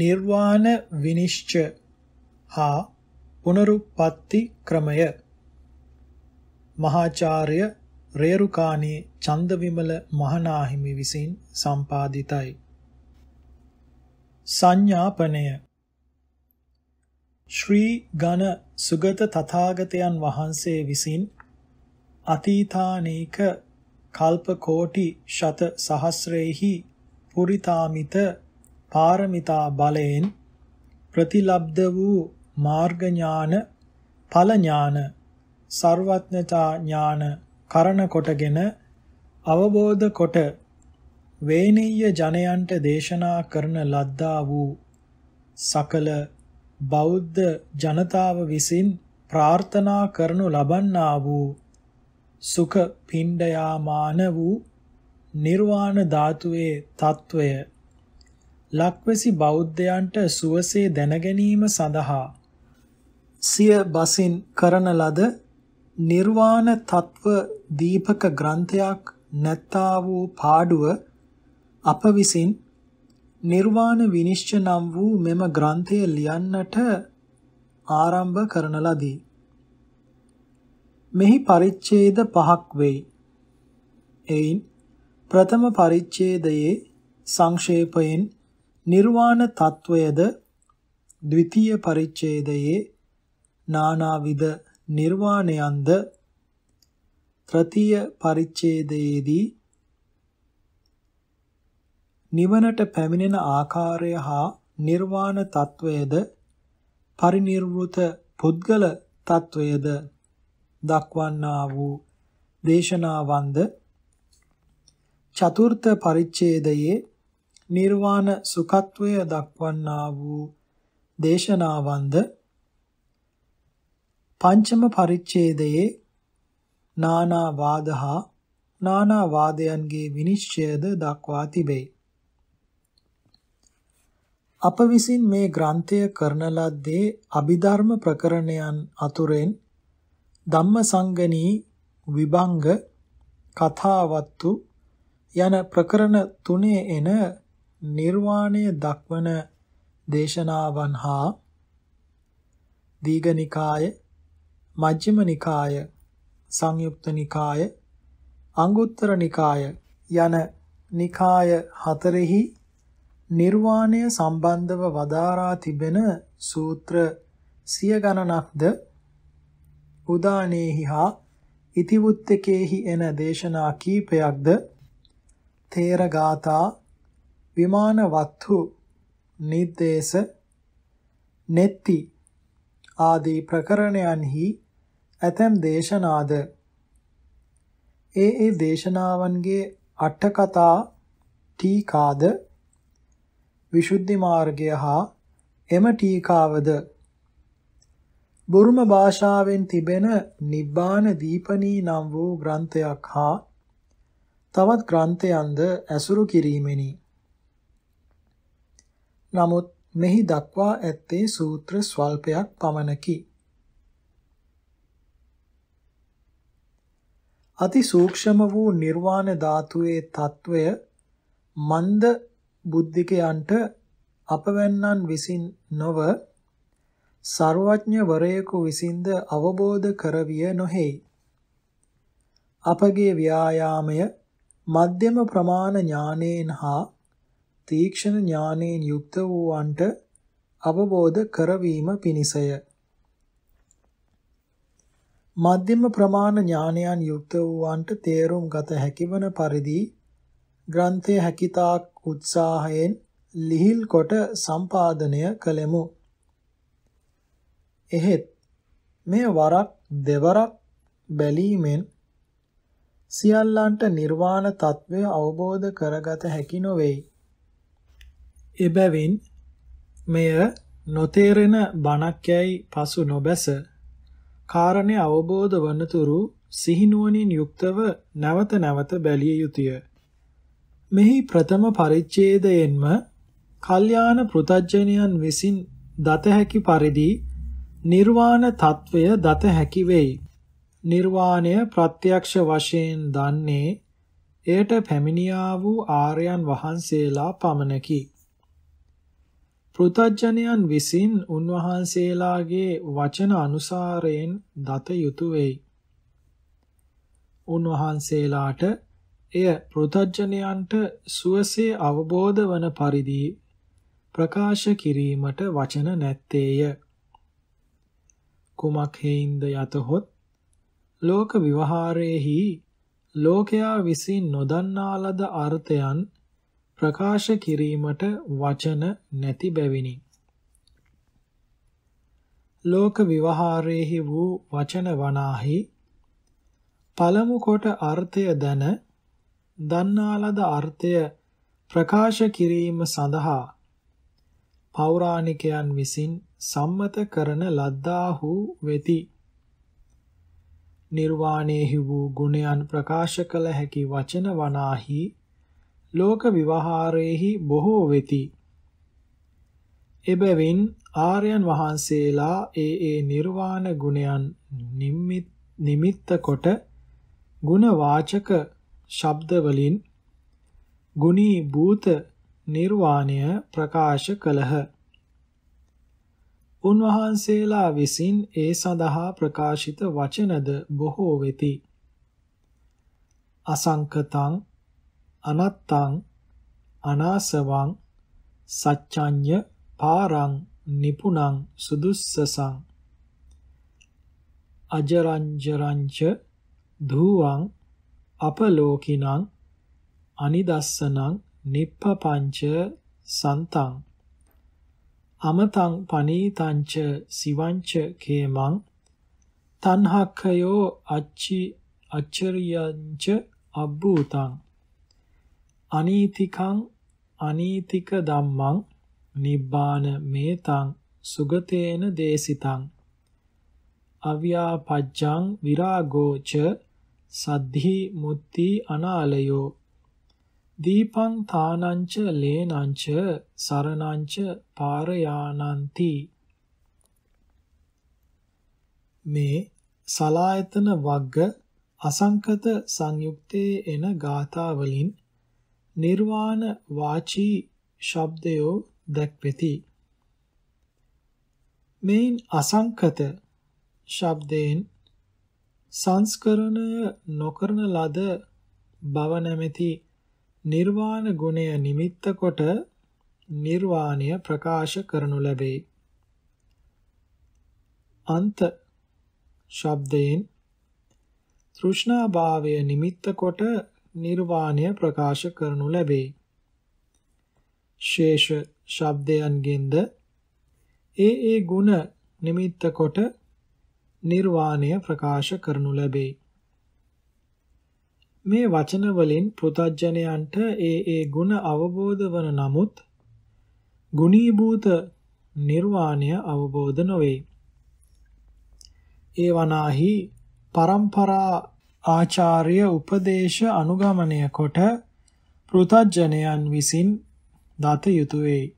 නිර්වාණ විනිශ්චය හා පුනරුප්පත්ති ක්‍රමය මහාචාර්ය රේරුකාණී චන්දවිමල මහනාහිමි විසින් සම්පාදිතයි සංඥාපනය ශ්‍රී ඝන සුගත තථාගතයන් වහන්සේ විසින් අතීතානේක කල්ප කෝටි ශත සහස්‍රේහි පුරිතාමිත පාරමිතා බලයෙන් ප්‍රතිලබ්ධ වූ මාර්ග ඥාන ඵල ඥාන ਸਰවඥතා ඥාන කරණ කොටගෙන අවබෝධ කොට වේනීය ජනයන්ට දේශනා කරන ලද්දා වූ සකල බෞද්ධ ජනතාව විසින් ප්‍රාර්ථනා කරනු ලබන්නා වූ සුඛ පිණ්ඩයාමාන වූ නිර්වාණ ධාතුවේ తত্ত্বය ලක්වැසි බෞද්ධයන්ට සුවසේ දැනගැනීම සඳහා සිය බසින් කරන ලද නිර්වාණ තත්ව දීපක ග්‍රන්ථයක් නැත්තා වූ පාඩුව අප විසින් නිර්වාණ විනිශ්චය නම් වූ මෙම ග්‍රන්ථය ලියන්නට ආරම්භ කරන ලදී. මෙහි පරිච්ඡේද පහක් වෙයි. එයින් ප්‍රථම පරිච්ඡේදයේ සංක්ෂේපයෙන් නිර්වාණ తත්වයද ද්විතීය පරිච්ඡේදයේ නානාවිද නිර්වාණයන්ද තෘතීය පරිච්ඡේදයේදී නිවනට පැමිණෙන ආකාරය හා නිර්වාණ తත්වයද පරිනිර්වෘත පුද්ගල తත්වයද දක්වන්නා වූ දේශනාවන්ද චතුර්ථ පරිච්ඡේදයේ නිර්වාණ සුඛත්වය දක්වන්නා වූ දේශනාවන්ද පංචම පරිච්ඡේදයේ නානා වාදහා නානා වාදයන්ගේ විනිශ්චයද දක්වා තිබේ. අප විසින් මේ ග්‍රන්ථය කරන ලද්දේ අභිධර්ම ප්‍රකරණයන් අතුරෙන් ධම්මසංගණී විභංග කතාවත්තු යන ප්‍රකරණ තුනේ එන නිර්වාණය දක්වන දේශනාවන් හා දීඝනිකාය, මජ්ක්‍ධිම නිකාය, සංයුක්ත නිකාය, අංගුත්තර නිකාය යන නිකාය හතරෙහි නිර්වාණය සම්බන්ධව වදාරා තිබෙන සූත්‍ර සිය ගණනක්ද උදානේහි හා ඉතිවුත්තකේහි එන දේශනා කීපයක්ද තේරගාථා විමාන වත්හු නිදේශ නෙත්ති ආදී ප්‍රකරණයන්හි ඇතැම් දේශනාද ඒ ඒ දේශනාවන්ගේ අටකතා ටීකාද විසුද්ධි මාර්ගය හා එම ටීකාවද බුරුම භාෂාවෙන් තිබෙන නිබ්බාන දීපනී නම් වූ ග්‍රන්ථයක් හා තවත් ග්‍රන්ථයන්ද ඇසුරු කිරීමෙනි. නමුත් මෙහි දක්වා ඇත්තේ සූත්‍ර ස්වල්පයක් පමණකි. අති සූක්ෂම වූ නිර්වාණ ධාතුවේ తත්වය මන්ද බුද්ධිකයන්ට අපවැන්නන් විසින් නොව ਸਰවඥ වරයෙකු විසින්ද අවබෝධ කරවිය නොහෙයි. අපගේ ව්‍යායාමය මධ්‍යම ප්‍රමාණ ඥානයෙන් හා තීක්ෂණ ඥානයෙන් යුක්ත වූවන්ට අවබෝධ කරවීම පිණිසය. මධ්‍යම ප්‍රමාණ ඥානයන් යුක්ත වූවන්ට තේරුම් ගත හැකිවන පරිදි ග්‍රන්ථය හැකිතාක් උත්සාහයෙන් ලිහිල් කොට සම්පාදනය කළෙමු. එහෙත් මේ වරක් දෙවරක් බැලීමෙන් සියල්ලන්ට නිර්වාණ තත්වය අවබෝධ කරගත හැකි නොවේයි. එබැවින් මෙය නොතේරෙන බණක් යයි පසු නොබැස කාරණේ අවබෝධ වනතුරු සිහිනුවණින් යුක්තව නැවත නැවත බැලිය යුතුය. මෙහි ප්‍රථම පරිච්ඡේදයෙන්ම කල්යාණ පෘතජ්ජනයන් විසින් දත හැකි පරිදි නිර්වාණ తත්වය දත හැකි වෙයි. නිර්වාණය ප්‍රත්‍යක්ෂ වශයෙන් දන්නේ එයට පැමිණියා වූ ආර්යයන් වහන්සේලා පමණකි. පෘථජ්ජනයන් විසින් උන්වහන්සේලාගේ වචන අනුසාරයෙන් දත යුතුය වෙයි. උන්වහන්සේලාට එය පෘථජ්ජනයන්ට සුවසේ අවබෝධ වන පරිදි ප්‍රකාශ කිරීමට වචන නැත්තේය. කුමක් හේින්ද යතහොත් ලෝක විවහාරයේහි ලෝකයා විසින් නොදන්නා ලද අර්ථයන් ප්‍රකාශ කිරීමට වචන නැති බැවිනි. ලෝක විවහාරයේහි වූ වචන වනාහි පළමු කොට අර්ථය දැන දන්නා ලද අර්ථය ප්‍රකාශ කිරීම සඳහා පෞරාණිකයන් විසින් සම්මත කරන ලද්දාහු වෙති. නිර්වාණයෙහි වූ ගුණයන් ප්‍රකාශ කළ හැකි වචන වනාහි ලෝක විවහාරයේහි බොහෝ වෙති. එබැවින් ආර්යයන් වහන්සේලා ඒ ඒ නිර්වාණ ගුණයන් නිමිත්ත කොට ගුණ වාචක ශබ්ද වලින් ගුණී භූත නිර්වාණය ප්‍රකාශ කළහ. උන්වහන්සේලා විසින් ඒ සඳහා ප්‍රකාශිත වචනද බොහෝ වෙති. අසංකතං අනත්තං අනාසවං සච්ඡඤ්ඤ පාරං නිපුණං සුදුස්සසං අජරංජරංච ධූවං අපලෝකිනං අනිදස්සනං නිප්පපංච සන්තං අමතං පනීතංච සිවංච කේමං තණ්හක්ඛයෝ අච්චි අච්චරියංච අබ්බූතං අනීතිකං අනීතික ධම්මං නිබ්බාන මේතං සුගතේන දේසිතං අව්‍යාපජ්ජං විරාගෝච සද්ධි මුත්ති අනාලයෝ දීපං තානංච ලේනංච සරණංච පාරයානන්ති මේ සලායතන වග්ග අසංකත සංයුක්තයේ එන ගාථා වලින් නිර්වාණ වාචී ශබ්දයෝ දැක්වෙති. මේන් අසංකත ශබ්දයෙන් සංස්කරණය නොකරන ලද බව නැමැති නිර්වාණ ගුණය නිමිත්ත කොට නිර්වාණය ප්‍රකාශ කරනු ලැබේ. අන්ත ශබ්දයෙන් තෘෂ්ණාභාවය නිමිත්ත කොට නිර්වාණය ප්‍රකාශ කරනු ලැබේ. ශේෂ ශබ්දයන්ගෙන්ද ඒ ඒ ගුණ නිමිත්ත කොට නිර්වාණය ප්‍රකාශ කරනු ලැබේ. මේ වචන වලින් පෘථජ්ජනයන්ට ඒ ඒ ගුණ අවබෝධ වන නමුත් ගුණීභූත නිර්වාණය අවබෝධ නොවේ. ඒ වනාහි පරම්පරා ආචාර්ය උපදේශ අනුගමනය කොට පෘථජ්ජනයන් විසින් දත යුතුය වේ.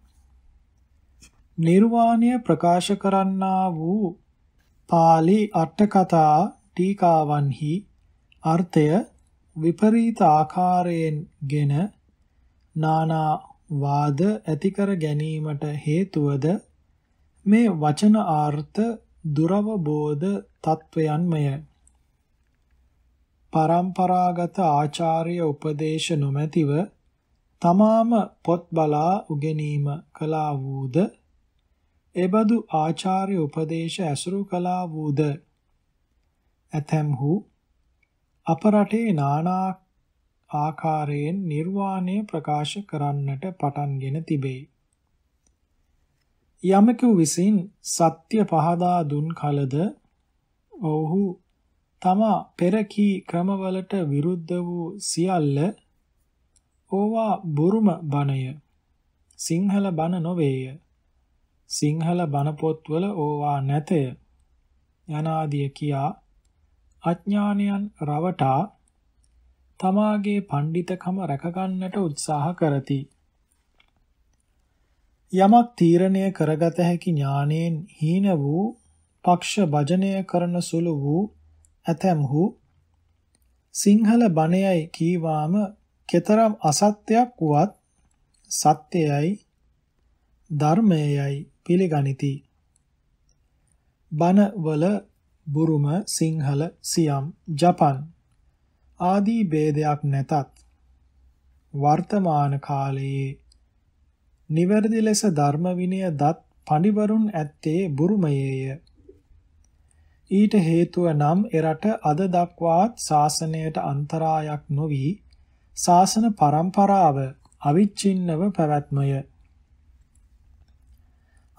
නිර්වාණය ප්‍රකාශ කරන්නා වූ pāli අට්ඨකථා ටීකාවන්හි අර්ථය විපරීත ආකාරයෙන්ගෙන නානා වාද ඇතිකර ගැනීමට හේතුවද මේ වචන ආර්ථ දුරවබෝධ තත්වයන්මය પરම්පරාගත ආචාර්ය උපදේශ නොමැතිව තමාම පොත් බලා උගෙනීම කළා වූද එබඳු ආචාර්ය උපදේශ ඇසුරු කළා වූද ඇතැම්හු අප රටේ নানা ආකාරයෙන් නිර්වාණය ප්‍රකාශ කරන්නට පටන්ගෙන තිබේ යමකු විසින් සත්‍ය පහදා දුන් කලද ඔවුහු තමා පෙර කී ක්‍රමවලට විරුද්ධ වූ සියල්ල ඕවා බුරුම බණය සිංහල බණ නොවේය සිංහල බණ පොත්වල ඕවා නැතය යනාදිය කියා අඥානයන් රවටා තමාගේ පඬිතකම රැකගන්නට උත්සාහ කරති යමක් තීරණය කරගත හැකි ඥානයෙන් හීන වූ පක්ෂ භජනය කරන සුළු වූ ඇතැම්හු සිංහල බණයයි කීවාම කෙතරම් අසත්‍යයක් වුවත් සත්‍යයයි ධර්මයයි පිළිගනිති. බණවල බුරුම සිංහල සියම් ජපන් ආදී ભેදයක් නැතත් වර්තමාන කාලයේ නිවැරදි ලෙස ධර්ම විනය දත් පඬිවරුන් ඇත්තේ බුරුමයේය. ඊට හේතුව නම් එරට අද දක්වාත් ශාසනයට අන්තරායක් නොවි ශාසන පරම්පරාව අවිච්ඡින්නව පැවැත්මය.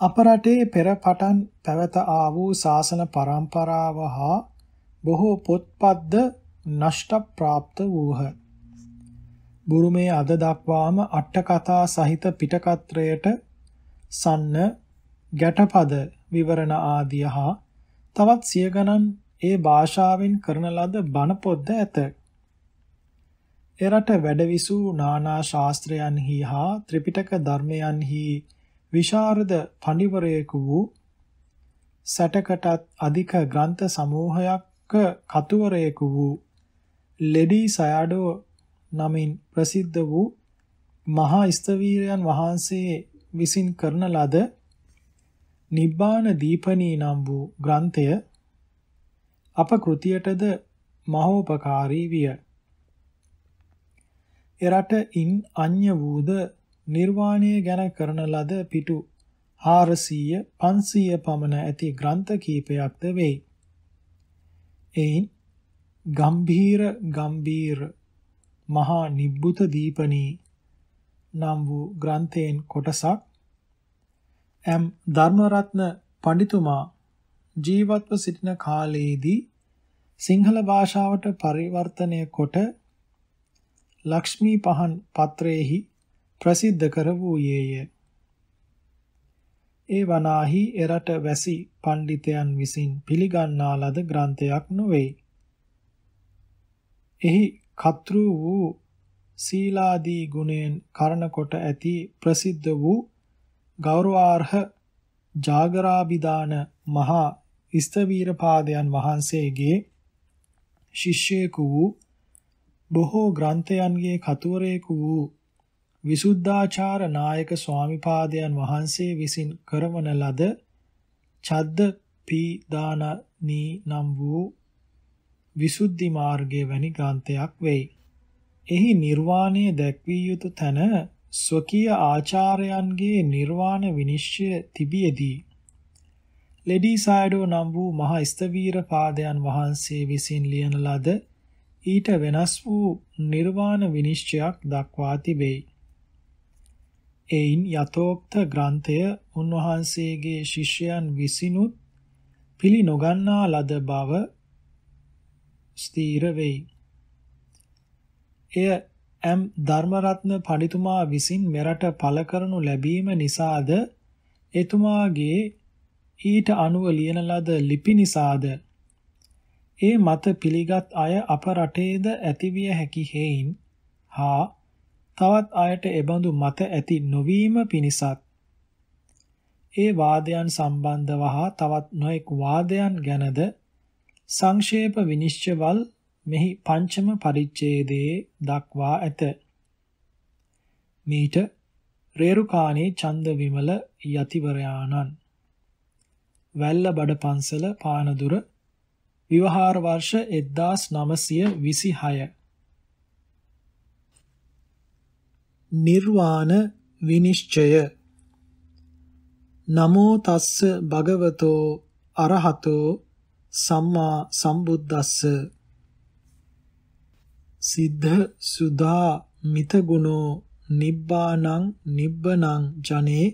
අප රටේ පෙර පටන් පැවත ආ වූ ශාසන පරම්පරාව හා බොහෝ පොත්පත්ද නෂ්ට ප්‍රාප්ත වූහ. බුරුමේ අද දක්වාම අට්ටකතා සහිත පිටකත්‍රයට සන්න ගැටපද විවරණ ආදිය හා තවත් සිය ගණන් ඒ භාෂාවෙන් කරන ලද බණ පොත්ද ඇත. එරට වැඩවිසූ නානා ශාස්ත්‍රයන්හි හා ත්‍රිපිටක ධර්මයන්හි විශාරද පඬිවරයෙකු වූ සැටකටත් අධික ග්‍රන්ථ සමූහයක කතුවරයෙකු වූ ලෙඩී සයාඩෝ නමින් ප්‍රසිද්ධ වූ මහා ස්තවීරයන් වහන්සේ විසින් කරන ලද නිබ්බාන දීපණී නම් වූ ග්‍රන්ථය අප කෘතියටද මහෝපකාරී විය. එරටින් අඤ්‍ය වූද නිර්වාණය ගැන කරන ලද පිටු 400 500 පමණ ඇති ග්‍රන්ථ කීපයක්ද වෙයි. එයින් ගම්භීර ගම්භීර මහා නිබ්බුත දීපණී නම් වූ ග්‍රන්ථයෙන් කොටසක් එම් ධර්මරත්න පඬිතුමා ජීවත්ව සිටින කාලයේදී සිංහල භාෂාවට පරිවර්තනය කොට ලක්ෂ්මී පහන් පත්‍රයේහි ප්‍රසිද්ධ කර වූයේය. ඒ වනාහි එරට වැසි පඬිතයන් විසින් පිළිගන්නා ලද ග්‍රන්ථයක් නොවේ. එහි කතෘ වූ සීලාදී ගුණයෙන් කරණ කොට ඇති ප්‍රසිද්ධ වූ ගෞරවාර්හ ජාගරාබිදාන මහා ස්තවීර පාදයන් වහන්සේගේ ශිෂ්‍යයෙකු වූ බොහෝ ග්‍රන්ථයන්ගේ කතුවරයෙකු වූ විසුද්ධාචාර නායක ස්වාමිපාදයන් වහන්සේ විසින් කරවන ලද චද්ද පී දානී නම් වූ විසුද්ධි මාර්ගයේ වැනි ග්‍රන්ථයක් වෙයි. එහි නිර්වාණය දැක්විය යුතු තැන ස්වකීය ආචාර්යයන්ගේ නිර්වාණ විනිශ්චය තිබියදී ලෙඩී සයඩෝ නම් වූ මහා ස්තවීර පාදයන් වහන්සේ විසින් ලියන ලද ඊට වෙනස් වූ නිර්වාණ විනිශ්චයක් දක්වා තිබේ. එයින් යතෝක්ත ග්‍රන්ථය උන්වහන්සේගේ ශිෂ්‍යයන් විසිනුත් පිළි නොගන්නා ලද බව ස්ථීර වෙයි. එය එම් ධර්මරත්න පඬිතුමා විසින් මෙරට පළ කරනු ලැබීම නිසාද එතුමාගේ ඊට අනුව ලියන ලද ලිපි නිසාද ඒ මත පිළිගත් අය අප රටේද ඇතිවිය හැකි හේයින් හා තවත් අයට එබඳු මත ඇති නොවීම පිණිසත් ඒ වාදයන් සම්බන්ධව හා තවත් නොඑක් වාදයන් ගැනද සංක්ෂේප විනිශ්චයවල මෙහි පංචම පරිච්ඡේදයේ දක්වා ඇත. මීට රේරුකාණේ චන්ද විමල යතිවරයාණන් වැල්ල බඩ පන්සල පානදුර විවහාර වර්ෂ 1926 නිර්වාණ විනිශ්චය නමෝ තස්ස භගවතෝ අරහතෝ සම්මා සම්බුද්දස්ස සිද්ධ සුදා මිතගුණෝ නිබ්බානං නිබ්බනං ජනේ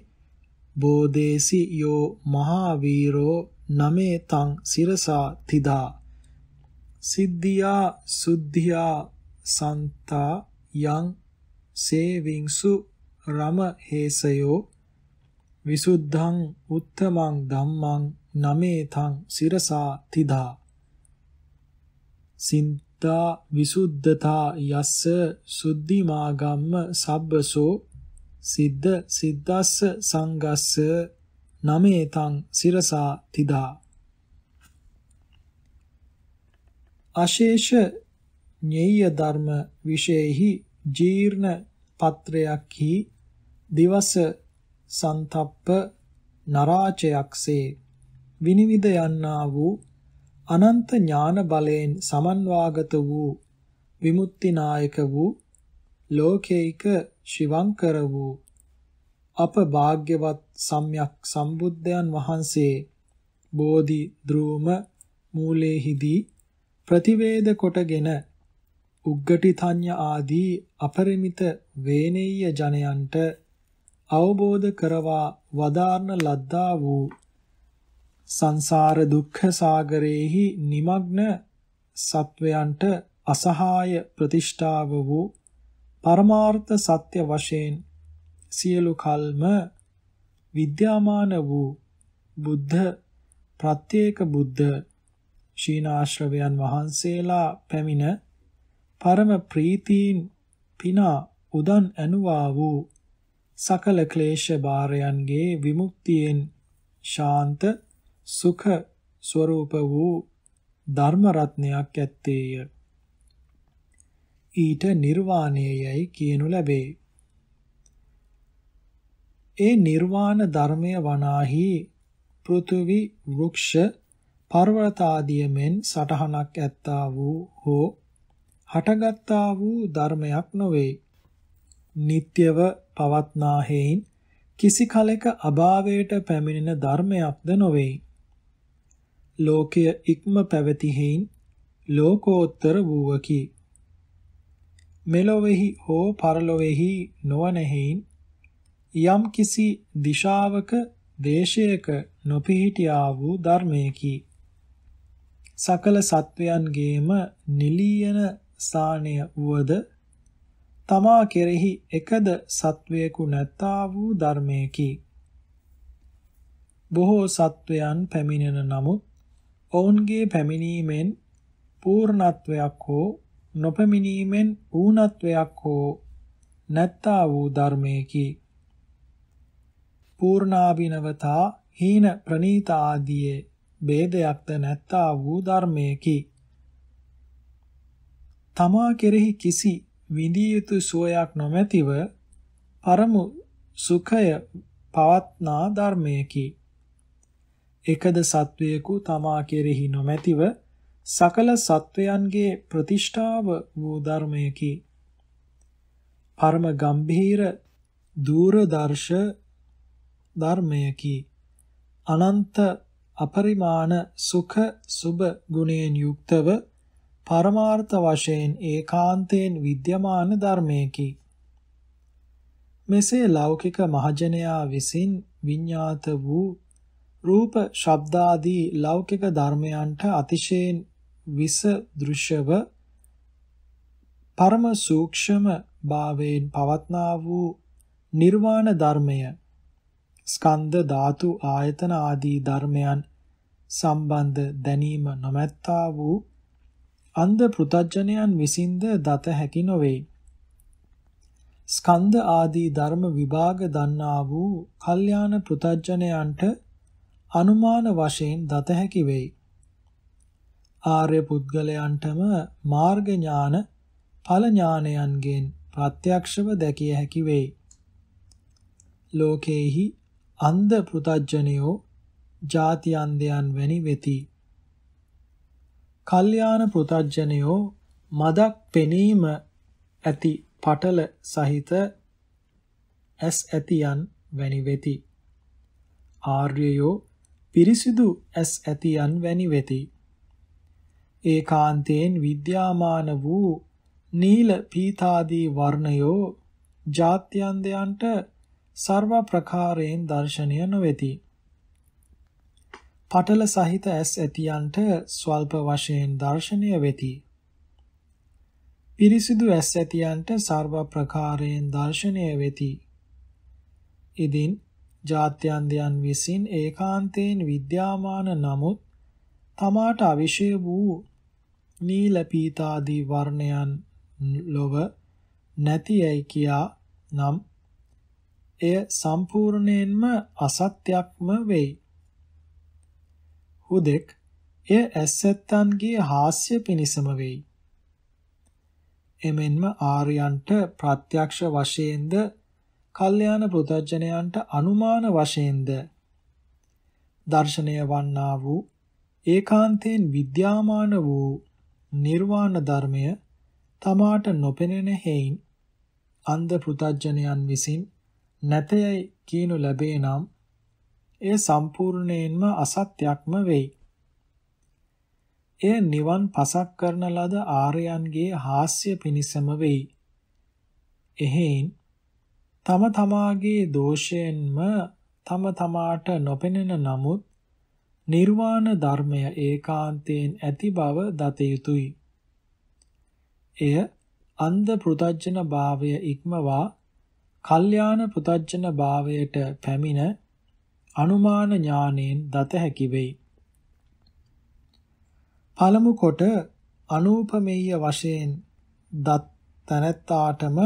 බෝදේසි යෝ මහාවීරෝ නමේ තං සිරසා තිදා සිද්ධියා සුද්ධියා සන්තා යං සේවින්සු රම හේසයෝ විසුද්ධං උත්තමං ධම්මං නමේතං සිරසා තිදා සින් සුද්ධා විසුද්ධතා යස්ස සුද්ධිමාගම්ම සබ්බසෝ සිද්ධ සිද්ධස්ස සංගස්ස නමේතං සිරසා තිදා අශේෂ ඤේය ධර්ම විශේෂෙහි ජීර්ණ පත්‍රයක්හි දිවස සන්තප්ප නරාචයක්සේ විනිවිද යන්නා වූ අනන්ත ඥාන බලයෙන් සමන්වාගත වූ විමුක්ති නායක වූ ලෝකේක ශිවංකර වූ අප වාග්යවත් සම්්‍යක් සම්බුද්ධයන් වහන්සේ බෝධි ධ්‍රූම මූලේහිදී ප්‍රතිවේද කොටගෙන උග්ගටිතඤ්ඤ ආදී අපරිමිත වේනෙය්‍ය ජනයන්ට අවබෝධ කරවා වදාරන ලද්දා වූ සංසාර දුක්ඛ සාගරේහි নিমග්න සත්වයන්ට අසහාය ප්‍රතිෂ්ඨාව වූ පරමාර්ථ සත්‍ය වශයෙන් සියලු කල්ම විද්‍යාමාන වූ බුද්ධ ප්‍රත්‍යේක බුද්ධ ශීනාශ්‍රවයන් වහන්සේලා පැමිණ පරම ප්‍රීතීන් පිනා උදන් ඇනුවා වූ සකල ක්ලේශ බාරයන්ගේ විමුක්තියෙන් ශාන්ත සුඛ ස්වરૂප වූ ධර්ම රත්නයක් ඇත්තේය. ඊට නිර්වාණයයි කියනු ලැබේ. ඒ නිර්වාණ ධර්මය වනාහි පෘථුවි වෘක්ෂ පර්වත ආදිය මෙන් සටහනක් ඇත්තා වූ හෝ හටගත්තා වූ ධර්මයක් නොවේ. නিত্যව පවත්නා හේයින් කිසි කලෙක අභාවයට පැමිණෙන ධර්මයක්ද නොවේ. ලෝකය ඉක්ම පැවති හේයින් ලෝකෝත්තර වූවකි මෙලොවෙහි හෝ පරලොවෙහි නොවනෙහි යම් කිසි දිශාවක දේශයක නොපිහිටියා වූ ධර්මයකි සකල සත්වයන්ගේම නිලීයන ස්ථානය වුවද තමා කෙරෙහි එකද සත්වයකු නැත්තා වූ ධර්මයකි බොහෝ සත්වයන් පැමිණෙන නමුත් ඔවුන්ගේ පැමිණීමෙන් පූර්ණත්වයක් හෝ නොපැමිණීමෙන් ඌනත්වයක් හෝ නැත්තා වූ ධර්මයකි. පූර්ණාභිනවතා හීන ප්‍රනීත ආදියේ ભેදයක්ද නැත්තා වූ ධර්මයකි. තමා කෙරෙහි කිසි විඳිය යුතු සුවයක් නොමැතිව පරම සුඛය පවත්නා ධර්මයකි. එකද සත්වයෙකු තමා කෙරෙහි නොමැතිව සකල සත්වයන්ගේ ප්‍රතිෂ්ඨාව වූ ධර්මයකි. පරම ගම්භීර දූරදර්ශ ධර්මයකි. අනන්ත අපරිමාණ සුඛ සුබ ගුණයෙන් යුක්තව පරමාර්ථ වශයෙන් ඒකාන්තයෙන් විද්‍යමාන ධර්මයකි. මෙසේ ලෞකික මහජනයා විසින් විඤ්ඤාත වූ රූප, ශබ්ද ආදී ලෞකික ධර්මයන්ට අතිශයින් විස දෘශ්‍යව පරම සූක්ෂම භාවයෙන් පවත්නා වූ නිර්වාණ ධර්මය ස්කන්ධ ධාතු ආයතන ආදී ධර්මයන් සම්බන්ධ දැනීම නොමැත්තා වූ අන්ධ පෘතජ්ජනයන් විසින්ද දත හැකි නොවේ ස්කන්ධ ආදී ධර්ම විභාග දන්නා වූ කල්යාණ පෘතජ්ජනයන්ට අනුමාන වශයෙන් දත හැකි වෙයි. ආර්ය පුද්ගලයන්ටම මාර්ග ඥාන ඵල ඥානයන්ගෙන් ප්‍රත්‍යක්ෂව දැකිය හැකි වෙයි. ලෝකේහි අන්ධ පෘතජ්ජනියෝ ಜಾති අන්ධයන් වැනි වෙති. කල්යාණ පෘතජ්ජනියෝ මදක් පෙනීම ඇති පටල සහිත ඇස් ඇතියන් වැනි වෙති. ආර්යයෝ පිරිසිදු ඇස් ඇතියන් වැනි වෙති. ඒකාන්තයෙන් විද්‍යාමාන වූ නීල පීතාදී වර්ණයෝ ජාත්‍යන්තයන්ට සර්ව ප්‍රකාරයෙන් දර්ශනීය නොවේති. පටල සහිත ඇස් ඇතියන්ට ස්වල්ප වශයෙන් දර්ශනීය වෙති. පිරිසිදු ඇස් ඇතියන්ට සර්ව ප්‍රකාරයෙන් දර්ශනීය වෙති. ඉදින් ජාත්‍යන්තයන් විසින් ඒකාන්තයෙන් විද්‍යාමාන නමුත් තමාට අවිෂය වූ නීල පීතාදී වර්ණයන් ලොව නැතියයි කියා නම් එය සම්පූර්ණයෙන්ම අසත්‍යක්ම වෙයි. හුදෙක් එය ඇසත්තන්ගේ හාස්‍ය පිණිසම වෙයි. එමෙන්ම ආර්යන්ට ප්‍රත්‍යක්ෂ වශයෙන්ද කල්යාණ පෘතජ්ජනයන්ට අනුමාන වශයෙන්ද දර්ශනය වන්නා වූ ඒකාන්තයෙන් විද්‍යාමාන වූ නිර්වාණ ධර්මය තමාට නොපෙනෙන හේයින් අන්ධ පෘතජ්ජනයන් විසින් නැතයයි කියනු ලැබේ නම් එය සම්පූර්ණයෙන්ම අසත්‍යක්ම වෙයි. එය නිවන් පසක් කරන ලද ආර්යයන්ගේ හාස්‍ය පිණිසම වෙයි. එහෙයින් තම තමාගේ දෝෂයෙන්ම තම තමාට නොපෙනෙන නමුත් නිර්වාණ ධර්මය ඒකාන්තයෙන් ඇති බව දත යුතුය. එය අන්ධ පෘතජන භාවය ඉක්මවා කල්යාණ පෘතජන භාවයට පැමිණ අනුමාන ඥානයෙන් දත හැකි වෙයි. පළමු කොට අනූපමේය වශයෙන් දත් තනත්තාටම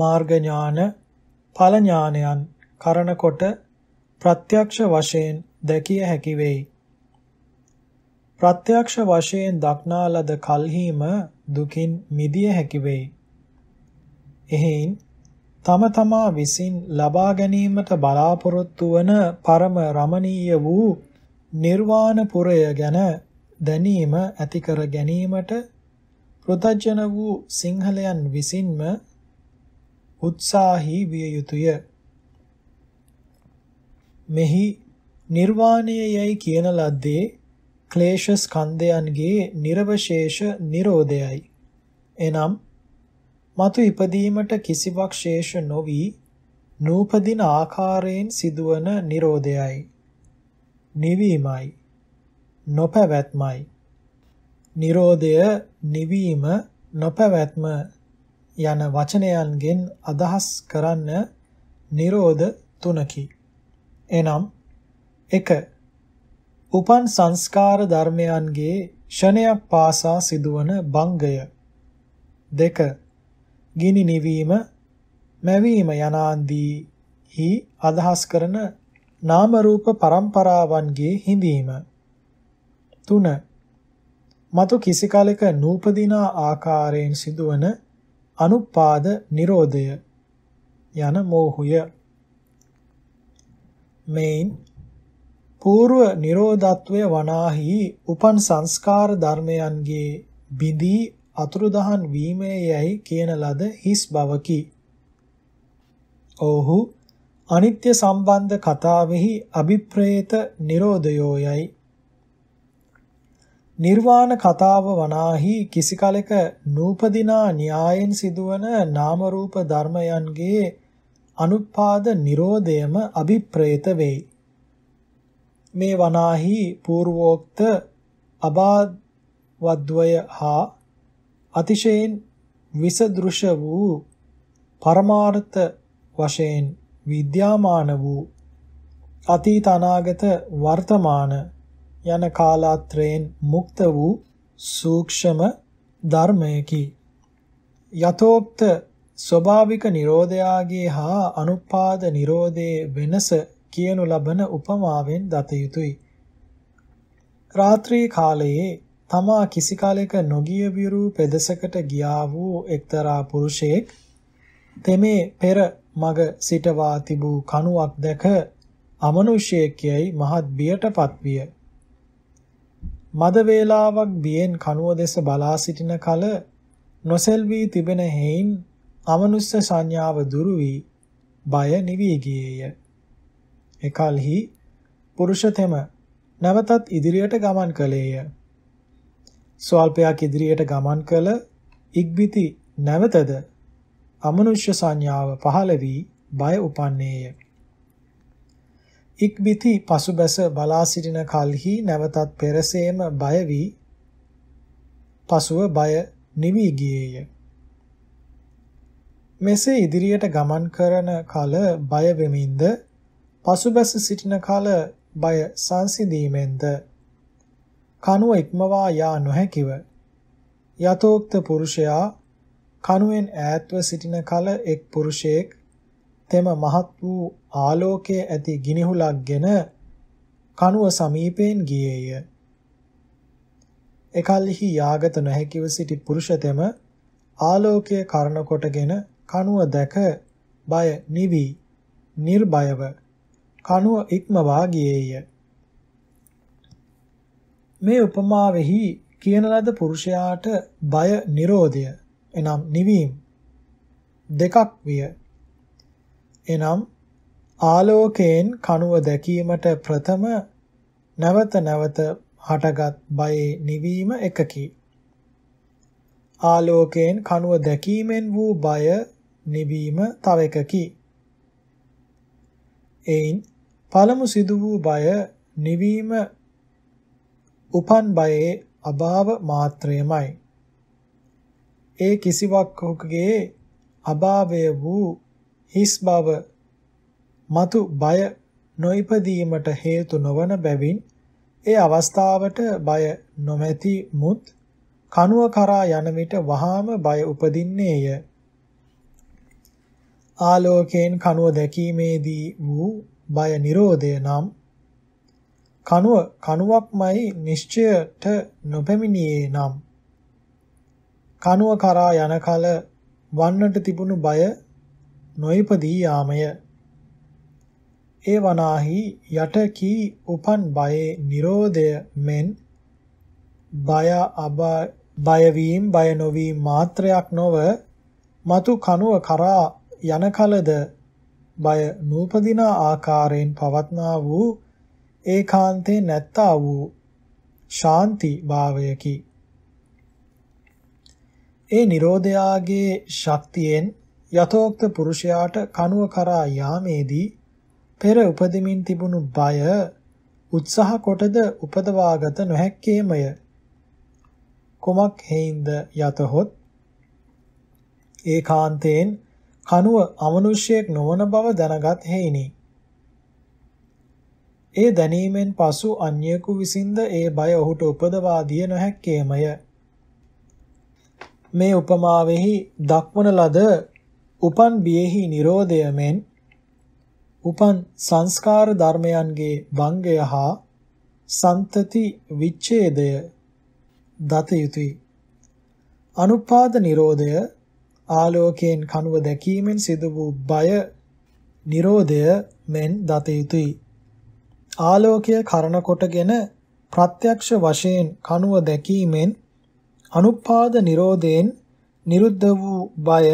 මාර්ග ඥාන, ඵල ඥානයන් කරනකොට ප්‍රත්‍යක්ෂ වශයෙන් දැකිය හැකි වෙයි. ප්‍රත්‍යක්ෂ වශයෙන් දක්නා ලද කල්හිම දුකින් මිදිය හැකි වෙයි. එහෙන් තම තමා විසින් ලබා ගැනීමට බලාපොරොත්තු වන පරම රමණීය වූ නිර්වාණ පුරය ගැන දැනීම ඇති කර ගැනීමට පෘතජන වූ සිංහලයන් විසින්ම උත්සාහී විය යුතුය. මෙහි නිර්වාණය යයි කියන ලද්දේ ක්ලේශ ස්කන්ධයන්ගේ නිර්වශේෂ නිරෝධයයි. එනම් මතු ඉපදීමට කිසිවක් ශේෂ නොවි නූපදින ආකාරයෙන් සිදුවන නිරෝධයයි. නිවීමයි. නොපැවැත්මයි. නිරෝධය නිවීම නොපැවැත්ම යන වචනයන්ගෙන් අදහස් කරන්න නිරෝධ තුනකි. එනම් 1. උපන් සංස්කාර ධර්මයන්ගේ ෂණයක් පාසා සිදුවන බංගය. 2. ගිනි නිවීම, මැවීම යනාන්දීහි අදහස් කරන නාම රූප પરම්පරාවන්ගේ හිඳීම. 3. මතු කිසි කලක නූපදිනා ආකාරයෙන් සිදුවන අනුපාද නිරෝධය යන මෝහය මේන් పూర్ව නිරෝධත්වය වනාහි උපන් සංස්කාර ධර්මයන්ගේ බිදී අතුරුදහන් වීමේයයි කියන ලද හිස් බවකි. ඔහු අනිත්‍ය සම්බන්ධ කතාවෙහි අභිප්‍රේත නිරෝධයෝයයි නිර්වාණ කතාව වනාහි කිසි කලෙක නූපදිනා න්‍යායෙන් සිදුවන නාම රූප ධර්මයන්ගේ අනුත්පාද නිරෝධයම අභිප්‍රේත වෙයි. මේ වනාහි పూర్වෝක්ත අබාධවද්වය හා අතිශයින් විසදෘශ වූ පරමාර්ථ වශයෙන් විද්‍යාමාන වූ අතීත අනාගත වර්තමාන යන කාලාත්‍රයෙන් මුක්ත වූ සූක්ෂම ධර්මයකි. යතෝක්ත ස්වභාවික නිරෝධයාගේ හා අනුපාද නිරෝධයේ වෙනස කියනු ලබන උපමාවෙන් දත යුතුය. රාත්‍රී කාලයේ තමා කිසි කාලයක නොගිය විරු පෙදසකට ගියා වූ එක්තරා පුරුෂයෙක් තෙමේ පෙර මග සිටවා තිබූ කණුවක් දැක අමනුෂ්‍යයෙක් යයි මහත් බියටපත් විය. මද වේලාවක් බියෙන් කනුව දෙස බලා සිටින කල නොසෙල්වී තිබෙන හේයින් අමනුෂ්‍ය සංඥාව දුරු වී බය නිවී ගියේය. එකල්හි පුරුෂතෙම නැවතත් ඉදිරියට ගමන් කළේය. ස්වල්පයක් ඉදිරියට ගමන් කළ ඉක්බිති නැවතද අමනුෂ්‍ය සංඥාව පහළ වී බය උපන්නේය. ඉක්බිති පසුබැස බලා සිටින කල්හි නැවතත් පෙරසේම බය වී පසුව බය නිවි ගියේය. මෙසේ ඉදිරියට ගමන් කරන කල බය වෙමින්ද පසුබැස සිටින කල බය සංසිඳීමෙන්ද කනුව ඉක්මවා යා නොහැකිව යතෝක්ත පුරුෂයා කනුවෙන් ඈත්ව සිටින කල එක් පුරුෂයෙක් තෙම මහත් වූ ආලෝකයේ ඇති ගිනිහුලක්ගෙන කනුව සමීපයෙන් ගියේය. එකල්හි යාගත නොහැකිව සිටි පුරුෂතෙම ආලෝකයේ කරණ කොටගෙන කනුව දැක බය නිවි නිර්භයව කනුව ඉක්මවා ගියේය මේ උපමාවෙහි කියන ලද පුරුෂයාට බය නිරෝධය එනම් නිවීම දෙකක් විය එනම් ආලෝකයෙන් කනුව දැකීමට ප්‍රථම නැවත නැවත හටගත් බයේ නිවීම එකකි. ආලෝකයෙන් කනුව දැකීමෙන් වූ බය නිවීම තව එකකි. එයින් පළමු සිදු වූ බය නිවීම උපන් බයේ අභාව මාත්‍රයමයි. ඒ කිසිවක් ඔහුගේ අභාවය වූ හිස් බව మතු බය නොයිපදීමට හේතු නොවන බැවින් ඒ අවස්ථාවට බය නොමැති මුත් කනුව කරා යන විට වහාම බය උපදින්නේය ආලෝකයෙන් කනුව දැකීමේදී වූ බය නිරෝධය නම් කනුව කනුවක්මයි නිශ්චයට නොපැමිණියේ නම් කනුව කරා යන කල වන්නට තිබුණු බය නොයිපදී යාමය. ඒ වනාහි යට කී උපන් බයේ Nirodhaය මෙන් බය අබා බය වීම බය නොවීම මාත්‍රයක් නොව మతు කනුව කරා යන කලද බය නූපදින ආකාරයෙන් පවත්නා වූ ඒකාන්තේ නැත්තා වූ ශාන්ති භාවයකි. ඒ Nirodhayaගේ ශක්තියෙන් යතෝක්ත පුරුෂයාට කනුව කරා යාමේදී පෙර උපදමින් තිබුණු බය උත්සාහ කොටද උපදවාගත නොහැක්කේමය. කුමක් හේින්ද යතහොත් ඒකාන්තයෙන් කනුව අමනුෂ්‍යයෙක් නොවන බව දැනගත් හේිනි. ඒ දැනීමෙන් පසු අන්‍යකු විසින්ද ඒ බය ඔහුට උපදවා දිය නොහැක්කේමය. මේ උපමාවෙහි දක්වන ලද උපන් බියෙහි Nirodha මෙන් උපන් සංස්කාර ධර්මයන්ගේ භංගය හා සන්තති විච්ඡේදය දත යුතුය. අනුපාද Nirodhaය ආලෝකයෙන් කනුව දැකීමෙන් සිදු වූ බය Nirodhaය මෙන් දත යුතුය. ආලෝකය කරණ කොටගෙන ප්‍රත්‍යක්ෂ වශයෙන් කනුව දැකීමෙන් අනුපාද Nirodhayen නිරුද්ධ වූ බය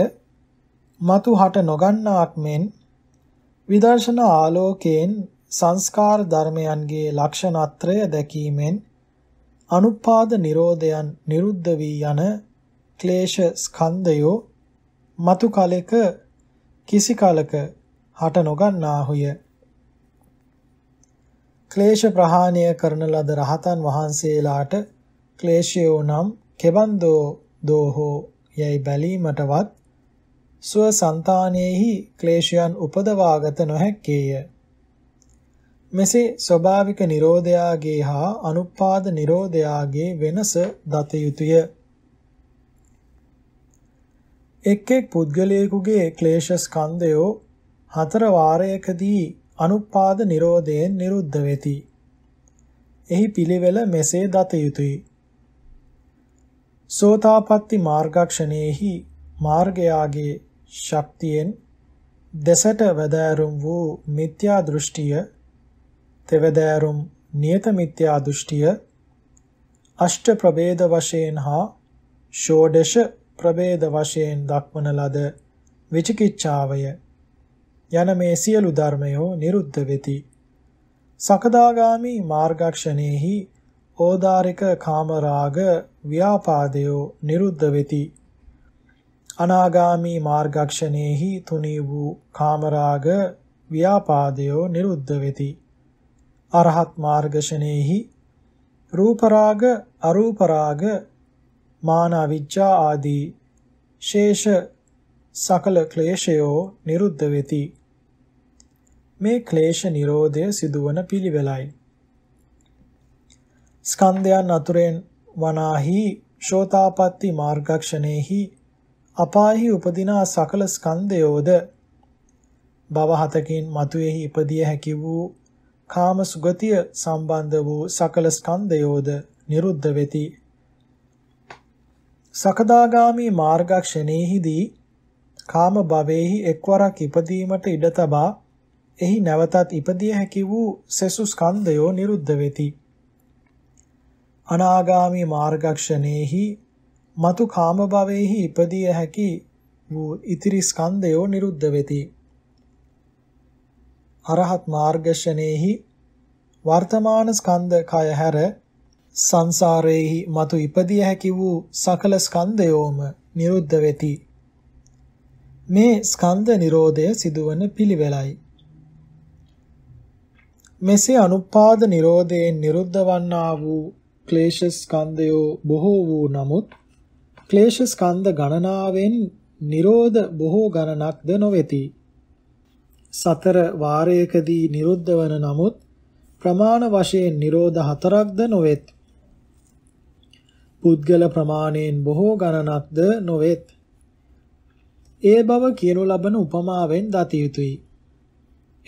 మතු හට නොගන්නාක් මෙන් විදර්ශනා ආලෝකයෙන් සංස්කාර ධර්මයන්ගේ ලක්ෂණත්‍රය දැකීමෙන් අනුපාද නිරෝධයන් නිරුද්ධ වී යන ක්ලේශ ස්කන්ධයෝ මතු කලෙක කිසි කලක හට නොගන්නාහුය ක්ලේශ ප්‍රහාණය කරන ලද රහතන් වහන්සේලාට ක්ලේශයෝ නම් කෙබන්දෝ දෝහෝ යයි බැලීමටවත් ස්වසංතානෙහි ක්ලේශයන් උපදවාගත නොහැක්කේය. මෙසේ ස්වභාවික නිරෝධයාගේ හා අනුපාද නිරෝධයාගේ වෙනස දත යුතුය. එක් එක් පුද්ගලයෙකුගේ ක්ලේශ ස්කන්ධයෝ හතර වාරයකදී අනුපාද නිරෝධයෙන් නිරුද්ධ වෙති. එහි පිළිවෙල මෙසේ දත යුතුය. සෝතාපට්ටි මාර්ගක්ෂණයෙහි මාර්ගයාගේ ශක්තියෙන් දෙසට වැදෑරුම් වූ මිත්‍යා දෘෂ්ටිය තෙවදෑරුම් නියත මිත්‍යා දෘෂ්ටිය අෂ්ට ප්‍රභේද වශයෙන් හා ෂෝඩශ ප්‍රභේද වශයෙන් දක්වන ලද විචිකිච්ඡාවය යන මේ සියලු ධර්මයෝ නිරුද්ධ වෙති. සකදාගාමි මාර්ගක්ෂණේහි ඕදාරික කාමරාග ව්‍යාපාදයෝ නිරුද්ධ වෙති. අනාගාමී මාර්ගක්ෂණයෙහි තුනී වූ කාමරාග ව්‍යාපාදයෝ නිරුද්ධ වෙති. අරහත් මාර්ගෂණයෙහි රූපරාග අරූපරාග මාන අවිජ්ජා ආදී ශේෂ සකල ක්ලේශයෝ නිරුද්ධ වෙති. මේ ක්ලේශ නිරෝධය සිදුවන පිළිවෙලයි. ස්කන්ධයන් අතුරෙන් වනාහි ශෝතාපට්ටි මාර්ගක්ෂණයෙහි අපායෙහි උපදිනා සකල ස්කන්ධයෝද භව හතකින් මතුවේහි ඉපදිය හැකි වූ කාම සුගතිය සම්බන්ධ වූ සකල ස්කන්ධයෝද නිරුද්ධ වෙති. සකදාගාමි මාර්ගක්ෂණයෙහිදී කාම භවයේහි එක්වරක් ඉපදීමට ඉඩ තබා එහි නැවතත් ඉපදිය හැකි වූ සෙසු ස්කන්ධයෝ නිරුද්ධ වෙති. අනාගාමි මාර්ගක්ෂණයෙහි మතු කාම භවෙහි ඉපදිය හැකි වූ ඉතිරි ස්කන්ධයෝ නිරුද්ධ වෙති. අරහත් මාර්ගශනේහි වර්තමාන ස්කන්ධ කය හැර සංසාරේහි මතු ඉපදිය හැකි වූ සකල ස්කන්ධයෝම නිරුද්ධ වෙති. මේ ස්කන්ධ නිරෝධය සිදුවන පිළිවෙලයි. මෙසේ අනුපාද නිරෝධයෙන් නිරුද්ධ වන්නා වූ ක්ලේශ ස්කන්ධයෝ බොහෝ වූ නමුත් ක්ලේශ ස්කන්ධ ගණනාවෙන් නිරෝධ බොහෝ ගණනක්ද නොවේති. සතර වාරයකදී නිරුද්ධ වන නමුත් ප්‍රමාණ වශයෙන් නිරෝධ හතරක්ද නොවේත්. පුද්ගල ප්‍රමාණයෙන් බොහෝ ගණනක්ද නොවේත්. ඒ බව කියනු ලබන උපමාවෙන් දතිය යුතුයි.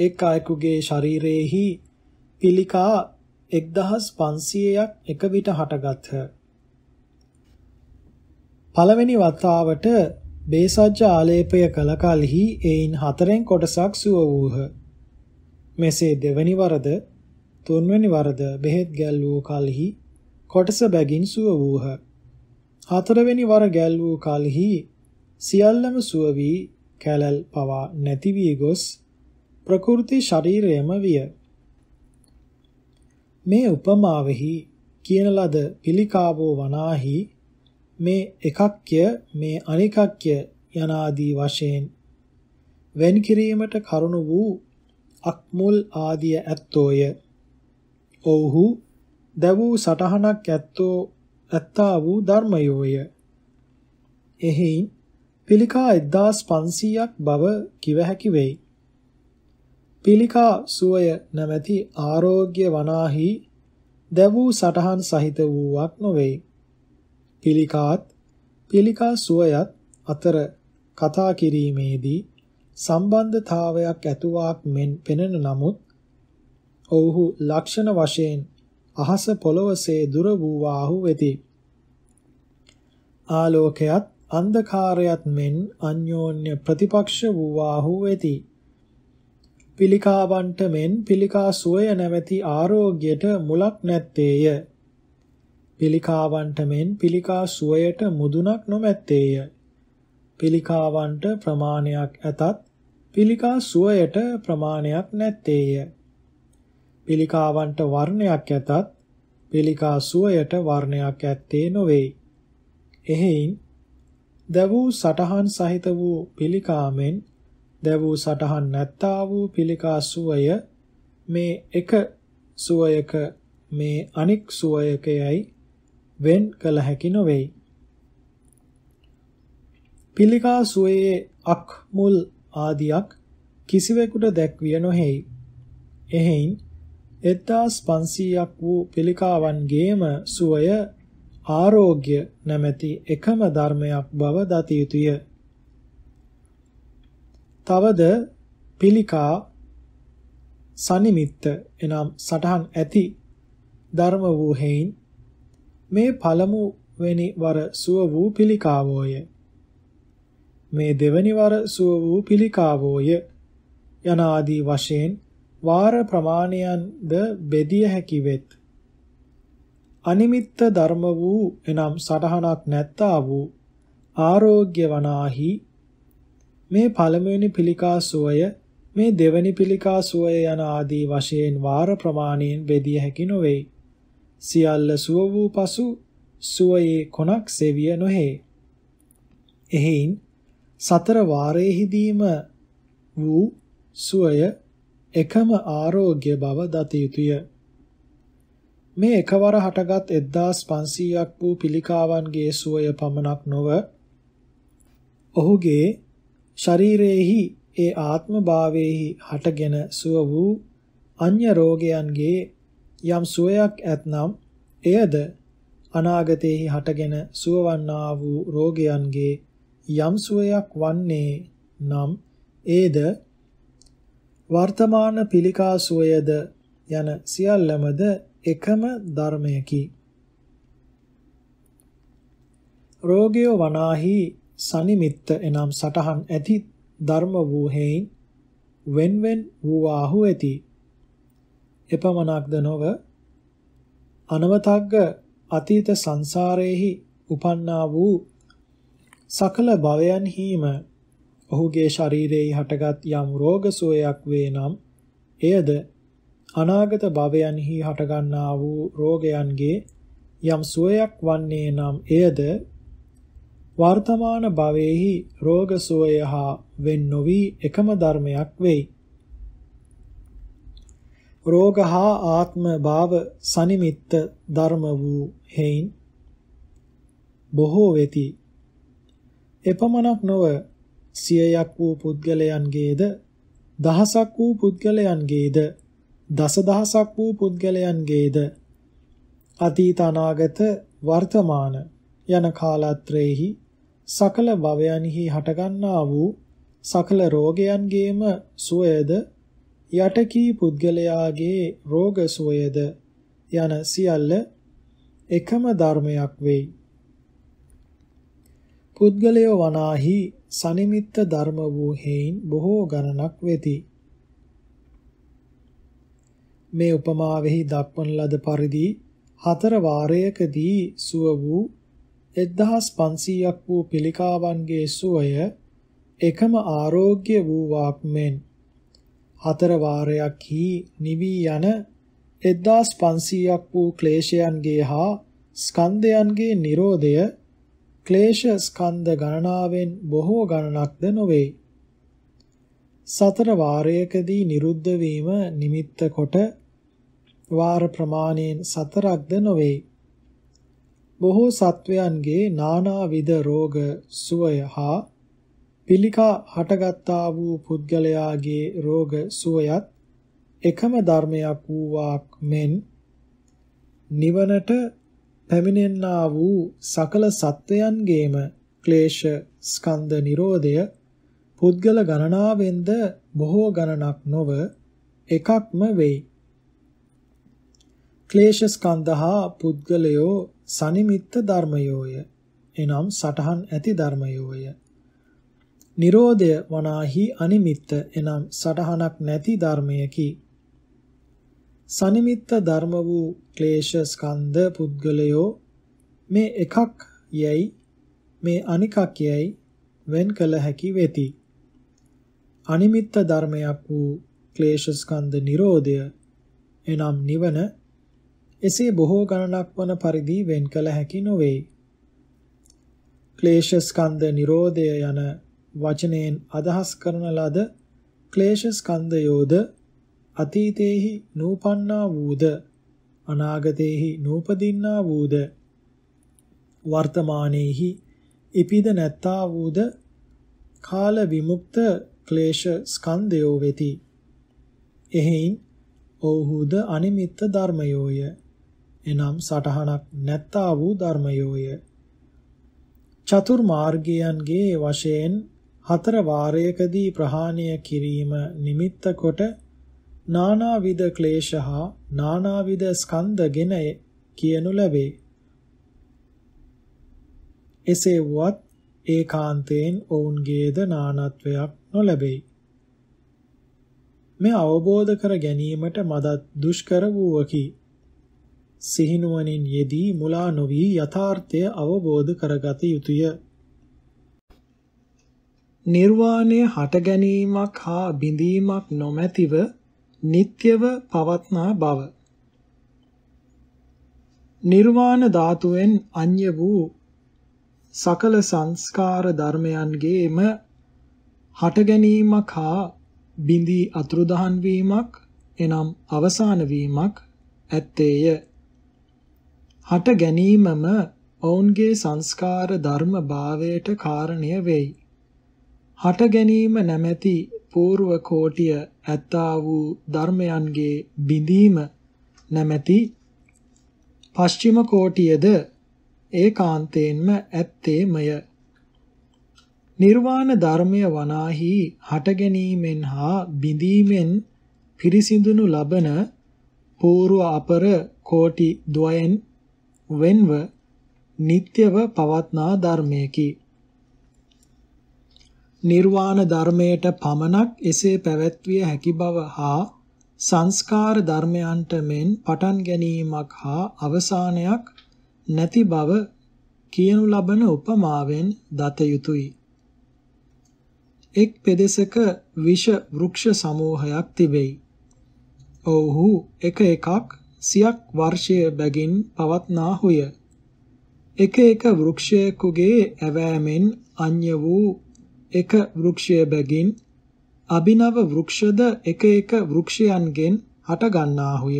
එක් අයෙකුගේ ශරීරයේහි පිළිකා 1500ක් එක විට හටගත්හ. පළවෙනි වතාවට බේසජ්ජ ආලේපය කළ කලෙහි එයින් හතරෙන් කොටසක් සුව වූහ. මෙසේ දෙවැනි වරද තුන්වැනි වරද බෙහෙත් ගැල් වූ කලෙහි කොටස බැගින් සුව වූහ. හතරවෙනි වර ගැල් වූ කලෙහි සියල්ලම සුව වී කැලල් පවා නැති වී ගොස් ප්‍රකෘති ශරීරයම විය. මේ උපමාවෙහි කියන ලද පිළිකාවෝ වනාහි මේ එකක්ය මේ අනිකක්ය යන ආදී වශයෙන් වෙන් කිරීමට කරුණ වූ අක්මුල් ආදිය ඇත්තෝය. ඔව්හු දවූ සටහනක් ඇත්තෝ ඇත්තා වූ ධර්මයෝය. එහි පිළිකා 1500ක් බව කිව හැකි වෙයි. පිළිකා සුවය නැමැති ආරෝග්‍ය වනාහි දවූ සටහන් සහිත වූවක් නොවේ. පිළිකාත් පිළිකා සුවයත් අතර කතා කිරීමේදී සම්බන්ධතාවයක් ඇතුවාක් මෙන් පෙනෙන නමුත් ඔවුහු ලක්ෂණ වශයෙන් අහස පොළොවසේ දුර වූවාහු වෙති. ආලෝකයත් අන්ධකාරයත් මෙන් අන්‍යෝන්‍ය ප්‍රතිපක්ෂ වූවාහු වෙති. පිළිකාවන්ට මෙන් පිළිකා සුවය නැවති ආරෝග්‍යයට මුලක් නැත්තේය. පිළිකාවන්ට මෙන් පිළිකා සුවයට මුදුනක් නොමැත්තේය. පිළිකාවන්ට ප්‍රමාණයක් ඇතත් පිළිකා සුවයට ප්‍රමාණයක් නැත්තේය. පිළිකාවන්ට වර්ණයක් ඇතත් පිළිකා සුවයට වර්ණයක් ඇත්තේ නොවේ. එහෙයින් ද වූ සටහන් සහිත වූ පිළිකාමෙන් ද වූ සටහන් නැත්තා වූ පිළිකා සුවය මේ එක සුවයක මේ අනික් සුවයකයයි වෙන් කළ හැකි නොවේයි. පිළිකා සුවයේ අක් මුල් ආදියක් කිසිවෙකුට දැක්විය නොහෙයි. එහෙයින් 1500ක් වූ පිළිකාවන්ගේම සුවය ආරෝග්‍ය නැමැති එකම ධර්මයක් බව දත යුතුය. තවද පිළිකා සනිමිත්ත එනම් සටහන් ඇති ධර්ම වූ හේයින් මේ පළමු වෙනි වර සුව වූ පිළිකාවෝය. මේ දෙවැනි වර සුව වූ පිළිකාවෝය. යන ආදී වශයෙන් වාර ප්‍රමාණයන්ද බෙදිය හැකි වෙත්. අනිමිත්ත ධර්ම වූ එනම් සටහනක් නැත්තා වූ ආරෝග්‍ය වනාහි මේ පළමුවෙනි පිළිකා සුවය මේ දෙවැනි පිළිකා සුවය යන ආදී වශයෙන් වාර ප්‍රමාණයෙන් බෙදිය හැකි නොවේයි. සියල්ල සුව වූ පසු සුවයේ කොනක් සෙවිය නොහේ. එහෙයින් සතර වාරයේදීම වූ සුවය එකම ආරෝග්‍ය බව දත යුතුය. මේ එකවර හටගත් 1500ක් වූ පිළිකාවන්ගේ සුවය පමණක් නොව ඔහුගේ ශරීරයේහි ඒ ආත්මභාවයේහි හටගෙන සුව වූ අන්‍ය රෝගයන්ගේ යම් සුවයක් ඇතනම් එයද අනාගතයේ හටගෙන සුවවන්නා වූ රෝගයන්ගේ යම් සුවයක් වන්නේ නම් ඒද වර්තමාන පිළිකා සුවයද යන සියල්ලමද එකම ධර්මයකි. රෝගය වනාහි සනිමිත්ත එනම් සටහන් ඇති ධර්ම වූ හේයින් වෙන්වෙන් වූවාහු ඇති එපමණක්ද නොව අනවතග්ග අතීත සංසාරයේහි උපන්නා වූ සකල භවයන් හිම ඔහුගේ ශරීරයේ හටගත් යම් රෝග සෝයක් වේ නම් එයද අනාගත භවයන්හි හටගන්නා වූ රෝගයන්ගේ යම් සෝයක් වන්නේ නම් එයද වර්තමාන භවයේහි රෝග සෝය හා වෙන් නොවි එකම ධර්මයක් වෙයි රෝග හා ආත්ම භාව සනිමිත්ත ධර්ම වූ හේයින් බොහෝ වෙති. එපමණක් නොව සියයක් වූ පුද්ගලයන්ගේද දහසක් වූ පුද්ගලයන්ගේද දසදහසක් වූ පුද්ගලයන්ගේද අතීත අනාගත වර්තමාන යන කාලත්‍රයේහි සකල භවයන්හි හටගන්නා වූ සකල රෝගයන්ගේම සුවයද යටකී පුද්ගලයාගේ රෝග සුවයද යන සියල්ල එකම ධර්මයක් වෙයි. පුද්ගලය වනාහි සනිමිත්ත ධර්ම වූ හේයින් බොහෝ ගණනක් වෙති. මේ උපමාවෙහි දක්වන ලද පරිදි හතර වාරයකදී සුව වූ 1500ක් වූ පිළිකාවන්ගේ සුවය එකම ආරෝග්‍ය වූ වාක් මෙන් හතර වාරයක් හි නිවී යන 1500ක් වූ ක්ලේශයන්ගේ හා ස්කන්ධයන්ගේ Nirodhaය ක්ලේශ ස්කන්ධ ගණනාවෙන් බොහෝ ගණනක්ද නොවේ. සතර වාරයකදී නිරුද්ධ වීම නිමිත්ත කොට වාර ප්‍රමාණයෙන් සතරක්ද නොවේ. බොහෝ සත්වයන්ගේ නානාවිද රෝග සුවය හා පිළිකා හටගත්තා වූ පුද්ගලයාගේ රෝග සුවයත් එකම ධර්මයක් වූවාක් මෙන් නිවනට පැමිණෙන්නා වූ සකල සත්වයන්ගේම ක්ලේශ ස්කන්ධ නිරෝධය පුද්ගල ගණනාවෙන්ද බොහෝ ගණනක් නොව එකක්ම වෙයි. ක්ලේශ ස්කන්ධහා පුද්ගලයෝ සනිමිත්ත ධර්මයෝය. එනම් සටහන් ඇති ධර්මයෝය. Nirodha වනාහි අනිමිත්ත එනම් සටහනක් නැති ධර්මයකි. සනිමිත්ත ධර්ම වූ ක්ලේශ ස්කන්ධ පුද්ගලයෝ මේ එකක් යයි මේ අනිකක් යයි වෙන් කළ හැකි වෙති. අනිමිත්ත ධර්මයක් වූ ක්ලේශ ස්කන්ධ නිරෝධය එනම් නිවන එසේ බොහෝ ගණනක් වන පරිදි වෙන් කළ හැකි නොවේ. ක්ලේශ ස්කන්ධ නිරෝධය යන වචනයෙන් අදහස් කරන ලද ක්ලේශ ස්කන්ධයෝද අතීතේහි නූපන්නා වූද අනාගතේහි නූපදින්නා වූද වර්තමානයේහි ඉපිද නැත්තා වූද කාල විමුක්ත ක්ලේශ ස්කන්ධයෝ වෙති එහෙයින් ඔව්හුද අනිමිත්ත ධර්මයෝය එනම් සටහනක් නැත්තා වූ ධර්මයෝය චතුර් මාර්ගයන්ගේ වශයෙන් හතර වාරයකදී ප්‍රහාණය කිරීම නිමිත්ත කොට නානාවිද ක්ලේශ හා නානාවිද ස්කන්ධගෙන කියනු ලැබේ. එසේ වුවත් ඒකාන්තයෙන් ඔවුන්ගේද නානත්වයක් නොලැබෙයි. මේ අවබෝධ කර ගැනීමට මදත් දුෂ්කර වූවකි. සිහිනුවනින් යෙදී මුලා නොවී යථාර්ථය අවබෝධ කරගත යුතුය. නිර්වාණය හට ගැනීමක් හා බිඳීමක් නොමැතිව නিত্যව පවත්නා බව. නිර්වාණ ධාතුවෙන් අන්‍ය වූ සකල සංස්කාර ධර්මයන්ගේම හට ගැනීමක් හා බිඳී අතුරුදහන් වීමක් එනම් අවසාන වීමක් ඇත්තේය. හට ගැනීමම ඔවුන්ගේ සංස්කාර ධර්ම භාවයට කාරණය වෙයි. හට ගැනීම නැමැති పూర్ව කෝටිය ඇත්තා වූ ධර්මයන්ගේ බිඳීම නැමැති පශ්චිම කෝටියද ඒකාන්තයෙන්ම ඇත්තේමය නිර්වාණ ධර්මය වනාහි හට ගැනීමෙන් හා බිඳීමෙන් පිරිසිඳුනු ලබන పూర్ව අපර කෝටි ද්වයෙන් වෙන්ව නিত্যව පවත්නා ධර්මයකි නිර්වාණ ධර්මයට පමණක් එසේ පැවැත්විය හැකි බව හා සංස්කාර ධර්මයන්ට මෙන් පටන් ගැනීමක් හා අවසානයක් නැති බව කියනු ලබන උපමාවෙන් දත යුතුය. එක් පෙදෙසක විෂ වෘක්ෂ සමූහයක් තිබෙයි. ඔව්හු එක එකක් සියක් වර්ෂය බැගින් පවත්නාහුය. එක එක වෘක්ෂයකගේ ඇවෑමෙන් අන්‍ය වූ එක වෘක්ෂය බැගින් අභිනව වෘක්ෂද එක එක වෘක්ෂයන්ගෙන් හට ගන්නාහුය.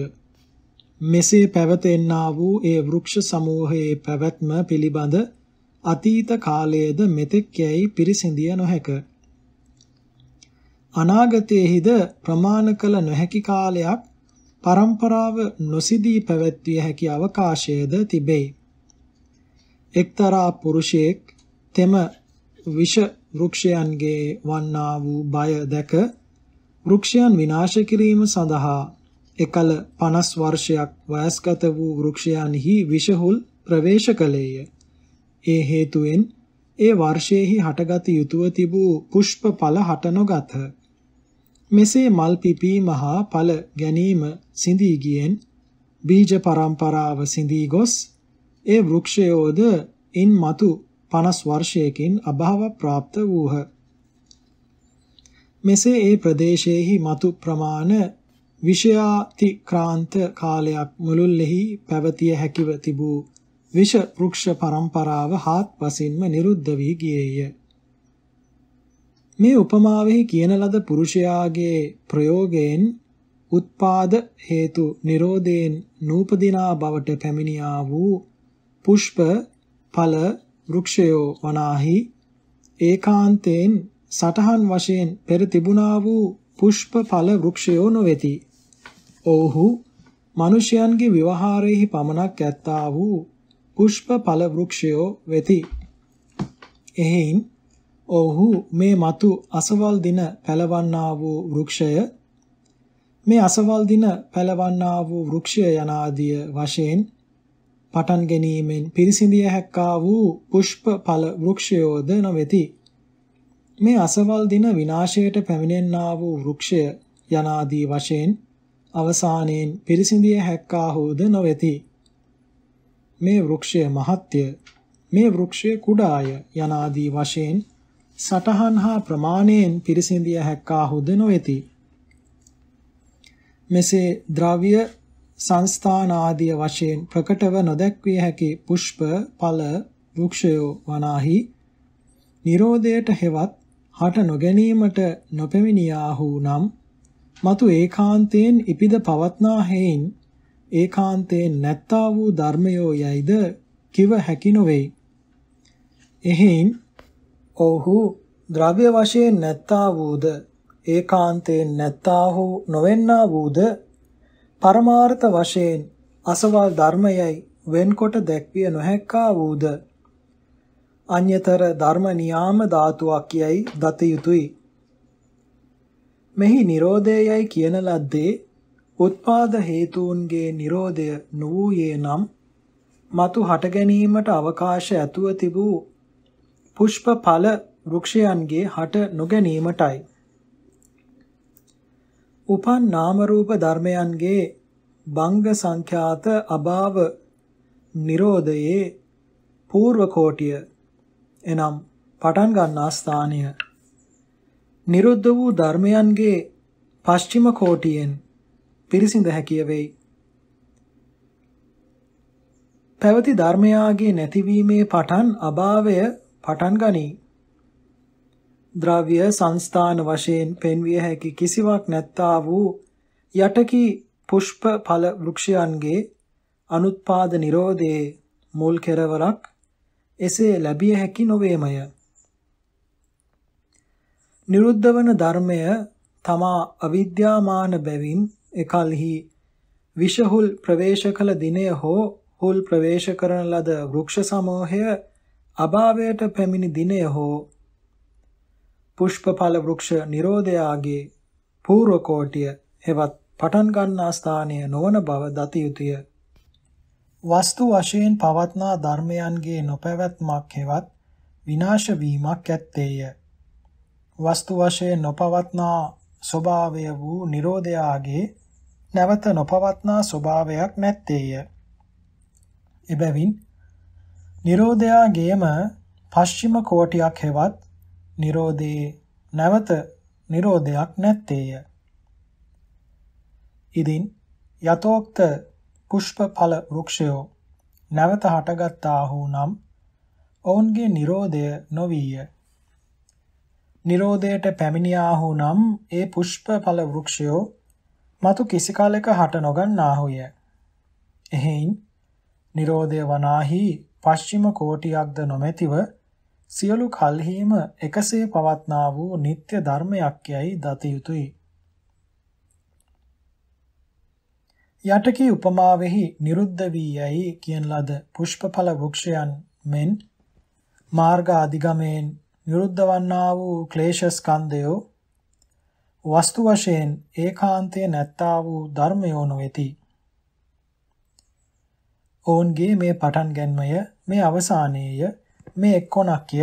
මෙසේ පැවතෙන්නා වූ ඒ වෘක්ෂ සමූහයේ පැවැත්ම පිළිබඳ අතීත කාලයේද මෙතෙක් යැයි පිරිසිඳිය නොහැක. අනාගතයේහිද ප්‍රමාණ කළ නොහැකි කාලයක් પરම්පරාව නොසිදී පැවැත්විය හැකි අවකාශයේද තිබේ. එක්තරා පුරුෂයෙක් තෙම විෂ වෘක්ෂයන්ගේ වන්නා වූ බය දැක වෘක්ෂයන් විනාශ කිරීම සඳහා එකල 50 වර්ෂයක් වයස්ගත වූ වෘක්ෂයන්හි විෂහුල් ප්‍රවේශ කළේය. ඒ හේතුවෙන් ඒ වර්ෂයේහි හටගත යුතුය තිබූ පුෂ්ප ඵල හට නොගත. මෙසේ මල් පිපීම හා ඵල ගැනීම සිඳී ගියෙන් බීජ පරම්පරාව සිඳී ගොස් ඒ වෘක්ෂයෝද ඉන් මතු 50 වර්ෂයකින් අභාව પ્રાપ્ત වූහ. මෙසේ ඒ ප්‍රදේශයේහි మతు ප්‍රමාණ විෂයාතික්‍රාන්ත කාලයක් මුළුල්ලෙහි පැවතිය හැකිව තිබූ විෂ වෘක්ෂ પરම්පරාව හාත්පසින්ම නිරුද්ධ වී ගියේය. මේ උපමාවෙහි කියන ලද පුරුෂයාගේ ප්‍රයෝගයෙන් උත්පාද හේතු නිරෝධයෙන් නූපදිනා බවට පැමිණියා වූ පුෂ්ප ඵල වෘක්ෂයෝ වනාහි ඒකාන්තයෙන් සටහන් වශයෙන් පෙර තිබුණා වූ පුෂ්ප ඵල වෘක්ෂයෝ නොවේති. ඔව්හු මිනිසයන්ගේ විවහාරයේහි පමණක් ඇත්තා වූ පුෂ්ප ඵල වෘක්ෂයෝ වෙති. එහෙයින් ඔව්හු මේ మతు අසවල් දින පැලවන්නා වූ වෘක්ෂය මේ අසවල් දින පැලවන්නා වූ වෘක්ෂය යනාදිය වශයෙන් පටන් ගැනීමෙන් පිරිසිඳිය හැක්කා වූ පුෂ්ප ඵල වෘක්ෂයෝද නොවේති. මේ අසවල් දින විනාශයට පැමිණෙන්නා වූ වෘක්ෂය යනාදී වශයෙන් අවසානයෙන් පිරිසිඳිය හැක්කා හෝද නොවේති. මේ වෘක්ෂය මහත්ය මේ වෘක්ෂය කුඩාය යනාදී වශයෙන් සටහන් හා ප්‍රමාණයෙන් පිරිසිඳිය හැක්කා හොද නොවේති. මෙසේ ද්‍රව්‍ය සංස්ථාන ආදී වශයෙන් ප්‍රකටව නොදැක්විය හැකි පුෂ්ප, ඵල, වෘක්ෂයෝ වනාහි නිරෝධයට හෙවත් හට නොගැනීමට නොපෙමිනියාහු නම් మతు ඒකාන්තයෙන් ඉපිද පවත්නා හේයින් ඒකාන්තයෙන් නැත්තා වූ ධර්මයෝ යයිද කිව හැකි නොවේ. එහෙයින් ඔහු ද්‍රව්‍ය වශයෙන් නැත්තා වූද ඒකාන්තයෙන් නැත්තා හෝ නොවෙන්නා වූද පරමාර්ථ වශයෙන් අසවල් ධර්මයයි වෙන්කොට දැක්විය නොහැක්කා වූද අන්‍යතර ධර්ම නියාම ධාතුවක් යයි දත යුතුය මෙහි Nirodhayai කියන ලද්දේ උත්පාද හේතුන්ගේ Nirodhaya නොවූයේ නම් మతు හට ගැනීමට අවකාශ ඇතුව තිබූ පුෂ්ප ඵල වෘක්ෂයන්ගේ හට නොගැනීමටයි උපන් නාම රූප ධර්මයන්ගේ බංග සංඛ්‍යාත අභාව Nirodhaye పూర్ව කෝටිය එනම් පටන් ගන්නා ස්ථානය නිරුද්ධ වූ ධර්මයන්ගේ පශ්චිම කෝටියෙන් පිරිසිඳ හැකිය වෙයි. පැවති ධර්මයාගේ නැතිවීමේ පටන් අභාවය පටන් ගනී. ද්‍රව්‍ය සංස්ථාන වශයෙන් පෙන්විය හැකි කිසිවක් නැත්තා වූ යටකි පුෂ්ප ඵල වෘක්ෂයන්ගේ අනුත්පාද නිරෝධයේ මුල් කෙරවරක් එසේ ලැබිය හැකි නොවේමය. නිරුද්ධ වන ධර්මය තමා අවිද්‍යාමාන බැවින් එකල්හි විෂහුල් ප්‍රවේශ කළ දිනය හෝ හුල් ප්‍රවේශ කරන ලද වෘක්ෂ සමූහය අභාවයට පැමිණි දිනය හෝ පුෂ්පඵල වෘක්ෂ නිරෝධයාගේ පූර්ව කෝටිය හෙවත් පටන් ගන්නා ස්ථානය නොවන බව දත යුතුය. වස්තු වශයෙන් පවත්නා ධර්මයන්ගේ නොපැවැත්මක් හෙවත් විනාශ වීමක් ඇත්තේය. වස්තු වශයෙන් නොපවත්නා ස්වභාවය වූ Nirodhayaගේ නැවත නොපවත්නා ස්වභාවයක් නැත්තේය. එබැවින් Nirodhayaගේම පශ්චිම කෝටියක් හෙවත් නිරෝධයේ නැවත නිරෝධයක් නැත්තේය. ඉදින් යතෝක්ත පුෂ්ප ඵල වෘක්ෂයෝ නැවත හටගත්තාහු නම් ඔවුන්ගේ නිරෝධය නොවිය. නිරෝධයට පැමිණියාහු නම් ඒ පුෂ්ප ඵල වෘක්ෂයෝ මතු කිසි කාලයක හට නොගන්නාහුය. එහෙයින් නිරෝධය වනාහි පශ්චිම කෝටියක්ද නොමැතිව සියලු කල්හිම එකසේ පවත්නා වූ නিত্য ධර්මයක් යයි දත යුතුය. යටකී උපමාවෙහි නිරුද්ධ වී යයි කියන ලද පුෂ්පඵල වෘක්ෂයන් මෙන් මාර්ග අධිගමයෙන් නිරුද්ධ වන්නා වූ ක්ලේශ ස්කන්ධයෝ වස්තු වශයෙන් ඒකාන්තයේ නැත්තා වූ ධර්මයෝ නොවේති. ඔවුන්ගේ මේ පටන් ගැන්මය මේ අවසානයේය මේ එක් කොනක්ය,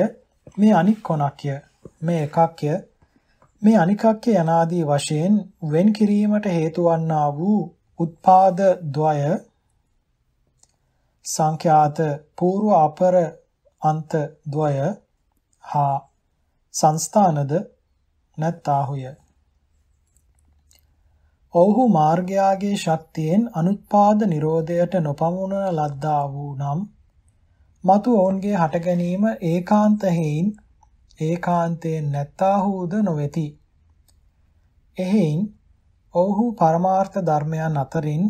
මේ අනික් කොනක්ය, මේ එකක්ය, මේ අනිකක්ය යනාදී වශයෙන් වෙන් කිරීමට හේතු වන්නා වූ උත්පාද ද්වය සංඛ්‍යාත పూర్ව අපර අන්ත ද්වය හා සංස්ථානද නැත්තාහුය. ඔව්හු මාර්ගයාගේ ශක්තියෙන් අනුත්පාද නිරෝධයට නොපමුණන ලද්දා වූ නම් මතු ඔවුන්ගේ හට ගැනීම ඒකාන්ත හේයින් ඒකාන්තයෙන් නැත්තාහුද නොවේති. එහෙයින් ඔව්හු පරමාර්ථ ධර්මයන් අතරින්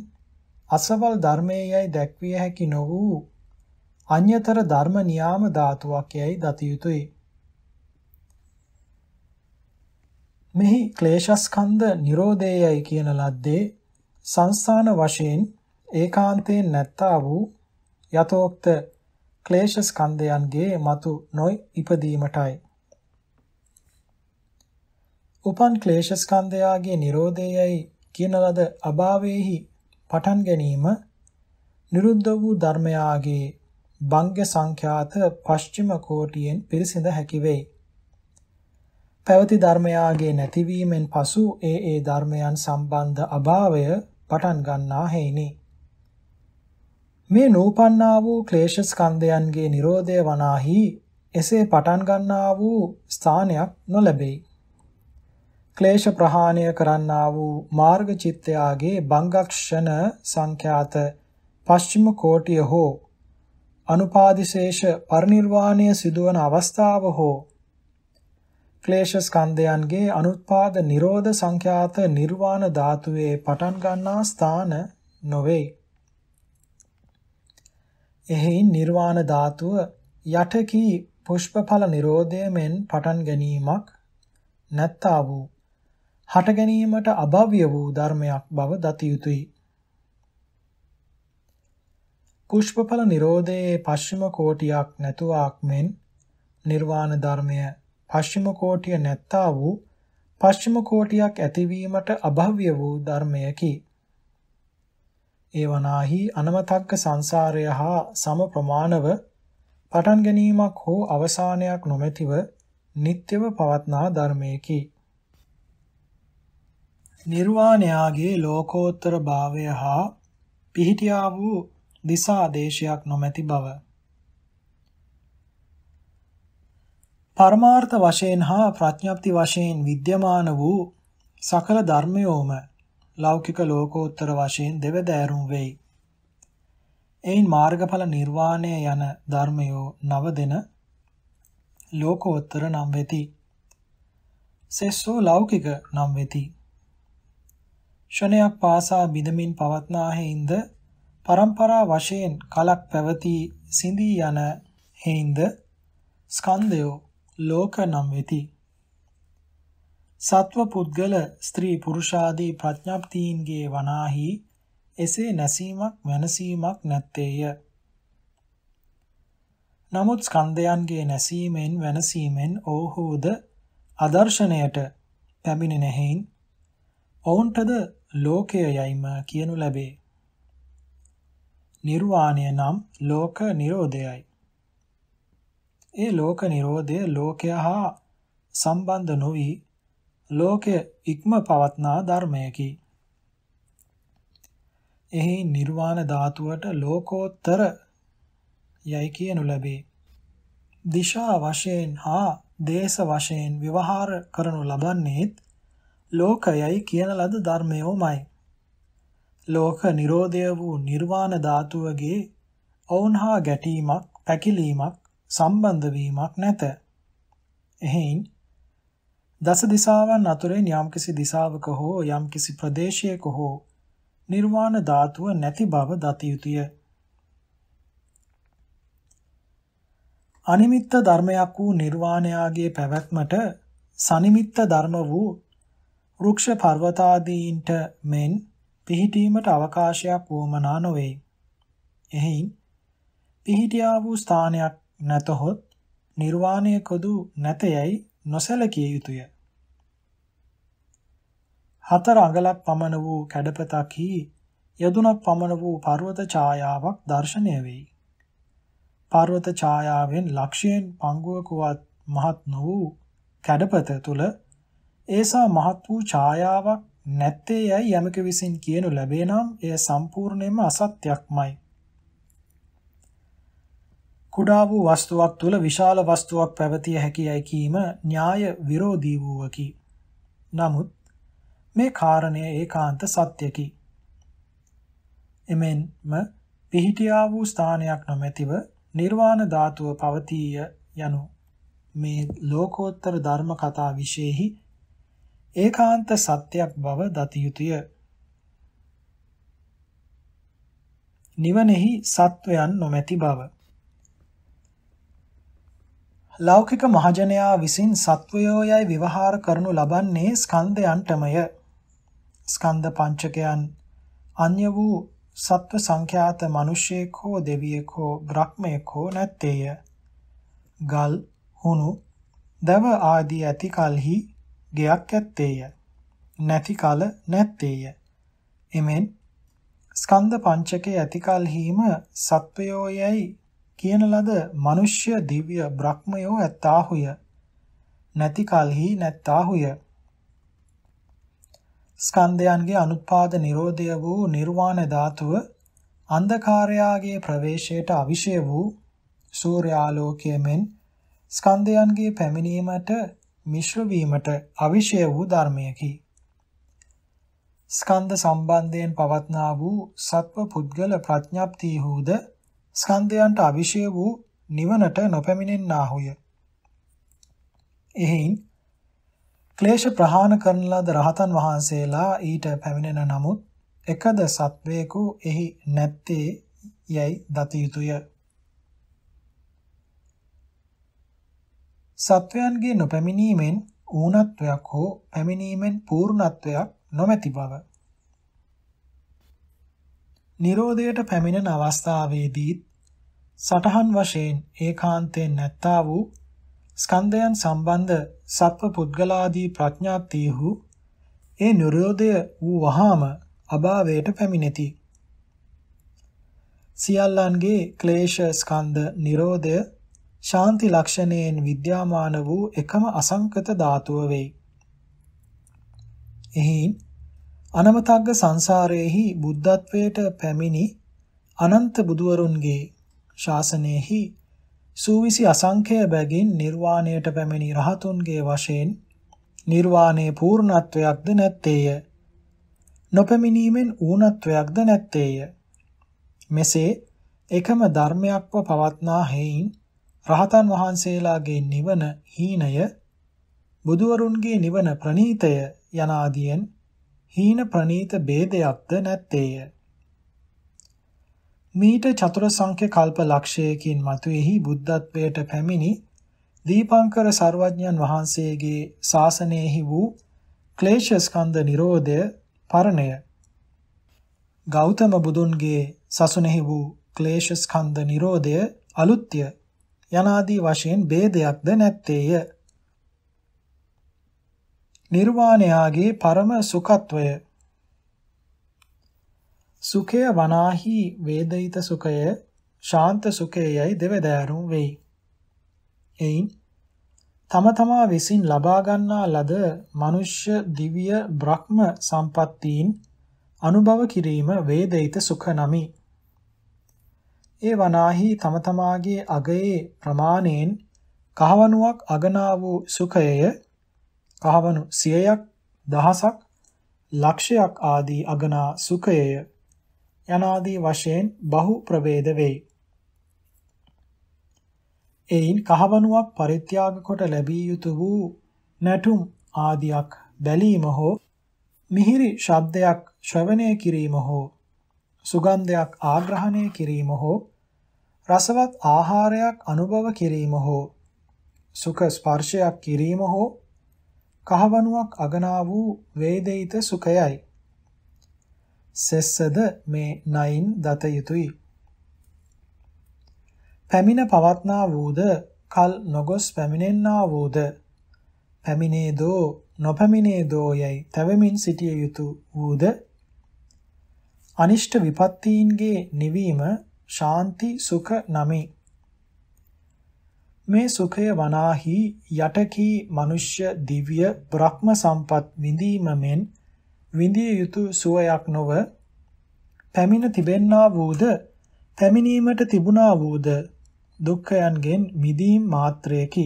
අසවල් ධර්මයේ යයි දැක්විය හැකි නො වූ අන්‍යතර ධර්ම නියාම ධාතුවක් යයි දත යුතුය. මෙහි ක්ලේශස්කන්ධ නිරෝධයයි කියන ලද්දේ සංස්ථාන වශයෙන් ඒකාන්තයෙන් නැත්තා වූ යතෝක්ත ක්ලේශ ස්කන්ධයන්ගේ మతు නොයි ඉපදීමටයි. උපන් ක්ලේශ ස්කන්ධයාගේ Nirodhayai කියන ලද අභාවයේහි පටන් ගැනීම නිරුද්ධ වූ ධර්මයාගේ බංග සංඛ්‍යාත පශ්චිම කෝටියෙන් පිරිසිඳ හැකි වෙයි. පැවති ධර්මයාගේ නැතිවීමෙන් පසු ඒ ඒ ධර්මයන් සම්බන්ධ අභාවය පටන් ගන්නා හේිනි. මේ නූපන්නා වූ ක්ලේශ ස්කන්ධයන්ගේ Nirodhe වනාහි එසේ පටන් ගන්නා වූ ස්ථානයක් නොලැබෙයි. ක්ලේශ ප්‍රහාණය කරන්නා වූ මාර්ග චිත්තයාගේ බංගක්ෂණ සංඛ්‍යාත පශ්චිම කෝටිය හෝ අනුපාදිශේෂ පරිණිර්වාණය සිදුවන අවස්ථාව හෝ ක්ලේශ ස්කන්ධයන්ගේ අනුත්පාද නිරෝධ සංඛ්‍යාත නිර්වාණ ධාතුවේ පටන් ගන්නා ස්ථාන නොවේ. එහෙයින් නිර්වාණ ධාතුව යටකී පුෂ්පඵල නිරෝධය මෙන් පටන් ගැනීමක් නැත්තා වූ හට ගැනීමට අභව්‍ය වූ ධර්මයක් බව දත යුතුයි. පුෂ්පඵල නිරෝධයේ පශ්චිම කෝටියක් නැතුවක් මෙන් නිර්වාණ ධර්මය පශ්චිම කෝටිය නැත්තා වූ පශ්චිම කෝටියක් ඇතිවීමට අභව්‍ය වූ ධර්මයකි. ඒ වනාහි අනවතක්ක සංසාරය හා සම ප්‍රමාණව පටන් ගැනීමක් හෝ අවසානයක් නොමැතිව නිත්‍යව පවත්නා ධර්මයකි. නිර්වාණයාගේ ලෝකෝත්තර භාවය හා පිහිටියා වූ දිසාදේශයක් නොමැති බව. පරමාර්ථ වශයෙන් හා ප්‍රඥප්ති වශයෙන් විද්‍යමාන වූ සකල ධර්මයෝම ලෞකික ලෝකෝත්තර වශයෙන් දෙවදෑරුම් වෙයි. එයින් මාර්ගඵල නිර්වාණය යන ධර්මයෝ නව දෙන ලෝකෝත්තර නම් වෙති. සෙස්සෝ ලෞකික නම් වෙති. ෂණයක් පාසා බිඳමින් පවත්නාහෙයින්ද පරම්පරා වශයෙන් කලක් පැවති සිඳී යන හෙයින්ද ස්කන්ධයෝ ලෝක නම් වෙති. සත්ව පුද්ගල ස්ත්‍රී පුරුෂාදී ප්‍රඥප්තීන්ගේ වනාහි එසේ නැසීමක් වෙනසීමක් නැත්තේය. නමුත් ස්කන්ධයන්ගේ නැසීමෙන් වෙනසීමෙන් ඕහෝද අදර්ශණයට පැමිණෙන හේයින් ඔවුන්ටද ලෝකය යයිම කියනු ලැබේ. නිර්වාණය නම් ලෝක නිරෝධයයි. ඒ ලෝක නිරෝධය ලෝකය හා සම්බන්ධ නොවී ලෝකය ඉක්ම පවත්නා ධර්මයකි. එහි නිර්වාණ ධාතුවට ලෝකෝත්තර යයි කියනු ලැබේ. දිශා වශයෙන් හා දේශ වශයෙන් විවහාර කරනු ලබන්නේත් ලෝකයයි කියන ලද ධර්මයෝමයි. ලෝක නිරෝධය වූ නිර්වාණ ධාතුවගේ ඔවුන් හා ගැටීමක්, පැකිලීමක්, සම්බන්ධ වීමක් නැත. එහෙයින් දස දිසාවන් අතුරෙන් යම්කිසි දිසාවක හෝ යම්කිසි ප්‍රදේශයක හෝ නිර්වාණ ධාතුව නැති බව දත යුතුය. අනිමිත්ත ධර්මයක් වූ නිර්වාණයාගේ පැවැත්මට සනිමිත්ත ධර්ම වූ වෘක්ෂ පර්වතාදීන්ට මෙන් පිහිටීමට අවකාශයක් වුවමනා නොවේ. එහෙයින් පිහිටියා වූ ස්ථානයක් නැතහොත් නිර්වාණය කොදු නැතයයි නොසැලකිය යුතුය. හතර අඟලක් පමණ වූ කැඩපතකි යදුනක් පමණ වූ පර්වත ඡායාවක් දැర్శණය වෙයි. පර්වත ඡායාවෙන් ලක්ෂයෙන් පංගුවකවත් මහත් නොවූ කැඩපත තුල ඒසා මහත් වූ ඡායාවක් නැත්තේ යයි යමක විසින් කියනු ලැබේ නම් එය සම්පූර්ණයෙන්ම අසත්‍යක්මයි. කුඩා වූ වස්තුවක් තුල විශාල වස්තුවක් පැවතිය හැකියයි කීම න්‍යාය විරෝධී වූවකි. නමුත් මේ කාරණය ඒකාන්ත සත්‍යකි. එමෙන්ම පිහිටියා වූ ස්ථානයක් නොමැතිව නිර්වාණ ධාතුව පවතීය යනු මේ ලෝකෝත්තර ධර්ම කතා විශේෂෙහි ඒකාන්ත සත්‍යයක් බව දති යුතුය. නිවනෙහි සත්වයන් නොමැති බව ලෞකික මහජනයා විසින් සත්වයෝ යයි විවහාර කරනු ලබන්නේ ස්කන්ධයන්ටමය. ස්කන්ධ පංචකයන් අන්‍ය වූ සත්ව සංඛ්‍යාත මිනිසෙක් හෝ දෙවියෙක් හෝ බ්‍රහ්මයෙක් හෝ නැත්තේය. ගල්, හුණු, දව ආදී ඇති කලෙහි ගයක් ඇත්තේය. නැති කල නැත්තේය. එමෙන් ස්කන්ධ පංචකයේ ඇති කලෙහිම සත්වයෝයයි කියන ලද මිනිස්ය දිව්‍ය බ්‍රහ්මයෝ ඇත්තාහුය. නැති කලෙහි නැත්තාහුය. ස්කන්ධයන්ගේ අනුත්පාද නිරෝධය වූ නිර්වාණ ධාතුව අන්ධකාරයාගේ ප්‍රවේශයට අවිෂය වූ සූර්යාලෝකයේ මෙන් ස්කන්ධයන්ගේ පැමිණීමට මිශ්‍ර වීමට අවිෂය වූ ධර්මයකි. ස්කන්ධ සම්බන්ධයෙන් පවත්නා වූ සත්ව පුද්ගල ප්‍රඥප්තිය හුද ස්කන්ධයන්ට අවිෂය වූ නිවනට නොපැමිණෙන්නාහුය. එහෙයින් ක්ලේශ ප්‍රහාණ කරන ලද රහතන් වහන්සේලා ඊට පැමිණෙන නමුත් එකද සත්වේකු එහි නැත්තේ යැයි දත යුතුය. සත්වයන්ගේ නොපැමිණීමෙන් ඌනත්වයක් හෝ පැමිණීමෙන් පූර්ණත්වයක් නොමැති බව. නිරෝධයට පැමිණෙන අවස්ථාවේදීත් සටහන් වශයෙන් ඒකාන්තයෙන් නැත්තා වූ ස්කන්ධයන් සම්බන්ධ සත්ව පුද්ගලාදී ප්‍රඥාත්තීහු ඒ නිරෝධය වූ වහාම අභාවයට පැමිණෙති. සියල්ලන්ගේ ක්ලේශ ස්කන්ධ නිරෝධය ශාන්ති ලක්ෂණයෙන් විද්‍යාමාන වූ එකම අසංකත ධාතුව වෙයි. එහින් අනමතග්ග සංසාරයේහි බුද්ධත්වයට පැමිණි අනන්ත බුදුවරුන්ගේ ශාසනයෙහි සූවිසි අසංඛ්‍ය බැගින් නිර්වාණයට පැමිණි රහතුන්ගේ වශයෙන් නිර්වාණයේ පූර්ණත්වයක්ද නැත්තේය. නොපැමිණීමෙන් ඌනත්වයක්ද නැත්තේය. මෙසේ එකම ධර්මයක්ව පවත්නා හේයින් රහතන් වහන්සේලාගේ නිවන හීනය බුදුවරුන්ගේ නිවන ප්‍රනීතය යනාදීන් හීන ප්‍රනීත ભેදයක්ද නැත්තේය මීට චතුරසංඛ්‍ය කල්ප ලක්ෂයකින් මතුෙහි බුද්ධත්වයට පැමිණි දීපංකර සර්වඥන් වහන්සේගේ ශාසනයෙහි වූ ක්ලේශ ස්කන්ධ නිරෝධය පරණය ගෞතම බුදුන්ගේ සසුනේහි වූ ක්ලේශ ස්කන්ධ නිරෝධය අලුත්‍ය යනාදී වශයෙන් ભેදයක්ද නැත්තේය. නිර්වාණයාගේ පරම සුඛත්වය සුඛය වනාහි වේදිත සුඛය ශාන්ත සුඛයයි දෙවදෑරුම් වෙයි. එයින් තම තමා විසින් ලබා ගන්නා ලද මනුෂ්‍ය දිව්‍ය බ්‍රහ්ම සම්පත්තීන් අනුභව කිරීම වේදිත සුඛ නමි. ඒ වනාහි තම තමාගේ අගයේ ප්‍රමාණයෙන් කහවණුවක් අගනා වූ සුඛයය කහවණු සියයක් දහසක් ලක්ෂයක් ආදී අගනා සුඛයය යනාදී වශයෙන් බහු ප්‍රභේද වෙයි. එයින් කහවණුවක් පරිත්‍යාග කොට ලැබිය යුතු වූ නැටුම් ආදියක් බැලීම හෝ මිහිරි ශබ්දයක් ශ්‍රවණය කිරීම හෝ සුගන්ධයක් ආග්‍රහණය කිරීම හෝ රසවත් ආහාරයක් අනුභව කිරීම හෝ සුඛ ස්පර්ශයක් කිරීම හෝ කහවණුවක් අගනා වූ වේදිත සුඛයයි සෙස්සද මේ නයින් දත යුතුය. පැමිණ පවත්නා වූද කල් නොගොස් පැමිණෙන්නා වූද පැමිණේදෝ නොපැමිණේදෝ යයි තැවමින් සිටිය යුතු වූද අනිෂ්ට විපත්තීන්ගේ නිවීම ශාන්ති සුඛ නමේ මේ සුඛය වනාහි යටකී මිනිස්්‍ය දිව්‍ය බ්‍රහ්ම සම්පත් විඳීම මෙන් විඳිය යුතු සුවයක් නොව පැමිණ තිබෙන්නා වූද පැමිණීමට තිබුණා වූද දුක්ඛයන්ගෙන් මිදීම් මාත්‍රයකි.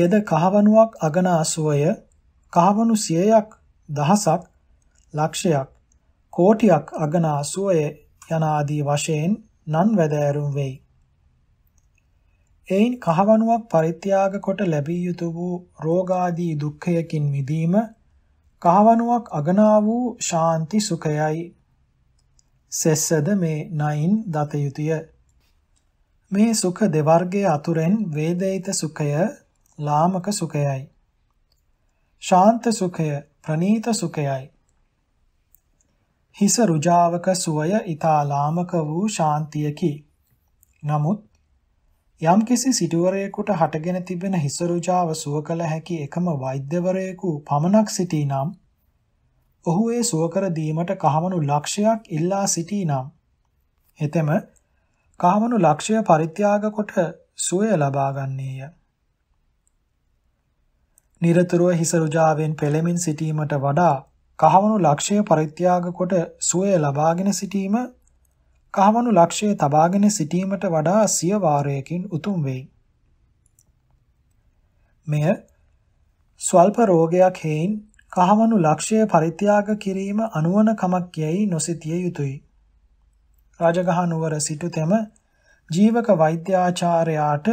එයද කහවණුවක් අගන අසුවය කහවණු සියයක් දහසක් ලක්ෂයක් කෝටියක් අගන අසුවය යන ආදී වශයෙන් නන් වැදෑරුම් වෙයි. එයින් කහවණුවක් පරිත්‍යාග කොට ලැබිය යුතු වූ රෝගාදී දුක්ඛයකින් මිදීම කහවණුවක් අගනා වූ ශාන්ති සුඛයයි. සෙස්සද මේ නයින් දත යුතුය. මේ සුඛ දෙවර්ගයේ අතුරෙන් වේදිත සුඛය ලාමක සුඛයයි. ශාන්ත සුඛය ප්‍රනීත සුඛයයි. හිස රුජාවක සුවය ඊතා ලාමක වූ ශාන්තියකි. නමුත් යම්කිසි සිටුවරයෙකුට හටගෙන තිබෙන හිසරුජාව සුව කළ හැකි එකම වෛද්‍යවරයෙකු පමණක් සිටීනම් ඔහු ඒ සුව කර දීමට කහමනු ලක්ෂයක් ඉල්ලා සිටීනම් හෙතෙම කහමනු ලක්ෂය පරිත්‍යාග කොට සුවය ලබාගන්නේය. নিরතුරුව හිසරුජාවෙන් පෙළෙමින් සිටීමට වඩා කහවණු ලක්ෂය පරිත්‍යාග කොට සුවය ලබාගෙන සිටීම කහවණු ලක්ෂයේ තබාගෙන සිටීමට වඩා සිය වාරයකින් උතුම් වෙයි. මෙය ස්වල්ප රෝගයක් හේයින් කහවණු ලක්ෂය පරිත්‍යාග කිරීම අනුවන කමක් යයි නොසිතිය යුතුය. රජගහ නුවර සිටුතෙම ජීවක වෛද්‍යාචාර්යාට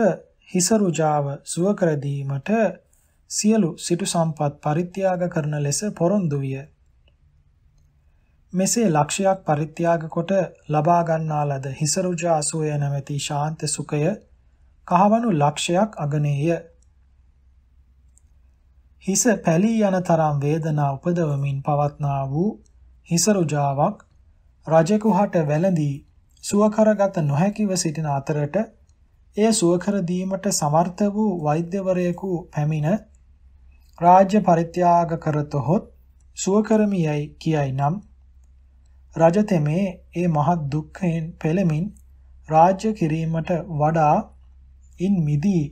හිසරුජාව සුව කර දීමට සියලු සිටු සම්පත් පරිත්‍යාග කරන ලෙස පොරොන්දු විය. මෙසේ ලක්ෂයක් පරිත්‍යාග කොට ලබා ගන්නා ලද හිසරුජා අසෝය නැමැති ශාන්ත සුඛය කහවණු ලක්ෂයක් අගනේය. හිස පැලී යන තරම් වේදනා උපදවමින් පවත්නා වූ හිසරුජාවක් රජෙකු හට වැළඳී සුවකරගත නොහැකිව සිටින අතරට එය සුවකර දීමට සමර්ථ වූ වෛද්‍යවරයෙකු පැමිණ රාජ්‍ය පරිත්‍යාග කරතොහොත් සුවකරමියයි කියයි නම් රජතෙමේ ඒ මහත් දුක්ඛයෙන් පෙළමින් රාජ්‍ය කිරීමට වඩා ඉන් මිදී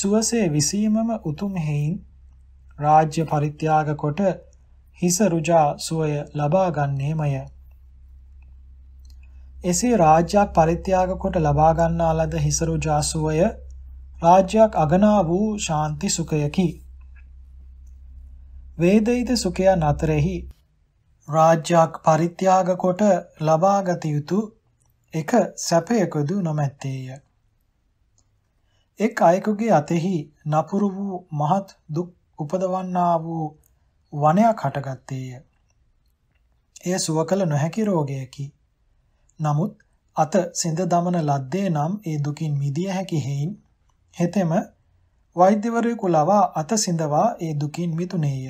සුවසේ විසීමම උතුම් හේයින් රාජ්‍ය පරිත්‍යාග කොට හිස රුජා සුවය ලබා ගන්නේමය. එසේ රාජ්‍යයක් පරිත්‍යාග කොට ලබා ගන්නා ලද හිස රුජා සුවය රාජ්‍යයක් අගනා වූ ශාන්ති සුඛයකි. වේදිත සුඛයන් අතරෙහි රාජ්‍යයක් පරිත්‍යාග කොට ලබාගත යුතු එක සැපයකදු නොමැත්තේය. එක් අයෙකුගේ අතෙහි නපුරු වූ මහත් දුක් උපදවන්නා වූ වනයක් හටගත්තේය. එය සුව කළ නොහැකි රෝගයකි. නමුත් අත සිඳ දමන ලද්දේ නම් ඒ දුකින් මිදිය හැකි හේයින් හෙතෙම වෛද්‍යවරයෙකු ලවා අත සිඳවා ඒ දුකින් මිදුනේය.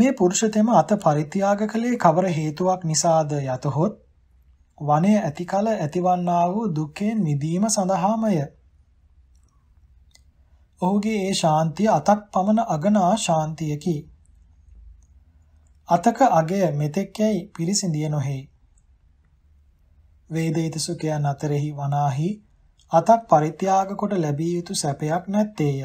මේ පුරුෂ තෙම අත පරිත්‍යාග කළේ කවර හේතුවක් නිසාද යතහොත් වනයේ ඇතිකල ඇතිවන්නා වූ දුක්ඛයෙන් මිදීම සඳහාමය. ඔහුගේ ඒ ශාන්තිය අතක් පමණ අගනා ශාන්තියකි. අතක අගය මෙතෙක්යයි පිරිසිඳිය නොහේ. වේදිත සුඛයන් අතරෙහි වනාහි අතක් පරිත්‍යාග කොට ලැබිය යුතු සැපයක් නැත්තේය.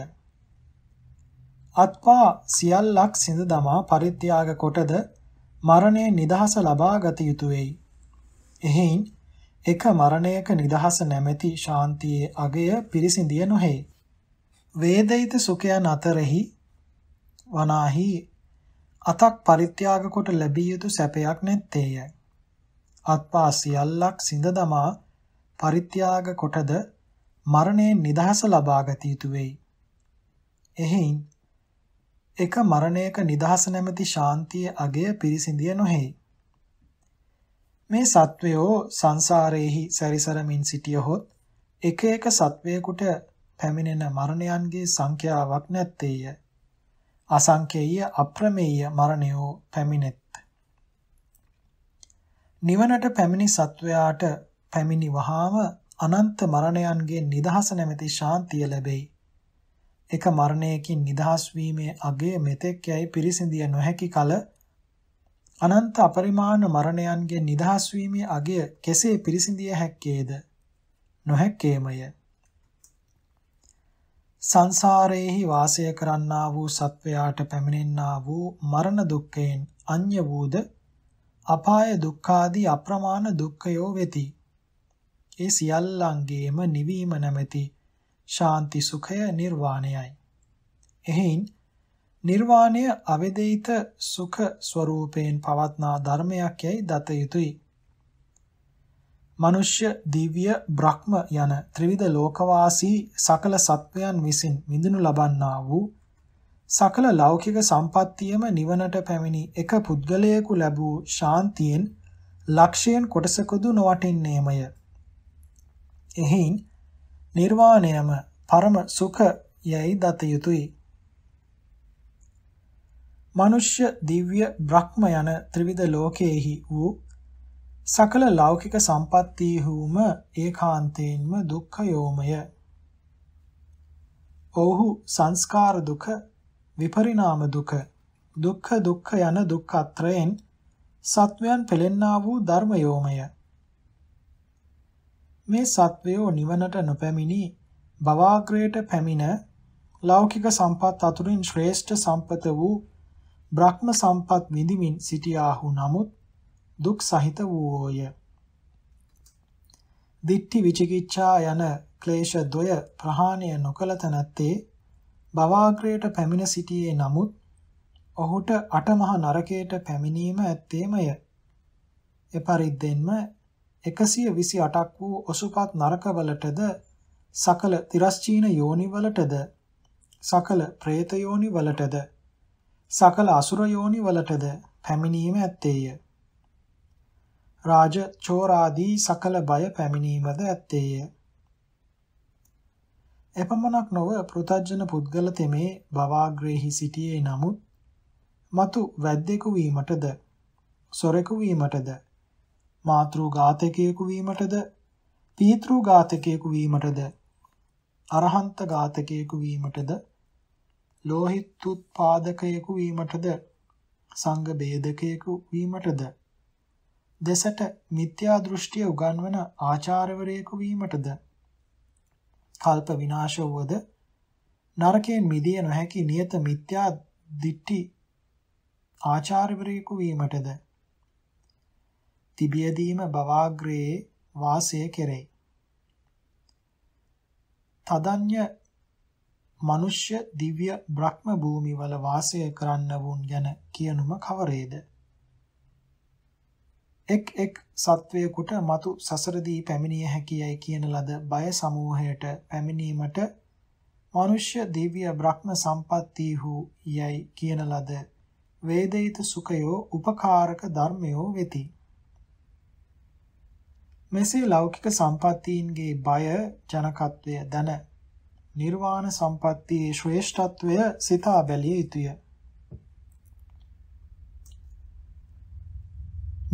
අත්පා සියල්ලක් සිඳ දමා පරිත්‍යාග කොටද මරණය නිදහස ලබා ගත යුතු වෙයි. එහෙයින් එක මරණයක නිදහස නැමැති ශාන්තියේ අගය පිරිසිඳිය නොහේ. වේදිත සුඛයන් අතරෙහි වනාහි අතක් පරිත්‍යාග කොට ලැබිය යුතු සැපයක් නැත්තේය. අත්පා සියල්ලක් සිඳ දමා පරිත්‍යාග කොටද මරණයෙන් නිදහස ලබා ගත යුතු වෙයි. එහෙයින් එක මරණයක නිදහස නැමැති ශාන්තියේ අගය පිරිසිඳිය නොහේ. මේ සත්වයෝ සංසාරයේහි සැරිසරමින් සිටියහොත් එක එක සත්වයකට පැමිණෙන මරණයන්ගේ සංඛ්‍යාවක් නැත්තේය. අසංකේය අප්‍රමේය මරණයෝ පැමිණෙත්. නිවනට පැමිණි සත්වයාට පැමිණි වහාම අනන්ත මරණයන්ගේ නිදහස නැමැති ශාන්තිය ලැබෙයි. එක මරණයකින් නිදහස් වීමේ අගය මෙතෙක් යයි පිරිසිඳිය නොහැකි කල අනන්ත අපරිමාණ මරණයන්ගේ නිදහස් වීමේ අගය කෙසේ පිරිසිඳිය හැක්කේද නොහැක්කේමය සංසාරයේහි වාසය කරන්නා වූ සත්වයාට පැමිණෙන්නා වූ මරණ දුක්ඛයෙන් අඤ්‍ය වූද අපාය දුක්ඛාදී අප්‍රමාණ දුක්ඛයෝ වෙති ඒ සියල්ලංගේම නිවීම නැමැති ශාන්ති සුඛය නිර්වාණයයි. එහෙයින් නිර්වාණය අවේදිත සුඛ ස්වરૂපයෙන් පවත්නා ධර්මයක් යයි දත යුතුය. මනුෂ්‍ය දිව්‍ය බ්‍රහ්ම යන ත්‍රිවිධ ලෝකවාසී සකල සත්වයන් විසින් විඳිනු ලබන්නා වූ සකල ලෞකික සම්පත්තියම නිවනට පැමිණි එක පුද්ගලයෙකු ලැබූ ශාන්තියෙන් ලක්ෂයෙන් කොටසකුදු නොවටින්නේමය. එහෙයින් නිර්වාණයම පරම සුඛ යයි දත යුතුයයි. මනුෂ්‍ය දිව්‍ය බ්‍රහ්ම යන ත්‍රිවිධ ලෝකයේහි වූ සකල ලෞකික සම්පත්තීහුම ඒකාන්තයෙන්ම දුක්ඛයෝමය. ඔහු සංස්කාර දුක, විපරිණාම දුක, දුක්ඛ දුක්ඛ යන දුක්ඛත්‍රයෙන් සත්වයන් පෙලෙන්නා වූ ධර්මයෝමය. මේ සත්වයෝ නිවනට නොපැමිණි භවාග්‍රයට පැමිණ ලෞකික සම්පත් අතුරින් ශ්‍රේෂ්ඨ සම්පත වූ බ්‍රහ්ම සම්පත් විඳිමින් සිටියාහු නමුත් දුක් සහිත වූෝය. දිට්ඨි විචිකිච්ඡා යන ක්ලේශ ద్వය ප්‍රහාණය නොකළ තැනැත්තේ භවාග්‍රයට පැමිණ සිටියේ නමුත් ඔහුට අටමහා නරකයට පැමිණීම ඇත්තේමය. එපරිද්දෙන්ම 128ක් වූ ඔසුපත් නරකවලටද සකල තිරස්චීන යෝනිවලටද සකල പ്രേත යෝනිවලටද සකල අසුර යෝනිවලටද පැමිණීම ඇත්තේය. රාජ චෝරාදී සකල බය පැමිණීමද ඇත්තේය. එපමණක් නොව පෘතජ්ජන පුද්ගල තෙමේ භවාග්‍රේහි සිටියේ නමුත් మతు වැද්දෙකු වීමටද සොරෙකු වීමටද මාතෘ ඝාතකයෙකු වීමටද පීතෘ ඝාතකයෙකු වීමටද අරහන්ත ඝාතකයෙකු වීමටද ලෝහිතුත්පාදකයෙකු වීමටද සංඝ බේදකයෙකු වීමටද දෙසට මිත්‍යා දෘෂ්ටිය උගන්වන ආචාර්යවරයෙකු වීමටද කල්ප විනාශ වූද නරකයෙන් මිදිය නොහැකි නියත මිත්‍යා දිට්ටි ආචාර්යවරයෙකු වීමටද තිබියදීම බවාග්‍රයේ වාසය කෙරේ. තදඤ්‍ය මනුෂ්‍ය දිව්‍ය බ්‍රහ්ම භූමිවල වාසය කරන්න වුන් ගැන කියනුම කවරේද? එක් එක් සත්වයකට మతు සසරදී පැමිණිය හැකියයි කියන ලද බය සමූහයට පැමිණීමට මනුෂ්‍ය දිව්‍ය බ්‍රහ්ම සම්පත්තී වූ යයි කියන ලද වේදිත සුඛයෝ උපකාරක ධර්මයෝ වෙති. මෙසේ ලෞකික සම්පත්තීන්ගේ බය ජනකත්වය දන නිර්වාණ සම්පත්තියේ ශ්‍රේෂ්ඨත්වය සිතා බැලිය යුතුය.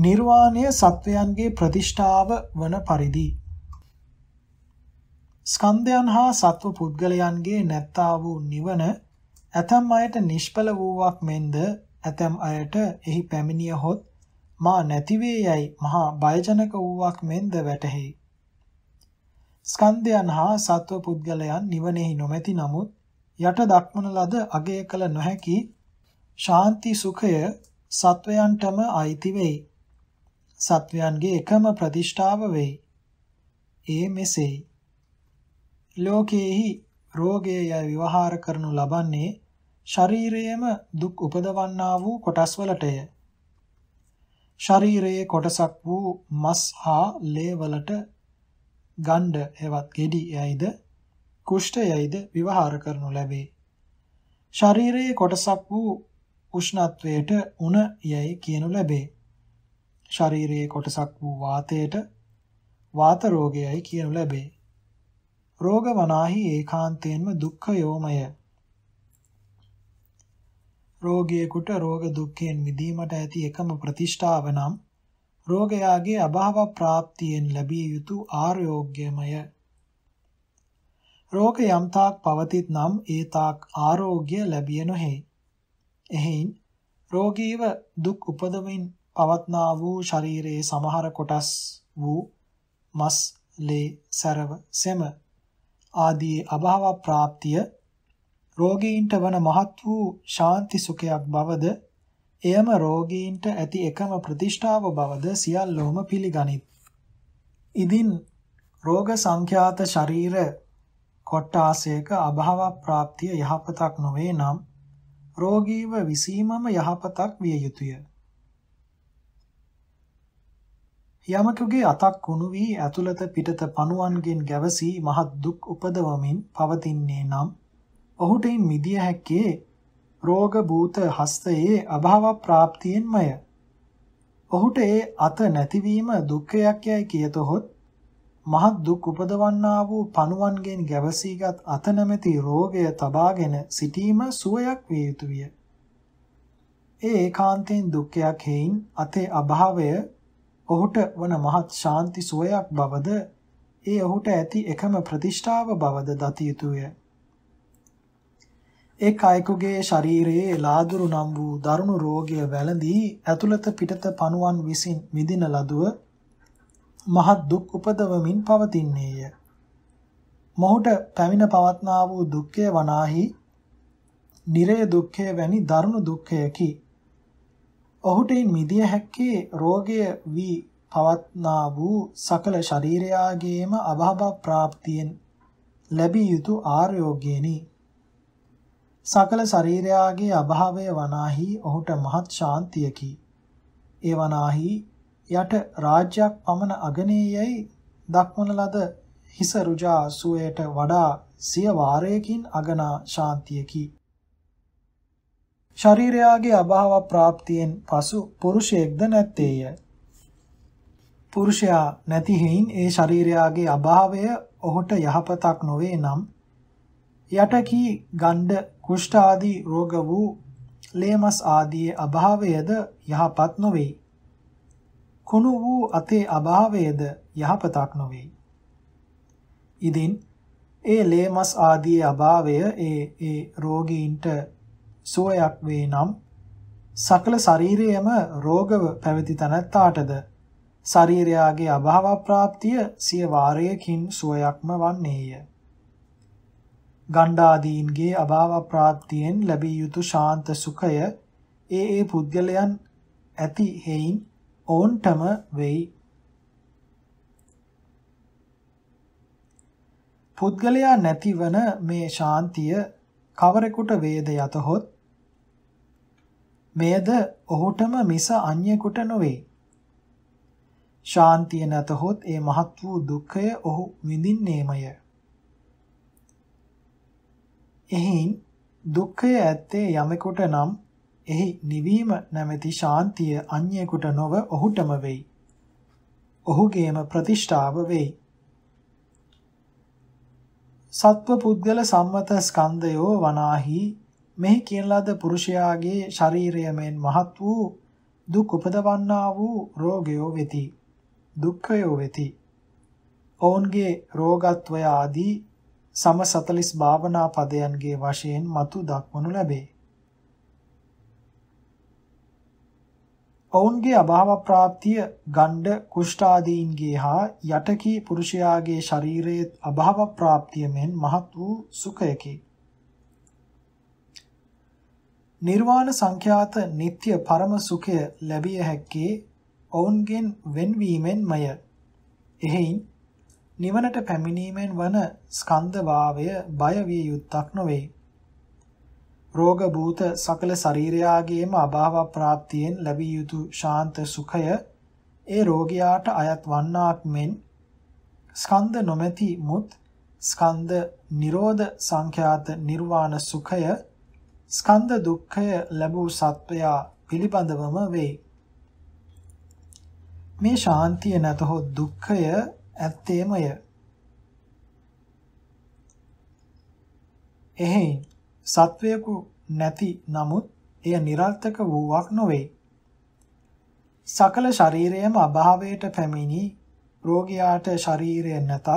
නිර්වාණය සත්වයන්ගේ ප්‍රතිෂ්ඨාව වන පරිදි ස්කන්ධයන් හා සත්ව පුද්ගලයන්ගේ නැත්තා වූ නිවන ඇතැම් අයට නිෂ්ඵල වූවක් මෙන්ද ඇතැම් අයට එහි පැමිණිය හොත් මා නැතිවේ යයි මහා බයජනක වූවක් මෙන්ද වැටහෙයි. ස්කන්ධයන් හා සත්ව පුද්ගලයන් නිවනෙහි නොමැති නමුත් යට දක්මන ලද අගය කළ නොහැකි ශාන්ති සුඛය සත්වයන්ටම අයිති වෙයි. සත්වයන්ගේ එකම ප්‍රතිෂ්ඨාව වෙයි. ඒ මෙසේයි. ලෝකයේහි රෝගය යයි විවහාර කරනු ලබන්නේ ශරීරයේම දුක් උපදවන්නා වූ කොටස් වලටය. ශරීරයේ කොටසක් වූ මස් හා ලේ වලට ගණ්ඩ හෙවත් ගෙඩි යයිද කුෂ්ඨයයිද විවහාර කරනු ලැබේ. ශරීරයේ කොටසක් වූ උෂ්ණත්වයට උණ යයි කියනු ලැබේ. ශරීරයේ කොටසක් වූ වාතයට වාත රෝගයයි කියනු ලැබේ. රෝග වනාහි ඒකාන්තයෙන්ම දුක්ඛයෝමය රෝගියෙකුට රෝග දුක්ඛයෙන් මිදීමට ඇති එකම ප්‍රතිෂ්ඨාව නම් රෝගයාගේ අභාව ප්‍රාප්තියෙන් ලැබිය යුතු ආරෝග්‍යමය රෝග යම්තාක් පවතිත් නම් ඒ තාක් ආරෝග්‍ය ලැබිය නොහේ එහෙන් රෝගීව දුක් උපදමින් පවත්නා වූ ශරීරයේ සමහර කොටස් වූ මස් ලේ සරව සෙම ආදී අභාව ප්‍රාප්තිය රෝගීන්ට වන මහත් වූ ශාන්ති සුඛයක් බවද එයම රෝගීන්ට ඇති එකම ප්‍රතිෂ්ඨාව බවද සියල්ලෝම පිළිගනිත්. ඉදින් රෝග සංඛ්‍යාත ශරීර කොට්ටාසයක අභාව ප්‍රාප්තිය යහපතක් නොවේ නම් රෝගීව විසීමම යහපතක් විය යුතුය. යමකුගේ අතක් කුණු වී ඇතුළත පිටත පණුවන්ගෙන් ගැවසී මහත් දුක් උපදවමින් පවතින්නේ නම් ඔහුට මිදිය හැක්කේ රෝග භූත හස්තයේ අභාව ප්‍රාප්තියෙන්මය. ඔහුට ඒ අත නැතිවීම දුක්ඛයක් යයි කියතොත් මහත් දුක් උපදවන්නා වූ පණුවන්ගෙන් ගැවසීගත් අත නැමැති රෝගය තබාගෙන සිටීම සුවයක් විය යුතුය. ඒ ඒකාන්තයෙන් දුක්ඛයක් හේයින් අතේ අභාවය ඔහුට වන මහත් ශාන්ති සුවයක් බවද ඒ ඔහුට ඇති එකම ප්‍රතිෂ්ඨාව බවද දතිය යුතුය. ඒ කායකුගේ ශරීරයේ ලාදුරු නම් වූ දරුණු රෝගය වැළඳී ඇතුළත පිටත පණුවන් විසින් විඳින ලදුව මහත් දුක් උපදවමින් පවතින්නේය. මොහුට පැමිණ පවත්නා වූ දුක්ඛය වනාහි නිරය දුක්ඛය වැනි දරුණු දුක්ඛයකි. ඔහුට මිදිය හැක්කේ රෝගය වී පවත්නා වූ සකල ශරීරයාගේම අභාව ප්‍රාප්තියෙන් ලැබිය යුතු ආර්යෝගේනි. සකල ශරීරයාගේ අභාවය වනාහි ඔහුට මහත් ශාන්තියකි. ඒ වනාහි යට රාජ්‍යයක් පමණ අගනේයයි දක්වන ලද හිස රුජා සුවයට වඩා සිය වාරයකින් අගනා ශාන්තියකි. ශරීරයාගේ අභාව ප්‍රාප්තියෙන් පසු පුරුෂයෙක්ද නැත්තේය. පුරුෂයා නැති හේයින් ඒ ශරීරයාගේ අභාවය ඔහුට යහපතක් නොවේ නම් යටකී ගණ්ඩ කුෂ්ඨ ආදී රෝග වූ ලේමස් ආදී අභාවයද යහපත් නොවේ. කුණු වූ අතේ අභාවයද යහපතක් නොවේ. ඉදින් ඒ ලේමස් ආදී අභාවය ඒ ඒ රෝගීන්ට සුවයක් වේ නම් සකල ශරීරයම රෝගව පැවති තැනැත්තාටද ශරීරයාගේ අභාව ප්‍රාප්තිය සිය වාරයකින් සුවයක්ම වන්නේය. ගණ්ඩාදීන්ගේ අභාව ප්‍රාප්තියෙන් ලැබිය යුතු ශාන්ත සුඛය ඒ ඒ පුද්ගලයන් ඇති හේයින් ඔවුන්ටම වෙයි. පුද්ගලයා නැතිවන මේ ශාන්තිය කවරෙකුට වේද යතහොත් මෙයද ඔහුටම මිස අන්‍යෙකුට නොවේ. ශාන්තිය නැතහොත් ඒ මහත් වූ දුක්ඛය ඔහු විඳින්නේමය. එහින් දුක්ඛය ඇත්තේ යමෙකුට නම් එහි නිවීම නැමැති ශාන්තිය අන්‍යෙකුට නොව ඔහුටම වෙයි. ඔහුගේම ප්‍රතිෂ්ඨාව වෙයි. සත්ව පුද්ගල සම්මත ස්කන්ධයෝ වනාහි මෙහි කියන ලද පුරුෂයාගේ ශරීරය මෙන් මහත් වූ දුක් උපදවන්නා වූ රෝගයෝ වෙති. දුක්ඛයෝ වෙති. ඔවුන්ගේ රෝගත්වය ආදී සම 40 භාවනා පදයන්ගේ වශයෙන් මතු දක්වනු ලැබේ. ඔවුන්ගේ අභාව ප්‍රාප්තිය ගණ්ඩ කුෂ්ඨාදීන්ගේ හා යටකී පුරුෂයාගේ ශරීරයේ අභාව ප්‍රාප්තිය මෙන් මහත් වූ සුඛයකි. නිර්වාණ සංඛ්‍යාත නিত্য පරම සුඛය ලැබිය හැක්කේ ඔවුන්ගෙන් වෙන්වීමෙන්මය. එහෙයින් නිවනට පැමිණීමෙන් වන ස්කන්ධ භාවය බය විය යුත්තක් නොවේ. රෝග භූත සකල ශරීරයාගේම අභාව ප්‍රාප්තියෙන් ලැබිය යුතු ශාන්ත සුඛය ඒ රෝගියාට අයත් වන්නාක් මෙන් ස්කන්ධ නොමැති මුත් ස්කන්ධ නිරෝධ සංඛ්‍යාත නිර්වාණ සුඛය ස්කන්ධ දුක්ඛය ලැබූ සත්වයා පිළිබඳවම වේ. මේ ශාන්තිය නැතහොත් දුක්ඛය ඇත්තේමය. එහෙයින් සත්වයකු නැති නමුත් එය નિરර්ථක වූවක් නොවේ. සකල ශරීරයම අභාවයට පැමිණි රෝගියාට ශරීරය නැතත්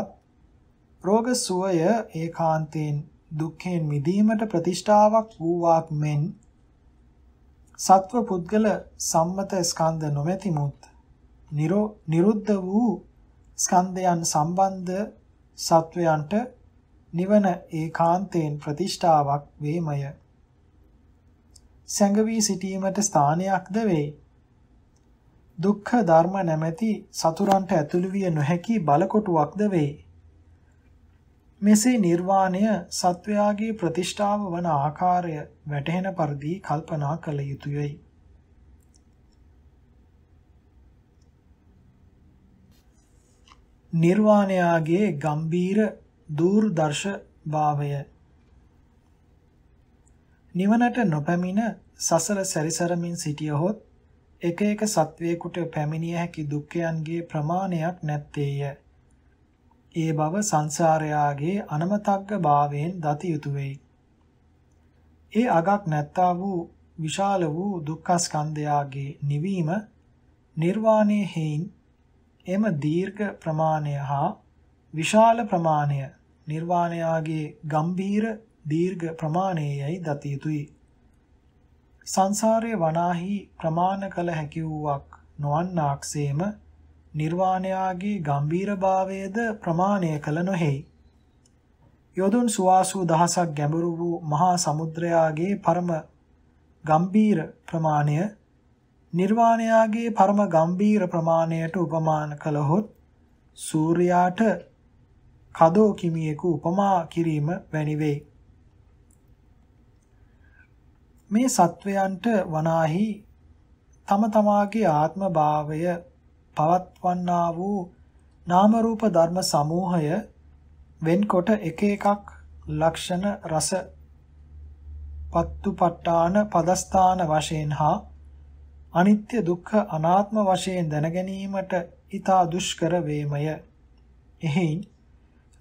රෝග සුවය ඒකාන්තයෙන් දුක්ඛයෙන් මිදීමට ප්‍රතිෂ්ඨාවක් වූවාක් මෙන් සත්ව පුද්ගල සම්මත ස්කන්ධ නොමැතිමුත් නිරුද්ධ වූ ස්කන්ධයන් සම්බන්ධ සත්වයන්ට නිවන ඒකාන්තයෙන් ප්‍රතිෂ්ඨාවක් වේමය. සැඟවී සිටීමට ස්ථානයක්ද වේ. දුක්ඛ ධර්ම නැමැති සතුරන්ට ඇතුළු විය නොහැකි බලකොටුවක්ද වේ. මෙසේ නිර්වාණය සත්වයාගේ ප්‍රතිෂ්ඨාව වන ආකාරය වැටහෙන පරිදි කල්පනා කළ යුතුයයි. නිර්වාණයාගේ ගම්බීර දූර්දර්ශ භාවය නිවනට නොපැමිණ සසර සැරිසරමින් සිටියහොත් එක එක සත්වයකට පැමිණිය හැකි දුක්ඛයන්ගේ ප්‍රමාණයක් නැත්තේය. ඒ බව සංසාරයාගේ අනමතග්ග භාවයෙන් දති යුතුය වෙයි. ඒ අගක් නැත්තා වූ විශාල වූ දුක්ඛ ස්කන්ධයාගේ නිවීම නිර්වාණයේ හේයින් එම දීර්ඝ ප්‍රමාණය හා විශාල ප්‍රමාණය නිර්වාණයාගේ ගම්භීර දීර්ඝ ප්‍රමාණයයි දත යුතුය. සංසාරයේ වනාහි ප්‍රමාණ කළ හැකි වූවක් නොවන්නාක්සේම නිර්වාණයාගේ ගම්භීරභාවයද ප්‍රමාණය කළ නොහෙයි. යොදුන් සුවාසු දහසක් ගැඹුරු වූ මහා සමුද්‍රයාගේ පරම ගම්භීර ප්‍රමාණය නිර්වාණයාගේ පරම ගම්බීර ප්‍රමාණයට උපමාන කළහොත් සූර්යාට කදෝ කිමියෙකු උපමා කිරීම වැනි වෙයි. මේ සත්වයන්ට වනාහි තම තමාගේ ආත්ම භාවය පවත්වන්නා වූ නාම රූප ධර්ම සමූහය වෙන්කොට එක එකක් ලක්ෂණ රස පත්තුපට්ඨාන පදස්ථාන වශයෙන් හා අනිත්‍ය දුක්ඛ අනාත්ම වශයෙන් දැනගැනීමට ඊතා දුෂ්කර වේමය. එහෙයින්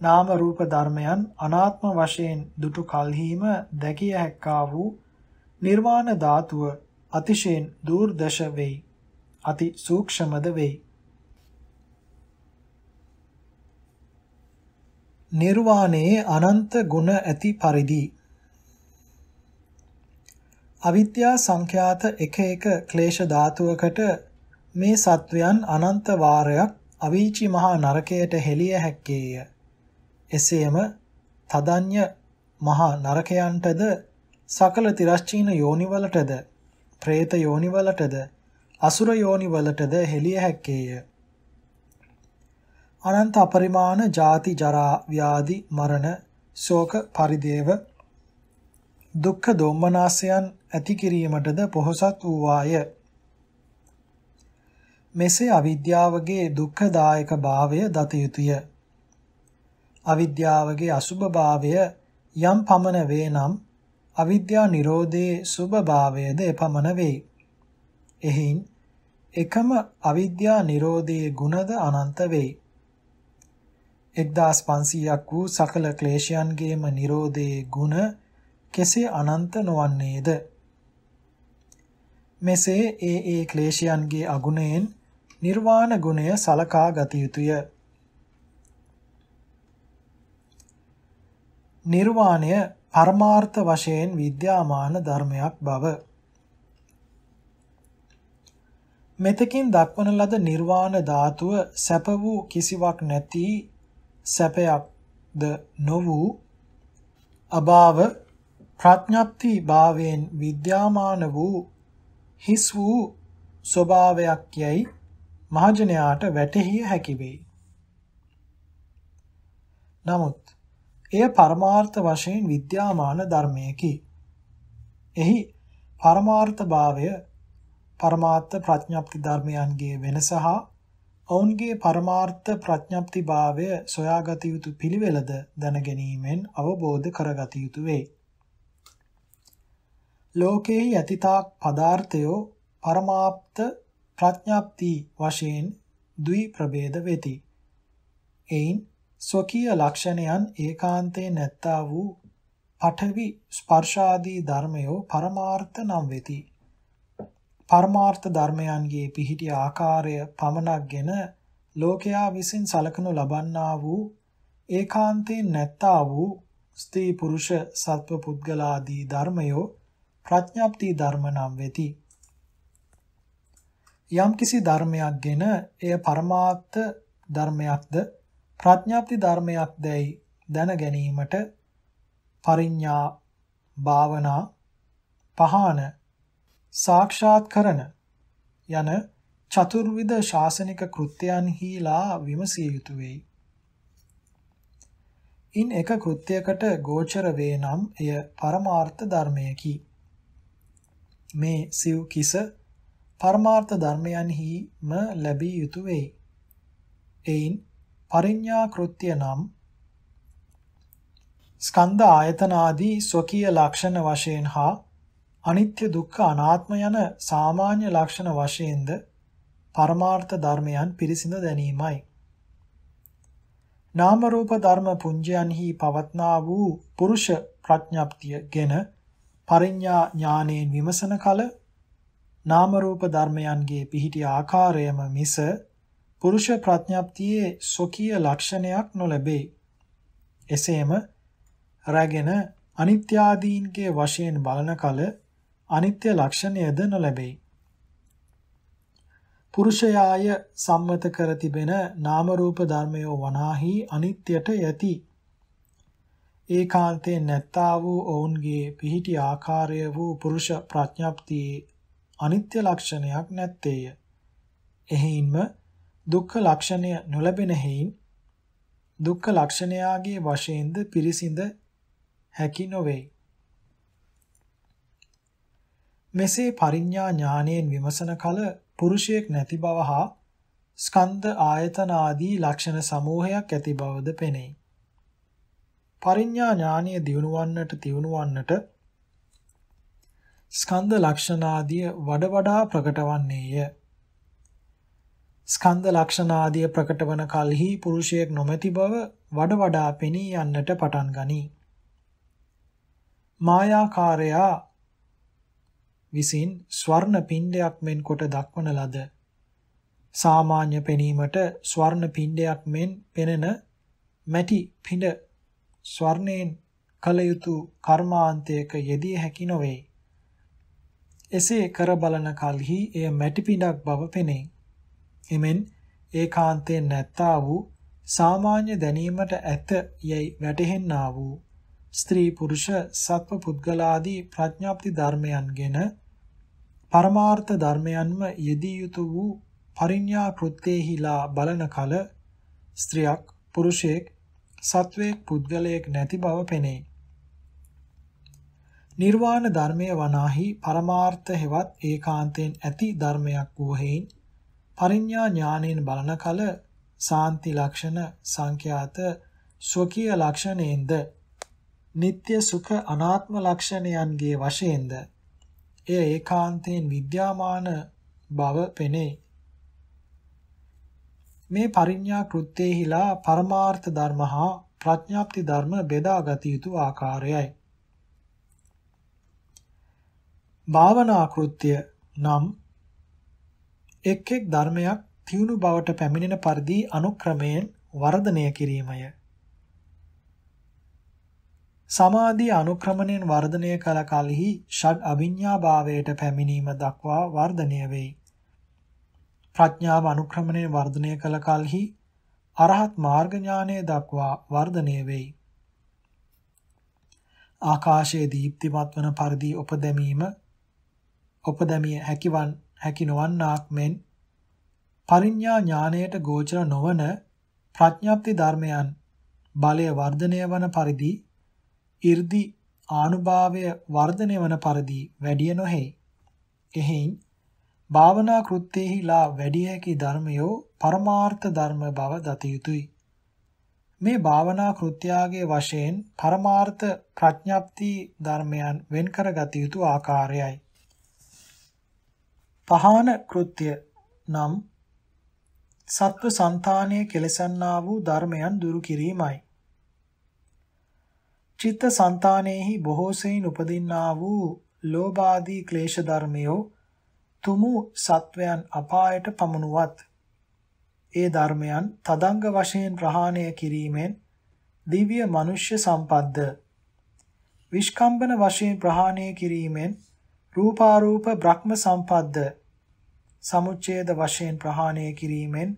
නාම රූප ධර්මයන් අනාත්ම වශයෙන් දුටු කල්හිම දැකිය හැක්කා වූ නිර්වාණ ධාතුව අතිශයින් දුර්දශ වෙයි. අති සූක්ෂමද වෙයි. නිර්වාණයේ අනන්ත ගුණ ඇති පරිදි අවිද්‍යා සංඛ්‍යාත එක එක ක්ලේශ ධාතුවකට මේ සත්වයන් අනන්ත වාරයක් අවීචි මහා නරකයට හෙළිය හැක්කේය. එසේම තදඤ්‍ය මහා නරකයන්ටද සකල තිරස්චීන යෝනිවලටද പ്രേත යෝනිවලටද අසුර යෝනිවලටද හෙළිය හැක්කේය. අනන්ත අපරිමාණ ජාති ජරා ව්‍යාධි මරණ ශෝක පරිදේව දුක්ඛ දෝමනසයන් ඇති කිරීමටද පොහොසත් වූවාය. මෙසේ අවිද්‍යාවගේ දුක්ඛදායක භාවය දත යුතුය. අවිද්‍යාවගේ අසුභ භාවය යම් පමණ වේ නම් අවිද්‍යා නිරෝධයේ සුභ භාවයද එපමණ වේ. එහින් එකම අවිද්‍යා නිරෝධයේ ගුණද අනන්ත වේ. 1500ක් වූ සකල ක්ලේශයන්ගේම නිරෝධයේ ගුණ කෙසේ අනන්ත නොවන්නේද? මෙසේ ඒ ඒ ක්ලේශයන්ගේ අගුණයෙන් නිර්වාණ ගුණය සලකා ගත යුතුය. නිර්වාණය පරමාර්ථ වශයෙන් විද්‍යාමාන ධර්මයක් බව මෙතකින් දක්වන ලද නිර්වාණ ධාතුව සැප වූ කිසිවක් නැති සැපයක්ද නො වූ අභාව ප්‍රඥප්ති භාවයෙන් විද්‍යාමාන වූ හිස් වූ ස්වභාවයක් යයි මහජනයාට වැටහිය හැකි වෙයි. නමුත් එය පරමාර්ථ වශයෙන් විද්‍යාමාන ධර්මයකි. එහි පරමාර්ථභාවය පරමාර්ථ ප්‍රඥප්ති ධර්මයන්ගේ වෙනස හා ඔවුන්ගේ පරමාර්ථ ප්‍රඥප්තිභාවය සොයාගත යුතු පිළිවෙලද දැනගැනීමෙන් අවබෝධ කරගත යුතු වේ. ලෝකයෙහි ඇතිතාක් පදාර්ථයෝ පරමාප්ත ප්‍රඥාප්ති වශයෙන් ද්වි ප්‍රභේද වෙති. එයින් ස්වකීය ලක්ෂණයන් ඒකාන්තේ නැත්තා වූ පඨවි ස්පර්ශාදී ධර්මයෝ පරමාර්ථ නම් වෙති. පරමාර්ථ ධර්මයන්ගේ පිහිටි ආකාරය පමණක්ගෙන ලෝකයා විසින් සලකනු ලබන්නා වූ ඒකාන්තයෙන් නැත්තා වූ ස්ත්‍රී පුරුෂ සත්ව පුද්ගලාදී ධර්මයෝ ප්‍රඥාප්ති ධර්ම නම් වෙති. යම්කිසි ධර්මයක් ගෙන එය පරමාර්ථ ධර්මයක්ද ප්‍රඥාප්ති ධර්මයක් දැයි දැන ගැනීමට පරිඥා භාවනා පහන සාක්ෂාත් කරන යන චතුර්විධ ශාසනික කෘත්‍යයන්හිලා විමසිය යුතු වෙයි. ඉන් එක කෘත්‍යයකට ගෝචර වේ නම් එය පරමාර්ථ ධර්මයකි. මේ සිව් කිස පරමාර්ථ ධර්මයන්හිම ලැබිය යුතු වෙයි. එයින් පරිඤ්ඤා කෘත්‍ය නම් ස්කන්ධ ආයතන ආදී ස්වකීය ලක්ෂණ වශයෙන් හා අනිත්‍ය දුක්ඛ අනාත්ම යන සාමාන්‍ය ලක්ෂණ වශයෙන්ද පරමාර්ථ ධර්මයන් පිරිසිඳ දැනීමයි. නාම රූප ධර්ම පුඤ්ජයන්හි පවත්නා වූ පුරුෂ ප්‍රඥාප්තිය ගැන පරිඥා ඥානයෙන් විමසන කල නාම රූප ධර්මයන්ගේ පිහිටි ආකාරයම මිස පුරුෂ ප්‍රඥාප්තියේ සොකීය ලක්ෂණයක් නොලැබේ. එසේම රැගෙන අනිත්‍ය ආදීන්ගේ වශයෙන් බලන කල අනිත්‍ය ලක්ෂණයද නොලැබේ. පුරුෂයාය සම්මත කර තිබෙන නාම රූප ධර්මයෝ වනාහි අනිත්‍යට යති. ඒකාන්තයෙන් නැත්තා වූ ඔවුන්ගේ පිහිටි ආකාරය වූ පුරුෂ ප්‍රඥප්තියේ අනිත්‍ය ලක්ෂණයක් නැත්තේය. එහෙයින්ම දුක්ඛ ලක්ෂණය නොලැබෙන හේයින් දුක්ඛ ලක්ෂණයාගේ වශයෙන්ද පිරිසිඳ හැකි නොවේ. මෙසේ පරිඥා ඥානයෙන් විමසන කල පුරුෂයෙක් නැති බව හා ස්කන්ධ ආයතන ආදී ලක්ෂණ සමූහයක් ඇති බවද පෙනෙයි. පරිඥා ඥානීය දියුණුවන්නට දියුණුවන්නට ස්කන්ධ ලක්ෂණාදිය වඩ වඩා ප්‍රකටවන්නේය. ස්කන්ධ ලක්ෂණාදිය ප්‍රකටවන කලෙහි පුරුෂයෙක් නොමැති බව වඩ වඩා පෙනී යන්නට පටන් ගනී. මායාකාරයා විසින් ස්වර්ණ පිණ්ඩයක් මෙන් කොට දක්වන ලද සාමාන්‍ය පෙනීමට ස්වර්ණ පිණ්ඩයක් මෙන් පෙනෙන මැටි පිඬ ස්වර්ණයෙන් කල යුතු කර්මාන්තයක යෙදිය හැකි නොවේ. එසේ කර බලන කලෙහි එය මැටි පිඩක් බව පෙනේ. එමෙන් ඒකාන්තයෙන් නැත්තා වූ සාමාන්‍ය දැනීමට ඇත යැයි වැටහෙන්නා වූ ස්ත්‍රී පුරුෂ සත්ව පුද්ගලාදී ප්‍රඥාප්ති ධර්මයන්ගෙන පරමාර්ථ ධර්මයන්ම යෙදී යුතු වූ පරිඤ්ඤා කෘත්‍යෙහිලා බලන කල ස්ත්‍රියක් පුරුෂයෙක් සත්වයෙක් පුද්ගලයෙක් නැති බව පෙනේ. නිර්වාණ ධර්මයේ වනාහි පරමාර්ථ හෙවත් ඒකාන්තයෙන් ඇති ධර්මයක් වූ හේයින් පරිඥා ඥාණයෙන් බලන කල සාන්ති ලක්ෂණ සංඛ්‍යාත ස්වකීය ලක්ෂණයෙන්ද නিত্য සුඛ අනාත්ම ලක්ෂණයන්ගේ වශයෙන්ද එය ඒකාන්තයෙන් විද්‍යාමාන බව පෙනේ මේ පරිඥා කෘත්‍යෙහිලා පරමාර්ථ ධර්ම හා ප්‍රඥාප්ති ධර්ම බෙදා ගත යුතු ආකාරයයි. භාවනා කෘත්‍ය නම් එක් එක් ධර්මයක් තියුණු බවට පැමිණෙන පරිදි අනුක්‍රමයෙන් වර්ධනය කිරීමය. සමාධිය අනුක්‍රමණයෙන් වර්ධනය කළ කලෙහි ෂඩ් අභිඥා භාවයට පැමිණීම දක්වා වර්ධනය වෙයි. ප්‍රඥාව අනුක්‍රමණය වර්ධනය කළ කලෙහි අරහත් මාර්ග දක්වා වර්ධනය වෙයි. ආකාශයේ දීප්තිමත් වන පරිදි උපදැමීම උපදැමිය හැකිවන් හැකි නොවන්නාක් මෙන් පරිඥා ඥාණයට ගෝචර නොවන ප්‍රඥාප්ති ධර්මයන් බලය වර්ධනය වන පරිදි 이르දි ආනුභාවය වර්ධනය වන පරිදි වැඩි නොහේ. එහෙන් භාවනා කෘත්‍යෙහිලා වැඩි හැකි ධර්මයෝ පරමාර්ථ ධර්ම බව දත යුතුය. මේ භාවනා කෘත්‍යාගේ වශයෙන් පරමාර්ථ ප්‍රඥප්ති ධර්මයන් වෙන් කරගත යුතු ආකාරයයි. පහාන කෘත්‍ය නම් සත්ව సంతානයේ කෙලසන්නා වූ ධර්මයන් දුරු කිරීමයි. චිත්ත సంతානෙහි බොහෝ සෙයින් උපදින්නා වූ ලෝභාදී ක්ලේශ ධර්මයෝ තුමු සත්වයන් අපායට පමුණුවත් ඒ ධර්මයන් තදංග වශයෙන් ප්‍රහාණය කිරීමෙන් දිව්‍ය මනුෂ්‍ය සම්පද්ද විස්කම්බන වශයෙන් ප්‍රහාණය කිරීමෙන් රූපාරූප බ්‍රහ්ම සම්පද්ද සමුච්ඡේද වශයෙන් ප්‍රහාණය කිරීමෙන්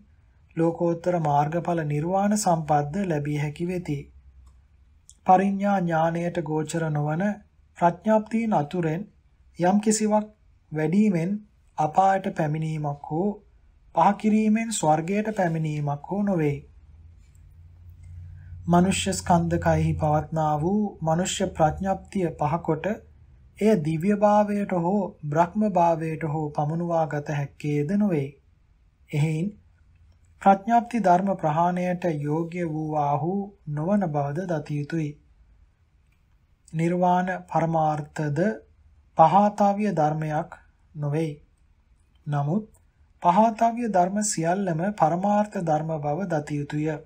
ලෝකෝත්තර මාර්ගඵල නිර්වාණ සම්පද්ද ලැබිය හැකි වෙති පරිඥා ඥාණයට ගෝචර නොවන ප්‍රඥාප්තියන් අතුරෙන් යම් කිසිවක් වැඩිමෙන් අපායට පැමිණීමක් හෝ පහ කිරීමෙන් ස්වර්ගයට පැමිණීමක් හෝ නොවේ. මනුෂ්‍ය ස්කන්ධකයෙහි පවත්නා වූ මනුෂ්‍ය ප්‍රඥප්තිය පහකොට එය දිව්‍යභාවයට හෝ බ්‍රහ්මභාවයට හෝ පමුණුවා ගත හැක්කේද නොවේ. එහෙයින් ප්‍රඥාප්ති ධර්ම ප්‍රහාණයට යෝග්‍ය වූ ආහු නොවන බවද දත යුතුයි. නිර්වාණ පරමාර්ථද පහතාවිය ධර්මයක් නොවේ. නමුත් පහාතව්‍ය ධර්ම සියල්ලම පරමාර්ථ ධර්ම බව දතිය යුතුය.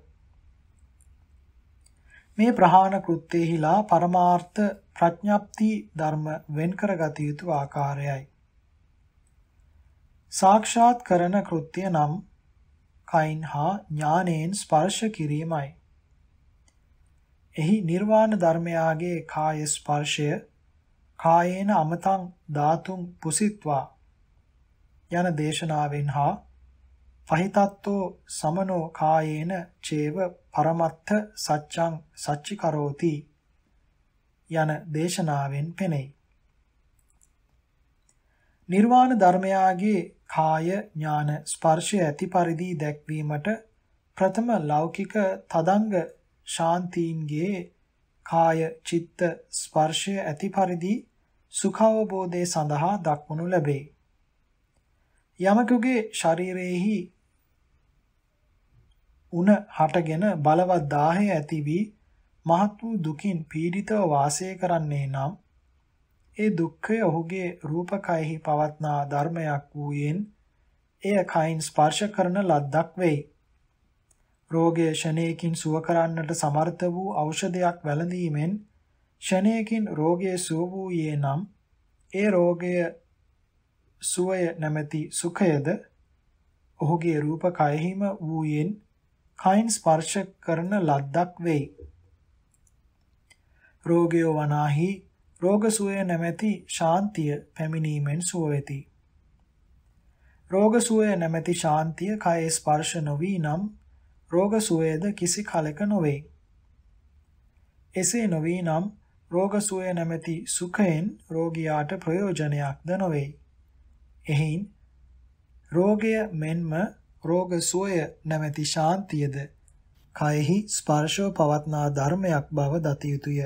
මේ ප්‍රහාණ කෘත්‍යෙහිලා පරමාර්ථ ප්‍රඥප්ති ධර්ම වෙන්කර ගත යුතු ආකාරයයි. සාක්ෂාත් කරන කෘත්‍ය නම් කයින් හා ඥානයෙන් ස්පර්ශ කිරීමයි. එහි නිර්වාණ ධර්මයාගේ කාය ස්පර්ශය කායේන අමතං ධාතුම් පුසිත්වා යන දේශනාවෙන් හා පහිතත්තෝ සමනෝ කායේන චේව පරමත්ථ සච්ඡං සච්චිකරෝති යන දේශනාවෙන් පෙනෙයි. නිර්වාණ ධර්මයාගේ කාය ඥාන ස්පර්ශය ඇති පරිදි දැක්වීමට ප්‍රථම ලෞකික තදංග ශාන්තීන්ගේ කාය චිත්ත ස්පර්ශය ඇති පරිදි සුඛාවබෝධය සඳහා දක්වනු ලැබේ. යමකුගේ ශරීරයේහි උණ හටගෙන බලවත් දාහය ඇති වී මහත් වූ දුකින් පීඩිතව වාසය කරන්නේ නම් ඒ දුක්ඛය ඔහුගේ රූපකයෙහි පවත්නා ධර්මයක් වූයෙන් එය කයින් ස්පර්ශ කරන ලද්දක් වෙයි. රෝගය ෂණයකින් සුව කරන්නට සමර්ථ වූ ඖෂධයක් වැළඳීමෙන් ෂණයකින් රෝගය සුව වූයේ නම් ඒ රෝගය සුවය නැමැති සුඛයද ඔහුගේ රූප කයෙහිම වූයෙන් කයින් ස්පර්ශ කරන ලද්දක් වෙයි. රෝගය වනාහි රෝග සුවය නැමැති ශාන්තිය පැමිණීමෙන් සුව වෙති. රෝග සුවය නැමැති ශාන්තිය කය ස්පර්ශ නොවී නම් රෝග සුවයද කිසි කලක නොවේ. එසේ නොවී නම් රෝග සුවය නැමැති සුඛයෙන් රෝගියාට ප්‍රයෝජනයක්ද නොවේ. එහෙයින් රෝගය මෙන්ම රෝග සෝය නැමැති ශාන්තියද කයෙහි ස්පර්ශව පවත්නා ධර්මයක් බව දත යුතුය.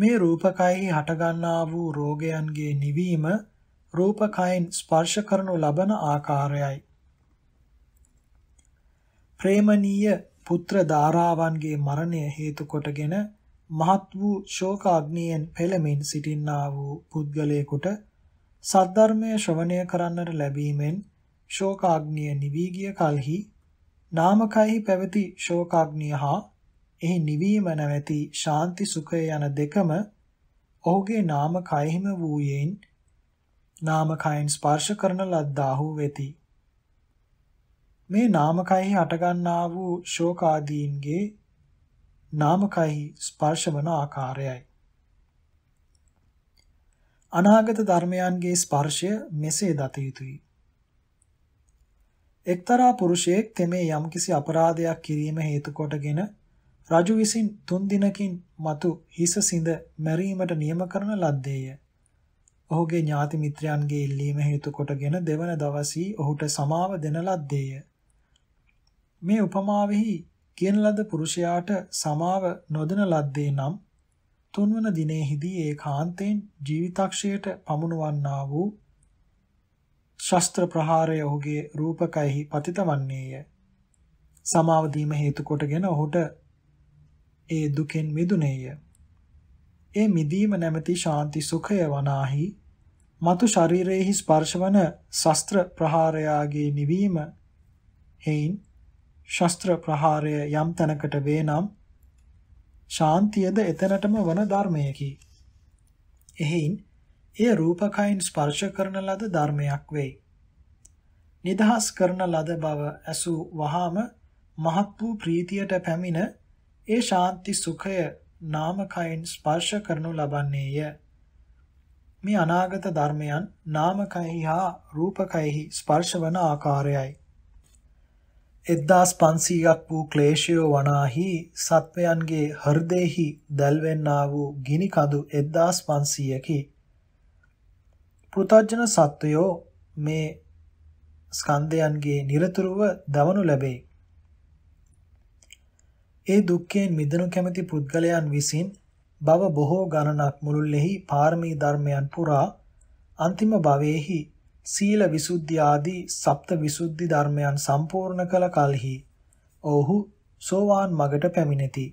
මේ රූපකයෙහි හටගන්නා වූ රෝගයන්ගේ නිවීම රූපකයෙන් ස්පර්ශ කරනු ලබන ආකාරයයි. ප්‍රේමණීය පුත්‍ර ධාරාවන්ගේ මරණය හේතු කොටගෙන මහත් වූ ශෝක අග්නියෙන් පෙළමින් සිටින්නා වූ පුද්ගලයෙකුට සද්ධර්මය ශ්‍රවණය කරන්නට ලැබීමෙන් ශෝකාග්නිය නිවී ගිය කලෙහි නාමකයෙහි පැවති ශෝකාග්නිය හා එහි නිවීම නැවති ශාන්ති සුඛය යන දෙකම ඔහුගේ නාමකයෙහිම වූයෙන් නාමකයෙන් ස්පර්ශ කරන ලද්දාහු වෙති මේ නාමකයෙහි හටගන්නා වූ ශෝකාදීන්ගේ නාමකයෙහි ස්පර්ශ වන ආකාරයයි අනාගත ධර්මයන්ගේ ස්පර්ශය මෙසේ දත යුතුයි. එක්තරා පුරුෂයෙක් තෙමේ යම්කිසි අපරාධයක් කිරීම හේතු කොටගෙන රජු විසින් තුන් දිනකින් මතු හිස සිඳ මැරීමට නියම කරන ලද්දේය. ඔහුගේ ඥාති මිත්‍රයන්ගේ ඉල්ලීම හේතු කොටගෙන දෙවන දවසී ඔහුට සමාව දෙන ලද්දේය. මේ උපමාවෙහි කියන ලද පුරුෂයාට සමාව නොදෙන ලද්දේ නම් තුන්වන දිනෙහිදී ඒ කාන්තෙන් ජීවිතක්ෂයට පමුණුවන්නා වූ ශස්ත්‍ර ප්‍රහාරය ඔහුගේ රූපකයෙහි පතිත වන්නේය. සමාව දීම හේතු කොටගෙන ඔහුට ඒ දුකෙන් මිදුනේය. ඒ මිදීම නැමැති ශාන්ති සුඛය වනාහි මතු ශරීරයේහි ස්පර්ශවන ශස්ත්‍ර ප්‍රහාරයාගේ නිවීම හේයින් ශස්ත්‍ර ප්‍රහාරය යම් තැනකට වේනම් ශාන්තියද එතනටම වන ධර්මයකි. එහෙයින් එය රූපකයින් ස්පර්ශ කරන ලද ධර්මයක් වෙයි. නිදහස් කරන ලද බව ඇසු වහාම මහත් වූ ප්‍රීතියට පැමිණ ඒ ශාන්ති සුඛය නාමකයින් ස්පර්ශ කරනු ලබන්නේය. මේ අනාගත ධර්මයන් නාමකයෙහි හා රූපකයෙහි ස්පර්ශ වන ආකාරයයි. එද්දාස් පන්සීයක් වූ ක්ලේශයෝ වනාහි සත්වයන්ගේ හර්දයෙහි දැල්වෙන්නා වූ ගිනි කඳු එද්දාස් පන්සීයකි. පෘතජ්ජන සත්වයෝ මේ ස්කන්ධයන්ගේ නිරතුරුව දවනු ලැබේ. ඒ දුක්ඛයෙන් මිදෙනු කැමැති පුද්ගලයන් විසින් බව බොහෝ ගණනක් මුළුල්ලෙහි පාරමී ධර්මයන් පුරා අන්තිම භවයේහි සීල විසුද්ධි ආදී සප්ත විසුද්ධි ධර්මයන් සම්පූර්ණ කළ කලෙහි ඔවුහු සෝවාන් මගට පැමිණෙති.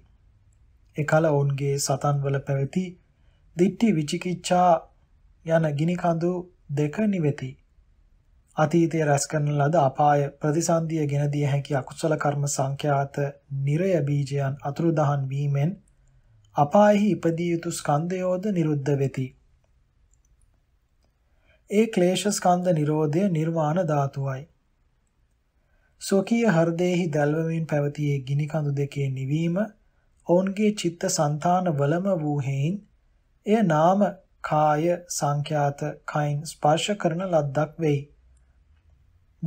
එකල ඔවුන්ගේ සතන්වල පැවති දිට්ඨි විචිකිච්ඡා යන ගිනි කඳු දෙක නිවෙති. අතීතයේ රැස් කරන ලද අපාය ප්‍රතිසන්දිය ගෙන දිය හැකි අකුසල කර්ම සංඛ්‍යාත නිරය බීජයන් අතුරුදහන් වීමෙන් අපායෙහි ඉපදිය යුතු ස්කන්ධයෝද නිරුද්ධ වෙති. ඒ ක්ලේශ ස්කන්ධ නිරෝධය නිර්වාණ ධාතුවයි. සෝකීය හෘදේහි දැල්වමින් පැවතියේ ගිනි කඳු දෙකේ නිවීම ඔවුන්ගේ චිත්ත સંතාන වලම වූ හේයින් එය නාම කාය සංඛ්‍යාත කයින් ස්පර්ශ කරන ලද්දක් වෙයි.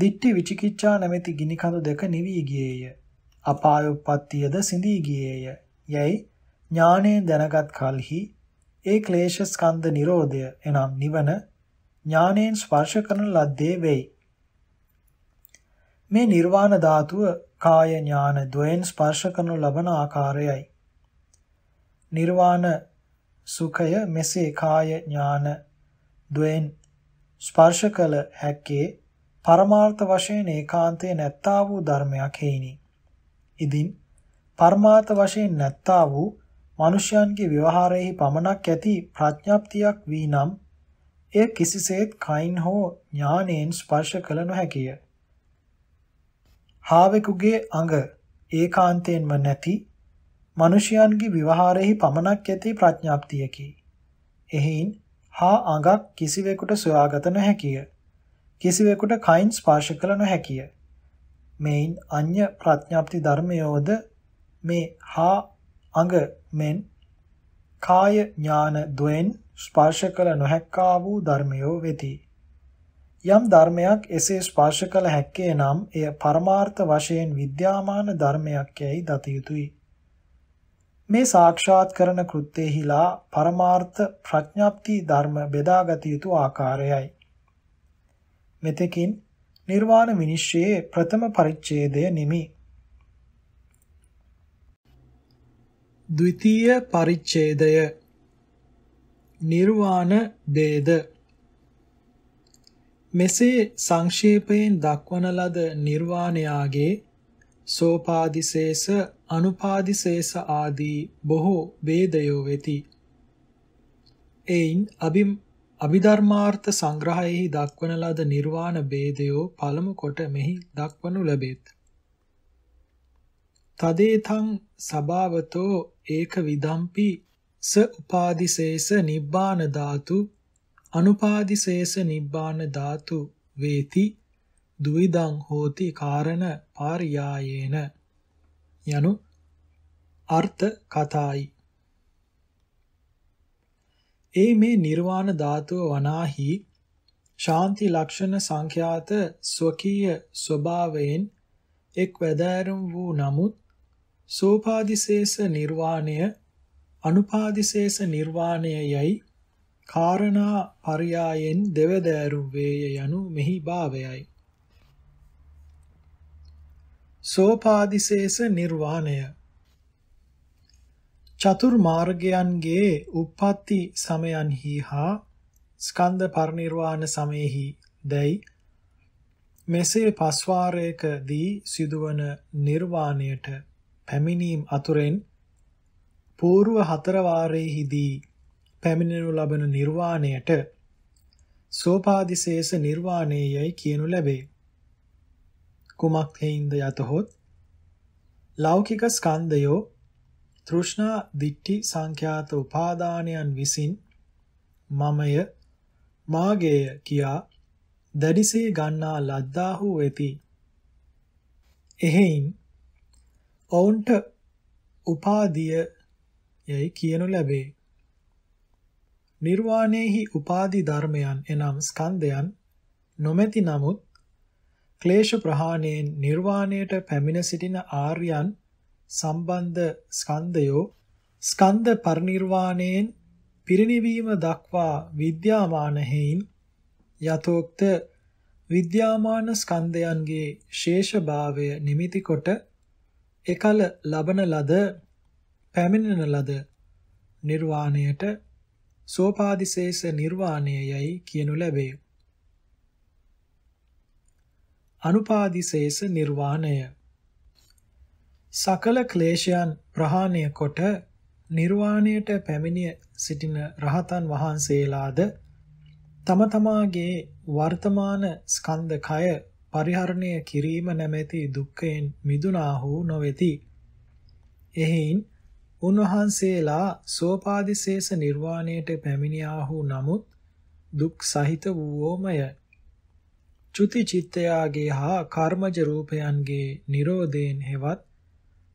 දිට්ටි විචිකිච්ඡා නැමැති ගිනි කඳු දෙක නිවී ගියේය. අපාය උප්පත්තියද සිඳී ගියේය. යැයි ඥාණයෙන් දැනගත් කලෙහි ඒ ක්ලේශ ස්කන්ධ නිරෝධය එනම් නිවන ඥානයෙන් ස්පර්ශ කරන ලද්දේ වෙයි. මේ නිර්වාණ ධාතුව කාය ඥාන ද්වයෙන් ස්පර්ශ කරනු ලබන ආකාරයයි. නිර්වාණ සුඛය මෙසේ කාය ඥාන ද්වයෙන් ස්පර්ශ කළ හැක්කේ පරමාර්ථ වශයෙන් ඒකාන්තේ නැත්තා වූ ධර්මයක් හේිනි. ඉදින් පරමාර්ථ වශයෙන් නැත්තා වූ මිනිසයන්ගේ ව්‍යවහාරයේ පමණක් ඇති ප්‍රඥාප්තියක් වී නම් එය කිසිසේත් කයින් හෝ ඥානයෙන් ස්පර්ශ කළ නොහැකිය. හාවෙකුගේ අඟ ඒකාන්තයෙන්ම නැති මිනිසයන්ගේ විවහාරෙහි පමණක් ඇති ප්‍රඥාප්තියකි. එහින් හා අඟක් කිසිවෙකුට සොයාගත නොහැකිය. කිසිවෙකුට කයින් ස්පර්ශ කළ නොහැකිය. මෙයින් අන්‍ය ප්‍රඥාප්ති ධර්මයෝද මේ හා අඟ මෙන් කාය ඥාන ද්වෙන් ස්පර්ශ කළ නොහැක්කා වූ ධර්මයෝ වෙති. යම් ධර්මයක් එසේ ස්පර්ශ කළ හැක්කේ නම් එය පරමාර්ථ වශයෙන් විද්‍යාමාන ධර්මයක් යැයි දත යුතුය. මේ සාක්ෂාත් කරන කෘත්‍යෙහිලා පරමාර්ථ ප්‍රඥාප්ති ධර්ම බෙදාගත යුතු ආකාරයයි. මෙතෙකින් නිර්වාණ විනිශ්චයේ ප්‍රථම පරිච්ඡේදය නිමි. ද්විතීය පරිච්ඡේදය නිර්වාණ දේද මෙසේ සංක්ෂේපයෙන් දක්වන ලද නිර්වාණයාගේ සෝපාදිශේෂ අනුපාදිශේෂ ආදී බොහෝ වේදයෝ වෙති. එයින් අභි අභිධර්මාර්ථ සංග්‍රහයෙහි දක්වන ලද නිර්වාණ ભેදයෝ පළමු කොට මෙහි දක්වනු ලැබේත්. තදේතං සබාවතෝ ඒක විදම්පි ස උපාදිශේෂ නිබ්බාන ධාතු අනුපාදිශේෂ නිබ්බාන ධාතු වේති දුවිදං හෝති කාරණ පාරියායේන යනු අර්ථ කතායි ඒ මේ නිර්වාණ ධාතුව වනාහි ශාන්ති ලක්ෂණ සංඛ්‍යාත ස්වකීය ස්වභාවයෙන් එක් වැදෑරුම් වූ නමුත් සෝපාදිශේෂ නිර්වාණය අනුපාදිශේෂ නිර්වාණය යයි කාරණා පරයායෙන් දෙවදෑරු වේය යනු මෙහි භාවයයි. සෝපාදිශේෂ නිර්වාණය චතුර්මාර්ගයන්ගේ උප්පත්ති සමයන්හි හා ස්කන්ධ පරිනිර්වාණ සමයෙහි දැයි මෙසේ පස්වාරයකදී සිදුවන නිර්වාණයට පැමිණීම් අතුරෙන් పూර්ව හතර වාරයේහිදී පැමිණෙනු ලබන නිර්වාණයට සෝපාදිශේෂ නිර්වාණයයි කියනු ලැබේ. කුමක් හේින්ද යතහොත් ලෞකික ස්කන්ධයෝ තෘෂ්ණා දිට්ඨි සංඛ්‍යාත උපාදානයන් විසින් මමය මාගේය කියා දැඩිසේ ගන්නා ලද්දාහු වෙති. එහෙයින් ඔවුන්ට උපාදිය යයි කියනු ලැබේ. නිර්වාණයෙහි උපාදි ධර්මයන් එනම් ස්කන්ධයන් නොමැති නමුත් ක්ලේශ ප්‍රහාණයෙන් නිර්වාණයට පැමිණ සිටින ආර්යයන් සම්බන්ධ ස්කන්ධයෝ ස්කන්ධ පරිනිර්වාණයෙන් පිරිනිවීම දක්වා විද්‍යාමාන හේයින් යතෝක්ත විද්‍යාමාන ස්කන්ධයන්ගේ ශේෂභාවය නිමිති කොට එකල ලබන ලද පැමිණෙන ලද නිර්වාණයට සෝපාදිශේෂ නිර්වාණයයි කියනු ලැබේ. අනුපාදිශේෂ නිර්වාණය සකල ක්ලේශයන් ප්‍රහාණය කොට නිර්වාණයට පැමිණිය සිටින රහතන් වහන්සේලාද තම තමාගේ වර්තමාන ස්කන්ධ කය පරිහරණය කිරීම නැමැති දුක්ඛයෙන් මිදුණාහු නොවේති. එහෙයින් උන්වහන්සේලා සෝපාදිශේෂ නිර්වාණයට පැමිණියාහු නමුත් දුක් සහිත වූවෝමය. චුති චිත්තයාගේ හා කර්මජ රූපයන්ගේ Nirodhen හෙවත්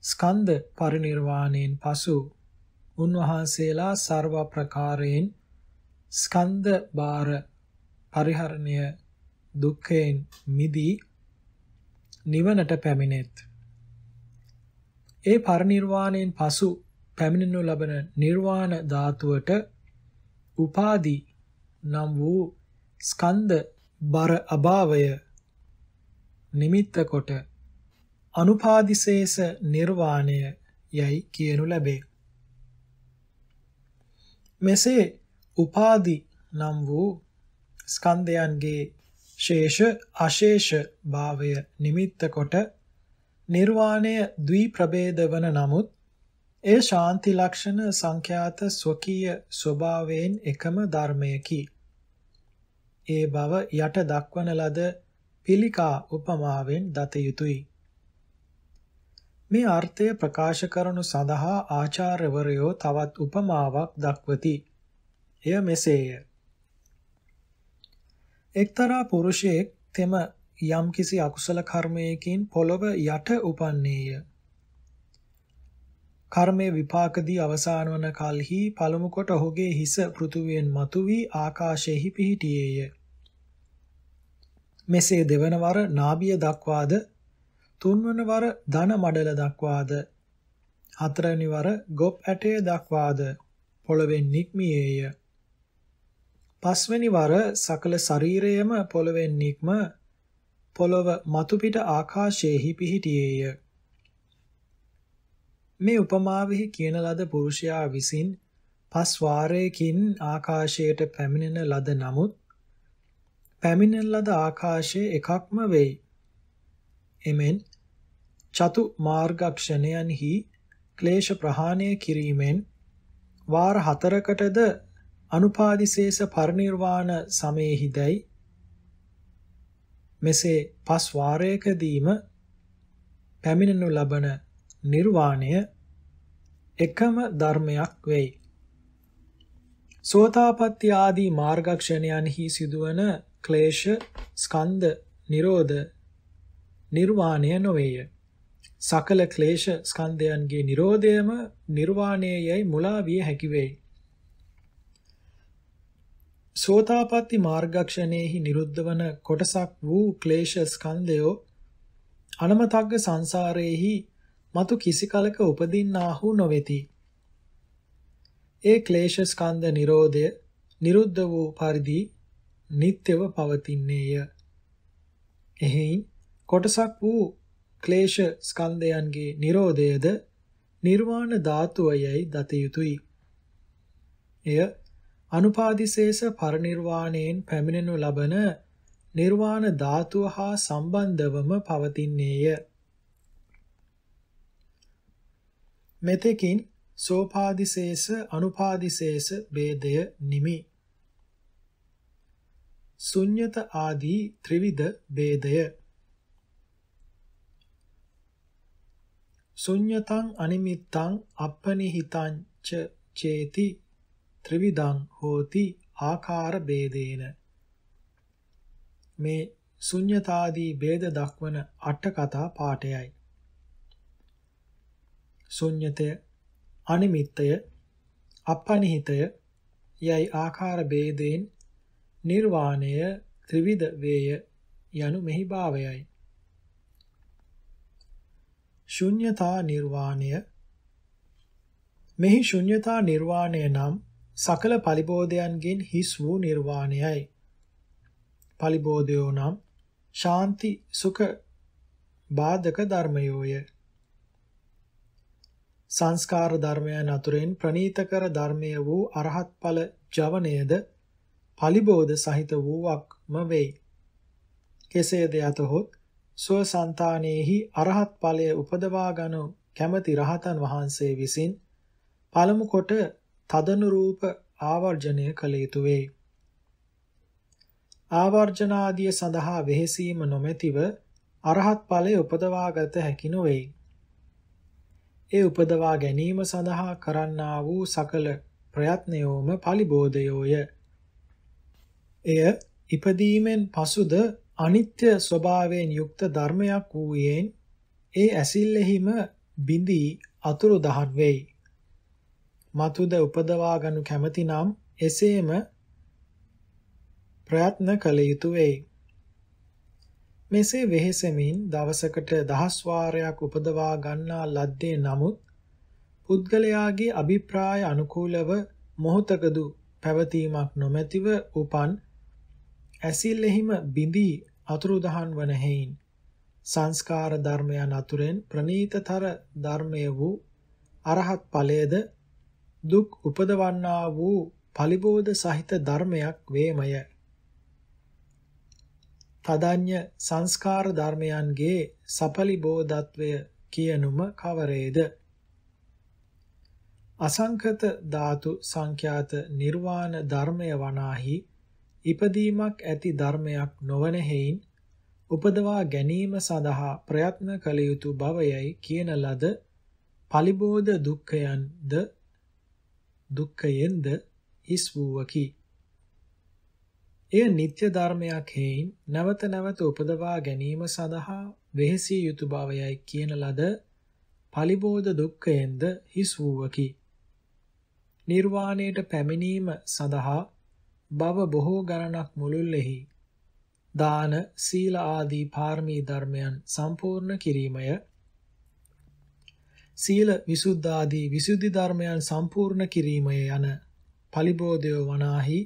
ස්කන්ධ පරිනිර්වාණයෙන් පසු උන්වහන්සේලා ਸਰව ප්‍රකාරයෙන් ස්කන්ධ බාර පරිහරණය දුක්ඛයෙන් මිදී නිවනට පැමිණෙත්. ඒ පරිනිර්වාණයෙන් පසු පැමිණෙනු ලබන නිර්වාණ ධාතුවට උපාදි නම් වූ ස්කන්ධ බර අභාවය නිමිත්ත කොට අනුපාදිශේෂ නිර්වාණය යයි කියනු ලැබේ. මෙසේ උපාදි නම් වූ ස්කන්ධයන්ගේ ශේෂ අශේෂ භාවය නිමිත්ත කොට නිර්වාණය ද්වි ප්‍රභේද වන නමුත් ඒ ශාන්ති ලක්ෂණ සංඛ්‍යාත ස්වකීය ස්වභාවයෙන් එකම ධර්මයකි. ඒ බව යට දක්වන ලද පිළිකා උපමාවෙන් දත යුතුය. මේ අර්ථය ප්‍රකාශ කරනු සඳහා ආචාර්යවරයෝ තවත් උපමාවක් දක්වති. එය මෙසේය. එක්තරා පුරුෂයෙක් තෙම යම්කිසි අකුසල කර්මයකින් පොළව යට උපන්නේය. කර්මයේ විපාකදී අවසාන වන කලෙහි පළමු කොට ඔහුගේ හිස පෘථුවියෙන් මතුවී ආකාශයෙහි පිහිටියේය. මෙසේ දෙවන වර නාභිය දක්වාද තුන්වන වර ධන මඩල දක්වාද හතරවෙනි වර ගොප් ඇටය දක්වාද පොළවෙන් නික්මියේය පස්වෙනි වර සකල ශරීරයම පොළවෙන් නික්ම පොළව මතු පිට ආකාශයේහි පිහිටියේය මේ උපමාවෙහි කියන ලද පුරුෂයා විසින් පස් වාරයකින් ආකාශයට පැමිණෙන ලද නමුත් පැමිණෙන ලද ආකාශයේ එකක්ම වෙයි. එමෙන් චතු මාර්ගක්ෂණයන්හි ක්ලේශ ප්‍රහාණය කිරීමෙන් වාර හතරකටද අනුපාදිශේෂ පරිණිර්වාණ සමයේහිදයි මෙසේ පස් වාරයකදීම පැමිණෙනු ලබන නිර්වාණය එකම ධර්මයක් වෙයි. සෝතාපට්ටි ආදී මාර්ගක්ෂණයන්හි සිදුවන ක්ලේශ ස්කන්ධ නිරෝධ නිර්වාණය නොවේය. සකල ක්ලේශ ස්කන්ධයන්ගේ නිරෝධයම නිර්වාණයයි මුලා විය හැකි වෙයි. සෝතාපට්ටි මාර්ගක්ෂණයෙහි නිරුද්ධ වන කොටසක් වූ ක්ලේශ ස්කන්ධය අනමතග්ග සංසාරයේහි මතු කිසි කලක උපදින්නාහු නොවේති. ඒ ක්ලේශ ස්කන්ධ Nirodha නිරුද්ධ වූ පරිදි නিত্যව පවතින්නේය. එහෙයින් කොටසක් වූ ක්ලේශ ස්කන්ධයන්ගේ Nirodhaයද නිර්වාණ ධාතුවයයි දත යුතුය. එය අනුපාදිශේෂ පරිනිර්වාණයෙන් පැමිණෙනු ලබන නිර්වාණ ධාතුව හා සම්බන්ධවම පවතින්නේය. මෙතෙකින් සෝපාදිශේෂ අනුපාදිශේෂ ભેදය නිමි. ශුන්්‍යත ආදී ත්‍රිවිධ ભેදය. ශුන්්‍යතං අනිමිත්තං අපනිහිතං ච චේති ත්‍රිවිධං හෝති ආකාර ભેදේන. මේ ශුන්්‍යතාදී ભેද දක්වන අට කතා පාඨයයි. ශුන්්‍යතය අනිමිත්තය අපනිහිතය යයි ආකාර ભેදයෙන් නිර්වාණය ත්‍රිවිධ වේය යනු මෙහි භාවයයි ශුන්්‍යතා නිර්වාණය මෙහි ශුන්්‍යතා නිර්වාණය නම් සකල පලිබෝධයන්ගෙන් හිස් වූ නිර්වාණයයි පලිබෝධයෝ නම් ශාන්ති සුඛ බාධක ධර්මයෝය සංස්කාර ධර්මයන් අතුරෙන් ප්‍රනීත කර ධර්මය වූ අරහත් ඵල ජවණයද පලිබෝධ සහිත වූවක්ම වෙයි. කෙසේද යතහොත් සුවසන්තානෙහි අරහත් ඵලය උපදවා ගනු කැමැති රහතන් වහන්සේ විසින් පළමු කොට තදනුරූප ආවර්ජණය කළ යුතු වේ. ආවර්ජනාදිය සඳහා වෙහෙසීම නොමැතිව අරහත් ඵලය උපදවාගත හැකි නොවේයි. ඒ උපදවා ගැනීම සඳහා කරන්නා වූ සකල ප්‍රයත්නයෝම පලිබෝධයෝය. එය ඉපදීමෙන් පසුද අනිත්‍ය ස්වභාවයෙන් යුක්ත ධර්මයක් වූයෙන් ඒ ඇසිල්ලෙහිම බිඳී අතුරු දහන් වෙයි. මතුද උපදවා ගනු කැමති නම් එසේම ප්‍රයත්න කළ යුතු වෙයි. මෙසේ වෙහෙසමින් දවසකට දහස් වාරයක් උපදවා ගන්නා ලද්දේ නමුත් පුද්ගලයාගේ අභිප්‍රාය අනුකූලව මොහතකදු පැවතීමක් නොමැතිව උපන් ඇසිල්ෙහිම බිඳී අතුරුදහන් වන හේයින් සංස්කාර ධර්මයන් අතුරෙන් ප්‍රනීතතර ධර්මය වූ අරහත් ඵලයේද දුක් උපදවන්නා වූ පලිබෝධ සහිත ධර්මයක් වේමය තදඤ්ඤ සංස්කාර ධර්මයන්ගේ සපලිබෝධත්වය කියනුම කවරේද? අසංකත ධාතු සංඛ්‍යාත නිර්වාණ ධර්මය වනාහි ඉපදීමක් ඇති ධර්මයක් නොවන හේයින් උපදවා ගැනීම සඳහා ප්‍රයත්න කළ යුතු බවයයි කියන ලද පලිබෝධ දුක්ඛයන්ද දුක්ඛයෙන්ද හිස් වූවකි. එය නিত্য ධර්මයක් හේයින් නැවත නැවත උපදවා ගැනීම සඳහා වෙහෙසිය යුතු බවයයි කියන ලද පලිබෝධ දුක්ඛයෙන්ද හිස් වූවකි. නිර්වාණයට පැමිණීම සඳහා බව බොහෝ ගණනක් මුළුල්ලෙහි දාන සීල ආදී පාරමී ධර්මයන් සම්පූර්ණ කිරීමය සීල විසුද්ධ ආදී විසුද්ධි ධර්මයන් සම්පූර්ණ කිරීමය යන පලිබෝධය වනාහි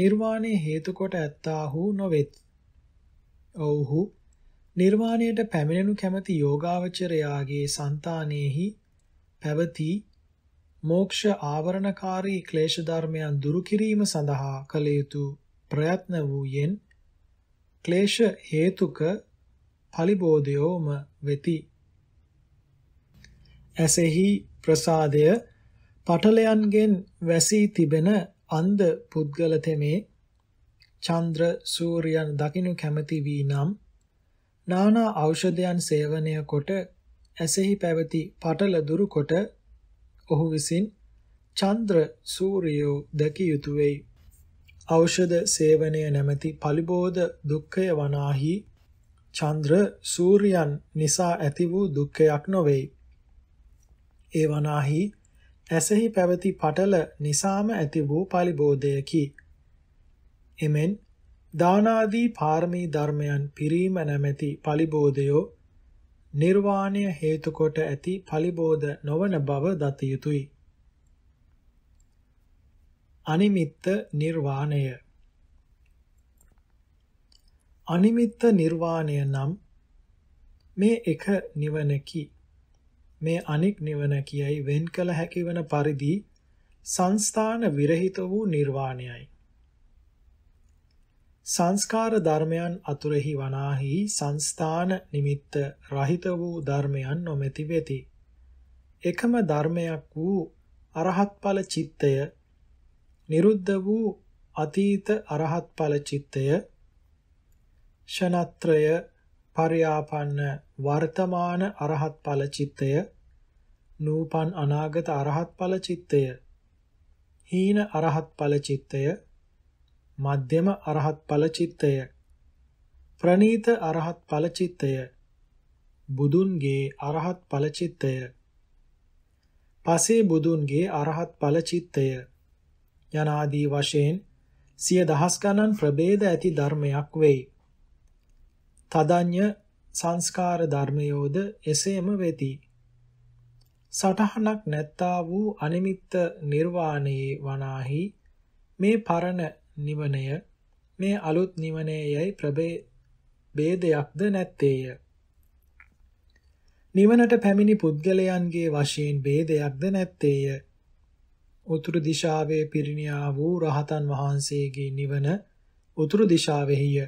නිර්වාණය හේතු කොට ඇත්තාහු නොවෙත්. ඔව්හු නිර්වාණයට පැමිණෙනු කැමති යෝගාවචරයාගේ సంతානෙහි පැවති මෝක්ෂ ආවරණකාරී ක්ලේශ ධර්මයන් දුරු කිරීම සඳහා කළ යුතු ප්‍රයත්න වූයෙන් ක්ලේශ හේතුක ඵලිබෝධයෝම වෙති. එසෙහි ප්‍රසාදය පටලයන්ගෙන් වැසී තිබෙන අන්ධ පුද්ගල තෙමේ චන්ද්‍ර සූර්යයන් දකිනු කැමති වී නම් නානා ඖෂධයන් සේවනය කොට ඇසෙහි පැවති පටල දුරු කොට ඔහු විසින් චන්ද්‍ර සූර්යෝ දැකිය යුතු වෙයි. ඖෂධ සේවනය නැමැති පලිබෝධ දුක්ඛය වනාහි චන්ද්‍ර සූර්යයන් නිසා ඇති වූ දුක්ඛයක් නොවේ. ඒ වනාහි ඇසෙහි පැවති පටල නිසාම ඇති වූ පලිබෝධයකි. එමෙන් දානාදී පාරමී ධර්මයන් පිරීම නැමැති පලිබෝධයෝ නිර්වාණය හේතු කොට ඇති පලිබෝධ නොවන බව දත යුතුය. අනිමිත්ත නිර්වාණය අනිමිත්ත නිර්වාණය නම් මේ එක නිවනකි. මේ අනික් නිවන කියයි වෙන් කළ හැකි වන පරිදි සංස්ථාන විරහිත වූ නිර්වාණයයි. සංස්කාර ධර්මයන් අතුරෙහි වනාහි සංස්ථාන නිමිත්ත රහිත වූ ධර්මයන් නොමැති වෙති. එකම ධර්මයක් වූ අරහත් ඵල චිත්තය නිරුද්ධ වූ අතීත අරහත් ඵල චිත්තය ෂණත්‍රය පරයාපන්න වර්තමාන අරහත් ඵල චිත්තය නූපන් අනාගත අරහත් ඵල චිත්තය හීන අරහත් ඵල චිත්තය මධ්‍යම අරහත් ඵල චිත්තය ප්‍රණීත අරහත් ඵල චිත්තය බුදුන්ගේ අරහත් ඵල චිත්තය පසේ බුදුන්ගේ අරහත් ඵල චිත්තය යනාදී වශයෙන් සිය දහස් ගණන් ප්‍රභේද ඇති ධර්මයක් වෙයි තදඤ්ඤ සංස්කාර ධර්මයෝද එසේම වෙති. සටහනක් නැත්තා වූ අනිමිත්ත නිර්වාණයේ වනාහි මේ පරණ නිවනය මේ අලුත් නිවනයයි ප්‍රභේ ભેදයක්ද නැත්තේය. නිවනට පැමිණි පුද්ගලයන්ගේ වශයෙන් ભેදයක්ද නැත්තේය. උතුරු දිශාවේ පිරිණියා වූ රහතන් වහන්සේගේ නිවන උතුරු දිශාවෙහිය.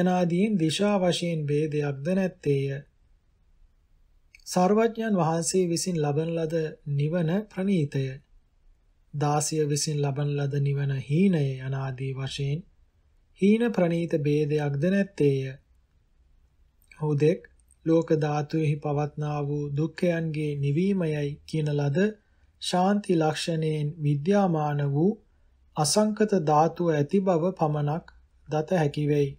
යනාදීන් දිශා වශයෙන් ભેදයක්ද නැත්තේය. සර්වඥන් වහන්සේ විසින් ලබන ලද නිවන ප්‍රණීතය. දාසිය විසින් ලබන ලද නිවන හීනය යනාදී වශයෙන් හීන ප්‍රණීත ભેදයක්ද නැත්තේය. හුදෙක් ලෝක ධාතුෙහි පවත්නා වූ දුක්ඛයන්ගේ නිවීමයයි කියන ලද ශාන්ති ලක්ෂණයෙන් විද්‍යාමාන වූ අසංකත ධාතුව ඇති බව පමණක් දත හැකි වෙයි.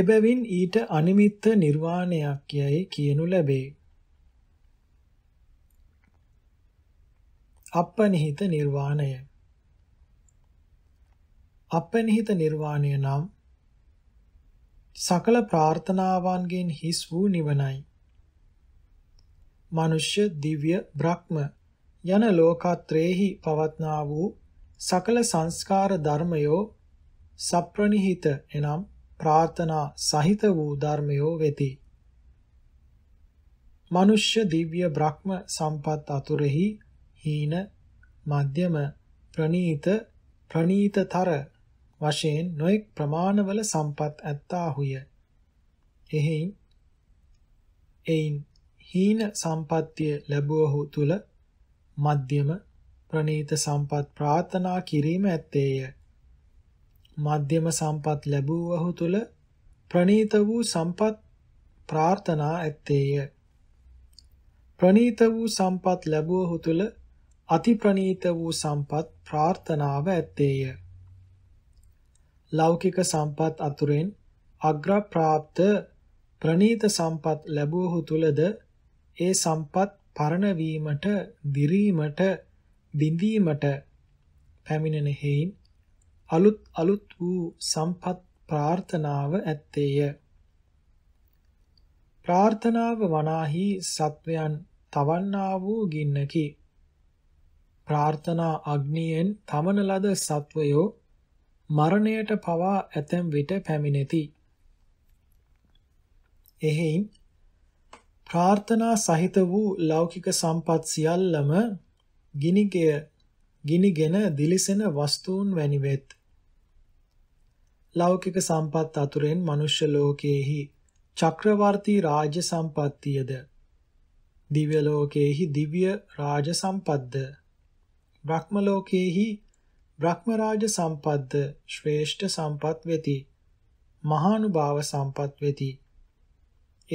එබැවින් ඊට අනිමිත්ත නිර්වාණයක් යයි කියනු ලැබේ. අපනිහිත නිර්වාණය අපනිහිත නිර්වාණය නම් සකල ප්‍රාර්ථනාවන්ගෙන් හිස් වූ නිවනයි. මනුෂ්‍ය දිව්‍ය බ්‍රහ්ම යන ලෝකත්‍රේහි පවත්නා වූ සකල සංස්කාර ධර්මයෝ සප්‍රනිහිත එනම් ප්‍රාර්ථනා සහිත වූ ධර්මයෝ වෙති. මනුෂ්‍ය දිව්‍ය බ්‍රහ්ම සම්පත් අතුරෙහි හීන මධ්‍යම ප්‍රනීත ප්‍රනීතතර වශයෙන් නොඑක් ප්‍රමාණවල සම්පත් ඇත්තාහුය. එහෙයින් එයින් හීන සම්පත්තිය ලැබුවහු තුල මධ්‍යම ප්‍රනීත සම්පත් ප්‍රාර්ථනා කිරීම ඇත්තේය. මධ්‍යම සම්පත් ලැබූ ඔහු තුල ප්‍රණීත වූ සම්පත් ප්‍රාර්ථනා ඇත්තේය. ප්‍රණීත වූ සම්පත් ලැබූ ඔහු තුල අති ප්‍රණීත වූ සම්පත් ප්‍රාර්ථනාව ඇත්තේය. ලෞකික සම්පත් අතුරෙන් අග්‍ර ප්‍රාප්ත ප්‍රණීත සම්පත් ලැබූ ඔහු තුලද ඒ සම්පත් පරණ වීමට, දිරීමට, බිඳීමට පැමිණෙන හේයින් අලුත් අලුත් වූ සම්පත් ප්‍රාර්ථනාව ඇත්තේය. ප්‍රාර්ථනාව වනාහි සත්වයන් තවන්නා වූ ගින්නකි. ප්‍රාර්ථනා අග්නියෙන් තමන ලද සත්වයෝ මරණයට පවා ඇතැම් විට පැමිණෙති. එහෙයින් ප්‍රාර්ථනා සහිත වූ ලෞකික සම්පත් සියල්ලම ගිනිගය ගිනිගෙන දිලිසෙන වස්තුන් වැනි වෙත්. ලෞකික සම්පත් අතුරෙන් මනුෂ්‍ය ලෝකයේහි චක්‍රවර්ති රාජ සම්පත්තියද දිව්‍ය ලෝකයේහි දිව්‍ය රාජ සම්පත්ද බ්‍රහ්ම ලෝකයේහි බ්‍රහ්ම රාජ සම්පත්ද ශ්‍රේෂ්ඨ සම්පත් වෙති මහානුභාව සම්පත් වෙති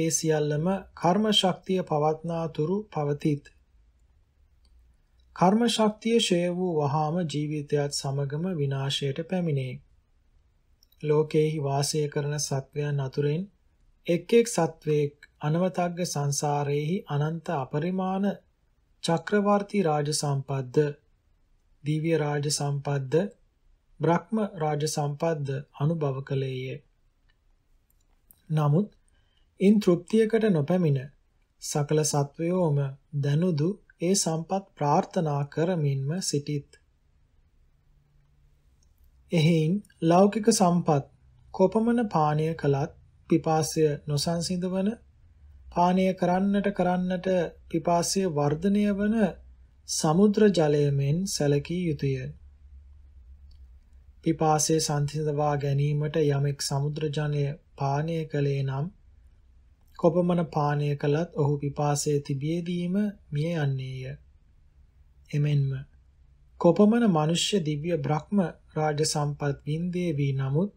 ඒ සියල්ලම කර්ම ශක්තිය පවත්නාතුරු පවතිත් කර්ම ශක්තිය ෂේ වූ වහාම ජීවිතයත් සමගම විනාශයට පැමිණේ ලෝකෙහි වාසය කරන සත්වයන් අතුරෙන් එක් එක් සත්වයෙක් අනවතග්ග සංසාරයේහි අනන්ත අපරිමාණ චක්‍රවර්ති රාජ සම්පද්ද දිව්‍ය රාජ සම්පද්ද බ්‍රහ්ම රාජ සම්පද්ද අනුභව කළේය නමුත් ඉන් තෘප්තියකට නොපැමිණ සකල සත්වයෝම දනුදු ඒ සම්පත් ප්‍රාර්ථනා කරමින්ම සිටිත් එහෙයින් ලෞකික සම්පත් කොපමණ පානය කළත් පිපාසය නොසන්සිඳවන පානය කරන්නට කරන්නට පිපාසය වර්ධනය වන සමුද්‍ර ජලයෙන් සැලකිය යුතුය. පිපාසය සංසිඳවා ගැනීමට යමෙක් සමුද්‍ර ජලය පානය කළේ නම් කොපමණ පානය කළත් ඔහු පිපාසයේ තිබියදීම මිය යන්නේය. එමෙන්ම කොපමණ මිනිස්්‍ය දිව්‍ය බ්‍රහ්ම රාජ සම්පත් වින්දේවි නමුත්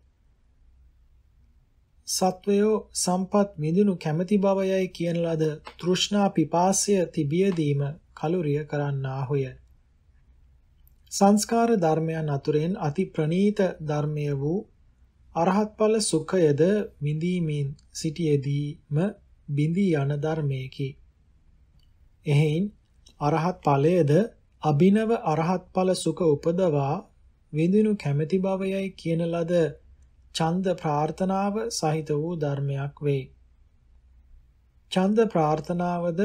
සත්වයෝ සම්පත් විඳිනු කැමැති බවයයි කියන ලද තෘෂ්ණා පිපාසය තිබියදීම කලුරිය කරන්නාහුය. සංස්කාර ධර්මයන් අතුරෙන් අති ප්‍රනීත ධර්මය වූ අරහත් ඵල සුඛයද විඳීමින් සිටියේදීම බිඳී යන ධර්මයකි. එහෙයින් අරහත් ඵලයේද අභිනව අරහත් ඵල සුඛ උපදවා විඳිනු කැමැති බවයයි කියන ලද ඡන්ද ප්‍රාර්ථනාව සහිත වූ ධර්මයක් වේ. ඡන්ද ප්‍රාර්ථනාවද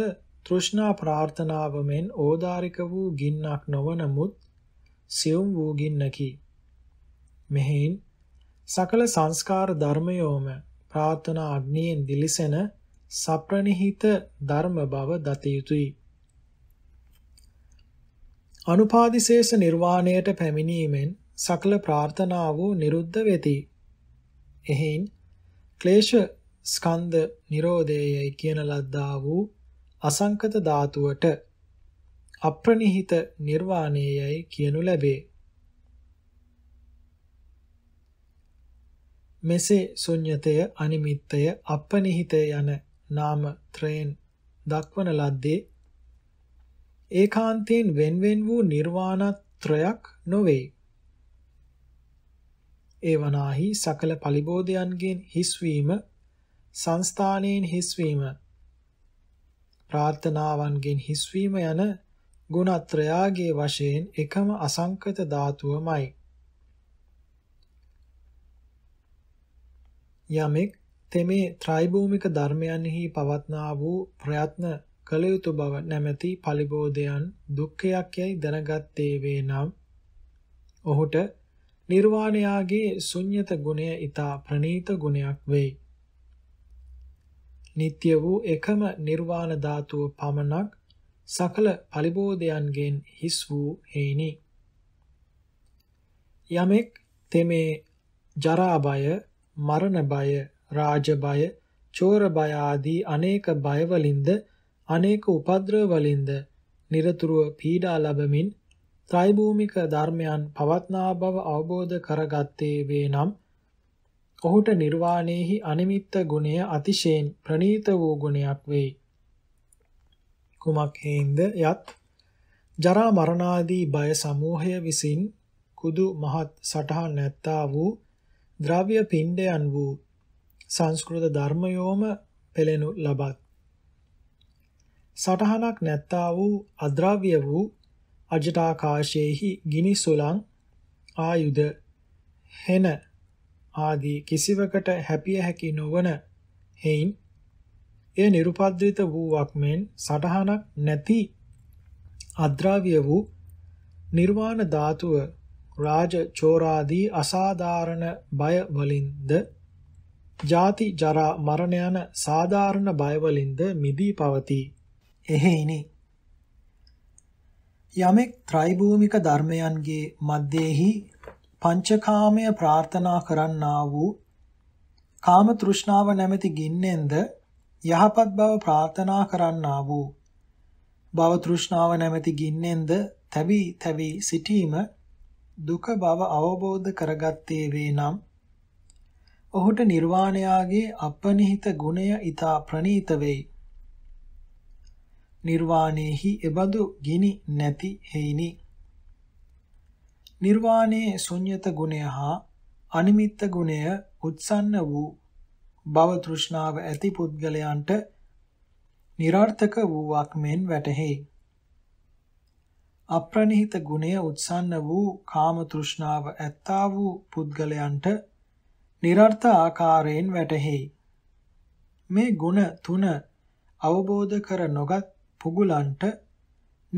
තෘෂ්ණා ප්‍රාර්ථනාව මෙන් ඕදාරික වූ ගින්නක් නොවනමුත් සියුම් වූ ගින්නකි. මෙහෙන් සකල සංස්කාර ධර්මයෝම ප්‍රාර්ථනා අග්නියෙන් දිලිසෙන සප්‍රණිහිත ධර්ම බව දත යුතුයි. අනුපාදිශේෂ නිර්වාණයට පැමිණීමෙන් සකල ප්‍රාර්ථනා වූ නිරුද්ධ වෙති. එහෙන් ක්ලේශ ස්කන්ධ නිරෝධයයි කියන ලද්දා වූ අසංකත ධාතුවට අප්‍රනිහිත නිර්වාණයයි කියනු ලැබේ. මෙසේ ශුන්්‍යතය අනිමිත්තය අප්‍රනිහිතය යන නාම ත්‍රයෙන් දක්වන ලද්දේ ඒකාන්තයෙන් වෙන්වෙන් වූ නිර්වාණත්‍රයක් නොවේ. ඒ වනාහි සකල පලිබෝධයන්ගෙන් හිස්වීම සංස්ථානයෙන් හිස්වීම ප්‍රාර්ථනාවන්ගෙන් හිස්වීම යන ගුණත්‍රයාගේ වශයෙන් එකම අසංකත ධාතුවමයි. යමෙක් තෙමේ ත්‍රිභූමික ධර්මයන්හි පවත්නා වූ ප්‍රයත්න කළ යුතු බව නැමැති පලිබෝධයන් දුක්ඛයක් යයි දැනගත්තේ වේ නම් ඔහුට නිර්වාණයාගේ ශුන්්‍යත ගුණය ඊතා ප්‍රණීත ගුණයක් වෙයි. නিত্য වූ එකම නිර්වාණ ධාතුව පමණක් සකල පලිබෝධයන්ගෙන් හිස් වූ හේිනි. යමෙක් තෙමේ ජරා බය, මරණ බය, රාජ බය, චෝර බය ආදී අනේක බය වලින්ද අනේක උපද්‍රව වලින්ද নিরතුරුව පීඩා ලැබමින් ත්‍රිභූමික ධර්මයන් පවත්නා බව අවබෝධ කරගත්තේ වේනම් ඔහුට නිර්වාණයෙහි අනිමිත්ත ගුණය අතිශයින් ප්‍රනීත වූ ගුණයක් වෙයි. කුමක් හේඳ යත් ජරා මරණාදී බය සමූහය විසින් කුදු මහත් සටහන් නැත්තා වූ ද්‍රව්‍ය පිණ්ඩයන් වූ සංස්කෘත ධර්මයෝම පෙළෙනු ලබත් සටහනක් නැත්තා වූ අද්‍රව්‍ය වූ අජටාකාශයේහි ගිනි සුලං ආයුධ හෙන ආදී කිසිවකට හැපිය හැකි නොවන හේයින් එය nirupadrita වූවක් මෙන් සටහනක් නැති අද්‍රව්‍ය වූ නිර්වාණ ධාතුව රාජ චෝරාදී අසාධාරණ බය වලින්ද ජාති ජරා මරණ යන සාධාරණ බය වලින්ද මිදී පවතී එහෙයිනි. යමෙක් ත්‍රිභූමික ධර්මයන්ගේ මැදෙහි පංචකාමය ප්‍රාර්ථනා කරන්නා වූ කාම තෘෂ්ණාව නැමැති ගින්නෙන්ද යහපත් බව ප්‍රාර්ථනා කරන්නා වූ භව තෘෂ්ණාව නැමැති ගින්නෙන්ද තැවි තැවි සිටීම දුක බව අවබෝධ කරගත්තේ වේ නම් ඔහුට නිර්වාණයාගේ අපනිහිත ගුණය ඊතා ප්‍රනීත වෙයි නිර්වාණේහි එබඳු ගිනි නැති හේිනි නිර්වාණේ ශුන්්‍යත ගුණය හා අනිමිත්ත ගුණය උත්සන්න වූ භව තෘෂ්ණාව ඇති පුද්ගලයන්ට નિરර්ථක වූවක් මෙන් වැටහෙයි අප්‍රණිහිත ගුණය උත්සන්න වූ කාම තෘෂ්ණාව ඇත්තා වූ පුද්ගලයන්ට નિરර්ථ ආකාරයෙන් වැටහෙයි. මේ ගුණ තුන අවබෝධ කර නොගත් පුගුලන්ට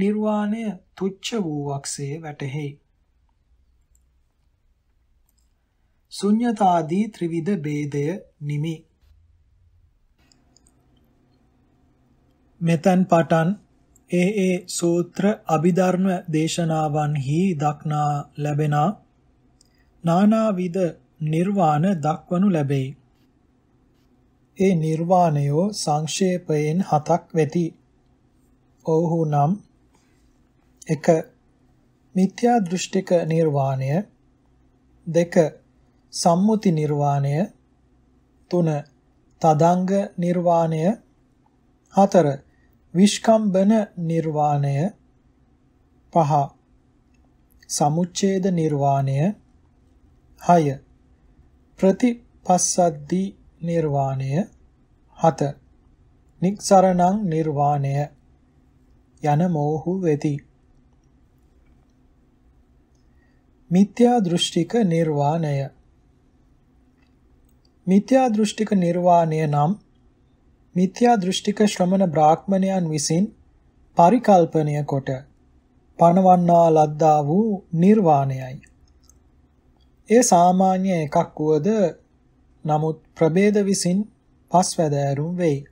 නිර්වාණය තුච්ච වූවක්සේ වැටහෙයි. ශුන්්‍යතාදී ත්‍රිවිධ ભેදය නිමි. මෙතන් පටන් ඒ ඒ සූත්‍ර අභිධර්ම දේශනාවන්හි දක්නා ලැබෙන නානාවිද නිර්වාණ දක්වනු ලැබේ. ඒ නිර්වාණයෝ සංක්ෂේපයෙන් හතක් වෙති. ඔව්හු නම් 1. මිත්‍යා දෘෂ්ටික නිර්වාණය 2. සම්මුති නිර්වාණය 3. තදංග නිර්වාණය 4. විස්කම්බන නිර්වාණය 5. සමුච්ඡේද නිර්වාණය 6. ප්‍රතිපස්සද්දී නිර්වාණය 7. නික්සරණං නිර්වාණය යන මෝහු වෙති. මිත්‍යා දෘෂ්ටික නිර්වාණය මිත්‍යා දෘෂ්ටික නිර්වාණය නම් මිත්‍යා දෘෂ්ටික ශ්‍රමණ බ්‍රාහ්මණයන් විසින් පරිකල්පනය කොට පණවන්නා ලද්දා වූ නිර්වාණයයි. ඒ සාමාන්‍ය එකක් වුවද නමුත් ප්‍රභේද විසින් පස්වැදෑරුම් වෙයි.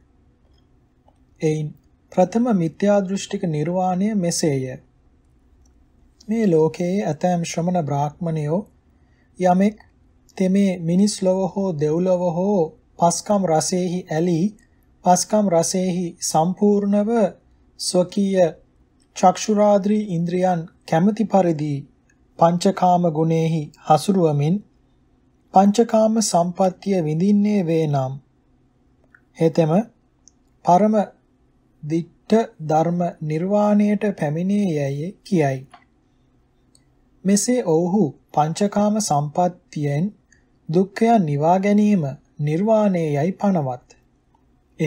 එයින් ප්‍රථම මිත්‍යා දෘෂ්ටික නිර්වාණය මෙසේය. මේ ලෝකයේ ඇතැම් ශ්‍රමණ බ්‍රාහ්මණයෝ යමෙක් තෙමේ මිනිස් ලොව හෝ දෙව්ලොව හෝ පස්කම් රසෙහි ඇලී පස්කම් රසෙහි සම්පූර්ණව ස්වකීය චක්ෂුරාද්‍රි ඉන්ද්‍රියන් කැමැති පරිදි පංචකාම ගුණෙහි හසුරුවමින් පංචකාම සම්පත්තිය විඳින්නේ වේනම් හෙතෙම පරම දිට්ඨ ධර්ම නිර්වාණයට පැමිණේ යැයි කියයි. මෙසේ ඔවුහු පංචකාම සම්පත්තියෙන් දුක්ඛයන් නිවා ගැනීම නිර්වාණය යයි පනවත්.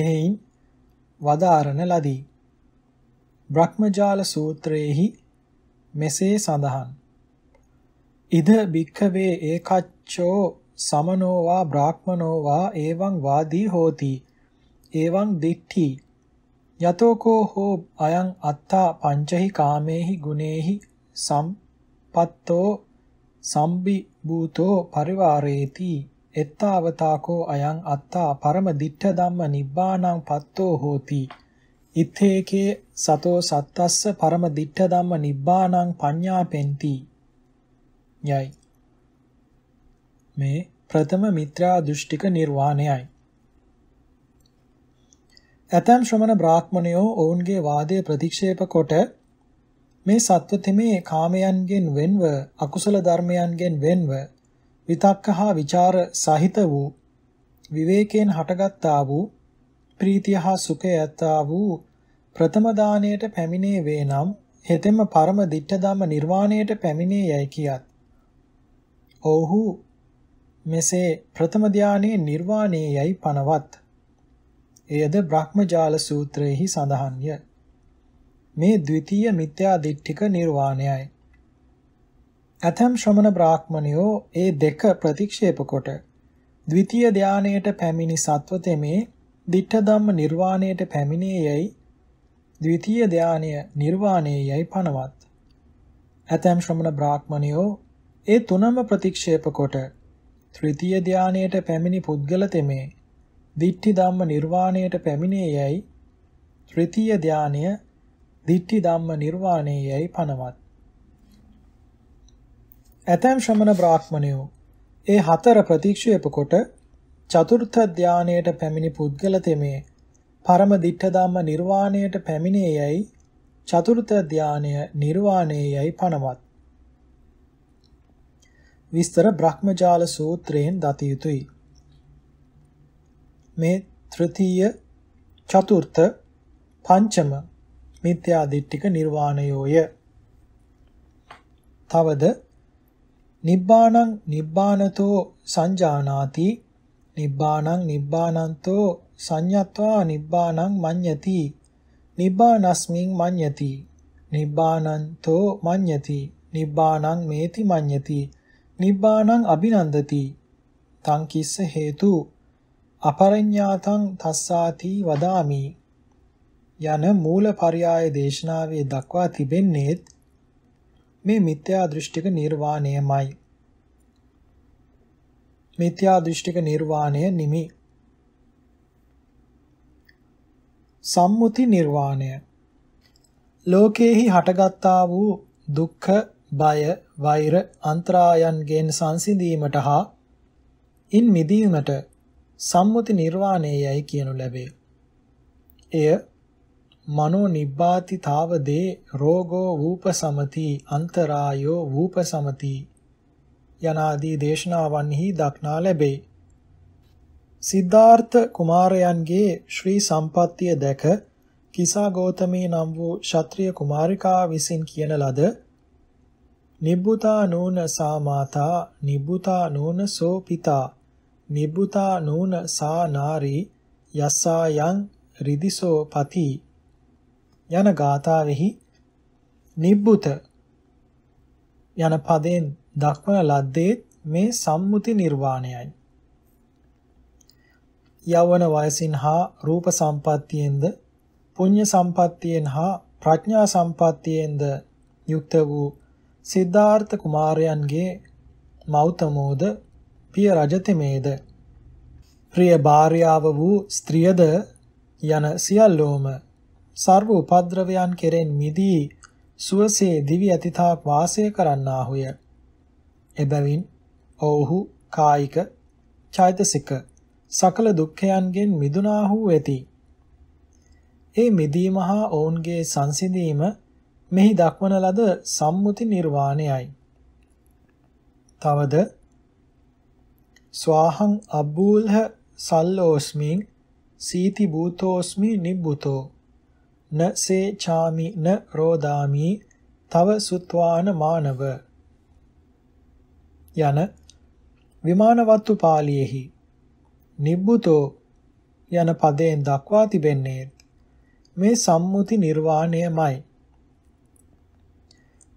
එහෙයින් වදාරණ ලදී. බ්‍රහ්මජාල සූත්‍රයේහි මෙසේ සඳහන්. ඉද භික්ඛවේ ඒකච්ඡෝ සමනෝවා බ්‍රාහ්මනෝවා එවං වාදී හෝති එවං දිට්ඨි යතෝකෝ හෝ අයං අත්තා පංචහි කාමේහි ගුණේහි සම්පත්තෝ සම්බි භූතෝ පරිවාරේති එත්තාවතාකෝ අයං අත්තා පරම දිට්ඨ ධම්ම නිබ්බාණං පත්තෝ හෝති ඉත්තේකේ සතෝ සත්තස්ස පරම දිට්ඨ ධම්ම නිබ්බාණං පඤ්ඤාපෙන්ති යයි මේ ප්‍රථම මිත්‍රා දෘෂ්ටික නිර්වාණයයි ඇතම් ශ්‍රමණ බ්‍රාහ්මණයෝ ඔවුන්ගේ වාදය ප්‍රතික්ෂේප කොට මේ සත්ව තෙමේ කාමයන්ගෙන් වෙන්ව අකුසල ධර්මයන්ගෙන් වෙන්ව විතක්ක හා ਵਿਚාර සහිත වූ විවේකයෙන් හටගත්තා වූ ප්‍රීතිය හා සුඛය ඇත්තා වූ ප්‍රථම දාණයට පැමිණේ වේ නම් හෙතෙම පරම දිට්ඨ ධම්ම නිර්වාණයට පැමිණේ යයි කියත්. ඔව්හු මෙසේ ප්‍රථම ධානයේ නිර්වාණයේ යයි පනවත්. එයද බ්‍රහ්මජාල සූත්‍රයෙහි සඳහන්ය. මේ ද්විතීය මිත්‍යා දිට්ඨික නිර්වාණයයි. ඇතම් ශ්‍රමණ බ්‍රාහ්මණයෝ ඒ දෙක ප්‍රතික්ෂේප කොට ද්විතීය ධානයට පැමිණි සත්ව තෙමේ දිඨ ධම්ම නිර්වාණයට පැමිණියේයි ද්විතීය ධානය නිර්වාණයේයි පනවත්. ඇතම් ශ්‍රමණ බ්‍රාහ්මණයෝ ඒ තුනම ප්‍රතික්ෂේප කොට ත්‍රිතීය ධානයට පැමිණි පුද්ගල තෙමේ දිට්ඨි ධම්ම නිර්වාණයට පැමිණේයයි ත්‍රිතිය ධානය දිට්ඨි ධම්ම නිර්වාණයයි පනවත්. ඇතැම් ශ්‍රමණ බ්‍රාහ්මණයෝ ඒ හතර ප්‍රතික්ෂේප කොට චතුර්ථ ධානයට පැමිණි පුද්ගල තෙමේ පරම දිට්ඨ ධම්ම නිර්වාණයට පැමිණේයයි චතුර්ථ ධානය නිර්වාණයයි පනවත්. විස්තර බ්‍රහ්මජාල සූත්‍රයෙන් දතියුතුයි. මේ ත්‍ෘතීය චතුර්ථ පංචම මිත්‍යා දිට්ඨික නිර්වාණයෝය. තවද නිබ්බාණං නිබ්බානතෝ සංජානාති නිබ්බාණං නිබ්බානන්තෝ සංඤත්වා නිබ්බාණං මඤ්ඤති නිබ්බානස්මින් මඤ්ඤති නිබ්බානන්තෝ මඤ්ඤති නිබ්බාණං මේති මඤ්ඤති නිබ්බාණං අභිනන්දති තං කිස්ස හේතු අපරඤ්ඤාතං තස්සාති වදාමි යන මූලපරයාය දේශනාවේ දක්වා තිබෙන්නේ මේ මිත්‍යා දෘෂ්ටික නිර්වාණයමයි. මිත්‍යා දෘෂ්ටික නිර්වාණය නිමි. සම්මුති නිර්වාණය. ලෝකේහි හටගත්තා වූ දුක්ඛ, බය, වෛර, අන්තරායන්ගෙන් සංසිඳීමට හා ඉන් මිදීමට සම්මුති නිර්වාණයයි කියනු ලැබේ. එය මනෝ නිබ්බාතිතාවදේ රෝගෝ වූපසමති අන්තරායෝ වූපසමති යනාදී දේශනාවන්හි දක්නා ලැබේ. සිද්ධාර්ථ කුමාරයන්ගේ ශ්‍රී සම්පත්තිය දැක කිසා ගෝතමී නම් වූ ශාත්‍රීය කුමාරිකා විසින් කියන ලද නිබ්බුතා නූන සාමාතා නිබ්බුතා නූන සෝපිතා නිබ්බුතා නූන සා නාරී යස්සායන් රිදිසෝ පති යන ගාථාවෙහි නිබ්බුත යන පදයෙන් දක්වන ලද්දේ මේ සම්මුති නිර්වාණයයි. යවන වයසින් හා රූප සම්පත්තියෙන්ද පුඤ්ඤ සම්පත්තියෙන් හා ප්‍රඥා සම්පත්තියෙන්ද යුක්ත වූ සිද්ධාර්ථ කුමාරයන්ගේ මෞතමෝද පිය රජතෙමේද ප්‍රිය භාර්යාව වූ ස්ත්‍රියද යන සියල්ලෝම සර්ව උපද්‍රවයන් කෙරෙන් මිදී සුවසේ දිවි අතීතාක් වාසය කරන්නාහුය. එබැවින් ඔව්හු කායික චෛතසික සකල දුක්ඛයන්ගෙන් මිදුනාහු වෙති. ඒ මිදීම හා ඔවුන්ගේ සංසිඳීම මෙහි දක්වන ලද සම්මුති නිර්වාණයයි. තවද ස්වාහං අබ්බූල්හ සල්ලෝස්මින් සීති භූතෝස්මි නිබ්බුතෝ න සේ චාමි න රෝදාමි තව සුත්වාන මානව යන විමානවත්තු පාළියෙහි නිබ්බුතෝ යන පදයෙන් දක්වා තිබෙන්නේ මේ සම්මුති නිර්වාණයමයි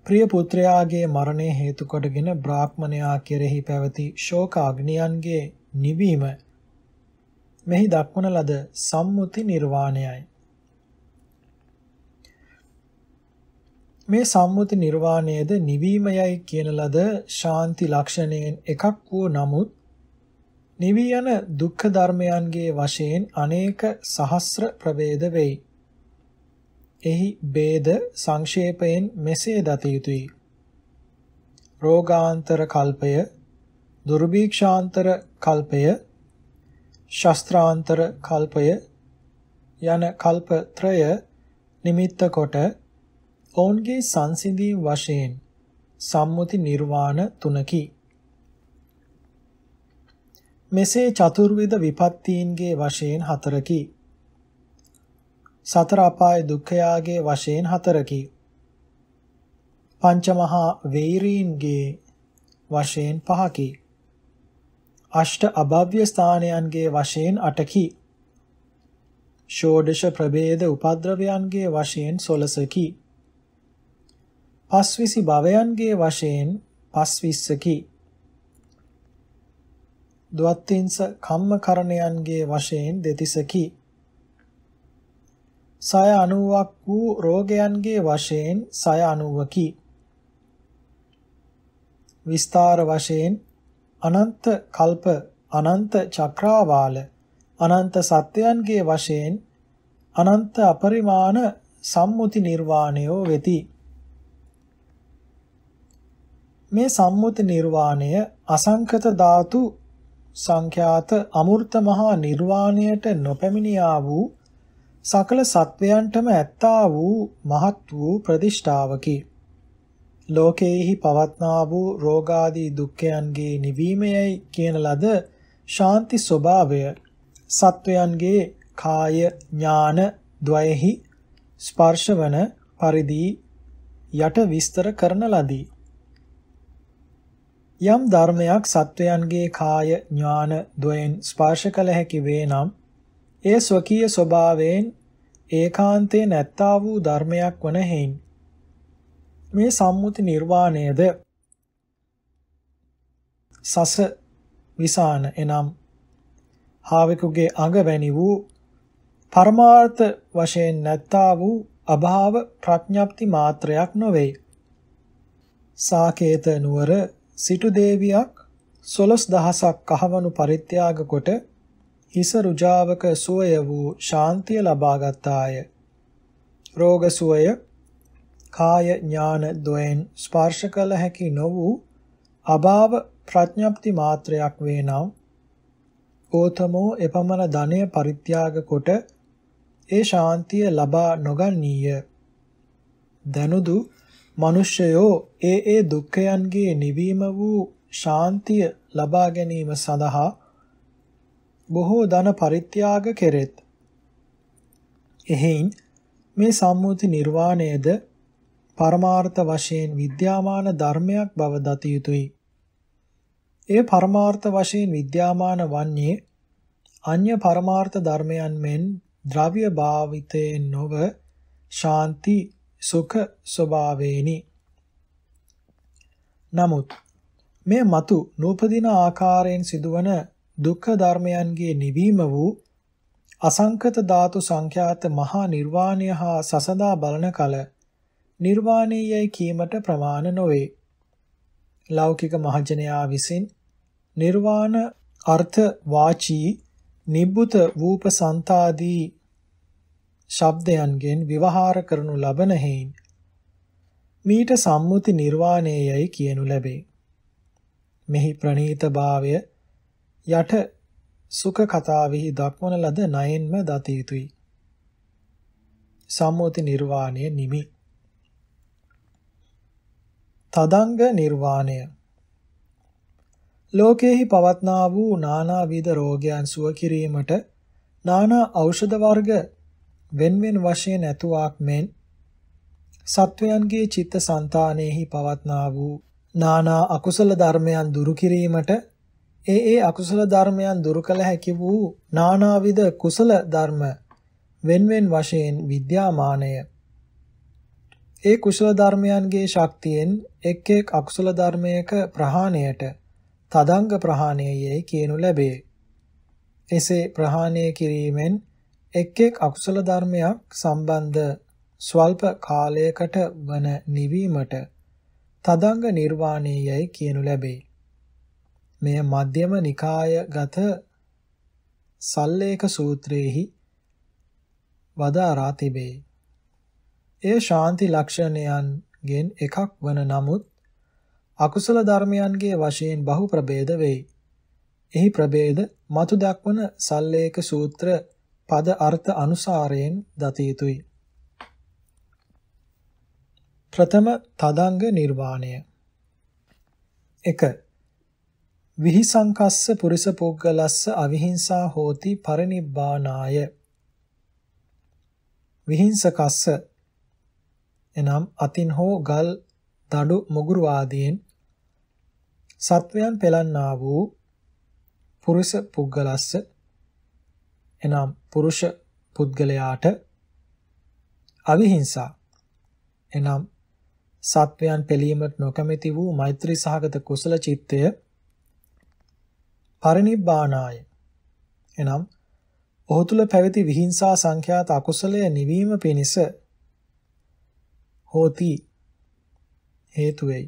ප්‍රිය පුත්‍රයාගේ මරණය හේතු කොටගෙන බ්‍රාහ්මණයා කෙරෙහි පැවති ශෝක අග්නියන්ගේ නිවීම මෙහි දක්වන ලද සම්මුති නිර්වාණයයි. මේ සම්මුති නිර්වාණයද නිවීමයයි කියන ලද ශාන්ති ලක්ෂණයෙන් එකක් වූ නමුත් නිවී යන දුක්ඛ ධර්මයන්ගේ වශයෙන් අනේක සහස්‍ර ප්‍රවේද වෙයි. එහි ભેද සංක්ෂේපයෙන් මෙසේ දත යුතුය. රෝගාන්තර කල්පය, දුර්භීක්ෂාන්තර කල්පය, ශාස්ත්‍රාන්තර කල්පය යන කල්ප ත්‍රය නිමිත්ත කොට ඔවුන්ගේ සංසිඳීම් වශයෙන් සම්මුති නිර්වාණ තුනකි. මෙසේ චතුර්විධ විපත්තීන්ගේ වශයෙන් හතරකි. සතර අපාය දුක්ඛයාගේ වශයෙන් හතරකි. පංචමහා වේරීන්ගේ වශයෙන් පහකි. අෂ්ට අභව්‍ය ස්ථානයන්ගේ වශයෙන් අටකි. ෂෝඩෂ ප්‍රභේද උපද්‍රවයන්ගේ වශයෙන් සොලසකි. පස්විසි භවයන්ගේ වශයෙන් පස්විස්සකි. ද්වත්තිංස කම්මකරණයන්ගේ වශයෙන් දෙතිසකි. සය 90ක් වූ රෝගයන්ගේ වශයෙන් සය 90කි. විස්තර වශයෙන් අනන්ත කල්ප අනන්ත චක්‍රාවාල අනන්ත සත්‍යයන්ගේ වශයෙන් අනන්ත අපරිමාණ සම්මුති නිර්වාණයෝ වෙති මේ සම්මුති නිර්වාණය අසංකත ධාතු සංඛ්‍යාත අමෘත මහා නිර්වාණයට නොපැමිණියා වූ සකල සත්වයන්ටම ඇත්තා වූ මහත් වූ ප්‍රතිෂ්ඨාවකි. ලෝකයේහි පවත්නා වූ රෝගාදී දුක්ඛයන්ගේ නිවීමයයි කියන ලද ශාන්ති ස්වභාවය සත්වයන්ගේ කාය ඥාන ද්වයෙහි ස්පර්ශවන පරිදි යට විස්තර කරන ලදී. යම් ධර්මයක් සත්වයන්ගේ කාය ඥාන ද්වයෙන් ස්පර්ශ කළ හැකි වේ නම් ඒ ස්වකීය ස්වභාවයෙන් ඒකාන්තේ නැත්තා වූ ධර්මයක් වන හේයින් මේ සම්මුති නිර්වාණයද සස විසාන එනම් හාවෙකුගේ අඟ වැනි වූ පරමාර්ථ වශයෙන් නැත්තා වූ අභාව ප්‍රඥප්ති මාත්‍රයක් නොවේ. සාකේත නුවර සිටු දේවියක් සොළොස් දහසක් කහවණු පරිත්‍යාග කොට හිස රුජාවක සුවය වූ ශාන්තිය ලබාගත්තාය. රෝග සුවය කාය ඥාන දොයෙන් ස්පර්ශ කළ හැකි නො වූ අභාව ප්‍රඥප්ති මාත්‍රයක් වේ නම් ඕතමෝ එපමණ ධනය පරිත්‍යාග කොට ඒ ශාන්තිය ලබා නොගන්නීය. දනුදු මිනිසයෝ ඒ ඒ දුක්ඛයන්ගේ නිවීම වූ ශාන්තිය ලබා ගැනීම සඳහා බොහෝ ධන පරිත්‍යාග කෙරෙත්. එහෙයින් මේ සම්මුති නිර්වාණයද පරමාර්ථ වශයෙන් විද්‍යාමාන ධර්මයක් බව දත යුතුයි. එය පරමාර්ථ වශයෙන් විද්‍යාමාන වන්නේ අන්‍ය පරමාර්ථ ධර්මයන් මෙන් ද්‍රව්‍ය භාවිතයෙන් නොව ශාන්ති සුඛ ස්වභාවේනි. නමුත් මේ మతు නූපදින ආකාරයෙන් සිදුවන දුක්ඛ ධර්මයන්ගේ නිවීම වූ අසංකත ධාතු සංඛ්‍යාත මහා නිර්වාණය හා සසදා බලන කල නිර්වාණයයි කීමට ප්‍රමාණ නොවේ. ලෞකික මහජනයා විසින් නිර්වාණ අර්ථ වාචී නිබ්බුත වූපසන්තාදී ශබ්දයන්ගෙන් විවහාර කරනු ලබන හේයින් මීට සම්මුති නිර්වාණයයි කියනු ලැබේ. මෙහි ප්‍රණීතභාවය යට සුඛ කතාවෙහි දක්වන ලද නයෙන්ම දත යුතුයි. සම්මුති නිර්වාණය නිමි. තදංග නිර්වාණය ලෝකයේහි පවත්නා වූ නානාවිධ රෝගයන් සුව කිරීමට නානා ඖෂධ වර්ග වෙන්වෙන් වශයෙන් ඇතුවාක් මෙන් සත්වයන්ගේ චිත්ත સંතානෙහි පවත්නා වූ නානා අකුසල ධර්මයන් දුරු කිරීමට ඒ ඒ අකුසල ධර්මයන් දුරු කළ හැකි වූ නානාවිද කුසල ධර්ම වෙන්වෙන් වශයෙන් විද්‍යාමානය ඒ කුසල ධර්මයන්ගේ ශක්තියෙන් එක් එක් අකුසල ධර්මයක ප්‍රහාණයට තදංග ප්‍රහාණයයි කියනු ලැබේ. එසේ ප්‍රහාණය කිරීමෙන් එක් එක් අකුසල ධර්මයක් සම්බන්ධ ස්වල්ප කාලයකට වන නිවීමට තදංග නිර්වාණයයි කියනු ලැබේ. මෙය මධ්‍යම නිකායගත සල්ලේක සූත්‍රයේහි වදාරා තිබේ. එය ශාන්ති ලක්ෂණයන්ගෙන් එකක් වන නමුත් අකුසල ධර්මයන්ගේ වශයෙන් බහු ප්‍රභේද වෙයි. එහි ප්‍රභේද මතු දක්වන සල්ලේක සූත්‍ර පද අර්ථ අනුසාරයෙන් දත යුතුය. ප්‍රථම තදංග නිර්වාණය 1 විහිසංකස්ස පුරිස පුද්ගලස්ස අවිහිංසා හෝති පරිනිබ්බානාය විහිංසකස්ස එනම් අතින් හෝ ගල් දඩු මුගුරු ආදීන් සත්වයන් පෙළන්නා වූ පුරුෂ පුද්ගලස්ස එනම් පුරුෂ පුද්ගලයාට අවිහිංසා එනම් සත්වයන් පෙළීමට නොකමැති වූ මෛත්‍රී සහගත කුසල චිත්තය පරිනිබ්බානාය එනම් ඔහු තුල පැවති විහිංසා සංඛ්‍යාත අකුසලය නිවීම පිණිස හෝති හේතු වෙයි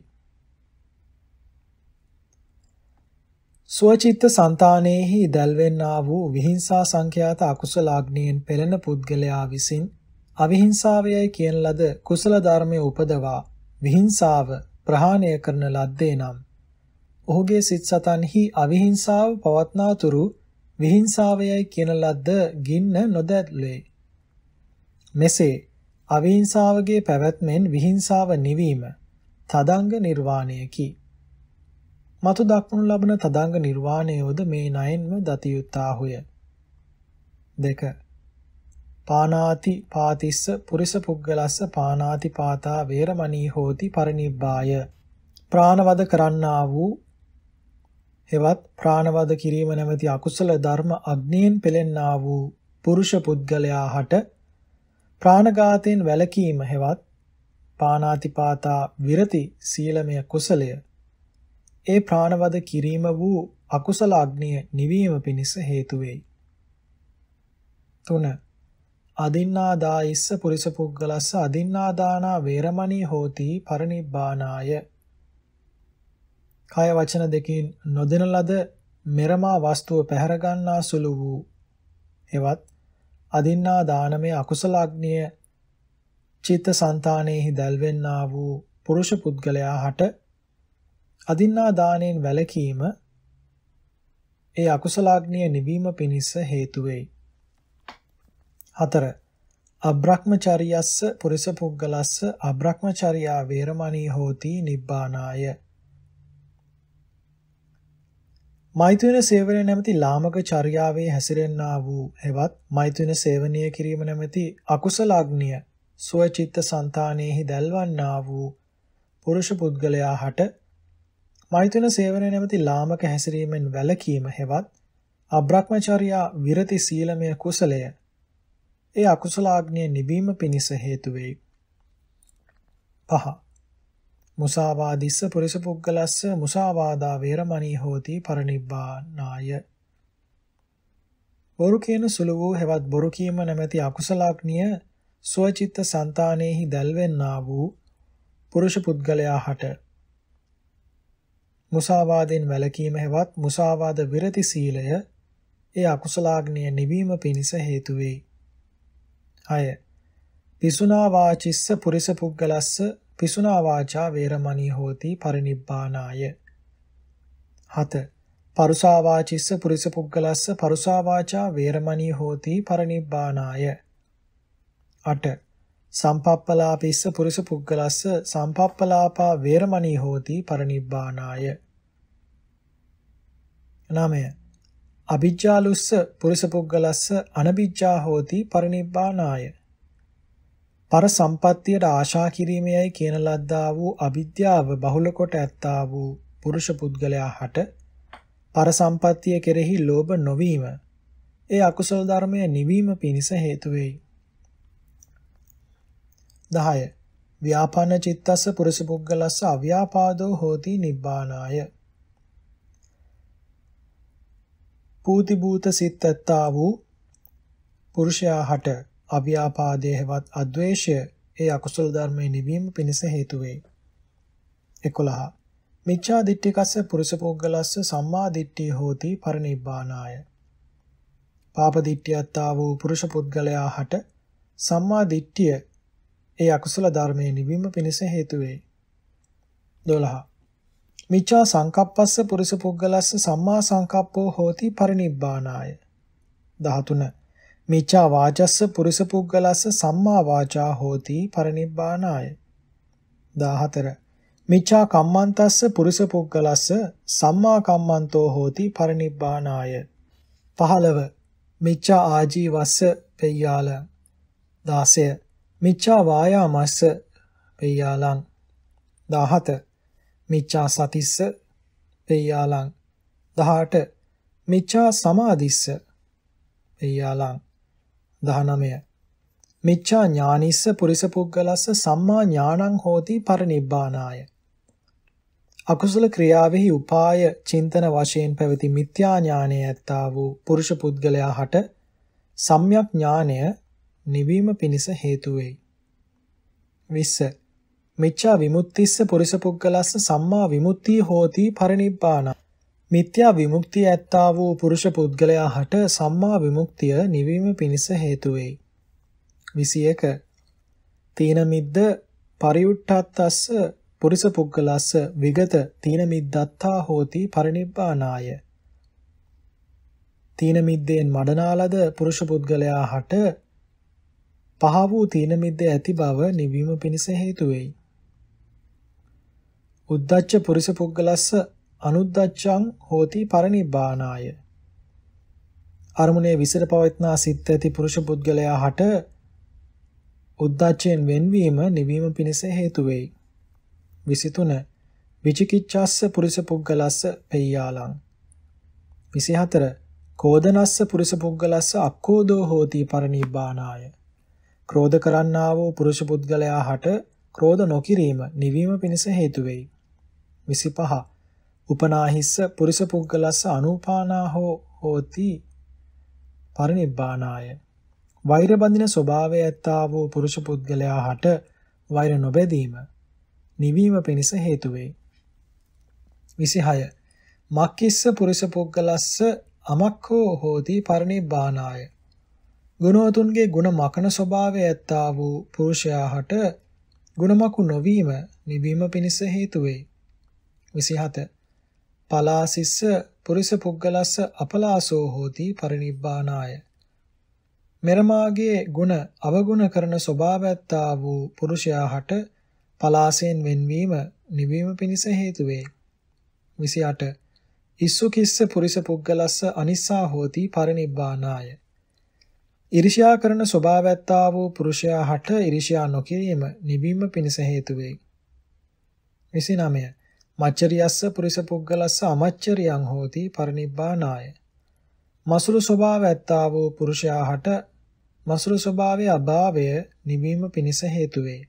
සුවචිත්ත సంతානෙහි දැල්වෙන්නා වූ විහිංසා සංඛ්‍යාත අකුසල අග්නියෙන් පෙළෙන පුද්ගලයා විසින් අවිහිංසාවයයි කියන ලද කුසල ධර්මයේ උපදවා විහිංසාව ප්‍රහාණය කරන ලද්දේ නම් ඔහුගේ සිත් සතන්හි අවිහිංසාව පවත්නාතුරු විහිංසාවයයි කියන ලද්ද ගින්න නොදැත්ලේ. මෙසේ අවිහිංසාවගේ පැවැත්මෙන් විහිංසාව නිවීම තදංග නිර්වාණයකි. මතු දක්වනු ලබන තදංග නිර්වාණයෝද මේ නයෙන්ම දතියුත්තාහුය. දෙක පානාති පාතිස්ස පුරිස පුද්ගලස්ස පානාති පාතා වේරමණී හෝති පරිනිබ්බාය ප්‍රාණවද කරන්නා වූ හෙවත් ප්‍රාණවද කිරීම නැමැති අකුසල ධර්ම අග්නියෙන් පෙලෙන්නා වූ පුරුෂ පුද්ගලයා හට ප්‍රාණඝාතයෙන් වැළකීම හෙවත් පානාතිපාතා විරති සීලමය කුසලය ඒ ප්‍රාණවද කිරීම වූ අකුසල අග්නිය නිවීම පිණිස හේතු වෙයි. 3. අදින්නාදායිස්ස පුරිස පුද්ගලස්ස අදින්නාදානා වේරමණී හෝති පරිනිබ්බානාය කාය වචන දෙකෙන් නොදෙන ලද මෙරමා වස්තුව පැහැර ගන්නා සුළු වූ එවත් අදින්නා දානමේ අකුසල අග්නිය චිත්ත સંතානෙහි දැල්වෙන්නා වූ පුරුෂ පුද්ගලයා හට අදින්නා දාණයෙන් වැළකීම ඒ අකුසලාග්නිය නිවීම පිණිස හේතු වෙයි. 4. අබ්‍රහ්මචාරියස්ස පුරිස පුද්ගලස්ස අබ්‍රහ්මචාරියා වේරමණී හෝති නිබ්බානාය. මෛතුන සේවනය නැමැති ලාමක චර්යාවේ හැසිරෙන්නා වූ හෙවත් මෛතුන සේවනය කිරීම නැමැති අකුසල අග්නිය සුවචිත්ත సంతානෙහි දැල්වන්නා වූ පුරුෂ පුද්ගලයා හට මෛතුන සේවනය නැමැති ලාමක හැසිරීමෙන් වැළකීම හෙවත් අබ්‍රහ්මචර්යා විරති සීලමය කුසලය ඒ අකුසල අග්නිය නිවීම පිණිස හේතු වෙයි පහ මුසාවාදිස්ස පුරිස පුද්ගලස්ස මුසාවාදා වේරමණී හෝති පරිනිබ්බානාය බොරු කියන සුළු වූ හෙවත් බොරු කීම නැමැති අකුසලාග්නිය සුවචිත්ත సంతානෙහි දැල්වෙන්නා වූ පුරුෂ පුද්ගලයා හට මුසාවාදෙන් වැළකීම හෙවත් මුසාවාද විරති සීලය ඒ අකුසලාග්නිය නිවීම පිණිස හේතු වෙයි. 6. පිසුනා වාචිස්ස පුරිස පුද්ගලස්ස පිසුනා වාචා වේරමණී හෝති පරිනිබ්බානාය 7 පරුසා වාචිස්ස පුරිස පුග්ගලස්ස පරුසා වාචා වේරමණී හෝති පරිනිබ්බානාය 8 සම්පප්පලාපිස්ස පුරිස පුග්ගලස්ස සම්පප්පලාපා වේරමණී හෝති පරිනිබ්බානාය 9 අභිජ්ජාලුස්ස පුරිස පුග්ගලස්ස අනබිජ්ජා හෝති පරිනිබ්බානාය පර සම්පත්තියට ආශා කිරීමේයි කියන ලද්දා වූ අවිද්‍යාව බහුල කොට ඇත්තා වූ පුරුෂ පුද්ගලයා හට පර සම්පත්තිය කෙරෙහි ලෝභ නොවීම ඒ අකුසල ධර්මය නිවීම පිණිස හේතු වෙයි. 10. ව්‍යාපාන චිත්තස්ස පුරුෂ පුද්ගලස්ස අව්‍යාපාදෝ හෝති නිබ්බානාය. පූති භූත සිත් ඇත්තා වූ පුරුෂයා හට අව්‍යාපාදයේ හෙවත් අද්වේෂය ඒ අකුසල ධර්මයේ නිවීම පිණිස හේතු වේ. 11. මිච්ඡා දිට්ඨිකස්ස පුරුෂ පොග්ගලස්ස සම්මා දිට්ඨිය හෝති පරිනිබ්බානාය. පාප දිට්ඨියත්තා වූ පුරුෂ පුද්ගලයා හට සම්මා දිට්ඨිය ඒ අකුසල ධර්මයේ නිවීම පිණිස හේතු වේ. 12. මිච්ඡා සංකප්පස්ස පුරුෂ පුද්ගලස්ස සම්මා සංකප්පෝ හෝති පරිනිබ්බානාය. 13. මිච්ඡා වාචස්ස පුරුස පුග්ගලස්ස සම්මා වාචා හෝති පරිනිබ්බානාය 14 මිච්ඡා කම්මන්තස්ස පුරුස පුග්ගලස්ස සම්මා කම්මන්තෝ හෝති පරිනිබ්බානාය 15 මිච්ඡා ආජීවස්ස පෙය්‍යාල 16 මිච්ඡා වායාමස්ස පෙය්‍යාලං 17 මිච්ඡා සතිස්ස පෙය්‍යාලං 18 මිච්ඡා සමාධිස්ස පෙය්‍යාලං 19 මිච්ඡා ඥානිස්ස පුරිස පුද්ගලස්ස සම්මා ඥානං හෝති පරිනිබ්බානාය අකුසල ක්‍රියාවෙහි උපාය චින්තන වශයෙන් පැවති මිත්‍යා ඥානය ඇත්තා වූ පුරුෂ පුද්ගලයා හට සම්‍යක් ඥානය නිවීම පිණිස හේතු වෙයි 20 මිච්ඡා විමුක්තිස්ස පුරිස පුද්ගලස්ස සම්මා විමුක්තිය හෝති පරිනිබ්බානා මිත්‍යා විමුක්තිය ඇත්තා වූ පුරුෂ පුද්ගලයා හට සම්මා විමුක්තිය නිවීම පිණිස හේතු වෙයි. 21 තීන මිද්ද පරිඋට්ඨත්තස්ස පුරිස පුද්ගලස්ස විගත තීන මිද්දත්තා හෝති පරිනිබ්බානාය තීන මිද්දෙන් මඩනාලද පුරුෂ පුද්ගලයා හට පහ වූ තීන මිද්ද ඇති බව නිවීම පිණිස හේතු වෙයි උද්දච්ච පුරිස පුද්ගලස්ස අනුද්දච්චං හෝති පරිනිබ්බානාය අරමුණේ විසිර පවත්නා සිත් ඇති පුරුෂ පුද්ගලයා හට උද්දච්චයෙන් වෙන්වීම නිවීම පිණිස හේතු වෙයි 23 විචිකිච්ඡස්ස පුරුෂ පුද්ගලස්ස පෙය්‍යාලං 24 කෝදනස්ස පුරුෂ පුද්ගලස්ස අක්කෝදෝ හෝති පරිනිබ්බානාය ක්‍රෝධ කරන්නා වූ පුරුෂ පුද්ගලයා හට ක්‍රෝධ නොකිරීම නිවීම පිණිස හේතු වෙයි 25 උපනාහිස්ස පුරිස පුද්ගලස්ස අනුපානා හෝ හෝති පරිනිබ්බානාය වෛර බඳින ස්වභාවය ඇත්තා වූ පුරුෂ පුද්ගලයා හට වෛර නොබැදීම නිවීම පිණිස හේතු වේ 26 මක්කිස්ස පුරුෂ පුද්ගලස්ස අමක්ඛෝ හෝති පරිනිබ්බානාය ගුණවතුන්ගේ ගුණ මකන ස්වභාවය ඇත්තා වූ පුරුෂයා හට ගුණමකු නොවීම නිවීම පිණිස හේතු වේ 27 පලාසිස්ස පුරිස පුද්ගලස්ස අපලාසෝ හෝති පරිනිබ්බානාය මෙරමාගේ ගුණ අවගුණ කරන ස්වභාවයත්තා වූ පුරුෂයා හට පලාසයෙන් වෙන්වීම නිවීම පිණිස හේතු වේ 28 ඉස්සුකිස්ස පුරිස පුද්ගලස්ස අනිස්සා හෝති පරිනිබ්බානාය ඉරිෂ්‍යා කරන ස්වභාවයත්තා වූ පුරුෂයා හට ඉරිෂ්‍යා නොකිරීම නිවීම පිණිස හේතු වේ 29 මච්චරියස්ස පුරිස පුද්ගලස්ස අමච්චරියං හෝති පරිනිබ්බානාය. මසුරු ස්වභාව ඇත්තා වූ පුරුෂයා හට මසුරු ස්වභාවයේ අභාවය නිවීම පිණිස හේතු වේ.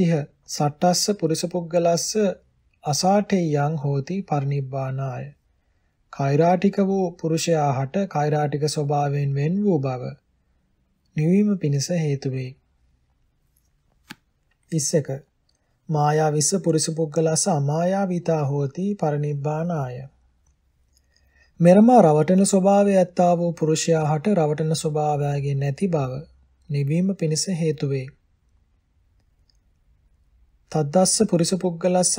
30 සට්ටස්ස පුරිස පුද්ගලස්ස අසාඨේයං හෝති පරිනිබ්බානාය. කෛරාටික වූ පුරුෂයා හට කෛරාටික ස්වභාවයෙන් වෙන් වූ බව නිවීම පිණිස හේතු වේ. 21 මායාවිස පුරිස පුද්ගලස අමායාවිතා හෝති පරිනිබ්බානාය මෙරම රවටන ස්වභාවය ඇත්තා වූ පුරුෂයා හට රවටන ස්වභාවයගෙන් නැති බව නිවීම පිණිස හේතු වේ. තද්දස්ස පුරිස පුද්ගලස්ස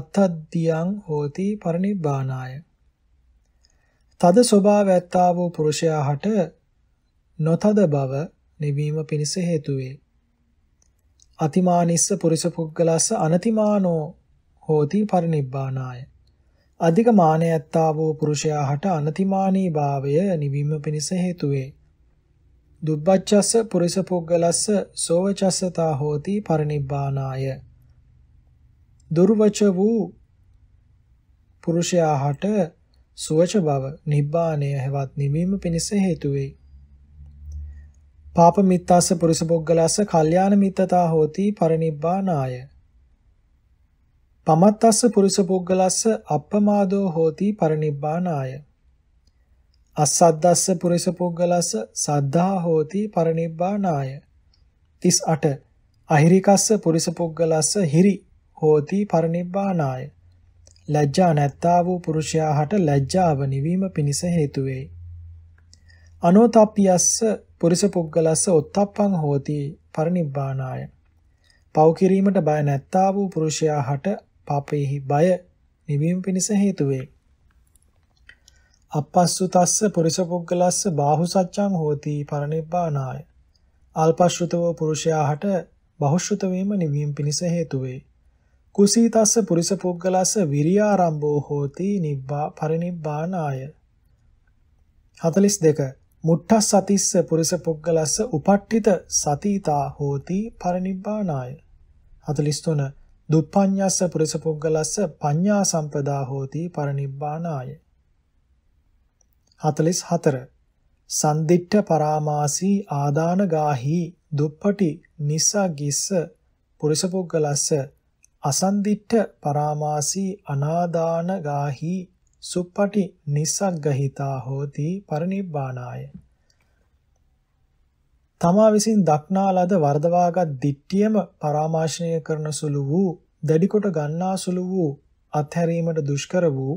අත්තද්දියං හෝති පරිනිබ්බානාය. තද ස්වභාවය ඇත්තා වූ පුරුෂයා හට නොතද බව නිවීම පිණිස හේතු වේ. අතිමානිස්ස පුරිස පුද්ගලස්ස අනතිමානෝ හෝති පරිනිබ්බානාය. අධික මානයත්තා වූ පුරුෂයා හට අනතිමානී භාවය නිවීම පිණිස හේතු වේ. දුබ්බච්චස්ස පුරිස පුද්ගලස්ස සෝවචස්සතා හෝති පරිනිබ්බානාය. දුර්වච වූ පුරුෂයා හට සුවච බව නිබ්බාණය හෙවත් නිවීම පිණිස හේතු වේ. පාප මිත්තාස පුරුෂ පොග්ගලස්ස කල්යාණ මිත්තතා හෝති පරිනිබ්බානාය. පමත්තස්ස පුරුෂ පොග්ගලස්ස අප්පමාදෝ හෝති පරිනිබ්බානාය. අසද්දස්ස පුරුෂ පොග්ගලස්ස සද්ධා හෝති පරිනිබ්බානාය. 38 අහිරිකස්ස පුරුෂ පොග්ගලස්ස හිරි හෝති පරිනිබ්බානාය. ලැජ්ජා නැත්තා වූ පුරුෂයා හට ලැජ්ජාව නිවීම පිණිස හේතු වේ. අනෝතප්පියස්ස පුරිස පුද්ගලස්ස ඔත්තප්පං හෝති පරිනිබ්බානාය. පව් කිරීමට බය නැත්තා වූ පුරුෂයා හට පාපෙහි බය නිවීම පිණිස හේතු වේ. අපස්සු තස්ස පුරිස පුද්ගලස්ස බාහු සච්ඡං හෝති පරිනිබ්බානාය. අල්පශ්‍රුතව පුරුෂයා හට බහුශ්‍රුත වීම නිවීම පිණිස හේතු වේ. කුසීතස්ස පුරිස පුද්ගලස්ස විරියාරම්භෝ හෝති නිබ්බා පරිනිබ්බානාය. 42 මුට්ටස් සතිස්ස පුරිස පුද්ගලස්ස උපට්ඨිත සතීතා හෝති පරිනිබ්බානාය 43 දුප්පඤ්ඤස්ස පුරිස පුද්ගලස්ස පඤ්ඤා සම්පදා හෝති පරිනිබ්බානාය 44 සන්දිට්ඨ පරාමාසී ආදාන ගාහි දුප්පටි නිසගිස්ස පුරිස පුද්ගලස්ස අසන්දිට්ඨ පරාමාසී අනාදාන ගාහි සුප්පටි නිස්සග්ගහිතා හෝති පරිනිබ්බානාය තමා විසින් දක්නා ලද වර්ධවාගත් දිට්ඨියම පරාමාශනය කරන සුළු වූ දැඩි කොට ගන්නා සුළු වූ අත්හැරීමට දුෂ්කර වූ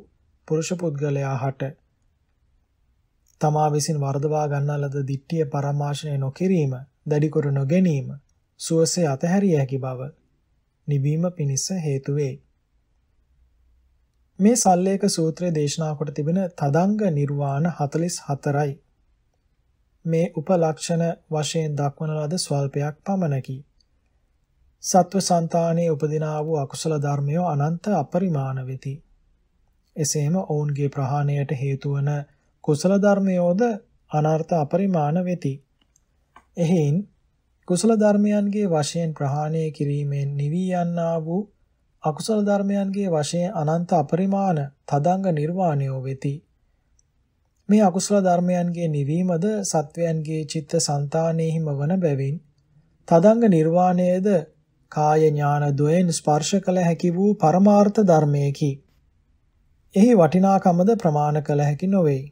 පුරුෂ පුද්ගලයා හට තමා විසින් වර්ධවා ගන්නා ලද දිට්ඨිය පරාමාශනය නොකිරීම දැඩි කොට නොගැනීම සුවසේ අතහැරිය හැකි බව නිවීම පිණිස හේතු වේ මේ සල්ලේක සූත්‍රයේ දේශනා කොට තිබෙන තදංග නිර්වාණ 44යි. මේ උපලක්ෂණ වශයෙන් දක්වන ලද ස්වල්පයක් පමණකි. සත්ව సంతානයේ උපදිනා වූ අකුසල ධර්මය අනන්ත අපරිමාණ වෙති. එසේම ඔවුන්ගේ ප්‍රහාණයට හේතු වන කුසල ධර්මයෝද අනර්ථ අපරිමාණ වෙති. එහෙන් කුසල ධර්මයන්ගේ වශයෙන් ප්‍රහාණය කිරීමෙන් නිවී යන්නා වූ අකුසල ධර්මයන්ගේ වශයෙන් අනන්ත අපරිමාණ තදංග නිර්වාණයෝ වෙති. මේ අකුසල ධර්මයන්ගේ නිවීමද සත්වයන්ගේ චිත්ත સંතානෙහිම වන බැවින් තදංග නිර්වාණයද කාය ඥාන දොයෙන් ස්පර්ශ කළ හැකි වූ පරමාර්ථ ධර්මයකි. එහි වටිනාකමද ප්‍රමාණ කළ හැකි නොවේ.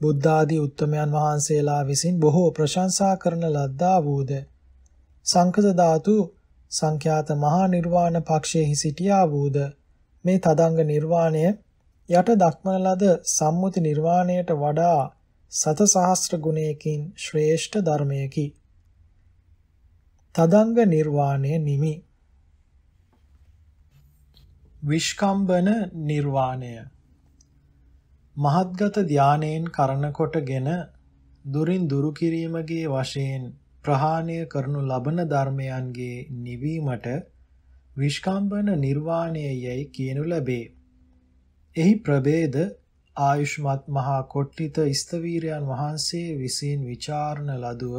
බුද්ධාදී උත්තමයන් වහන්සේලා විසින් බොහෝ ප්‍රශංසා කරන ලද්දා වූද සංකත ධාතු සංඛ්‍යාත මහා නිර්වාණ පක්ෂයේහි සිටියා වූද මේ තදංග නිර්වාණය යට දක්වන ලද සම්මුති නිර්වාණයට වඩා සත සහස්ත්‍ර ගුණයකින් ශ්‍රේෂ්ඨ ධර්මයකි. තදංග නිර්වාණය නිමි. විස්කම්බන නිර්වාණය මහත්ගත ධානයෙන් කරන කොටගෙන දුරින් දුරු කිරීමගේ වශයෙන් ප්‍රහාණය කරනු ලබන ධර්මයන්ගේ නිවීමට විස්කම්බන නිර්වාණය යැයි කියනු ලැබේ. එහි ප්‍රභේද ආයුෂ්මත් මහා කොට්ටිත ස්තවීරයන් වහන්සේ විසින් ਵਿਚාරණ ලදුව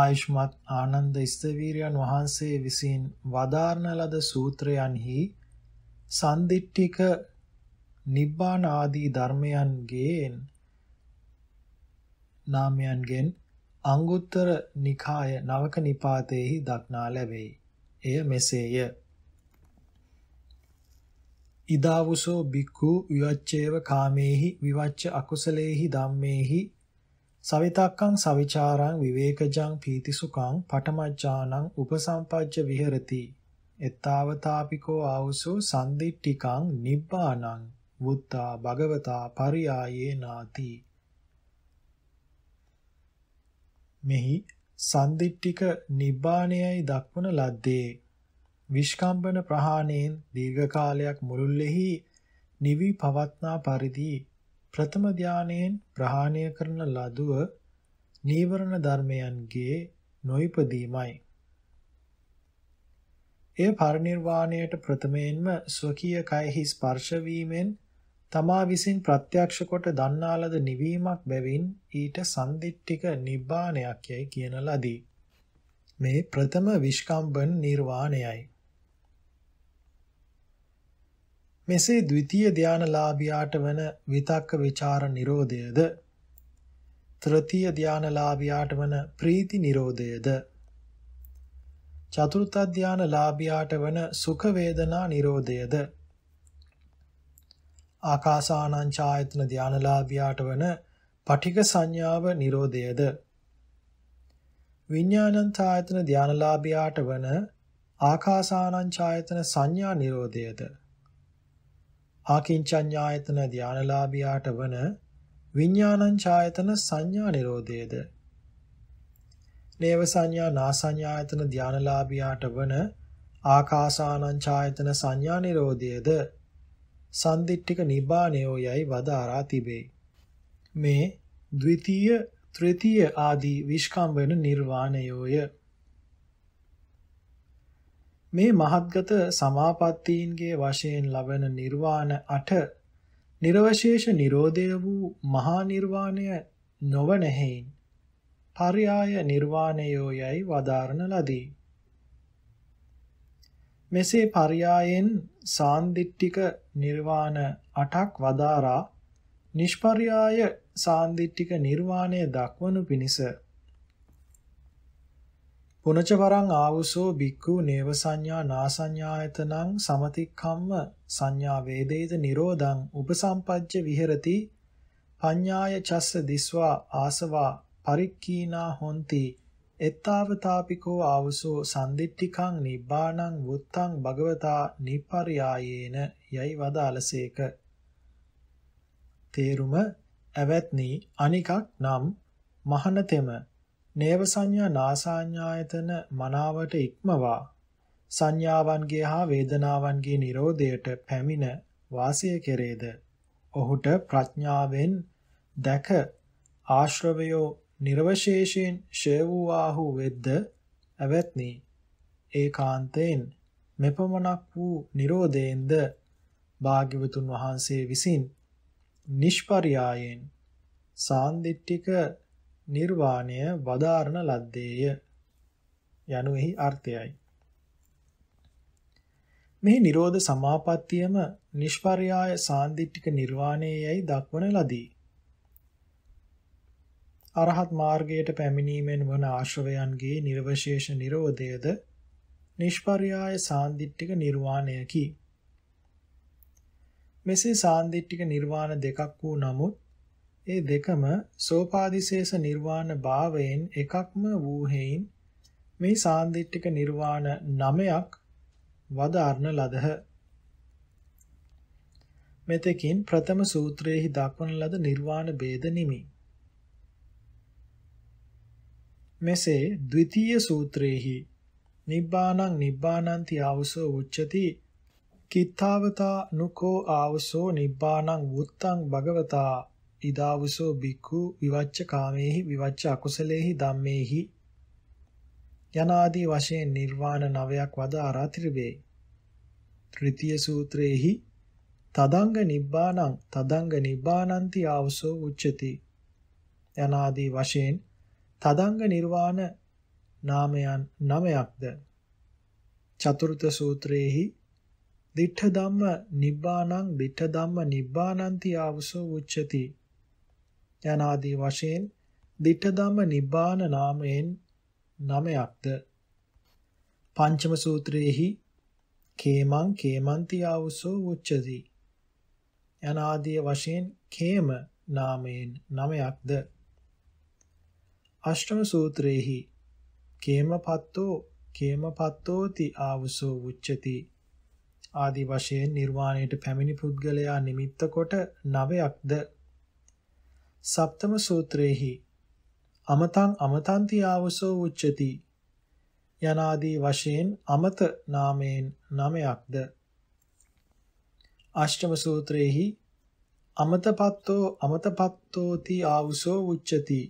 ආයුෂ්මත් ආනන්ද ස්තවීරයන් වහන්සේ විසින් වදාරණ ලද සූත්‍රයන්හි සන්දිට්ඨික නිබ්බාන ආදී ධර්මයන්ගෙන් නාමයන්ගෙන් අංගුත්තර නිකාය නවක නිපාතයෙහි දක්නා ලැබෙයි. එය මෙසේය. ඉදාවුසෝ බික්ඛු විවච්ඡේව කාමේහි විවච්ඡ අකුසලේහි ධම්මේහි සවිතක්කං සවිචාරං විවේකජං පීතිසුඛං පඨමජ්ජානං උපසම්පජ්ජ විහෙරති එත්තාවතාපිකෝ ආවුසු සම්දිට්ඨිකං නිබ්බානං බුත්තා භගවතා පරියායේ නාති මෙහි සන්දිට්ඨික නිබ්බාණයයි දක්වන ලද්දේ විස්කම්බන ප්‍රහාණයෙන් දීර්ඝ කාලයක් මුළුල්ලෙහි නිවි පවත්නා පරිදි ප්‍රථම ධානයෙන් ප්‍රහාණය කරන ලදුව නීවරණ ධර්මයන්ගේ නොයිපදීමයි. එය පරිණිර්වාණයට ප්‍රථමයෙන්ම ස්වකීය කයෙහි ස්පර්ශ වීමෙන් තමා විසින් ප්‍රත්‍යක්ෂ කොට දන්නා ලද නිවීමක් බැවින් ඊට සම්දිට්ඨික නිබ්බාණයක් යයි කියන ලදී. මේ ප්‍රථම විස්කම්බන් නිර්වාණයයි. මෙසේ ද්විතීය ධානලාභියාට වන විතක්ක ਵਿਚාර නිරෝධයද තෘතීය ධානලාභියාට වන ප්‍රීති නිරෝධයද චතුර්ථ ධානලාභියාට වන සුඛ වේදනා නිරෝධයද ආකාසානංචායතන ධානලාභියාට වන පටික සංඥාව නිරෝධයද විඥානංචායතන ධානලාභියාට වන ආකාසානංචායතන සංඥා නිරෝධයද ආකින්චඤ්ඤායතන ධානලාභියාට වන විඥානංචායතන සංඥා නිරෝධයද නේව සංඥා නාසඤ්ඤායතන ධානලාභියාට වන ආකාසානංචායතන සංඥා නිරෝධයද සන්දිට්ඨික නිබ්බාණයෝ යයි වදාරා තිබේ. මේ ද්විතීය තෘතීය ආදී විස්කම්බන නිර්වාණයෝය. මේ මහත්ගත සමාපත්තීන්ගේ වශයෙන් ලබන නිර්වාණ 8 නිර්වශේෂ නිරෝධය වූ මහා නිර්වාණය නොවනෙහින් පර්යාය නිර්වාණයෝ යයි වදාරන ලදී. මෙසේ පර්යායෙන් සාන්දිට්ඨික නිර්වාණ 8ක් වදාරා නිෂ්පර්යාය සාන්දිටික නිර්වාණය දක්වනු පිණිස පුනචවරං ආවුසෝ බික්ඛු නේව සංඥා නාසඤ්ඤායතනං සමතික්ඛම්ම සංඥා වේදේත නිරෝධං උපසම්පජ්ජ විහෙරති පඤ්ඤාය චස්ස දිස්වා ආසවා පරික්ඛීනා හොಂತಿ එත්තාවතාපිකෝ ආවසෝ සම්දිට්ඨිකං නිබ්බාණං වුත්තං භගවතා නිපර්යායේන යයි වදාළසේක. තේරුම ඇවැත්නි අනිකක් නම් මහනතෙම නේව සංඥා නාසඤ්ඤායතන මනාවට ඉක්මවා සංඥාවන්ගේ හා වේදනාවන්ගේ Nirodhයට පැමිණ වාසය කෙරේද ඔහුට ප්‍රඥාවෙන් දැක ආශ්‍රවයෝ නිර්වශේෂයෙන් ෂය වූවාහු වෙද්ද ඇවැත්නි ඒකාන්තයෙන් මෙපමණක් වූ Nirodhayenද භාග්‍යවතුන් වහන්සේ විසින් නිෂ්පර්යායෙන් සාන්දිට්ඨික නිර්වාණය වදාරණ ලද්දේය යනු එහි අර්ථයයි මෙහි Nirodha සමාපත්තියම නිෂ්පර්යාය සාන්දිට්ඨික නිර්වාණයයි දක්වන ලදී අරහත් මාර්ගයට පැමිණීමෙන් වන ආශ්‍රවයන්ගේ නිර්වශේෂ නිරෝධයද නිෂ්පර්යාය සාන්දිට්ඨික නිර්වාණයකි. මෙසේ සාන්දිට්ඨික නිර්වාණ දෙකක් වූ නමුත් ඒ දෙකම සෝපාදිශේෂ නිර්වාණ භාවයෙන් එකක්ම වූ හේයින් මේ සාන්දිට්ඨික නිර්වාණ නමයක් වදාරන ලදහ. මෙතෙකින් ප්‍රථම සූත්‍රයේහි දක්වන ලද නිර්වාණ ભેද නිමි. මෙසේ ද්විතීය සූත්‍රයේහි නිබ්බානං නිබ්බානන්ති ආවසෝ උච්චති කිත්තාවතා නුකෝ ආවසෝ නිබ්බානං වුත්තං භගවතා ඉදාවසෝ බික්ඛු විවච්ච කාමේහි විවච්ච අකුසලේහි ධම්මේහි යනාදී වශයෙන් නිර්වාණ නවයක් වදාරා ත්‍රිවේ ත්‍රිතිය සූත්‍රයේහි තදංග නිබ්බානං තදංග නිබ්බානන්ති ආවසෝ උච්චති යනාදී වශයෙන් තදංග නිර්වාණ නාමයන් නවයක්ද චතුර්ථ සූත්‍රයේහි දිඨ ධම්ම නිබ්බාණං දිඨ ධම්ම නිබ්බාණන්ති ආවසෝ උච්චති යනාදී වශයෙන් දිඨ ධම්ම නිබ්බාන නාමයෙන් නවයක්ද පංචම සූත්‍රයේහි කේමං කේමන්ති ආවසෝ උච්චති යනාදී වශයෙන් කේම නාමයෙන් නවයක්ද අෂ්ටම සූත්‍රයේහි කේමපත්තෝ කේමපත්තෝති ආවසෝ උච්චති ආදි වශයෙන් නිර්වාණයට පැමිණි පුද්ගලයා නිමිත්ත කොට නවයක්ද සප්තම සූත්‍රයේහි අමතං අමතන්ති ආවසෝ උච්චති යනාදී වශයෙන් අමත නාමයෙන් නමයක්ද අෂ්ටම සූත්‍රයේහි අමතපත්තෝ අමතපත්තෝති ආවසෝ උච්චති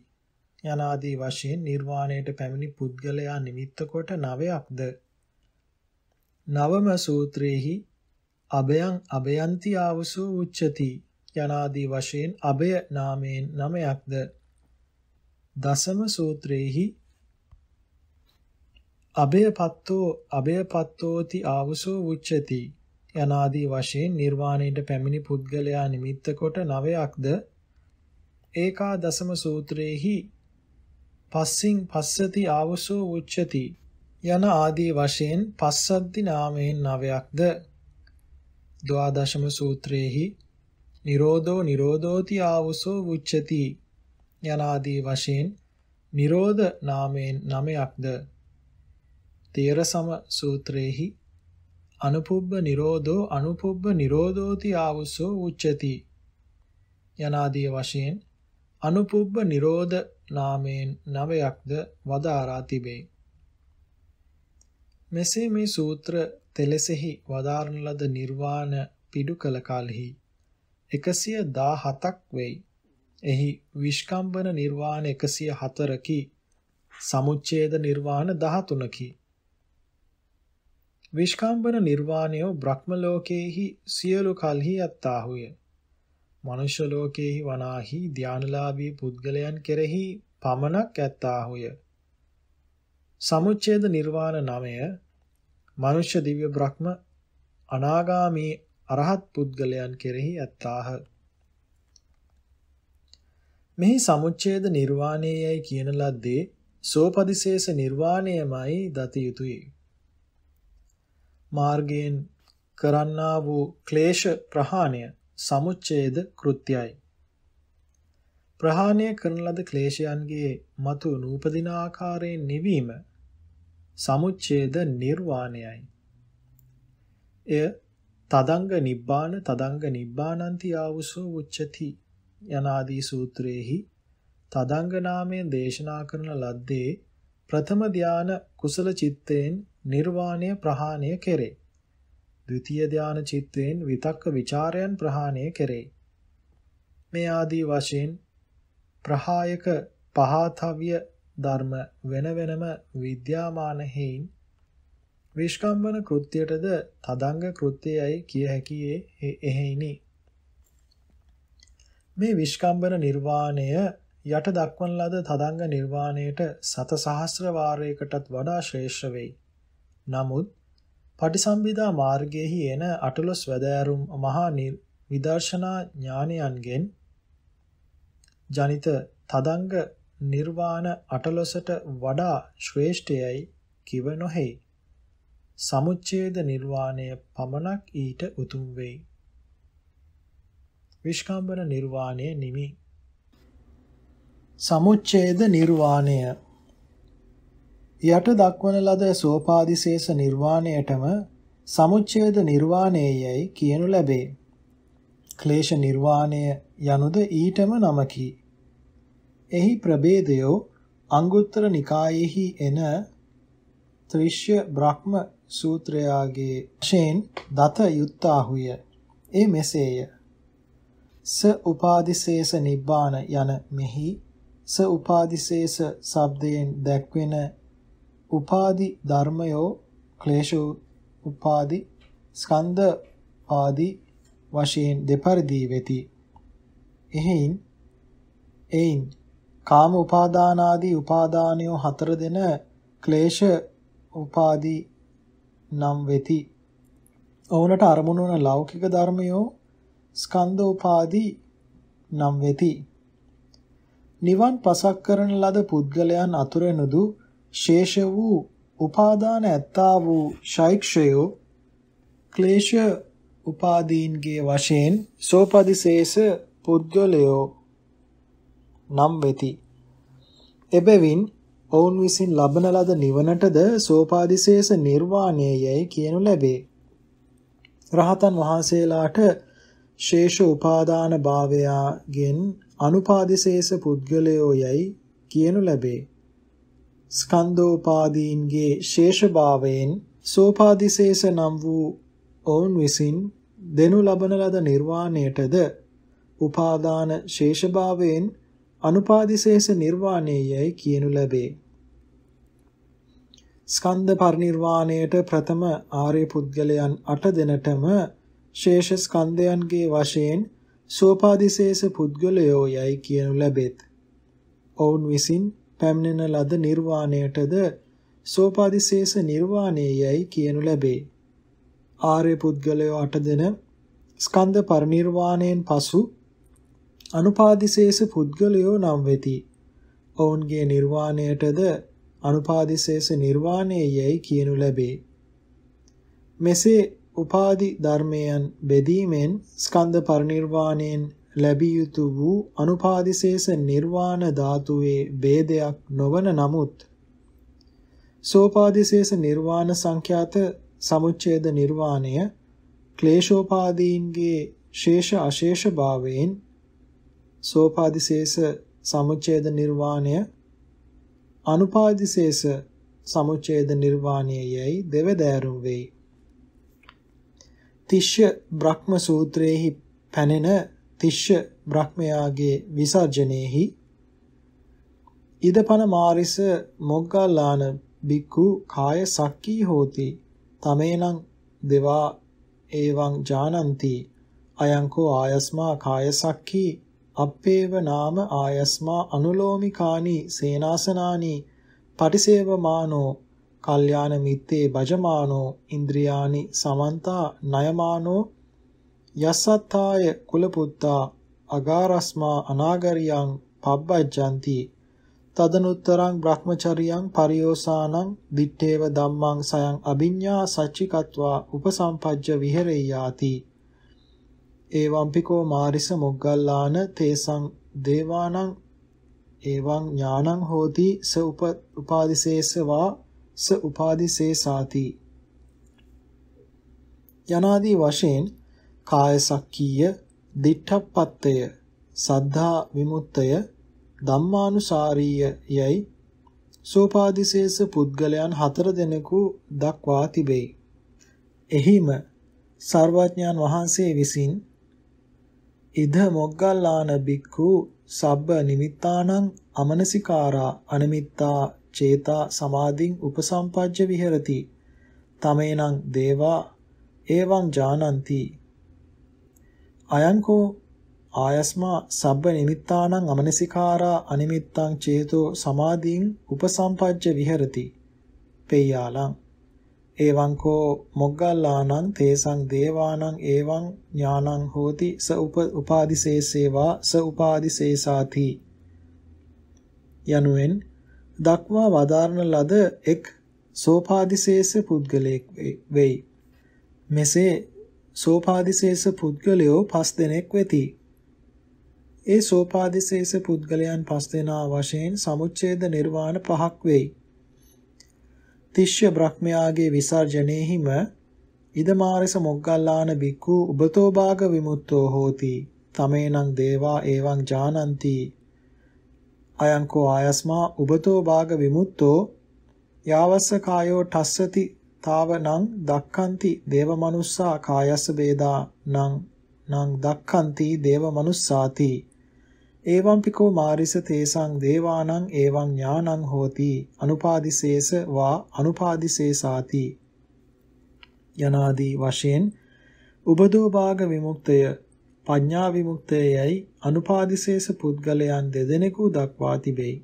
යනාදී වශයෙන් නිර්වාණයට පැමිණි පුද්ගලයා නිමිත්ත කොට නවයක්ද නවම සූත්‍රයේහි අබයං අබයන්ති ආවසෝ උච්චති යනාදී වශයෙන් අබය නාමයෙන් නමයක්ද දසම සූත්‍රයේහි අබයපත්තෝ අබයපත්තෝති ආවසෝ උච්චති යනාදී වශයෙන් නිර්වාණයට පැමිණි පුද්ගලයා නිමිත්ත කොට නවයක්ද ඒකා දසම සූත්‍රයේහි පස්සින් පස්සති ආවසෝ උච්චති යන ආදී වශයෙන් පස්සද්දි නාමයෙන් නවයක්ද ද්වාදශම සූත්‍රයේහි නිරෝධෝ නිරෝධෝති ආවසෝ උච්චති යන ආදී වශයෙන් නිරෝධ නාමයෙන් නමයක්ද තේරසම සූත්‍රයේහි අනුපුබ්බ නිරෝධෝ අනුපුබ්බ නිරෝධෝති ආවසෝ උච්චති යනාදී වශයෙන් අනුපුබ්බ නිරෝධ නාමයෙන් නවයක්ද වදාරා තිබේ. මෙසේ මේ සූත්‍ර තෙලෙසෙහි වදාරන ලද නිර්වාණ පිඩු කළ කලෙහි 117ක් වෙයි. එහි විස්කම්බන නිර්වාණ 104කි. සමුච්ඡේද නිර්වාණ 13කි. විස්කම්බන නිර්වාණය බ්‍රහ්ම ලෝකයේහි සියලු කල්හි අත්තාහුය. මනුෂ්‍ය ලෝකයේ වනාහි ධානලාභී පුද්ගලයන් කෙරෙහි පමණක් ඇත්තාහුය. සමුච්ඡේද නිර්වාණ නමය මනුෂ්‍ය දිව්‍ය බ්‍රහ්ම අනාගාමී අරහත් පුද්ගලයන් කෙරෙහි ඇත්තාහ. මෙහි සමුච්ඡේද නිර්වාණයයි කියන ලද්දේ සෝපදිශේෂ නිර්වාණයමයි දත යුතුය. මාර්ගයෙන් කරන්නා වූ ක්ලේශ ප්‍රහාණය සමුච්ඡේද කෘත්‍යයි. ප්‍රහාණය කරන ලද ක්ලේශයන්ගේ මතු නූපදින ආකාරයෙන් නිවීම සමුච්ඡේද නිර්වාණයයි. එය තදංග නිබ්බාන තදංග නිබ්බානන්ති ආවසෝ උච්චති යනාදී සූත්‍රයේහි තදංග නාමයෙන් දේශනා කරන ලද්දේ ප්‍රථම ධාන කුසල චිත්තයෙන් නිර්වාණය ප්‍රහාණය කෙරේ. ද්විතීය ධාන චිත්තයෙන් විතක්ක ਵਿਚාරයන් ප්‍රහාණය කෙරේ. මේ ආදී වශයෙන් ප්‍රහායක පහතව්‍ය ධර්ම වෙන වෙනම විද්‍යාමාන හේයින් විස්කම්බන කෘත්‍යයටද තදංග කෘත්‍යයයි කිය හැකියේ එහෙයිනි. මේ විස්කම්බන නිර්වාණය යට දක්වන ලද තදංග නිර්වාණයට සත සහස්‍ර වාරයකටත් වඩා ශ්‍රේෂ්ඨ වෙයි. නමුත් පටිසම්භිදා මාර්ගයේහි එන අටලොස් වැදෑරුම් මහා විදර්ශනා ඥානයන්ගෙන් ජනිත තදංග නිර්වාණ අටලොසට වඩා ශ්‍රේෂ්ඨයයි කිව නොහේ. සමුච්ඡේද නිර්වාණය පමණක් ඊට උතුම් වෙයි. විස්කම්බන නිර්වාණය නිමි. සමුච්ඡේද නිර්වාණය යට දක්වන ලද සෝපාදිශේෂ නිර්වාණයටම සමුච්ඡේද නිර්වාණයයි කියනු ලැබේ. ක්ලේශ නිර්වාණය යනුද ඊටම නමකි. එහි ප්‍රභේදයෝ අංගුත්තර නිකායෙහි එන ත්‍රිශ්‍ය බ්‍රහ්ම සූත්‍රයාගේ වශයෙන් දත යුත්තාහුය. ඒ මෙසේය. ස උපාදිශේෂ නිබ්බාන යන මෙහි ස උපාදිශේෂ ශබ්දයෙන් දැක්වෙන උපාදි ධර්මයෝ ක්ලේශෝ උපාදි ස්කන්ධ ආදි වශයෙන් දෙපරිදි වෙති. එහෙන් එයින් කාම උපාදානාදී උපාදානයෝ හතර දෙන ක්ලේශ උපාදි නම් වෙති. ඔවුනට අරමුණු වන ලෞකික ධර්මයෝ ස්කන්ධ උපාදි නම් වෙති. නිවන් පසක් කරන ලද පුද්ගලයන් අතුරෙනුදු ශේෂ වූ උපාදාන ඇත්තා වූ ශෛක්ෂයෝ ක්ලේශ උපාදීන්ගේ වශයෙන් සෝපදිශේෂ පුද්ගලයෝ නම් වෙති. එබැවින් ඔවුන් විසින් ලබන ලද නිවනටද සෝපාදිශේෂ නිර්වාණය යැයි කියනු ලැබේ. රහතන් වහන්සේලාට ශේෂ උපාදාන භාවයාගෙන් අනුපාදිශේෂ පුද්ගලයෝ යැයි කියනු ලැබේ. ස්කන්ධෝපාදීන්ගේ ශේෂභාවයෙන් සෝපාදිශේෂ නම් වූ ඔවුන් විසින් දෙනු ලබන ලද නිර්වාණයටද උපාදාන ශේෂභාවයෙන් අනුපාදිශේෂ නිර්වාණයයි කියනු ලැබේ. ස්කන්ධ පරිනිර්වාණයට ප්‍රථම ආර්ය පුද්ගලයන් 8 දෙනටම ශේෂ ස්කන්ධයන්ගේ වශයෙන් සෝපාදිශේෂ පුද්ගලයෝ යයි කියනු ලැබෙත්. ඔවුන් විසින් පැමිණෙන ලද නිර්වාණයටද සෝපාදිශේෂ නිර්වාණයයි කියනු ලැබේ. ආර්ය පුද්ගලයෝ අට දෙන ස්කන්ධ පරිනිර්වාණයෙන් පසු අනුපාදිශේෂ පුද්ගලයෝ නම් වෙති. ඔවුන්ගේ නිර්වාණයටද අනුපාදිශේෂ නිර්වාණයයි කියනු ලැබේ. මෙසේ උපාදි ධර්මයන් බෙදීමෙන් ස්කන්ධ පරිනිර්වාණයෙන් ලැබිය යුතු වූ අනුපාදිශේෂ නිර්වාණ ධාතුවේ ભેදයක් නොවන නමුත් සෝපාදිශේෂ නිර්වාණ සංඛ්‍යාත සමුච්ඡේද නිර්වාණය ක්ලේශෝපාදීන්ගේ ශේෂ අශේෂ භාවයෙන් සෝපාදිශේෂ සමුච්ඡේද නිර්වාණය අනුපාදිශේෂ සමුච්ඡේද නිර්වාණයයි දෙවදෑරුම් වෙයි. තිශ්‍ය බ්‍රහ්ම සූත්‍රයේහි පැනෙන තිශ්‍ය බ්‍රහ්මයාගේ විසර්ජනයේහි ඉදපන මාරිස මොග්ගල්ලාන බික්කු කාය සක්කී හෝති තමේනම් දෙවා එවං ජානಂತಿ අයංකෝ ආයස්මා කාය සක්කී අපේව නාම ආයස්මා අනුලෝමිකානි සේනාසනානි පටිසේවමානෝ කල්යාණ මිත්තේ බජමානෝ ඉන්ද්‍රියානි සමන්තා නයමානෝ යසත්තාය කුලපුත්තා අගාරස්මා අනාගරියං පබ්බජ්ජಂತಿ තදනුත්තරං බ්‍රහ්මචරියං පරියෝසානං දිත්තේව ධම්මං සයං අභිඤ්ඤා සච්චිකत्वा උපසම්පජ්ජ විහෙරෙයාති ඒවම්පිකෝ මාරිස මොග්ගල්ලාන තේසං දේවානං එවං ඥානං හෝති ස උප උපාදිසේසවා ස උපාදිසේසාති යනාදී වශයෙන් කාය සක්කීය, දිඨප්පත්තය, සද්ධා විමුක්තය, ධම්මානුසාරීය යයි සෝපාදිශේෂ පුද්ගලයන් හතර දෙනෙකු දක්වා තිබෙයි. එහිම සර්වඥාන් වහන්සේ විසින් ඉද මොග්ගල්ලාන බික්ඛු සබ්බ නිමිත්තානං අමනසිකාරා අනමිත්තා චේතා සමාධින් උපසම්පජ්ජ විහෙරති තමේනං දේවා එවං ජානಂತಿ අයන්කෝ ආයස්මා සබ්බ නිමිත්තානං අමනසිකාරා අනිමිත්තං චේතෝ සමාධින් උපසම්පජ්ජ විහෙරති පේයාලං එවං කෝ මොග්ගල්ලානං තේසං දේවානං එවං ඥානං හෝති ස උප උපාදිසේසේවා ස උපාදිසේසාති යනුවෙන් දක්වා වදාරන ලද එක් සෝපාදිශේෂ පුද්ගලයෙක් වෙයි. මෙසේ සෝපාදිශේෂ පුද්ගලයෝ පස් දෙනෙක් වෙති. ඒ සෝපාදිශේෂ පුද්ගලයන් පස් දෙනා වශයෙන් සමුච්ඡේද නිර්වාණ පහක් වෙයි. තිශ්‍ය බ්‍රහ්මයාගේ විසර්ජනයේහිම ඉදමාරස මොග්ගල්ලාන බික්කු උබතෝ භාග විමුක්තෝ හෝති. තමේනං දේවා එවං ජානಂತಿ. අයංකෝ ආයස්මා උබතෝ භාග විමුක්තෝ යාවස්ස කායෝ ඨස්සති තාවනං දක්ඛන්ති දේවමනුස්සා කායස්ස වේදා නං නං දක්ඛන්ති දේවමනුස්සාති එවං පිකෝ මාරිස තේසං දේවානං එවං ඥානං හෝති අනුපාදිශේෂ වා අනුපාදිශේෂාති යනාදී වශයෙන් උබදෝ භාග විමුක්තය පඤ්ඤා විමුක්තයයි අනුපාදිශේෂ පුද්ගලයන් දෙදෙනෙකු දක්වා තිබෙයි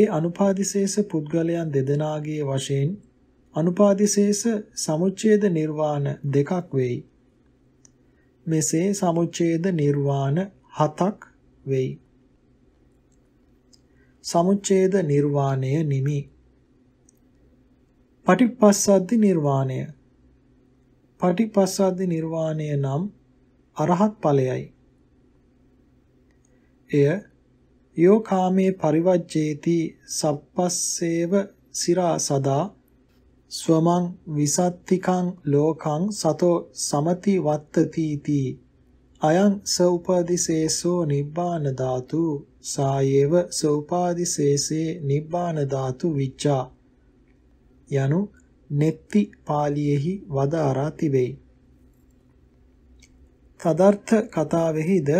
ඒ අනුපාදිශේෂ පුද්ගලයන් දෙදෙනාගේ වශයෙන් අනුපාදිශේෂ සමුච්ඡේද නිර්වාණ දෙකක් වෙයි. මෙසේ සමුච්ඡේද නිර්වාණ හතක් වෙයි. සමුච්ඡේද නිර්වාණය නිමි. පටිපස්සද්දි නිර්වාණය. පටිපස්සද්දි නිර්වාණය නම් අරහත් ඵලයයි. එය යෝ කාමේ පරිවජ්ජේති සප්පස්සේව සිරා සදා ස්වමං විසත්තිකං ලෝකං සතෝ සමති වත්තති තී අයං ස උපාදිශේෂෝ නිබ්බාන ධාතු සායේව ස උපාදිශේෂේ නිබ්බාන ධාතු විච්ඡා යනු netti පාළියේහි වදාරා තිබේ. තදර්ථ කතාවෙහිද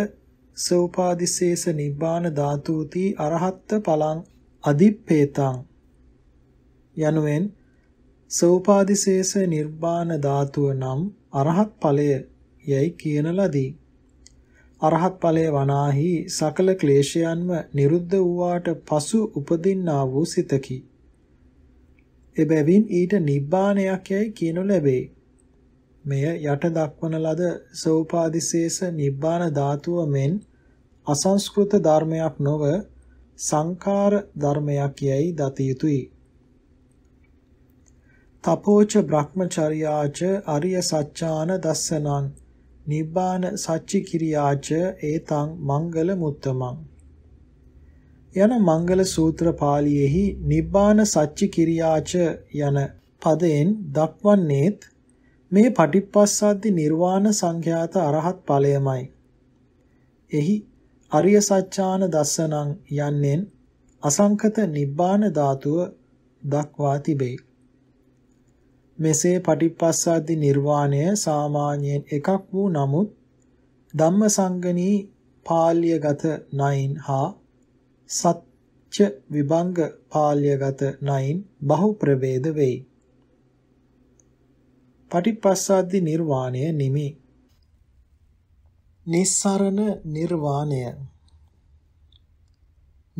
ස උපාදිශේෂ නිබ්බාන ධාතුති අරහත්ත පලං අදිප්පේතං යනුවෙන් සෝපාදිශේෂ නිර්වාණ ධාතුව නම් අරහත් ඵලය යයි කියන ලදී. අරහත් ඵලයේ වනාහි සකල ක්ලේශයන්ම නිරුද්ධ වූාට පසු උපදින්නා වූ සිතකි. එබැවින් ඊට නිබ්බාණයක් යයි කියනු ලැබේ. මෙය යට දක්වන ලද සෝපාදිශේෂ නිබ්බාණ ධාතුව මෙන් අසංස්කෘත ධර්මයක් නොව සංඛාර ධර්මයක් යයි දත යුතුය. තපෝච බ්‍රහ්මචර්යාච අරිය සත්‍යාන දස්සනං නිබ්බාන සච්චි කිරියාච ඒතං මංගල මුත්තමං යන මංගල සූත්‍ර පාළියේහි නිබ්බාන සච්චි කිරියාච යන පදයෙන් දක්වන්නේත් මේ පටිප්පස්සද්දි නිර්වාණ සංඛ්‍යාත අරහත් ඵලයමයි. එහි අරිය සත්‍යාන දස්සනං යන්නෙන් අසංකත නිබ්බාන ධාතුව දක්වා තිබේ. මෙසේ පටිප්පස්සද්දි නිර්වාණය සාමාන්‍යයෙන් එකක් වූ නමුත් ධම්මසංගණී පාල්‍යගත නයින් හා සත්‍ය විභංග පාල්‍යගත නයින් බහු ප්‍රවේද වෙයි. පටිපස්සද්දි නිර්වාණය නිමි. නිස්සරණ නිර්වාණය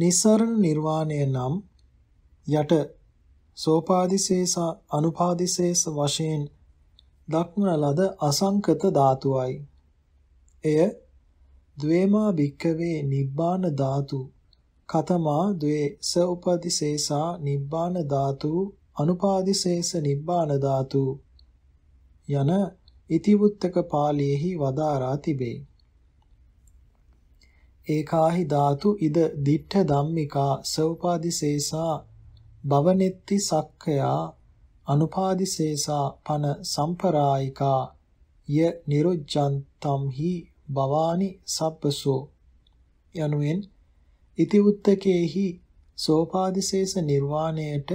නිස්සරණ නිර්වාණය නම් යට සෝපාදිශේෂ අනුපාදිශේෂ වශයෙන් දක්වන ලද අසංකත ධාතුවයි. එය ද්වේමා භික්කවේ නිබ්බාන ධාතු කතමා ද්වේ ස උපදිශේෂා නිබ්බාන ධාතු අනුපාදිශේෂ නිබ්බාන ධාතු යන ඉතිවුත්තක පාළියේහි වදාරා තිබේ. ඒකාහි ධාතු ඉද දිඨ ධම්මිකා සෝපාදිශේෂා භවනෙත්ති සක්ඛයා අනුපාදිසේසා පන සම්පරායිකා ය නිරුජ්ජන්තම් හි භවානි සබ්බසෝ යනුවෙන් ඉති උත්තකේහි සෝපාදිශේෂ නිර්වාණයට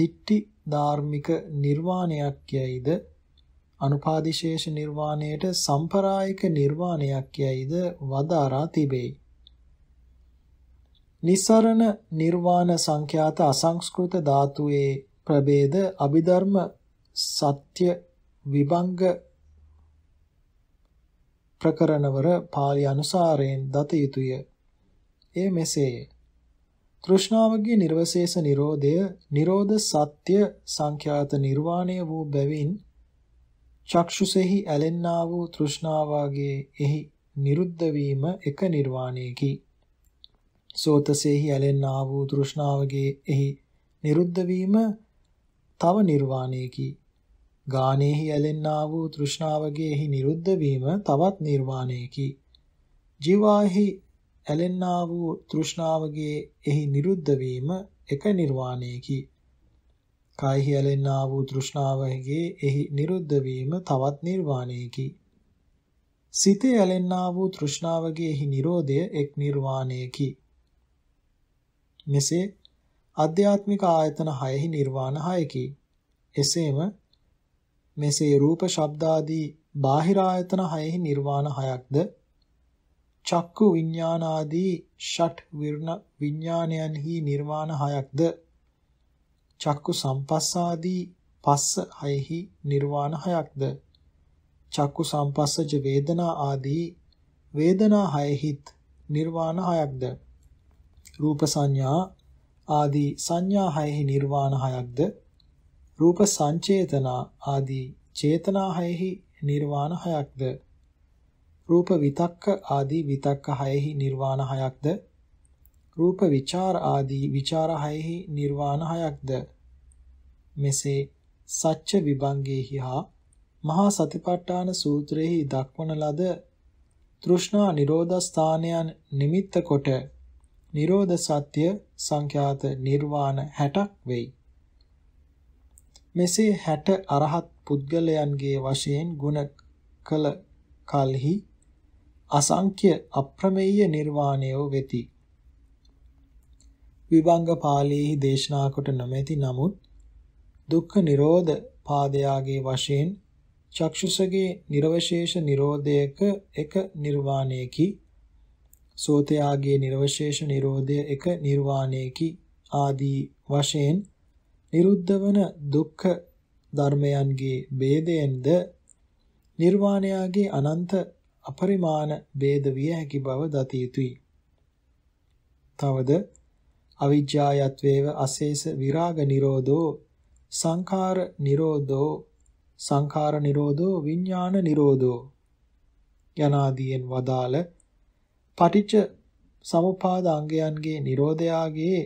දිට්ටි ධාර්මික නිර්වාණයක් යයිද අනුපාදිශේෂ නිර්වාණයට සම්පරායික නිර්වාණයක් යයිද වදාරා තිබේ. නිසරණ නිර්වාණ සංඛ්‍යාත අසංස්කෘත ධාතුවේ ප්‍රභේද අභිධර්ම සත්‍ය විභංග ප්‍රකරණවර පාළි අනුසාරයෙන් දත යුතුය. එය මෙසේය. තෘෂ්ණාවගේ නිර්වශේෂ නිරෝධය නිරෝධ සත්‍ය සංඛ්‍යාත නිර්වාණය වූ බැවින් චක්ෂුසෙහි ඇලෙන්නා වූ තෘෂ්ණාවගේ එහි නිරුද්ධ වීම එක නිර්වාණයකි. සෝතසේහි ඇලෙන්න ආ වූ තෘෂ්ණාවගේ එහි නිරුද්ධ වීම තව නිර්වාණයකි. ගානෙහි ඇලෙන්න ආ වූ තෘෂ්ණාවගේ එහි නිරුද්ධ වීම තවත් නිර්වාණයකි. ජීවාහි ඇලෙන්න ආ වූ තෘෂ්ණාවගේ එහි නිරුද්ධ වීම එක නිර්වාණයකි. කායෙහි ඇලෙන්න ආ වූ තෘෂ්ණාවගේ එහි නිරුද්ධ වීම තවත් නිර්වාණයකි. සිතේ ඇලෙන්නා වූ තෘෂ්ණාවගේ හි නිරෝධය එක් නිර්වාණයකි. මෙසේ අධ්‍යාත්මික ආයතන 6හි නිර්වාණ 6කි. එසේම මෙසේ රූප ශබ්ද ආදී බාහිර ආයතන 6හි නිර්වාණ 6ක්ද චක්කු විඥාන ආදී ෂට් විඥානයන්හි නිර්වාණ 6ක්ද චක්කු සම්පස්සාදී පස්ස 6හි නිර්වාණ 6ක්ද චක්කු සම්පස්සජ වේදනා ආදී වේදනා හයෙහිත් නිර්වාණ හයක්ද රූප සංඥා ආදී සංඥා හයෙහි නිර්වාණ හයක්ද රූප සංචේතනා ආදී චේතනා හයෙහි නිර්වාණ හයක්ද රූප විතක්ක ආදී විතක්ක හයෙහි නිර්වාණ හයක්ද රූප විචාර ආදී විචාර හයෙහි නිර්වාණ හයක්ද මෙසේ සච්ච විභංගේහි හා මහා සතිපට්ඨාන සූත්‍රයෙහි දක්වන ලද තෘෂ්ණා නිරෝධ ස්ථානයන් නිමිත්ත කොට නිරෝධ සත්‍ය සංඛ්‍යාත නිර්වාණ 60ක් වෙයි. මෙසේ 60 අරහත් පුද්ගලයන්ගේ වශයෙන් ගුණ කළ කලෙහි අසංඛ්‍ය අප්‍රමේය නිර්වාණය වෙති. විභංග පාළියේ දේශනා කොට නොමැති නමුත් දුක්ඛ නිරෝධ පාදයාගේ වශයෙන් චක්ෂුසගේ නිර්වශේෂ නිරෝධයක එක නිර්වාණයකි සෝතයාගේ නිර්වශේෂ නිරෝධය එක නිර්වාණයකි ආදී වශයෙන් නිරුද්ධ වන දුක්ඛ ධර්මයන්ගේ ભેදයෙන්ද නිර්වාණයාගේ අනන්ත අපරිමාණ ભેද විය හැකි බව දතිය යුතුයි. තවද අවිජ්ජායත්වේව අශේෂ විරාග නිරෝධෝ සංඛාර නිරෝධෝ සංඛාර නිරෝධෝ විඥාන නිරෝධෝ යනාදීන් වදාළ පටිච්ච සමුපාද අංගයන්ගේ Nirodhayaගේ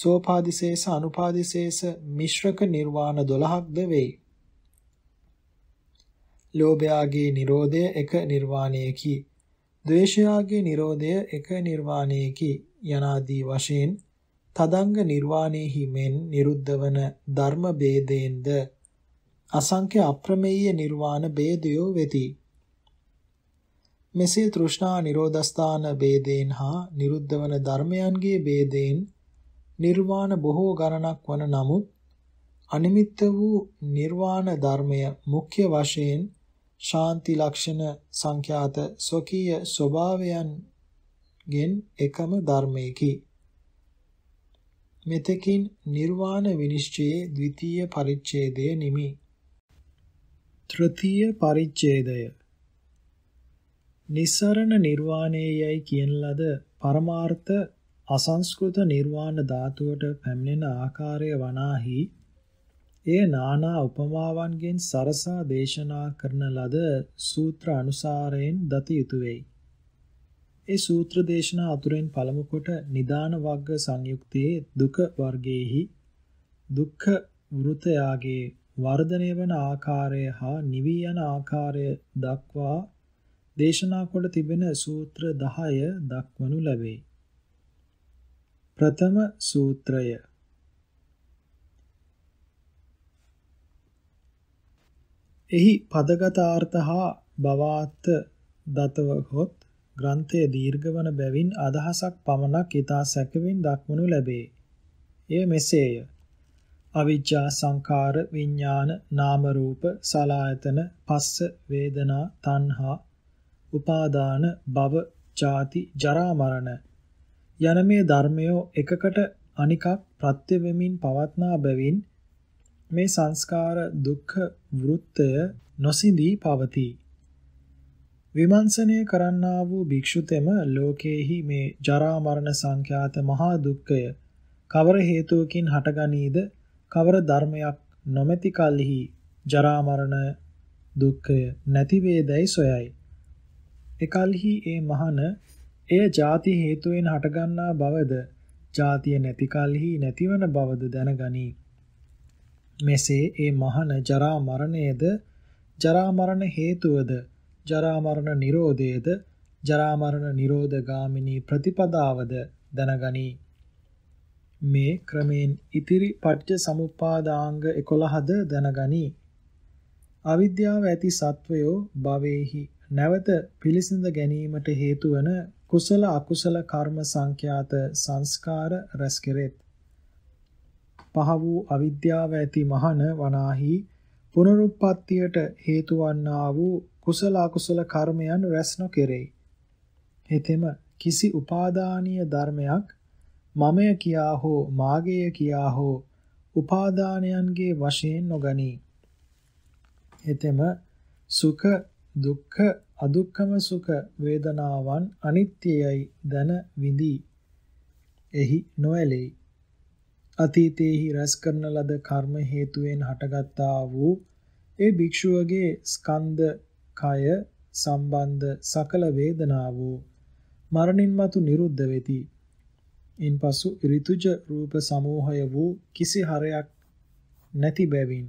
සෝපාදිශේෂ අනුපාදිශේෂ මිශ්‍රක නිර්වාණ 12ක්ද වෙයි. ලෝභයාගේ Nirodhaය එක නිර්වාණයකි. ද්වේෂයාගේ Nirodhaය එක නිර්වාණයකි. යනාදී වශයෙන් තදංග නිර්වාණයෙහි මෙන් නිරුද්ධ වන ධර්ම ભેදයෙන්ද අසංඛ්‍ය අප්‍රමේය නිර්වාණ ભેදයෝ වෙති. මෙසේ තෘෂ්ණා නිරෝධස්ථාන ભેදයෙන් හා නිරුද්ධ වන ධර්මයන්ගේ ભેදයෙන් නිර්වාණ බොහෝ ගණනක් වන නමුත් අනිමිත්ත වූ නිර්වාණ ධර්මය මුඛ්‍ය වශයෙන් ශාන්ති ලක්ෂණ සංඛ්‍යාත ස්වකීය ස්වභාවයන් ගෙන් එකම ධර්මයකි මෙතකින් නිර්වාණ විනිශ්චයේ ද්විතීය පරිච්ඡේදය නිමි තෘතීය පරිච්ඡේදය නිස්සරණ නිර්වාණය යයි කියන ලද පරමාර්ථ අසංස්කෘත නිර්වාණ ධාතුවට පැමිණෙන ආකාරය වනාහි එය නානා උපමාවන්ගෙන් සරසා දේශනා කරන ලද සූත්‍ර අනුසාරයෙන් දත යුතුය වෙයි. ඒ සූත්‍ර දේශනා අතුරෙන් පළමු කොට නිදාන වර්ග සංයුක්තියේ දුක වර්ගයේහි දුක්ඛ වෘතයාගේ වර්ධනය වන ආකාරය හා නිවී යන ආකාරය දක්වා දේශනා කොට තිබෙන සූත්‍ර 10 දක්වනු ලැබේ. ප්‍රථම සූත්‍රය එහි පදගත අර්ථ හා බවාර්ථ දතව හොත් ග්‍රන්ථය දීර්ඝවන බැවින් අදහසක් පමණක් ඊතා සැකවින් දක්වනු ලැබේ. එය මෙසේය. අවිජ්ජා සංඛාර විඥාන නාම රූප සලායතන පස්ස වේදනා තණ්හා උපාදාන, භව, ජාති, ජරා මරණ යන මේ ධර්මයෝ එකකට අනිකක් ප්‍රත්‍ය වෙමින් පවත්නා බැවින් මේ සංස්කාර දුක්ඛ වෘත්තය නොසිඳී පවතී. විමර්ශනය කරන්නා වූ භික්ෂුතෙම ලෝකේහි මේ ජරා මරණ සංඛ්‍යාත මහා දුක්ඛය කවර හේතුවකින් හටගනීද කවර ධර්මයක් නොමැති කල්හි ජරා මරණ දුක්ඛය නැති වේදයි සොයයි එකල්හි ඒ මහන එය ಜಾති හේතුවෙන් හටගන්නා බවද ಜಾතිය නැති කලෙහි නැතිවන බවද දැනගනි මෙසේ ඒ මහන ජරා මරණයද ජරා මරණ හේතුවද ජරා මරණ නිරෝධයද ජරා මරණ නිරෝධ ගාමිනී ප්‍රතිපදාවද දැනගනි මේ ක්‍රමෙන් ඉතිරි පට්ඨ සමුප්පාදාංග 11ද දැනගනි අවිද්‍යාව ඇති සත්වයෝ භවෙහි නැවත පිළිසිඳ ගැනීමට හේතු වන කුසල අකුසල කර්ම සංඛ්‍යාත සංස්කාර රැස් කෙරෙත්. පහ වූ අවිද්‍යාව ඇති මහන වනාහි පුනරුත්පත්තියට හේතු වන්නා වූ කුසල අකුසල කර්මයන් රැස් නොකෙරෙයි. හෙතෙම කිසි උපාදානීය ධර්මයක් මමය කියා හෝ මාගේය කියා හෝ උපාදානයන්ගේ වශයෙන් නොගනී. හෙතෙම සුඛ දුක්ඛ අදුක්ඛම සුඛ වේදනාවන් අනිත්‍යයයි දන විඳී. එහි නොඇලෙයි. අතීතයේහි රැස් කරන ලද කර්ම හේතුවෙන් හටගත්තා වූ ඒ භික්ෂුවගේ ස්කන්ධ කය සම්බන්ධ සකල වේදනාව මරණින් මතු නිරුද්ධ වෙති. ඉන්පසු ඍතුජ රූප සමූහය වූ කිසි හරයක් නැති බැවින්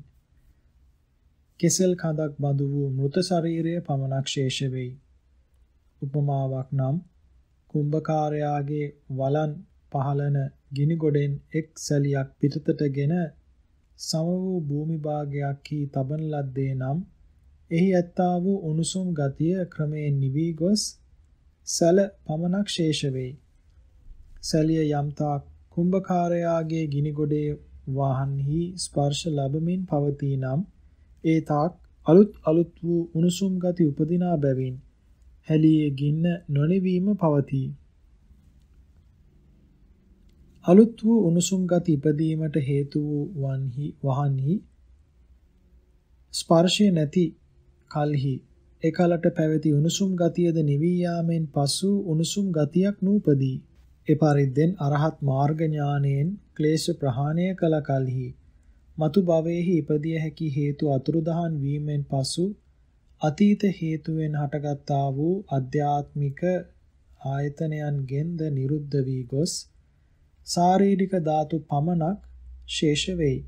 කෙසෙල් කඳක් බඳු වූ මృత ශරීරය පමණක් ශේෂ වෙයි. උපමාවක් නම් කුම්භකාරයාගේ වලන් පහළන ගිනි ගොඩෙන් එක් සැලියක් පිටතටගෙන සම වූ භූමි භාගයක් හි තබන ලද්දේ නම් එහි ඇත්තා වූ උණුසුම් ගතිය ක්‍රමයෙන් නිවි ගොස් සැල පමණක් ශේෂ වෙයි. සැලිය යම්තාක් කුම්භකාරයාගේ ගිනි ගොඩේ වාහන්හි ස්පර්ශ ලැබමින් පවතී නම් ඒ තාක් අලුත් අලුත් වූ උණුසුම් ගති උපදිනා බැවින් හැලියේ ගින්න නොනිවීම පවතී. අලුත් වූ උණුසුම් ගති ඉපදීමට හේතු වූ වන්හි වහන්හි ස්පර්ශය නැති කල්හි එකලට පැවති උණුසුම් ගතියද නිවී යාමෙන් පසු උණුසුම් ගතියක් නූපදී. එපරිද්දෙන් අරහත් මාර්ග ඥානයෙන් ක්ලේශ ප්‍රහාණය කළ කලෙහි මතු භවයේහි ඉපදිය හැකි හේතු අතුරුදහන් වීමෙන් පසු අතීත හේතුවෙන් හටගත්තා වූ අධ්‍යාත්මික ආයතනයන්ගෙන්ද නිරුද්ධ වී ගොස් ශාරීරික ධාතු පමණක් ශේෂ වෙයි.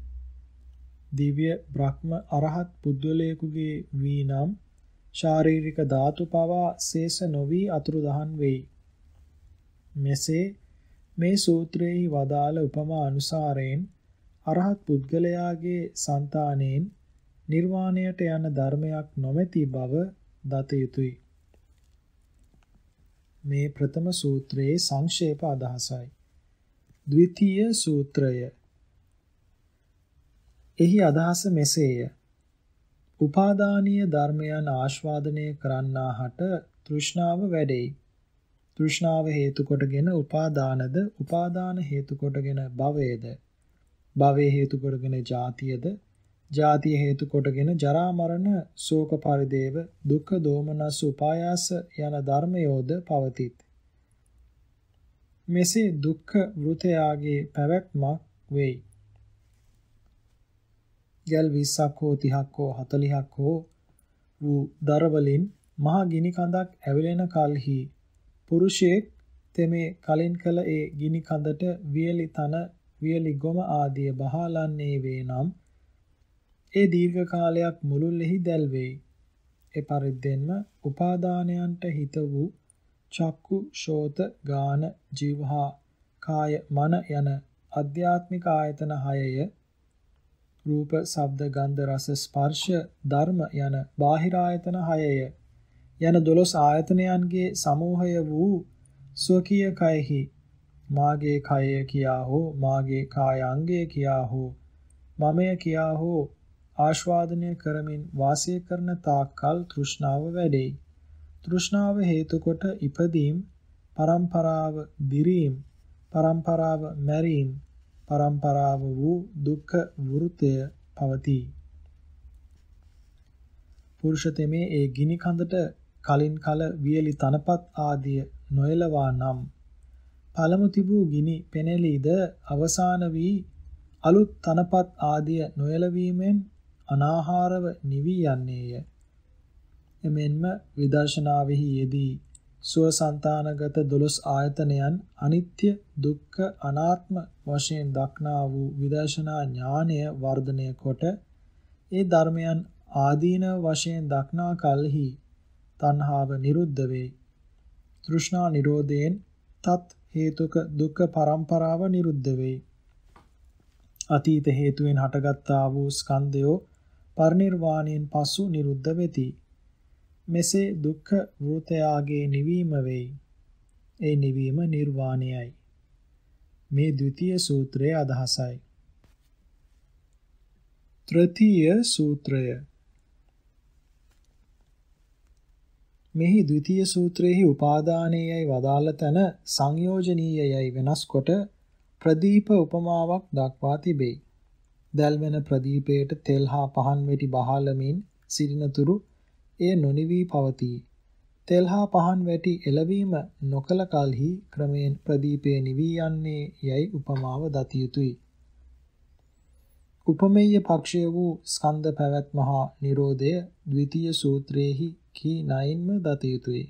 දිව්‍ය බ්‍රහ්ම අරහත් පුද්ගලයෙකුගේ වී නම් ශාරීරික ධාතු පවා ශේෂ නොවි අතුරුදහන් වෙයි. මෙසේ මේ සූත්‍රයේ වදාළ උපමා අනුසාරයෙන් අරහත් පුද්ගලයාගේ సంతානෙන් නිර්වාණයට යන ධර්මයක් නොමැති බව දත යුතුය. මේ ප්‍රථම සූත්‍රයේ සංක්ෂේප අදහසයි. ද්විතීය සූත්‍රය. එහි අදහස මෙසේය. උපාදානීය ධර්මයන් ආස්වාදනය කරන්නාහට තෘෂ්ණාව වැඩෙයි. තෘෂ්ණාව හේතු කොටගෙන උපාදානද, උපාදාන හේතු කොටගෙන භවයේද භවයේ හේතු කොටගෙන ජාතියද ජාතිය හේතු කොටගෙන ජරා මරණ ශෝක පරිදේව දුක්ඛ දෝමනස් උපායාස යන ධර්මයෝද පවතිත් මෙසේ දුක්ඛ වෘතයාගේ පැවැත්මක් වෙයි ගල් 20ක් හෝ 30ක් හෝ 40ක් හෝ වූ දරවලින් මහ ගිනි කඳක් ඇවිලෙන කලෙහි පුරුෂයෙක් තෙමේ කලින් කල ඒ ගිනි කඳට වියලි තන වියලි ගොම ආදිය බහාලන්නේ වේ නම් ඒ දීර්ඝ කාලයක් මුළුල්ලෙහි දැල්වේ. ඒ පරිද්දෙන්ම උපාදානයන්ට හිත වූ චක්කු, ශෝත, ගාන, ජීවහා, කාය, මන යන අධ්‍යාත්මික ආයතන හයය රූප, ශබ්ද, ගන්ධ, රස, ස්පර්ශ, ධර්ම යන බාහිර ආයතන හයය යන 12 ආයතනයන්ගේ සමූහය වූ ස්වකීය කයෙහි මාගේ කය කියා හෝ මාගේ කායාංගය කියා හෝ මමය කියා හෝ ආස්වාදනය කරමින් වාසය කරන තාක්කල් තෘෂ්ණාව වැඩෙයි. තෘෂ්ණාව හේතු කොට ඉපදීම්, පරම්පරාව දිරීම්, පරම්පරාව මැරීම්, පරම්පරාව වූ දුක්ඛ වෘතය පවතී. පුරුෂ තෙමේ ඒ ගිනි කඳට කලින් කල වියලි තනපත් ආදිය නොයලවා නම් පළමු තිබූ ගිනි පෙනෙලිද අවසාන වී අලුත් තනපත් ආදිය නොයලවීමෙන් අනාහාරව නිවි යන්නේය. එමෙන්ම විදර්ශනාවෙහි යෙදී සුවසන්තානගත දොළොස් ආයතනයන් අනිත්‍ය දුක්ඛ අනාත්ම වශයෙන් දක්නා වූ විදර්ශනා ඥානය වර්ධනය කොට ඒ ධර්මයන් ආදීන වශයෙන් දක්නා කල්හි තණ්හාව නිරුද්ධ වේ. තෘෂ්ණා නිරෝධයෙන් තත් හේතුක දුක්ඛ පරම්පරාව නිරුද්ධ වෙයි. අතීත හේතුවෙන් හටගත්තා වූ ස්කන්ධයෝ පරිණිර්වාණයෙන් පසු නිරුද්ධ වෙති. මෙසේ දුක්ඛ වෘතයාගේ නිවීම වෙයි. ඒ නිවීම නිර්වාණයයි. මේ ද්විතීය සූත්‍රයේ අදහසයි. තෘතීය සූත්‍රය මෙහි ද්විතීය සූත්‍රයේහි උපාදානයේයි වදාළ තැන සංයෝජනීයයයි වෙනස්කොට ප්‍රදීප උපමාවක් දක්වා තිබේ. දැල්වෙන ප්‍රදීපයට තෙල් හා පහන් වෙටි බහලමින් සිටිනතුරු එය නොනිවි පවතී. තෙල් හා පහන් වැටි එළවීම නොකල කලෙහි ක්‍රමයෙන් ප්‍රදීපය නිවී යන්නේ යයි උපමාව දතිය යුතුයි. උපමේය පක්ෂය වූ ස්කන්ධ පැවැත්ම හා Nirodhaය ද්විතීය සූත්‍රයේහි කීනයින්ම දත යුතුය.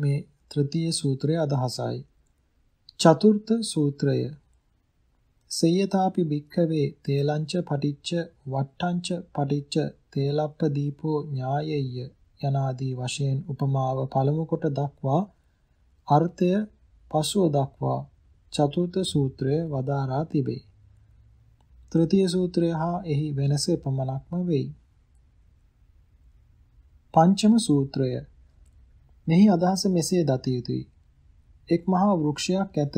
මේ තෘතිය සූත්‍රයේ අදහසයි. චතුර්ථ සූත්‍රය සේයතාපි භික්ඛවේ තේලංච පටිච්ච වට්ටංච පටිච්ච තේලප්ප දීපෝ ඥායෙය්‍ය යනාදී වශයෙන් උපමාව පළමු කොට දක්වා අර්ථය පසුව දක්වා චතුර්ථ සූත්‍රය වදාරා තිබේ. තෘතිය සූත්‍රය හා එහි වෙනස එපමණක්ම වෙයි. පංචම සූත්‍රය මෙහි අදහස මෙසේ දත යුතුයි එක් මහා වෘක්ෂයක් ඇත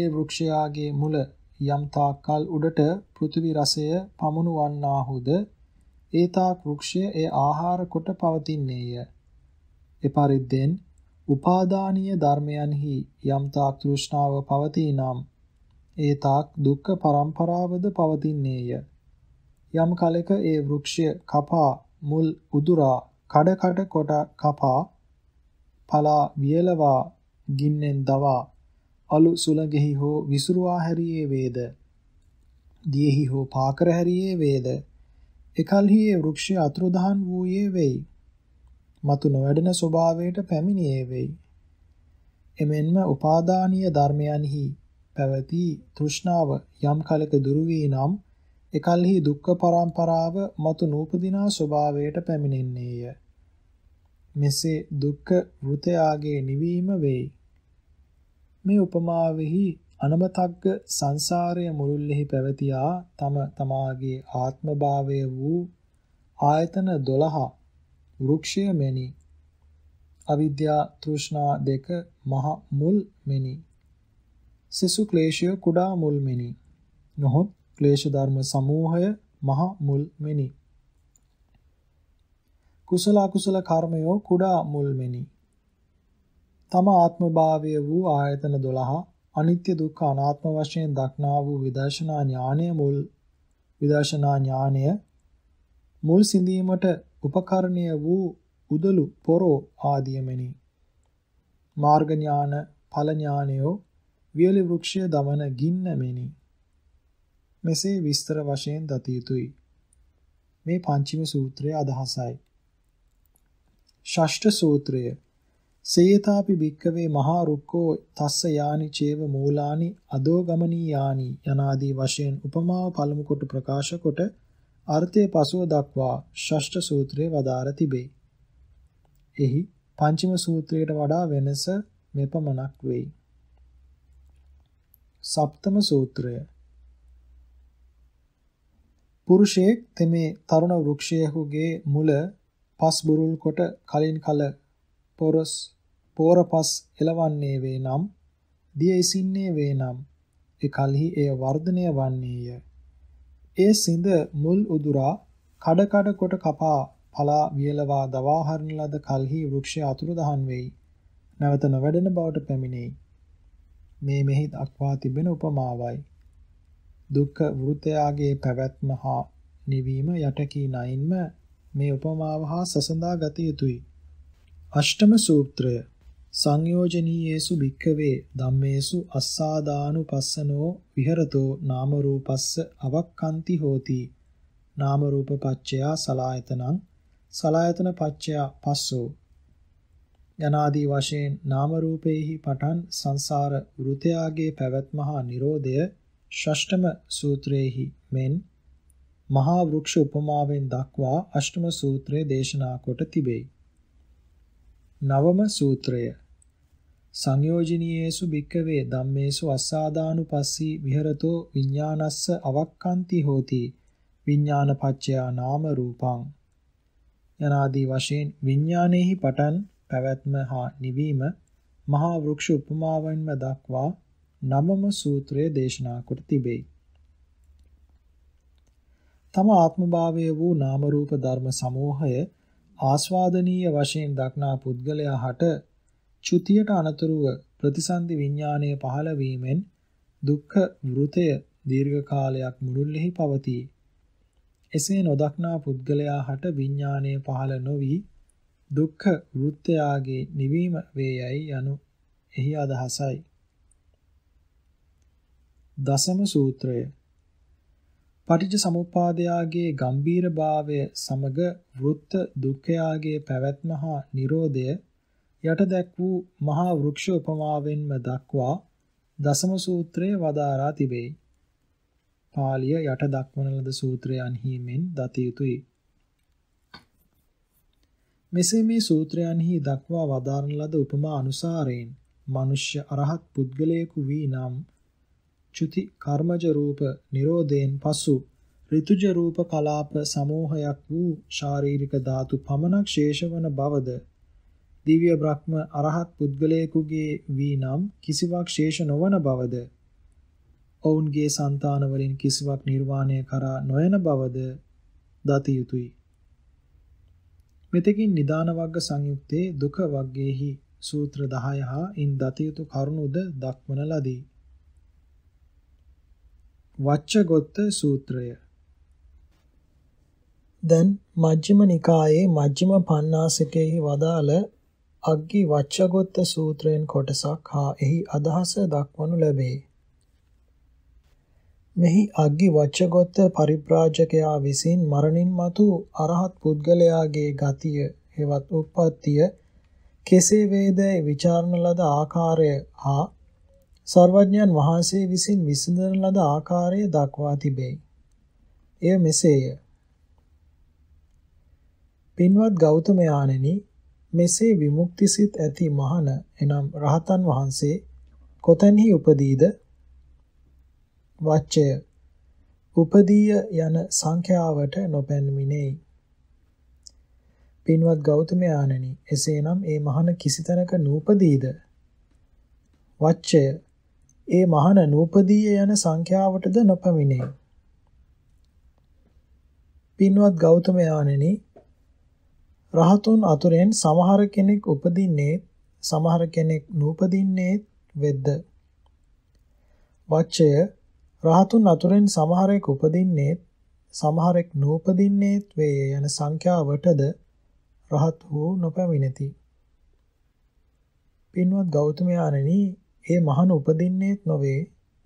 ඒ වෘක්ෂයාගේ මුල යම් තාක්කල් උඩට පෘථිවි රසය පමුණුවන්නාහුද ඒ තාක් වෘක්ෂය ඒ ආහාර කොට පවතින්නේය එපරිද්දෙන් උපාදානීය ධර්මයන්හි යම් තාක් තෘෂ්ණාව පවතිනම් ඒ තාක් දුක්ඛ පරම්පරාවද පවතින්නේය යම් කලක ඒ වෘක්ෂය කපා මුල් උදුරා කඩ කඩ කොට කපා පලා වියලවා ගින්නෙන් දවා අලු සුලගෙහි හෝ විසුරුවා හැරියේ වේද දියෙහි හෝ පාකර හැරියේ වේද එකල්හි ඒ වෘක්ෂය අතුරුදහන් වූයේ වෙයි මතු නොවැඩෙන ස්වභාවයට පැමිණියේ වෙයි එමෙන්ම උපාදානීය ධර්මයන්හි පැවති තෘෂ්ණාව යම් කලක දුරු වී නම් එකල්හි දුක්ඛ පරම්පරාව මතු නූපදිනා ස්වභාවයට පැමිණෙන්නේය මෙසේ දුක්ඛ වෘතයාගේ නිවීම වෙයි. මේ උපමාවෙහි අනමතග්ග සංසාරය මුළුල්ලෙහි පැවතියා තම තමාගේ ආත්මභාවය වූ ආයතන 12 වෘක්ෂය මෙනි. අවිද්‍යා තෘෂ්ණා දෙක මහ මුල් මෙනි. සිසු ක්ලේශය කුඩා මුල් මෙනි. නොහොත් ක්ලේශ ධර්ම සමූහය මහ මුල් මෙනි. කුසල අකුසල කර්මයෝ කුඩා මුල්මෙනි. තම ආත්මභාවය වූ ආයතන 12 අනිත්‍ය දුක්ඛ අනාත්ම වශයෙන් දක්නා වූ විදර්ශනා ඥානය මුල් විදර්ශනා ඥානය මුල් සිඳීමට උපකරණීය වූ උදලු පොරෝ ආදියමෙනි. මාර්ග ඥාන ඵල ඥානයෝ වියලි වෘක්ෂය දමන ගින්න මෙනි. මෙසේ විස්තර වශයෙන් දත යුතුය. මේ පංචම සූත්‍රයේ අදහසයි. ෂෂ්ඨ සූත්‍රය සේතාපි භික්කවේ මහා රුක්කෝ තස්ස යානි චේව මූලානි අදෝගමනී යානි යනාදී වශයෙන් උපමාව පළමු කොට ප්‍රකාශ කොට අර්ථයේ පසුව දක්වා ෂෂ්ඨ සූත්‍රයේ වදාර තිබේ. එහි පංචම සූත්‍රයට වඩා වෙනස මෙපමණක් වෙයි. සප්තම සූත්‍රය පුරුෂයෙක් තෙමේ තරුණ වෘක්ෂයෙකුගේ මුල පස් බුරුල් කොට කලින් කල පොරස් පෝරපස් එලවන්නේ වේ නම් දිය ඉසින්නේ වේ නම් එකල්හි එය වර්ධනය වන්නේය. ඒ සිඳ මුල් උදුරා කඩ කඩ කොට කපා පලා වියලවා දවා හරින ලද කල්හි වෘක්ෂය අතුරුදහන් වෙයි. නැවත නොවැඩෙන බවට පැමිණෙයි. මේ මෙහි දක්වා තිබෙන උපමාවයි. දුක්ඛ වෘතයාගේ පැවැත්ම හා නිවීම යටකී නයින්ම මේ උපමාව හා සසඳා ගත යුතුයි. අෂ්ටම සූත්‍රය සංයෝජනීයේසු භික්ඛවේ ධම්මේසු අස්සාදානුපස්සනෝ විහෙරතෝ නාම රූපස්ස අවක්칸ති හෝති නාම රූප පච්චයා සලායතනං සලායතන පච්චයා පස්සෝ යනාදී වශයෙන් නාම රූපේහි පටන් සංසාර වෘතයාගේ පැවැත්ම හා Nirodhaය ෂෂ්ඨම සූත්‍රයේහි මෙන් මහා වෘක්ෂ උපමාවෙන් දක්වා අෂ්ටම සූත්‍රය දේශනා කොට තිබේ. නවම සූත්‍රය සංයෝජනීයේසු භික්කවේ ධම්මේසු අස්සාදානුපස්සී විහෙරතෝ විඥානස්ස අවක්칸ති හෝති විඥානපච්චයා නාම රූපං යනාදී වශයෙන් විඥානේහි පටන් පැවැත්ම හා නිවීම මහා වෘක්ෂ උපමාවෙන්ම දක්වා නමම සූත්‍රයේ දේශනා කොට තිබේ තම ආත්මභාවය වූ නාම රූප ධර්ම සමූහය ආස්වාදනීය වශයෙන් දක්නා පුද්ගලයා හට චුතියට අනතුරුව ප්‍රතිසන්දි විඥාණය පහළ වීමෙන් දුක්ඛ වෘතය දීර්ඝ කාලයක් මුළුල්ලෙහි පවතී. එසේ නොදක්නා පුද්ගලයා හට විඥාණය පහළ නොවි දුක්ඛ වෘත්තයාගේ නිවීම වේයයි යනු එහි අදහසයි. දසම සූත්‍රය පටිච්ච සමුප්පාදයාගේ ගම්බීරභාවය සමග වෘත්ත දුක්ඛයාගේ පැවැත්ම හා Nirodhaය යට දැක් වූ මහා වෘක්ෂ උපමාවෙන්ම දක්වා දසම සූත්‍රයේ වදාරා තිබේ. පාලිය යට දක්වන ලද සූත්‍රයන් හිමෙන් දත යුතුය. මෙසේ මේ සූත්‍රයන්හි දක්වා වදාරන ලද උපමා අනුසාරයෙන් මිනිස්්‍ය අරහත් පුද්ගලයෙකු වී නම් චුති කර්මජ රූප නිරෝධයෙන් පසු ඍතුජ රූප කලාප සමෝහයක් වූ ශාරීරික ධාතු පමණක් ශේෂවන බවද දිව්‍ය බ්‍රහ්ම අරහත් පුද්ගලයෙකුගේ වී නම් කිසිවක් ශේෂ නොවන බවද ඔවුන්ගේ సంతාන වලින් කිසිවක් නිර්වාණය කරා නොයන බවද දති යුතුය මෙතකින් නිදාන වර්ග සංයුත්තේ දුක වර්ගයේහි සූත්‍ර 10 හා ඉන් දති යුතු කරුණුද දක්වන ලදී වච්චගොත්ත සූත්‍රය දැන් මජ්ක්‍ධිම නිකායේ මජ්ක්‍ධිම පඤ්ඤාසකෙහි වදාළ අග්ගි වච්චගොත්ත සූත්‍රයෙන් කොටසක් හා එහි අදහස දක්වනු ලැබේ. මෙහි අග්ගි වච්චගොත්ත පරිබ්‍රාජකයා විසින් මරණින් මතු අරහත් පුද්ගලයාගේ ගතිය හෙවත් උප්පත්තිය කෙසේ වේදැයි විචාරණ ලද ආකාරය හා සර්වඥයන් වහන්සේ විසින් විසඳන ලද ආකාරය දක්වා තිබේ. එය මෙසේය. පින්වත් ගෞතම යාණෙනි මෙසේ විමුක්තිසිත ඇති මහණ එනම් රහතන් වහන්සේ කොතැන්හි උපදීද? වච්චය උපදීය යන සංඛ්‍යාවට නොපැමිණෙයි. පින්වත් ගෞතම යාණෙනි එසේනම් ඒ මහණ කිසිතැනක නූපදීද? වච්චය ඒ මහන නූපදීය යන සංඛ්‍යාවටද නොපමිණේ. පින්වත් ගෞතම යාණෙනි රහතුන් අතුරෙන් සමහර කෙනෙක් උපදින්නේ සමහර කෙනෙක් නූපදින්නේ වෙද්ද. වච්චය රහතුන් අතුරෙන් සමහරෙක් උපදින්නේ සමහරෙක් නූපදින්නේ වේ යන සංඛ්‍යාවටද රහත් වූ නොපැමිණෙති. පින්වත් ගෞතම යාණෙනි ඒ මහණ උපදින්නේත් නොවේ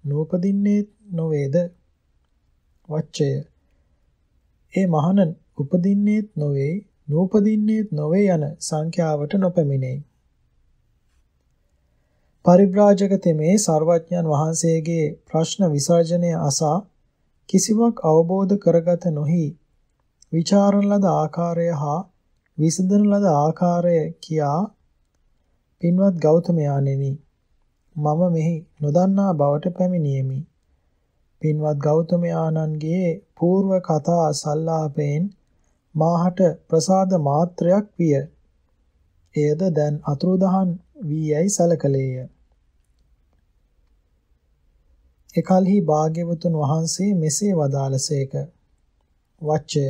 නූපදින්නේත් නොවේද වච්චය ඒ මහණ උපදින්නේත් නොවේ නූපදින්නේත් නොවේ යන සංඛ්‍යාවට නොපැමිණේ පරිබ්‍රාජක තෙමේ සර්වඥන් වහන්සේගේ ප්‍රශ්න විසර්ජනය අසා කිසිවක් අවබෝධ කරගත නොහි විචාරණ ලද ආකාරය හා විසඳන ලද ආකාරය කියා පින්වත් ගෞතමයාණෙනි මම මෙහි නොදන්නා බවට පැමිණියෙමි. පින්වත් ගෞතම ආනන්ගේ పూర్ව කතා සල්ලාපයෙන් මාහට ප්‍රසාද මාත්‍රයක් විය. එයද දැන් අතුරුදහන් වී යයි සැලකලේය. එකල්හි භාග්‍යවතුන් වහන්සේ මෙසේ වදාළසේක. වච්චය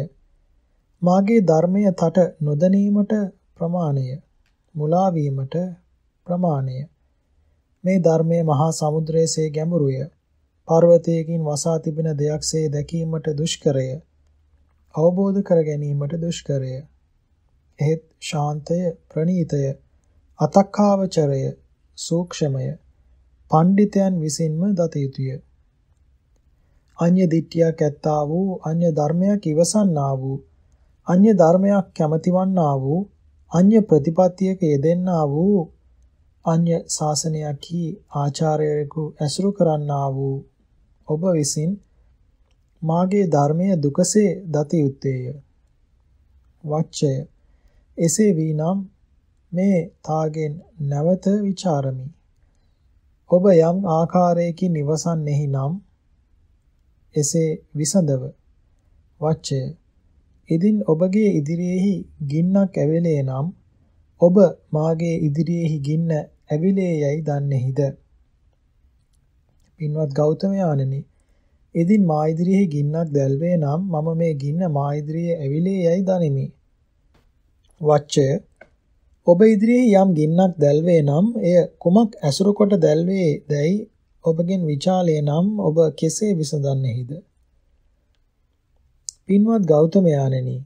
මාගේ ධර්මය තට නොදැනීමට ප්‍රමාණය මුලා වීමට ප්‍රමාණය මේ ධර්මයේ මහා සමුද්‍රයේසේ ගැඹුරුය. පර්වතයකින් වසා තිබෙන දෙයක්සේ දැකීමට දුෂ්කරය. අවබෝධ කර ගැනීමට දුෂ්කරය. එහෙත් ශාන්තය, ප්‍රණීතය, අතක්කාවචරය, සූක්ෂමය, පණ්ඩිතයන් විසින්ම දත යුතුය. අන්‍ය දිට්ඨියක් ඇත්තා වූ අන්‍ය ධර්මයක් ඉවසන්නා වූ අන්‍ය ධර්මයක් කැමතිවන්නා වූ අන්‍ය ප්‍රතිපත්තියක යෙදෙන්නා වූ අන්‍ය ශාසනයකි ආචාර්යයෙකු ඇසුරු කරන්නා වූ ඔබ විසින් මාගේ ධර්මය දුකසේ දති යුත්තේය. වච්චය එසේ වීනම් මේ තාගෙන් නැවත ਵਿਚාරමි. ඔබ යම් ආකාරයකින් නිවසන්නේහි නම් එසේ විසඳව. වච්චය ඉදින් ඔබගේ ඉදිරියේහි ගින්නක් ඇවිලේ නම් ඔබ මාගේ ඉදිරියේහි ගින්න ඇවිලේ යයි දන්නේහිද පින්වත් ගෞතමයාණෙනි එදින් මා ඉදිරියේ ගින්නක් දැල්වේ නම් මම මේ ගින්න මා ඉදිරියේ ඇවිලේ යයි දනිමි වච්චය ඔබ ඉදිරියේ යම් ගින්නක් දැල්වේ නම් එය කුමක් ඇසුරු කොට දැල්වේ දැයි ඔබගෙන් විචාලේ නම් ඔබ කෙසේ විසඳන්නේහිද පින්වත් ගෞතමයාණෙනි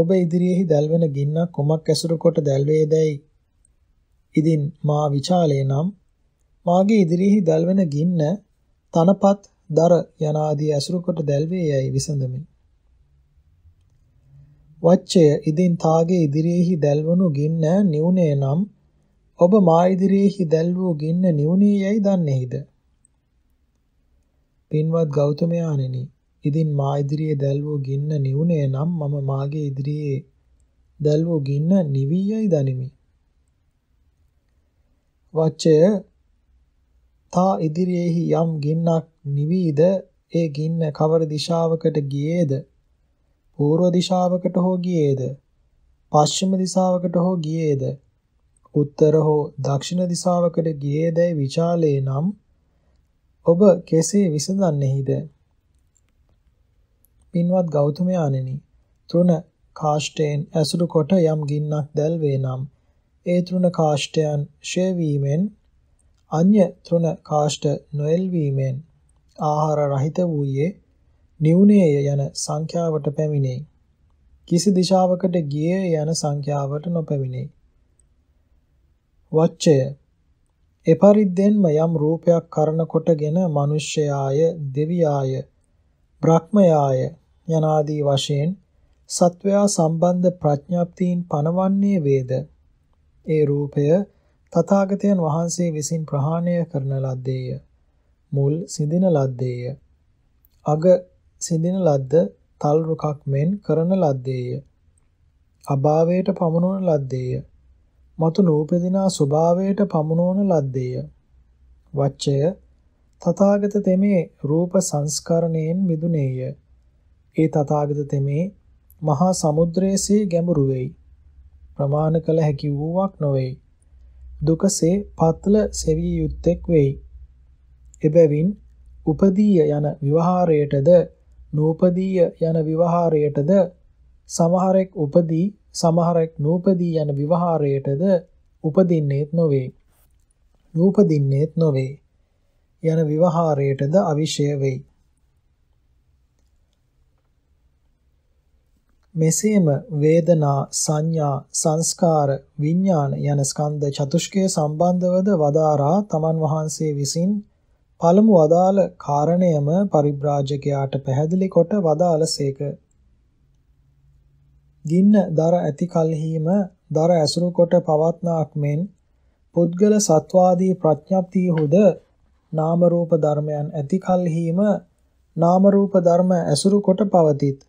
ඔබ ඉදිරියේ දැල්වෙන ගින්නක් කුමක් ඇසුරු කොට දැල්වේ දැයි ඉදින් මා විචාලේ නම් මාගේ ඉදිරිෙහි දැල්වෙන ගින්න තනපත් දර යනාදී ඇසුරු කොට දැල්වේ යයි විසඳමි. වච්චය ඉදින් තාගේ ඉදිරිෙහි දැල්වනු ගින්න නිවුනේ නම් ඔබ මා ඉදිරිෙහි දැල්වූ ගින්න නිවුනේ යයි දන්නේහිද? පින්වත් ගෞතමයාණෙනි ඉදින් මා ඉදිරියේ දැල්වූ ගින්න නිවුනේ නම් මම මාගේ ඉදිරියේ දැල්වූ ගින්න නිවියයි දනිමි. වචය තා ඉදිරියේහි යම් ගින්නක් නිවිද ඒ ගින්න කවර දිශාවකට ගියේද පූර්ව දිශාවකට හෝ ගියේද පශ්චිම දිශාවකට හෝ ගියේද උත්තර හෝ දක්ෂිණ දිශාවකට ගියේදයි විචාලේ නම් ඔබ කෙසේ විසඳන්නේහිද පින්වත් ගෞතමයාණෙනි තුන කාෂ්ඨයෙන් ඇසුරු කොට යම් ගින්නක් දැල්වේ නම් ඒ තෘණ කාෂ්ඨයන් ෂේ වීමෙන් අන්‍ය තෘණ කාෂ්ඨ නොඑල් වීමෙන් ආහාර රහිත වූයේ නිවුනේය යන සංඛ්‍යාවට පැමිණේ. කිසි දිශාවකට ගියේ යන සංඛ්‍යාවට නොපැමිණේ. වච්චය එපරිද්දෙන්ම යම් රූපයක් කරන කොටගෙන මිනිස්යාය දෙවියාය බ්‍රහ්මයාය යනාදී වශයෙන් සත්වයා සම්බන්ධ ප්‍රඥාප්තීන් පනවන්නේ වේද ඒ රූපය තථාගතයන් වහන්සේ විසින් ප්‍රහාණය කරන ලද්දේය. මුල් සිඳින ලද්දේය. අග සිඳින ලද්ද තල් රුකක් මෙන් කරන ලද්දේය. අභාවයට පමුණවන ලද්දේය. මතු නූපදිනා ස්වභාවයට පමුණවන ලද්දේය. වච්චය තථාගත තෙමේ රූප සංස්කරණයෙන් මිදුනේය. ඒ තථාගත තෙමේ මහා සමුද්‍රයේසේ ගැඹුරු වෙයි. ප්‍රමාණ කළ හැකි වූවක් නොවේ. දුකසේ පතල සෙවිය යුත්තේක් වෙයි. එබැවින් උපදීය යන විවහාරයටද නූපදීය යන විවහාරයටද සමහරෙක් උපදී සමහරෙක් නූපදී යන විවහාරයටද උපදින්නේත් නොවේ. නූපදින්නේත් නොවේ. යන විවහාරයටද අවිශය වෙයි. මෙසේම වේදනා සංඥා සංස්කාර විඥාන යන ස්කන්ධ චතුෂ්කය සම්බන්ධවද වදාරා තමන් වහන්සේ විසින් පළමු අදාළ කාරණයම පරිබ්‍රාජකයාට පැහැදිලි කොට වදාළසේක. ගින්න දර ඇති කලෙහිම දර ඇසුරු කොට පවත්නාක් මෙන් පුද්ගල සත්වාදී ප්‍රඥප්තිය හුද නාම රූප ධර්මයන් ඇති කලෙහිම නාම රූප ධර්ම ඇසුරු කොට පවතිත්.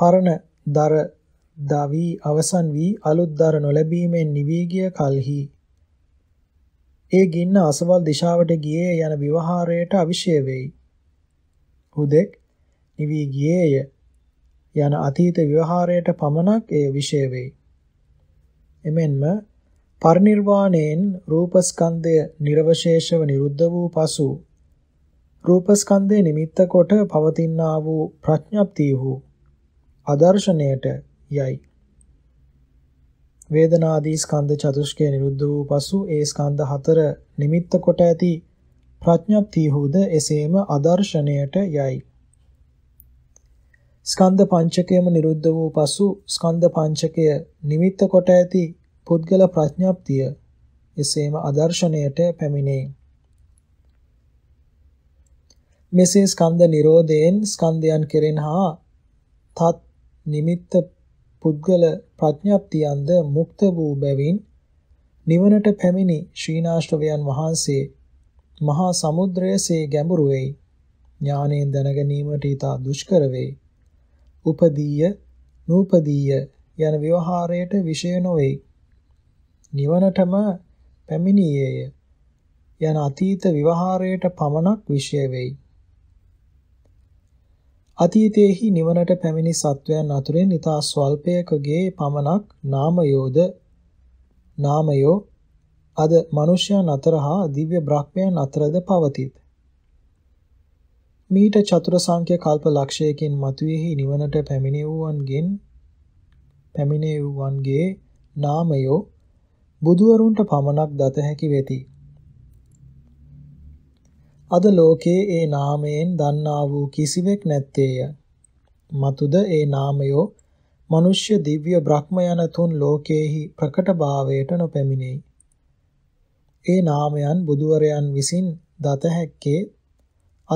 පරණ දර දවී අවසන් වී අලුත් දර නොලැබීමෙන් නිවී ගිය කලෙහි ඒ ගින්න අසවල් දිශාවට ගියේ යන විවහාරයට අවිෂය වෙයි. හුදෙක් නිවී ගියේය යන අතීත විවහාරයට පමණක් එය විෂය වෙයි. එමෙන්ම පරිනිර්වාණයෙන් රූපස්කන්ධය නිර්වශේෂව නිරුද්ධ වූ පසු රූපස්කන්ධයේ නිමිත්ත කොට පවතිනා වූ ප්‍රඥප්තිය වූ අදර්ශණයට යයි. වේදනාදී ස්කන්ධ චතුෂ්කය නිරුද්ධ වූ පසු ඒ ස්කන්ධ හතර නිමිත්ත කොට ඇති ප්‍රඥප්තියහුද එසේම අදර්ශණයට යයි. ස්කන්ධ පංචකයම නිරුද්ධ වූ පසු ස්කන්ධ පංචකය නිමිත්ත කොට ඇති පුද්ගල ප්‍රඥප්තිය එසේම අදර්ශණයට පැමිණේ. මෙසේ ස්කන්ධ නිරෝධයෙන් ස්කන්ධයන් කෙරෙන් හා තත් නිමිත්ත පුද්ගල ප්‍රඥප්තියන්ද මුක්ත වූ බැවින් නිවනට පැමිණි ශ්‍රීනාශ්‍රවයන් වහන්සේ මහා සමුද්‍රයසේ ගැඹුරු වෙයි. ඥානයෙන් දැන ගැනීමට ඊතා දුෂ්කර වෙයි. උපදීය, නූපදීය යන ව්‍යවහාරයට විෂය නොවේ. නිවනටම පැමිණියේය යන අතීත විවහාරයට පමණක් විෂය වෙයි. අතීතයේහි නිවනට පැමිණි සත්වයන් අතුරෙන් ඊතා ස්වල්පයකගේ පමණක් නාමයෝද නාමයෝ අද මිනිසයන් අතර හා දිව්‍ය බ්‍රහ්මයන් අතරද පවතිත්. මීට චතුර සංඛ්‍ය කල්ප ලක්ෂයකින් මතුවෙහි නිවනට පැමිණෙවුවන්ගෙන් පැමිණෙවුවන්ගේ නාමයෝ බුදුවරුන්ට පමණක් දත හැකි වෙති. අද ලෝකයේ ඒ නාමයෙන් දන්නා වූ කිසිවෙක් නැත්තේය. මතුද ඒ නාමයෝ මිනිස්්‍ය දිව්‍ය බ්‍රහ්ම යන තුන් ලෝකයේහි ප්‍රකටභාවයට නොපැමිණෙයි. ඒ නාමයන් බුදුවරයන් විසින් දත හැක්කේ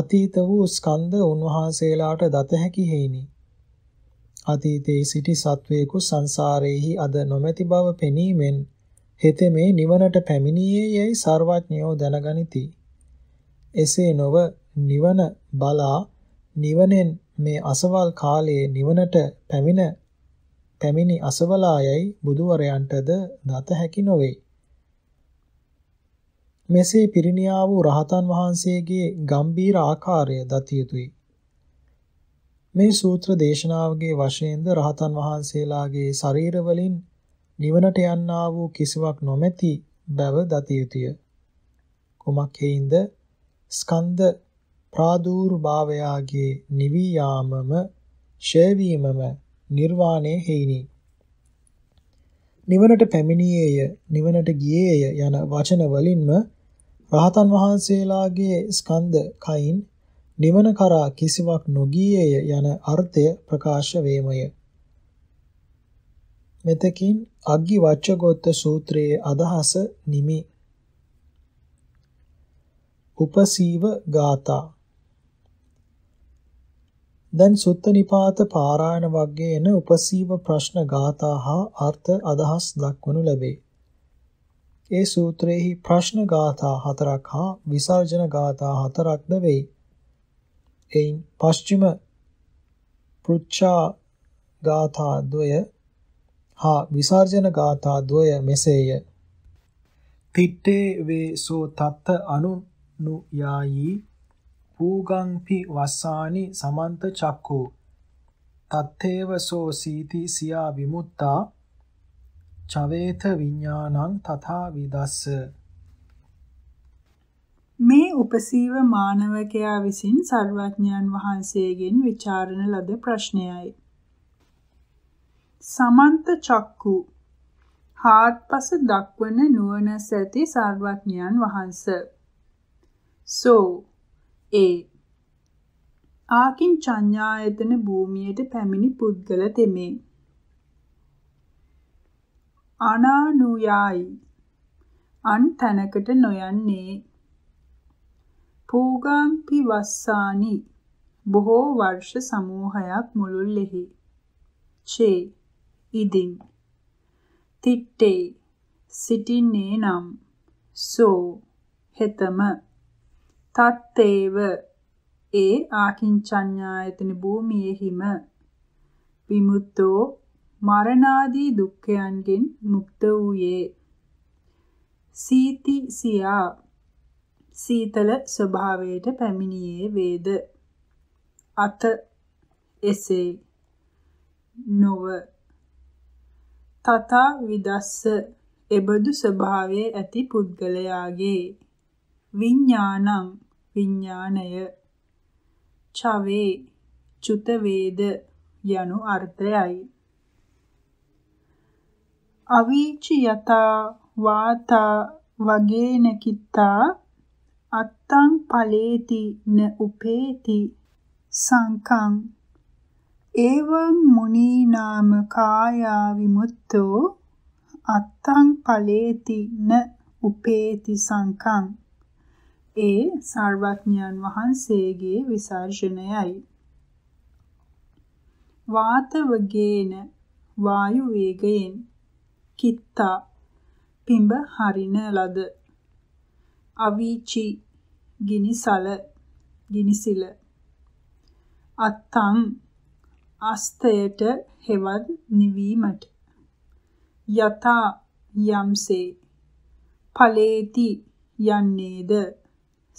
අතීත වූ ස්කන්ධ උන්වහන්සේලාට දත හැකි හේිනි. අතීතයේ සිටි සත්වයෙකු සංසාරයේහි අද නොමැති බව පෙනීමෙන් හෙතෙමේ නිවනට පැමිණියේ යැයි සර්වඥයෝ දැනගනිති. එසේ නොව නිවන බලා නිවනෙන් මේ අසවල් කාලයේ නිවනට පැමිණ පැමිණි අසවලායයි බුදුවරයන්ටද දත හැකි නොවේ. මෙසේ පිරිණියා වූ රහතන් වහන්සේගේ ගම්බීර ආකාරය දතිය යුතුයි. මේ සූත්‍ර දේශනාවගේ වශයෙන්ද රහතන් වහන්සේලාගේ ශරීර වලින් නිවනට යන්නා වූ කිසිවක් නොමැති බව දතිය යුතුය. කුමක් හේින්ද ස්කන්ධ ප්‍රාදූර්භාවයාගේ නිවි යාමම ඡේවීමම නිර්වාණය හේිනි. නිවනට පැමිණියේය නිවනට ගියේය යන වචන වලින්ම රහතන් වහන්සේලාගේ ස්කන්ධ කයින් නිවන කරා කිසිවක් නොගියේය යන අර්ථය ප්‍රකාශ වේමය. මෙතකින් අග්ගි වච්ඡගොත්ත සූත්‍රයේ අදහස නිමි උපසීව ගාථා දැන් සුත්ත නිපාත පාරායන වගේ එන උපසීව ප්‍රශ්න ගාථා හා අර්ථ අදහස් දක්වනු ලැබේ. ඒ සූත්‍රයේහි ප්‍රශ්න ගාථා හතරක් හා විසර්ජන ගාථා හතරක්ද වෙයි. එයින් පශ්චිම පෘච්ඡා ගාථා ද්වය හා විසර්ජන ගාථා ද්වය මෙසේය. තිත්තේ වේ සෝ තත්ත අනුන් අනුයායී පූගංපි වස්සානි සමන්ත චක්කෝ තත්තේව සෝ සීති සියා විමුත්තා චවේත විඥානං තථා විදස්ස මේ උපසීව මානවකයා විසින් සර්වඥයන් වහන්සේගෙන් ਵਿਚාරණ ලද ප්‍රශ්නයයි සමන්ත චක්කු හාත්පස දක්වන නුවණ සැති සර්වඥයන් වහන්සේ So A ආකින් චඤ්ඤායතන භූමියට පැමිණි පුද්ගල තෙමේ අනානුයයි අන් තැනකට නොයන්නේ පූගාම්පි වස්සානි බොහෝ වර්ෂ සමූහයක් මුළුල්ලෙහි චේ ඉදින් තිට්ටේ සිටින්නේ නම් සෝ හෙතම තත්තේව ඒ ආකින්චඤ්ඤායතන භූමියෙහිම විමුක්තෝ මරණාදී දුක්ඛයන්ගෙන් මුක්ත වූයේ සීති සියා සීතල ස්වභාවයට පැමිණියේ වේද අත එසේ නොව තථා විදස්ස එබඳු ස්වභාවයේ ඇති පුද්ගලයාගේ විඥානං විඥාණය චවේ චුත වේද යනු අර්ථයයි අවීචි යත වාත වගේන කිත්තා අත්තං පලේති න උපේති සංකං එවං මුනී නාම කායා විමුක්තෝ අත්තං පලේති න උපේති සංකං ඒ සර්වඥයන් වහන්සේගේ විසර්ජනයයි. වාතවගේන වායු වේගයෙන් කිත්තා පිඹ හරින ලද අවීචි ගිනිසල ගිනිසිල අත්තං අස්තයට හෙවත් නිවීමට යතා යම්සේ ඵලේති යන්නේද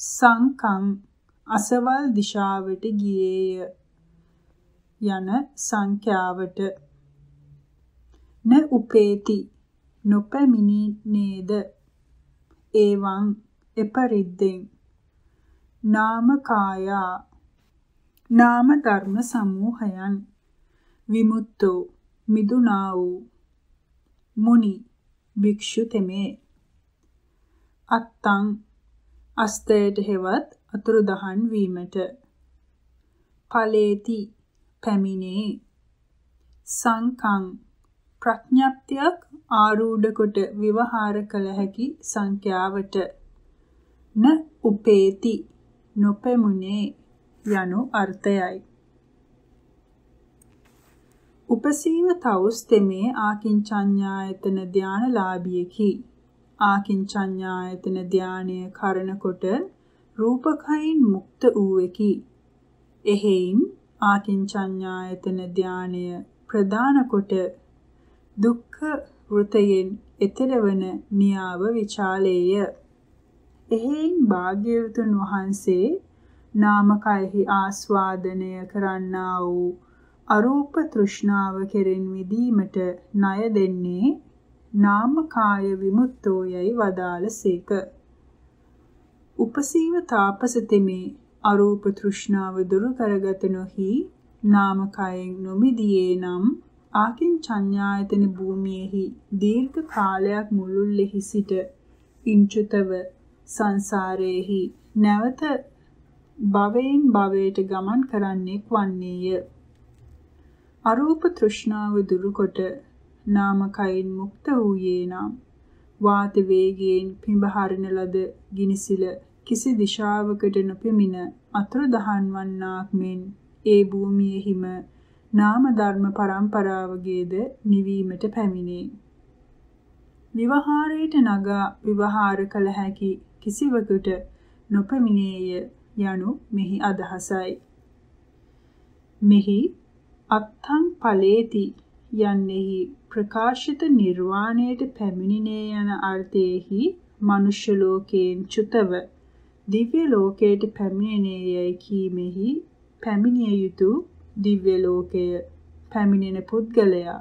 සංකං අසවල් දිශාවට ගියේය යන සංඛ්‍යාවට න උපේති නොපැමිණි නේද එවං එපරිද්දෙන් නාමකායා නාම ධර්ම සමූහයන් විමුක්තෝ මිදුනා වූ මුනි භික්ෂු තෙමේ අත්තං අස්තයට හෙවත් අතුරුදහන් වීමට ඵලේති පැමිණේ සංකං ප්‍රඥප්තියක් ආරූඪ කොට විවහාර කළ හැකි සංඛ්‍යාවට න උපේති නොපෙමුනේ යනු අර්ථයයි උපසීව තවුස් තෙමේ ආකින්චඤ්ඤායතන ධානලාභියකි ආකින්චඤ්ඤායතන ධානය කරනකොට රූපකයෙන් මුක්ත වූවෙකි. එහෙයින් ආකින්චඤ්ඤායතන ධානය ප්‍රදාන කොට දුක්ඛ වෘතයෙන් එතරවන න්‍යාව විචාලේය. එහෙයින් භාග්‍යවතුන් වහන්සේ නාමකයෙහි ආස්වාදනය කරන්නා වූ අරූප තෘෂ්ණාව කෙරෙන් මිදීමට ණය දෙන්නේ නාම කාය විමුක්තෝ යයි වදාළසේක. උපසීව තාපස තෙමේ අරූප තෘෂ්ණාව දුරු කරගත නොහි නාම කායෙන් නොමිදියේ නම් ආකින් චඤ්ඤායතන භූමියේහි දීර්ඝ කාලයක් මුළුල්ලෙහි සිට ඉන්චුතව සංසාරයේහි නැවත භවයෙන් භවයට ගමන් කරන්නෙක් වන්නේය. අරූප තෘෂ්ණාව දුරුකොට නාමකයින් මුක්ත වූයේ නම් වාත වේගයෙන් පිඹහරින ලද ගිනිසිල කිසි දිශාවකට නොපෙමින අතුරුදහන් වන්නාක් මෙන් ඒ භූමියෙහිම නාම ධර්ම පරම්පරාවගේද නිවීමට පැමිණේ. විවහාරයට නගා විවහාර කළ හැකි කිසිවකට නොපමිණේය යනු මෙහි අදහසයි. මෙහි අත්තං ඵලේති යන්නේහි ප්‍රකාශිත නිර්වාණයට පැමිණිනේ යන අර්ථයෙහි මනුෂ්‍ය ලෝකයෙන් චුතව දිව්‍ය ලෝකයට පැමිණෙනේයයි කීමෙහි පැමිණිය යුතු දිව්‍ය ලෝකය පැමිණෙන පුද්ගලයා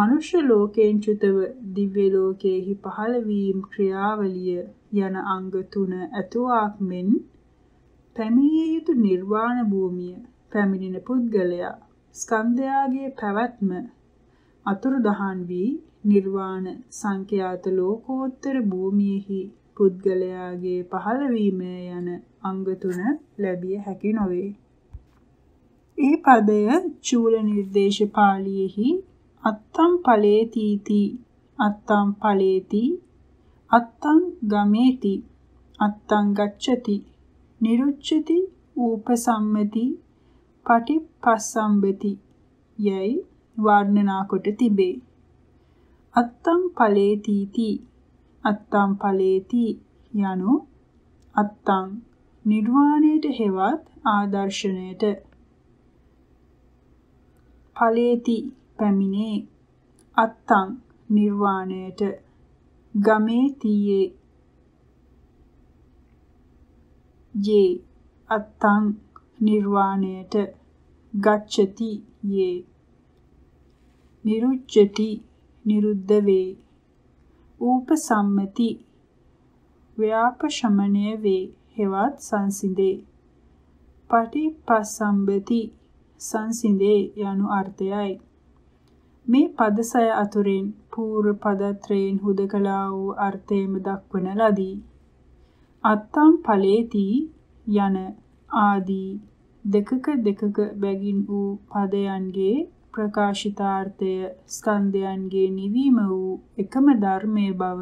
මනුෂ්‍ය ලෝකයෙන් චුතව දිව්‍ය ලෝකයේහි පහළවීම ක්‍රියාවලිය යන අංග තුන ඇතුවාක් මෙන් පැමිණිය යුතු නිර්වාණ භූමිය පැමිණෙන පුද්ගලයා ස්කන්ධයාගේ පැවැත්ම අතුරුදහන් වී නිර්වාණ සංඛ්‍යාත ලෝකෝත්තර භූමියෙහි පුද්ගලයාගේ පහළවීම යන අංග තුන ලැබිය හැකි නොවේ. ඒ පදය චූල නිර්දේශ පාළියේහි අත්තම් ඵලේතිති අත්තම් ඵලේති අත්තං ගමේති අත්තං ගච්ඡති නිරුච්ඡති ූපසම්මති පටිපස්සම්බති යයි වර්ණනා කොට තිබේ. අත්තම් ඵලේතිති අත්තම් ඵලේති යනු අත්තම් නිර්වාණයට හෙවත් ආදර්ශණයට ඵලේති පැමිණේ අත්තං නිර්වාණයට ගමේ තියේ යේ අත්තං නිර්වාණයට ගච්ඡති යේ නිරුච්ඡති නිරුද්ධ වේ. ූපසම්මති ව්‍යාපශමණය වේ. හෙවත් සංසිඳේ. පටිපස්සම්බති සංසිඳේ යනු අර්ථයයි. මේ පද සය අතුරෙන් පූර්ව පද ත්‍රයෙන් හුදකලා වූ අර්ථයම දක්වන ලදී. අත්තම් ඵලේති යන ආදී දෙකක දෙකක බැගින් වූ පදයන්ගේ ප්‍රකාශිතාර්ථය ස්කන්ධයන්ගේ නිවීම වූ එකම ධර්මයේ බව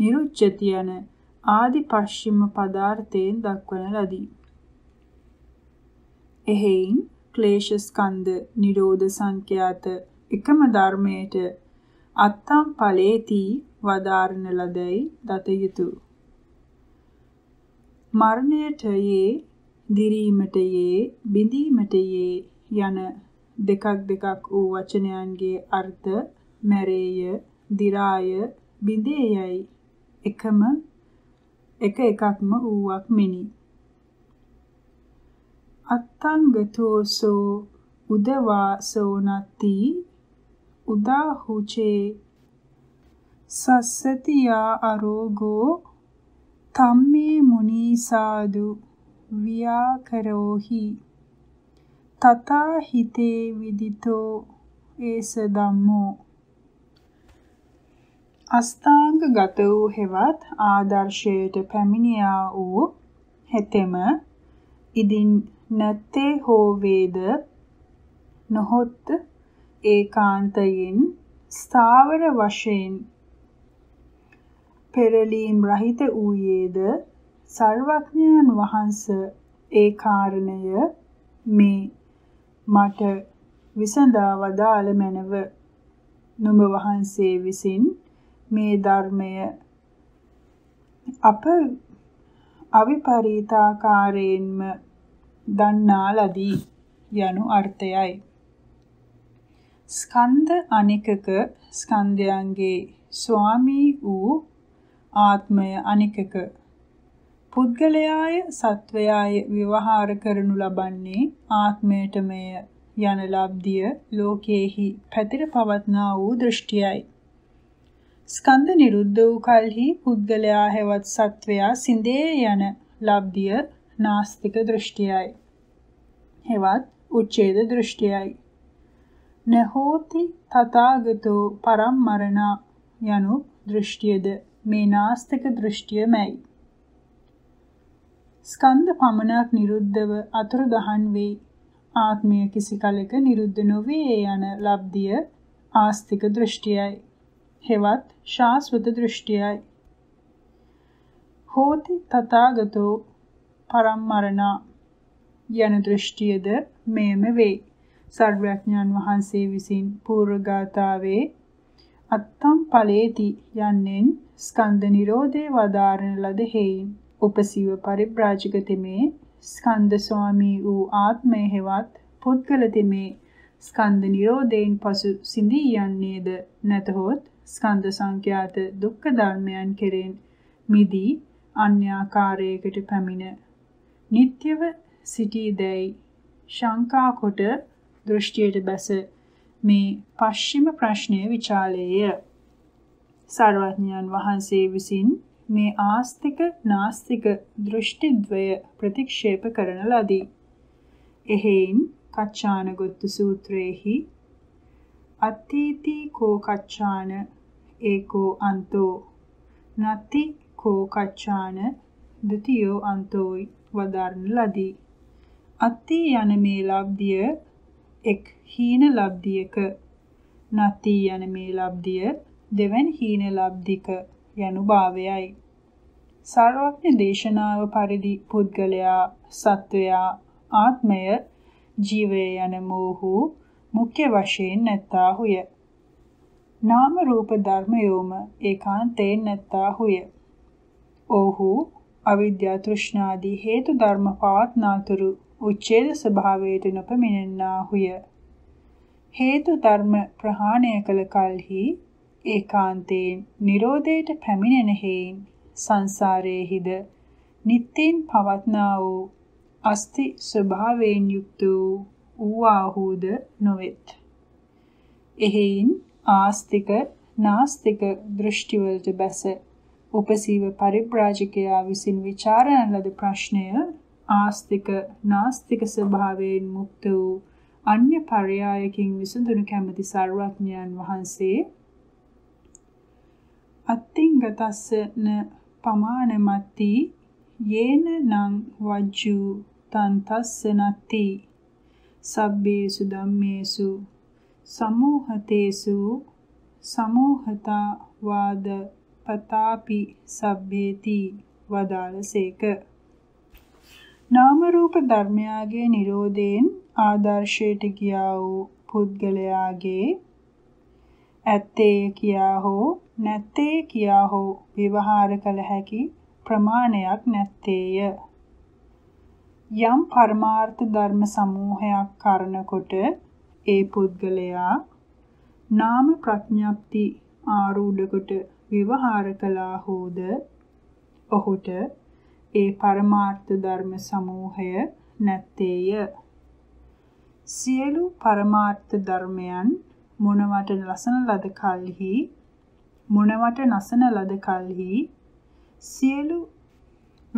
නිරුච්ඡති යන ආදි පශ්චිම පදාර්ථයෙන් දක්වන ලදී. එහෙයින් ක්ලේශ ස්කන්ධ නිරෝධ සංඛ්‍යාත එකම ධර්මයට අත්තම් ඵලේති වදාරණ ලදයි දත යුතු මරණයට යේ දිරීමට යේ බිඳීමට යේ යන දෙකක් දෙකක් වූ වචනයන්ගේ අර්ථ මැරේය, දිරාය, බිඳේයයි එකම එක එකක්ම වූවක් මෙනි. අත්තංගතෝසෝ උදවාසෝ නති උදාහුචේ සස්සතියා අරෝගෝ තම්මේ මුනී සාදු ව්‍යාකරෝහි තථා හිතේ විදිතෝ ඒස ධම්මෝ අස්ථාංගගත වූ හෙවත් ආදර්ශයට පැමිණියා වූ හෙතෙම ඉදින් නැත්තේ හෝ වේද නොහොත් ඒකාන්තයෙන් ස්ථාවර වශයෙන් පෙරලීම් රහිත වූයේද සර්වඥයන් වහන්සේ ඒ කාරණය මේ මට විසඳා වදාළ මැනව. නුඹ වහන්සේ විසින් මේ ධර්මය අප අවිපරීතාකාරයෙන්ම දන්නා ලදී යනු අර්ථයයි. ස්කන්ධ අනිකක ස්කන්ධයන්ගේ ස්වාමී වූ ආත්මය අනිකක පුද්ගලයාය සත්වයාය විවහාර කරනු ලබන්නේ ආත්මයටමය යන ලබ්ධිය ලෝකයේහි පැතිර පවත්නා වූ දෘෂ්ටියයි. ස්කන්ධ නිරුද්ධ වූ කලෙහි පුද්ගලයා හෙවත් සත්වයා සිඳේ යන ලබ්ධිය නාස්තික දෘෂ්ටියයි. හෙවත් උච්ඡේද දෘෂ්ටියයි. නහෝති තථාගතෝ පරම්මරණ යනු දෘෂ්ටියද මේ නාස්තික දෘෂ්ටියමයි. ස්කන්ධ පමණක් නිරුද්ධව අතුරුදහන් වෙයි. ආත්මය කිසි කලෙක නිරුද්ධ නොවේ යන ලබ්ධිය ආස්තික දෘෂ්ටියයි. හෙවත් ශාස්වත දෘෂ්ටියයි. හෝති තථාගතෝ පරම්මරණ යන දෘෂ්ටියද මෙයම වේ. සර්වඥාන් වහන්සේ විසින් පූර්වගාතාවේ අත්තම් ඵලේති යන්නෙන් ස්කන්ධ නිරෝධේ වදාරණ ලද හේයින් උපසීව පරිබ්‍රාජික තෙමේ ස්කන්ධ ස්වාමී වූ ආත්මය හෙවත් පුද්ගල තෙමේ ස්කන්ධ නිරෝධයෙන් පසු සිඳී යන්නේද නැතහොත් ස්කන්ධ සංඛ්‍යාත දුක්ඛ ධර්මයන් කෙරෙන් මිදී අන්‍යාකාරයකට පැමිණ නিত্যව සිටීදැයි ශංකා කොට දෘෂ්ටියට බැස මේ පශ්චිම ප්‍රශ්නය විචාලේය සර්වඥයන් වහන්සේ විසින් මේ ආස්තික නාස්තික දෘෂ්ටිද්වය ප්‍රතික්ෂේප කරන ලදී. එහෙයින් කච්චානගොත්තු සූත්‍රයේහි අත්ථීති කෝ කච්චාන ඒකෝ අන්තෝ නත්ති කෝ කච්චාන ဒ ුතියෝ අන්තෝයි වදාරන ලදී. අත්ති යන මේ ලබ්ධිය එක් හීන ලබ්ධියක නත්ති යන මේ ලබ්ධිය දෙවැන් හීන ලබ්ධික යනුභාවයයි. සර්වඥ දේශනාව පරිදි පුද්ගලයා සත්වයා ආත්මය ජීවය යන මෝහු මුඛ්‍ය වශයෙන් නැත්තාහුය. නාම රූප ධර්මයෝම ඒකාන්තයෙන් නැත්තාහුය. ඕහු අවිද්‍යා තෘෂ්ණාදී හේතු ධර්ම පවත්නාතුරු උච්ඡේද ස්වභාවයට නොපමිනෙන්නාහුය. හේතු ධර්ම ප්‍රහාණය කළ කලෙහි ඒකාන්තයෙන් Nirodheට පැමිණෙන හේයින් සංසාරයේහිද නිත්‍යෙන් පවත්නා වූ අස්ති ස්වභාවයෙන් යුක්ත වූ ඌආහූද නොවෙත්. එහෙයින් ආස්තික නාස්තික දෘෂ්ටිවලට බැස උපසීව පරිබ්‍රාජකයා විසින් ਵਿਚාරණ ලද ප්‍රශ්නය ආස්තික නාස්තික ස්වභාවයෙන් මුක්ත වූ අන්‍ය පරයායකින් විසඳුණු කැමැති සර්වඥයන් වහන්සේ අත්තිංගතස්සන පමානමත්ති යේන නං වජ්ජු තන්තස්සනත්ති සබ්බේසු ධම්මේසු සමෝහතේසු සමෝහතා වාද පතාපි සබ්බේති වදාළසේක නාම රූප ධර්මයාගේ Nirodhen ආදර්ශයට ගියා වූ පුද්ගලයාගේ ඇත්තේ කියා හෝ නැත්තේ කියා හෝ විවහාර කළ හැකි ප්‍රමාණයක් නැත්තේය. යම් පරමාර්ථ ධර්ම සමූහයක් කරනකොට ඒ පුද්ගලයා නාම ප්‍රඥප්ති ආරූඪකොට විවහාර කළා හෝද ඔහුට ඒ පරමාර්ථ ධර්ම සමූහය නැත්තේය. සියලු පරමාර්ථ ධර්මයන් මොනවට ලසන ලද කල්හි මොනවට නසන ලද කල්හි සියලු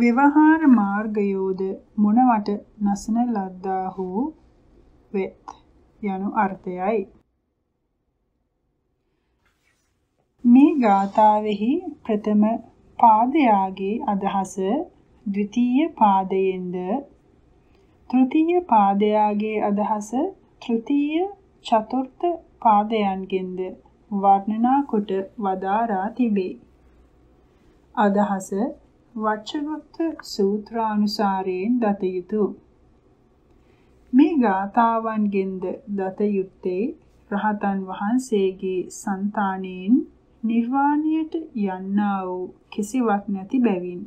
ව්‍යවහාර මාර්ගයෝද මොනවට නසන ලද්දා හෝ වෙත් යනු අර්ථයයි මේ ගාථාවෙහි ප්‍රථම පාදයාගේ අදහස ද්විතීය පාදයෙන්ද තෘතීය පාදයාගේ අදහස තෘතීය චතුර්ථ පාදයන්ගෙන්ද වර්ණනා කොට වදාරා තිබේ. අදහස වච්චගුත්ත සූත්‍රානුසාරයෙන් දත යුතුය. මේ ගාථාවන්ගෙන්ද දත යුත්තේ රහතන් වහන්සේගේ సంతාණයෙන් නිර්වාණයට යන්නා වූ කිසිවක් නැති බැවින්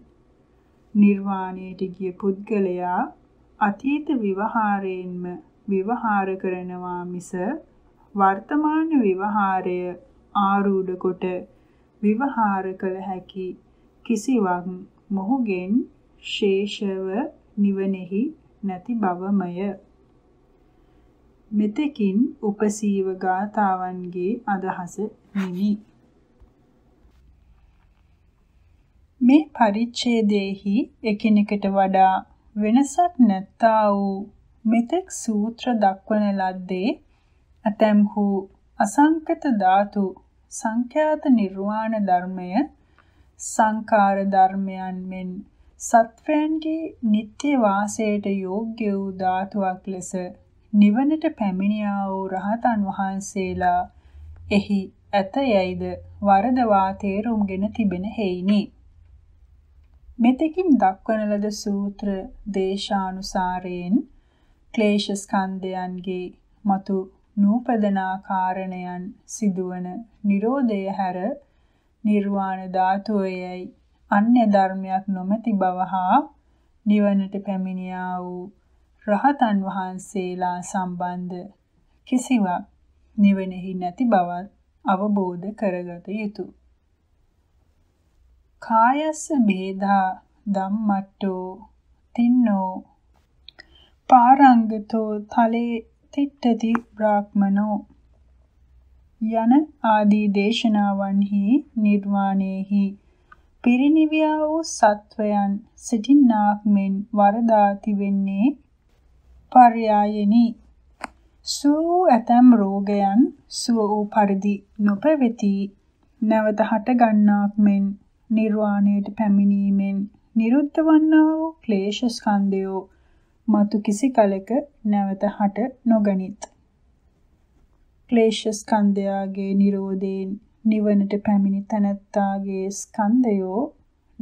නිර්වාණයට ගිය පුද්ගලයා අතීත විවහාරයෙන්ම විවහාර කරනවා මිස වර්තමාන විවහාරය ආරූඪ කොට විවහාර කළ හැකි කිසිවක් මොහුගෙන් ශේෂව නිවනෙහි නැති බවමය. මෙතෙකින් උපසීව ගාතාවන්ගේ අදහස නිමි. මේ පරිච්ඡේදයේහි එකිනෙකට වඩා වෙනසක් නැත්තා වූ මෙතෙක් සූත්‍ර දක්වන ලද්දේ ඇතැම්හු අසංකත ධාතු සංඛ්‍යාත නිර්වාණ ධර්මය සංකාර ධර්මයන් මෙන් සත්වයන්ගේ නිත්‍ය වාසයට යෝග්‍ය වූ ධාතුවක් ලෙස නිවනට පැමිණියා වූ රහතන් වහන්සේලා එහි ඇතයයිද වරදවා තේරුම්ගෙන තිබෙන හේිනි මෙතකින් දක්වන ලද සූත්‍ර දේශානුසාරයෙන් ක්ලේශ ස්කන්ධයන්ගේ මතු නූපදනා කාරණයන් සිදුවන Nirodhaය හැර නිර්වාණ ධාතුවේයි අන්‍ය ධර්මයක් නොමැති බව හා නිවනට පැමිණියා වූ රහතන් වහන්සේලා සම්බන්ධ කිසිවක් නිවෙනෙහි නැති බවත් අවබෝධ කරගත යුතුය. කායස්ස බේදා ධම්මට්ටෝ තින්නෝ පාරංගතෝ තලේ තිට්ඨති බ්‍රාහ්මනෝ යන ආදී දේශනාවන්හි නිර්වාණේහි පිරිනිවියා වූ සත්වයන් සිටින්නාක් මෙන් වරදාති වෙන්නේ පර්යායනි සූ ඇතම් රෝගයන් සුව වූ පරිදි නොපැවති නැවත හට ගන්නාක් මෙන් නිර්වාණයට පැමිණීමෙන් නිරුද්ධ වන්නා වූ ක්ලේශ ස්කන්ධයෝ මතු කිසි කලෙක නැවත හට නොගනිත්. ක්ලේශ ස්කන්ධයාගේ Nirodhen නිවනට පැමිණි තැනැත්තාගේ ස්කන්ධයෝ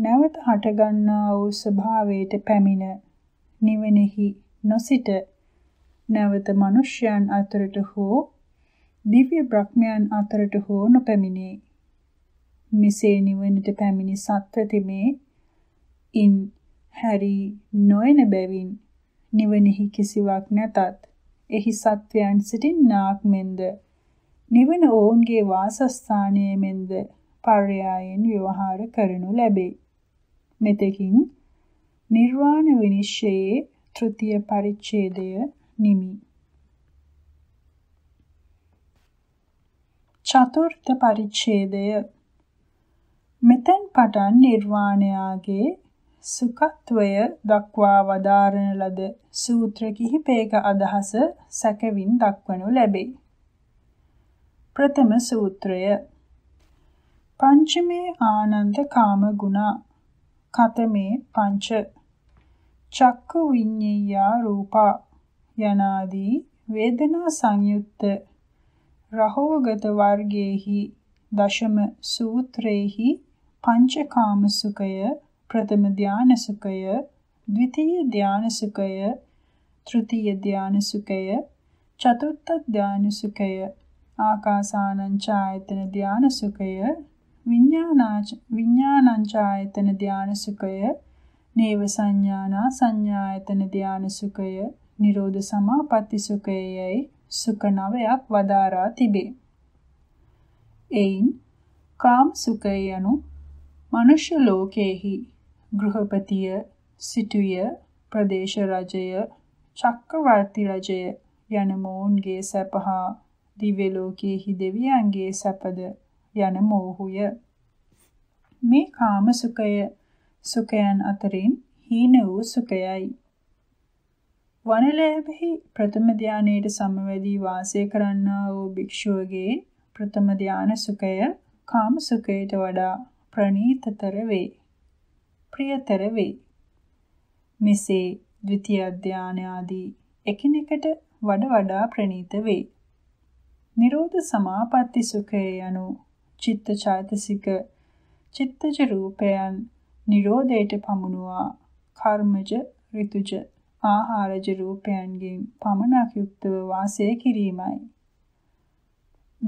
නැවත හටගන්නා වූ ස්වභාවයට පැමිණ නිවෙනෙහි නොසිට නැවත මිනිසයන් අතරට හෝ දිව්‍ය බ්‍රහ්මයන් අතරට හෝ නොපැමිණේ. මිසේ නිවනට පැමිණි සත්ව තිමේ ඉන් හැරි නොයන බැවින් නිවනෙහි කිසිවක් නැතත් එහි සත්වයන් සිටින්නාක් මෙන්ද නිවන ඔවුන්ගේ වාසස්ථානයේ මෙන්ද පර්යායෙන් ව්‍යවහාර කරනු ලැබේ. මෙතෙකින් නිර්වාණ විනිශ්චයේ තෘතිය පරිච්ඡේදය නිමි. චතුර්ථ පරිච්ඡේදය මෙතෙන් පටන් නිර්වාණයාගේ සුඛත්වය දක්වා වදාරන ලද සූත්‍ර කිහිපයක අදහස සැකවින් දක්වනු ලැබේ. ප්‍රථම සූත්‍රය පංචමේ ආනන්ද කාම ගුණ කතමේ පංච චක්ක විඤ්ඤයා රූපා යනාදී වේදනා සංයුක්ත රහෝගත වර්ගේහි දශම සූත්‍රේහි පංචකාම සුඛය प्रथम ධ්‍යාන සුඛය, ဒ ුතිය ධ්‍යාන සුඛය, තෘතිය ධ්‍යාන සුඛය, චතුර්ථ ධ්‍යාන සුඛය, ආකාසානං ඡායතන ධ්‍යාන සුඛය, විඥානාච විඥානං ඡායතන ධ්‍යාන සුඛය, නේව සංඥානා සංඥායතන ධ්‍යාන සුඛය, නිරෝධ සමාපatti සුඛයයි සුඛ නවයක් වදාරා තිබේ. එයින් කාම සුඛය යනු මනුෂ්‍ය ලෝකයේහි ගෘහපතිය සිටුය ප්‍රදේශ රජය චක්‍රවර්ති රජය යන මොවුන්ගේ සැප හා දිව්‍ය ලෝකයේහි දෙවියන්ගේ සැපද යන මෝහුය මේ කාම සුඛය සුඛයන් අතරින් හීන වූ සුඛයයි වනලේභෙහි ප්‍රථම ධානයේට සමවැදී වාසය කරන්නා වූ භික්ෂුවගේ ප්‍රථම ධාන සුඛය කාම සුඛයට වඩා ප්‍රණීතතර වේ ප්‍රියතර වේ. මෙසේ ද්විතීය ධානය ආදී එකිනෙකට වඩ වඩා ප්‍රණීත වේ. නිරෝධ සමාපatti සුඛය යනු චිත්ත චෛතසික චිත්තජ රූපයන් නිරෝධයට පමුණුවා කර්මජ ඍතුජ ආහාරජ රූපයන්ගෙන් පමණක් යුක්තව වාසය කිරීමයි.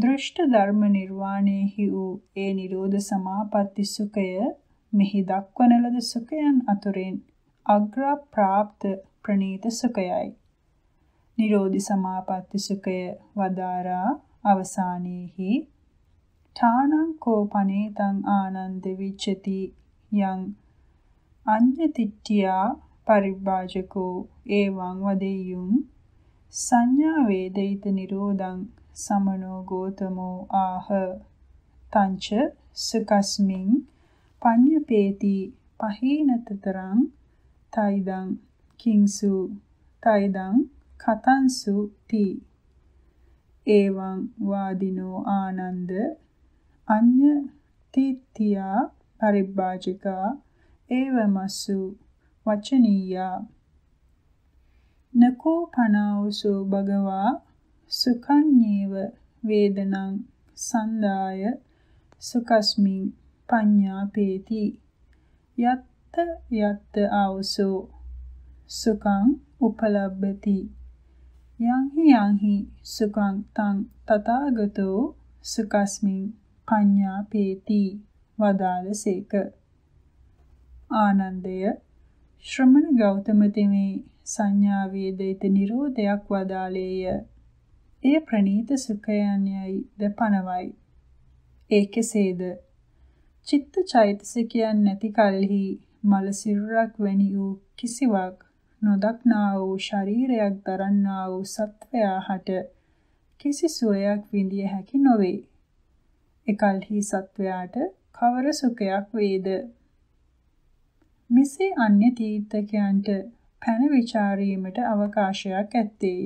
දෘෂ්ට ධර්ම නිර්වාණයෙහි වූ ඒ නිරෝධ සමාපatti සුඛය මෙහි දක්වන ලද සුඛයන් අතුරෙන් අග්‍ර ප්‍රාප්ත ප්‍රණීත සුඛයයි. නිරෝධි සමාපatti සුඛය වදාරා අවසානයේහි ඨානං කෝපනේතං ආනන්ද විච්ඡති යං අඤ්ඤතිට්ඨියා පරිභාජකෝ එවං වදෙය්‍යුම් සංඥා වේදිත නිරෝධං සමනෝ ගෝතමෝ ආහ තංච සුකස්මින් පඤ්ඤපේති පහේනතතරං තයිදං කිංසු තයිදං කතංසු ති එවං වාදිනෝ ආනන්ද අඤ්ඤ තිත්‍තියා පරිබ්බාජිකා ඒවමස්සු වචනීයා නකෝ පනාවසෝ භගවා සුඛං නේව වේදනං සන්දාය සුකස්මින් පඤ්ඤාපේති යත්ත යත්ත ආවසෝ සුඛං උපලබ්ධති යංහි යංහි සුඛං තං තථාගතෝ සුකස්මින් පඤ්ඤාපේති වදාළසේක ආනන්දය ශ්‍රමණ ගෞතම තෙමේ සංඥා වේදිත නිරෝධයක් වදාළේය ඒ ප්‍රණීත සුඛයන්යයි ද පනවයි ඒ කෙසේද චිත්ත චෛතසිකයන් නැති කලෙහි මල සිරුරක් වැනි වූ කිසිවක් නොදක්නා වූ ශරීරයක් දරන්නා වූ සත්වයා හට කිසි සුවයක් විඳිය හැකි නොවේ. එකල්හි සත්වයාට කවර සුඛයක් වේද? මෙසේ අන්‍ය තීර්ථකයන්ට පැන ਵਿਚාරීමට අවකාශයක් ඇත්තේය.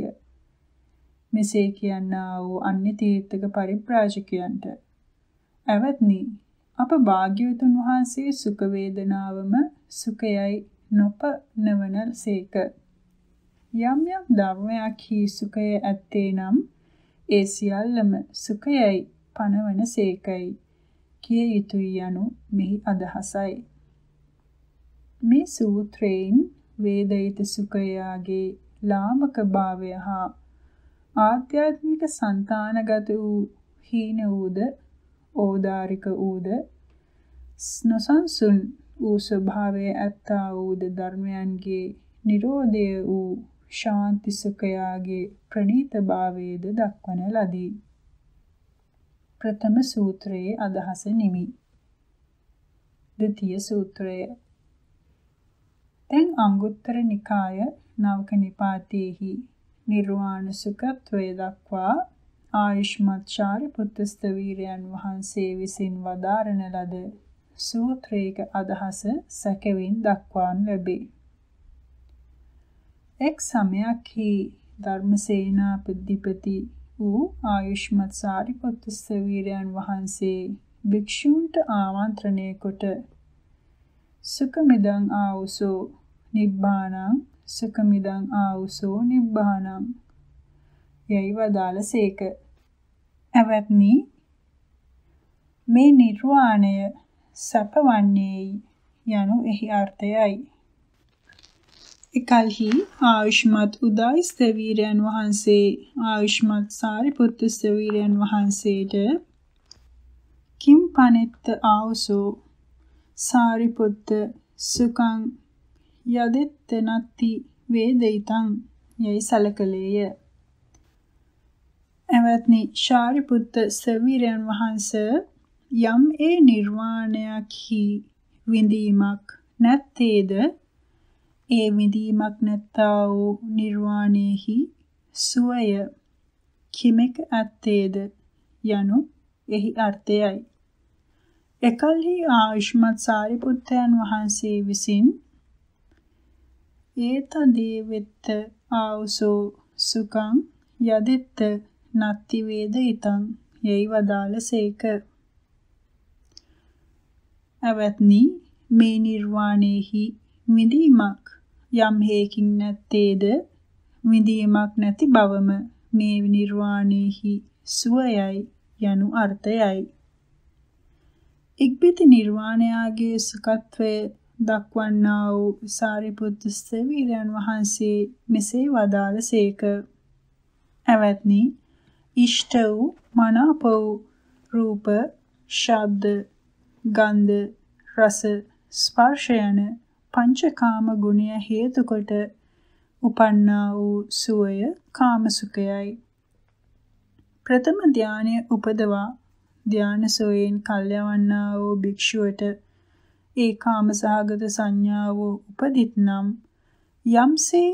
මෙසේ කියනා වූ අන්‍ය තීර්ථක පරිබ්‍රාජකයන්ට ඇවත්නි අප භාග්‍යවතුන් වහන්සේ සුඛ වේදනාවම සුඛයයි නොපනවන සේක යම් යම් ධර්මයක් හි සුඛය ඇත්තේ නම් ඒ සියල්ලම සුඛයයි පනවන සේකයි කිය යුතුය යනු මෙහි අදහසයි මේ සූත්‍රයෙන් වේදිත සුඛයාගේ ලාමක භාවය හා ආධ්‍යාත්මික సంతానගත වූ හීන වූද ඕදාරික ඌද නොසන්සුන් වූ ස්වභාවයේ ඇත්තා වූද ධර්මයන්ගේ Nirodhe වූ ශාන්ති සුඛයාගේ ප්‍රණීතභාවයේද දක්වන ලදී. ප්‍රථම සූත්‍රයේ අදහස නිමි. දෙතිය සූත්‍රය දැන් අංගුත්තර නිකාය නවක නිපාතේහි නිර්වාණ සුඛත්වය දක්වා ආයුෂ්මත් චාරිපුත්‍ර ස්තවීරයන් වහන්සේ විසින් වදාරන ලද සූත්‍රයක අදහස සැකවින් දක්වාන් ලැබේ. එක් සමයක්හි ධර්මසේනාපතිපති වූ ආයුෂ්මත් සාරිපුත්‍ර ස්තවීරයන් වහන්සේ භික්ෂූන්ට ආමන්ත්‍රණය කොට සුකමිදං ආවුසෝ නිබ්බානං සුකමිදං ආවුසෝ නිබ්බානං යැයි වදාළ සේක. ඇවත්නි මේ නිර්වාණය සැපවන්නේයි යනු එහි අර්ථයයි. එකල්හි ආයුෂ්මත් උදායි ස්තවීරයන් වහන්සේ ආයුෂ්මත් සාරිපුත්තු ස්තවීරයන් වහන්සේට කිම් පනෙත්ත ආවුසෝ සාරිපුත්ත සුකං යදෙත්ත නත්ති වේදිතං යයි සලකලේය. එවත්නි ශාරිපුත්ත සෙවිරයන් වහන්ස යම් ඒ නිර්වාණයක් හි විඳීමක් නැත්තේද ඒ විඳීමක් නැත්තා වූ නිර්වාණයෙහි සුවය කිමෙක් ඇත්තේද යනු එහි අර්ථයයි එකල්හි ආයුෂ්මත් සාරිපුත්තයන් වහන්සේ විසින් ඒත දේවෙත්ත ආවුසෝ සුකං යදෙත්ත නත්ති වේද ඊතං යයි වදාළ සේක අවත්නි මේ නිර්වාණේහි විඳීමක් යම් හේකින් නැත්තේද විඳීමක් නැති බවම මේ නිර්වාණේහි සුවයයි යනු අර්ථයයි ඉක්බිති නිර්වාණයාගේ සුඛත්වය දක්වන්නා වූ සාරිපුත්ත සේවිරයන් වහන්සේ මෙසේ වදාළ සේක. ඇවැත්නි ඉෂ්ට වූ මනාප වූ රූප, ශබ්ද, ගන්ධ, රස, ස්පර්ශ යන පංචකාම ගුණය හේතු කොට උපන්නා වූ සුවය කාමසුඛයයි. ප්‍රථම ධානය උපදවා ධාන සෝයෙන් කල්යවන්නා වූ භික්ෂුවට ඒ කාමසහගත සංඥාව උපදිත්නම් යම්සේ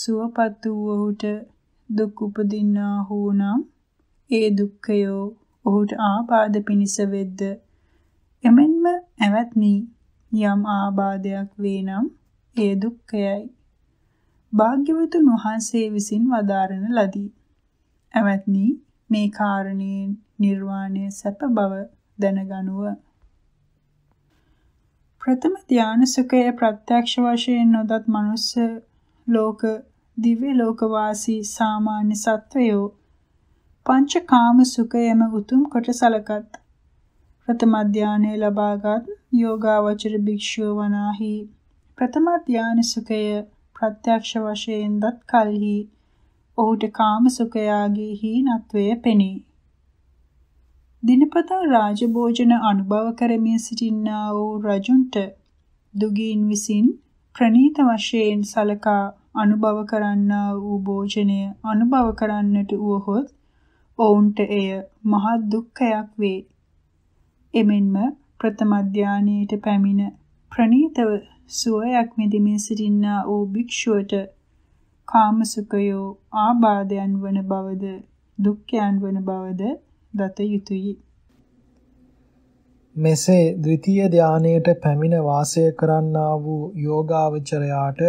සුවපත් වූ ඔහුට දුක් උපදින්නා වූ නම් ඒ දුක්ඛයෝ ඔහුට ආබාධ පිනිස වෙද්ද එමෙන්ම ඇවත්නි යම් ආබාධයක් වේනම් ඒ දුක්ඛයයි භාග්‍යවතුන් වහන්සේ විසින් වදාරන ලදී ඇවත්නි මේ කාරණේ නිර්වාණය සැප බව දැනගනුව ප්‍රථම ධානය සුඛය ප්‍රත්‍යක්ෂ වශයෙන් නොදත් මනුස්ස ලෝක දිව්‍ය ලෝක වාසී සාමාන්‍ය සත්වයෝ පංචකාම සුඛයම උතුම් කොට සලකත්. ප්‍රථම ධානය ලබාගත් යෝගාවචර භික්ෂුව වනාහි ප්‍රථම ධාන සුඛය ප්‍රත්‍යක්ෂ වශයෙන් දත් කල්හි ඔහුට කාම සුඛයාගේ හීනත්වය පෙනේ. දිනපතා රාජභෝජන අනුභව කරමින් සිටින්නා වූ රජුන්ට දුගීන් විසින් ප්‍රණීත වශයෙන් සලකා අනුභව කරන්නා වූ භෝජනය අනුභව කරන්නට වූහොත් ඔවුන්ට එය මහා දුක්ඛයක් වේ. එමෙන්ම ප්‍රථම ධානයේට පැමිණ ප්‍රණීතව සුවයක් මිදෙමින් සිටින්නා වූ භික්ෂුවට කාමසුඛයෝ ආබාධයන් වන බවද දුක්ඛයන් වන බවද දත යුතුයයි. මෙසේ ද්විතීය ධානයට පැමිණ වාසය කරන්නා වූ යෝගාවචරයාට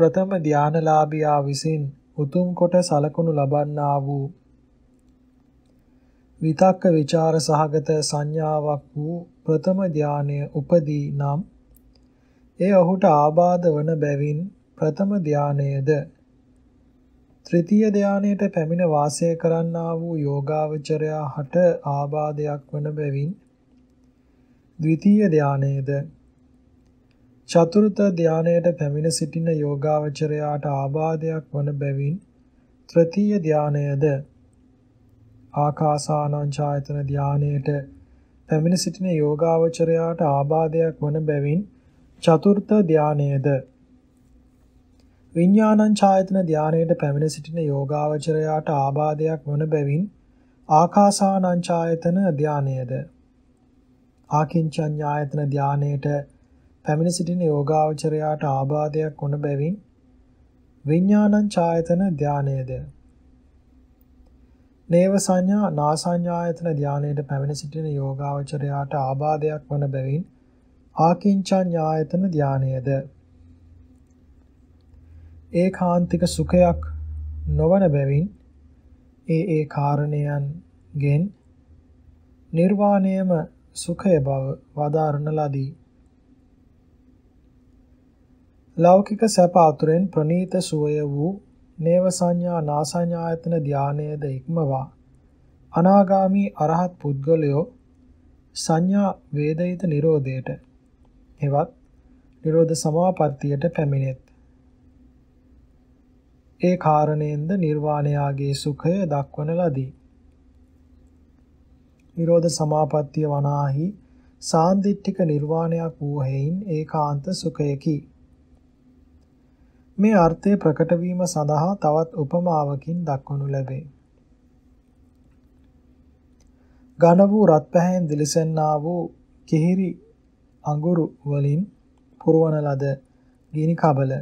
ප්‍රථම ධානලාභියා විසින් උතුම් කොට සලකනු ලබන්නා වූ විතක්ක ਵਿਚාර සහගත සංඥාවක් වූ ප්‍රථම ධානය උපදී නම් ඒ ඔහුට ආබාධ වන බැවින් ප්‍රථම ධානයේද ත්‍රිතීය ධානයට පැමිණ වාසය කරන්නා වූ යෝගාවචරයා හට ආබාධයක් වන බැවින් ද්විතීය ධානයේද චතුර්ථ ධානයට පැමිණ සිටින යෝගාවචරයාට ආබාධයක් වන බැවින් තෘතීය ධානයේද ආකාසානංචායතන ධානයට පැමිණ සිටින යෝගාවචරයාට ආබාධයක් වන බැවින් චතුර්ථ ධානයේද විඥානංචායතන ධානයට පැමිණ සිටින යෝගාවචරයාට ආබාධයක් වන බැවින් ආකාසානංචායතන ධානයේද ආකින්චඤ්ඤායතන ධානයට පැමිණ සිටින යෝගාවචරයාට ආබාධයක් වන බැවින් විඥානංචායතන ධානයේද නේව සංඥා නා සංඥායතන ධානයේට පැමිණ සිටින යෝගාවචරයාට ආබාධයක් වන බැවින් ආකින්චඤ්ඤායතන ධානයේද ඒකාන්තික සුඛයක් නොවන බැවින් ඒ ඒ කාරණයන්ගෙන් නිර්වාණයම සුඛය බව වදාරන ලදී ලෞකික සැප අතුරෙන් ප්‍රනීත සුවය වූ නේව සංඥා නාසඤ්ඤායතන ධානයේද ඉක්මවා අනාගාමි අරහත් පුද්ගලයෝ සංඥා වේදිත නිරෝධයට එවත් නිරෝධ සමාපත්තියට පැමිණෙත් ඒ කාරණයෙන්ද නිර්වාණයාගේ සුඛය දක්වන ලදී නිරෝධ සමාපත්තිය වනාහි සාන්දිට්ඨික නිර්වාණයක් වූ හේයින් ඒකාන්ත සුඛයකි මේ අර්ථය ප්‍රකට වීම සඳහා තවත් උපමාවකින් දක්වනු ලැබේ. ඝන වූ රත්පැහැයෙන් දිලිසෙන්නා වූ කිහිරි අඟුරු වලින් පුරවන ලද ගිනි කබල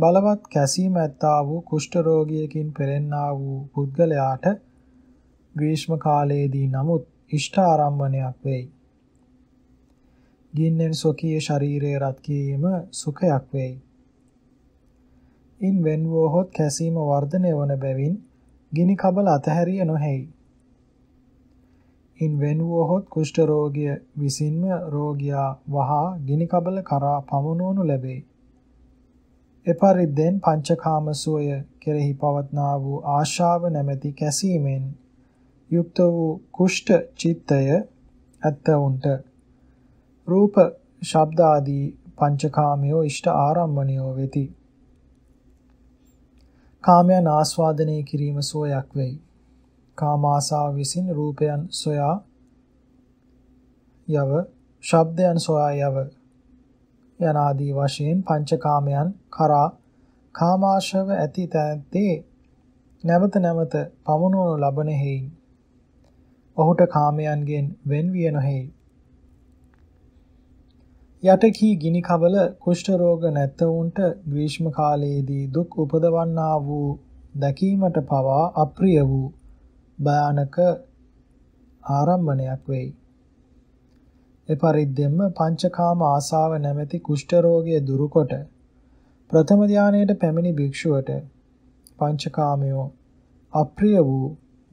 බලවත් කැසීම ඇත්තා වූ කුෂ්ඨ රෝගියකින් පෙරෙන්නා වූ පුද්ගලයාට ග්‍රීෂ්ම කාලයේදී නමුත් ඉෂ්ඨ ආරම්භණයක් වෙයි. ගින්නෙන් සොකී ශරීරයේ රත් කිරීම සුඛයක් වෙයි. ඉන් වෙන් වූහොත් කැසීම වර්ධනය වන බැවින් ගිනි කබල අතහැරිය නොහැයි. ඉන් වෙන් වූහොත් කුෂ්ඨ රෝගිය විසින්ම රෝගියා වහා ගිනි කබල කරා පමුණවනු ලැබේ. එපරිද්දෙන් පංචකාම සෝය කෙරෙහි පවත්නා වූ ආශාව නැමැති කැසීමෙන් යුක්ත වූ කුෂ්ඨ චිත්තය ඇත්තවුන්ට රූප ශබ්ද ආදී පංචකාමයෝ ඉෂ්ට ආරම්මණයෝ වෙති. කාමයන් ආස්වාදනය කිරීම සෝයක් වෙයි. කාමාසාව විසින් රූපයන් සොයා යව, ශබ්දයන් සොයා යව යන ආදී වශයෙන් පංචකාමයන් කරා කාමාශව ඇති තැත්තේ නැවත නැවත පමුණුවනු ලබන හේයි. ඔහුට කාමයන්ගෙන් වෙන් විය නොහේයි. යටකී ගිනි කබල කුෂ්ඨ රෝග නැත්තවුන්ට ග්‍රීෂ්ම කාලයේදී දුක් උපදවන්නා වූ දැකීමට පවා අප්‍රිය වූ භයානක ආරම්භණයක් වෙයි. එපරිද්දෙන්ම පංචකාම ආසාව නැමැති කුෂ්ඨ රෝගය දුරුකොට ප්‍රථම ධානයට පැමිණි භික්ෂුවට පංචකාමයෝ අප්‍රිය වූ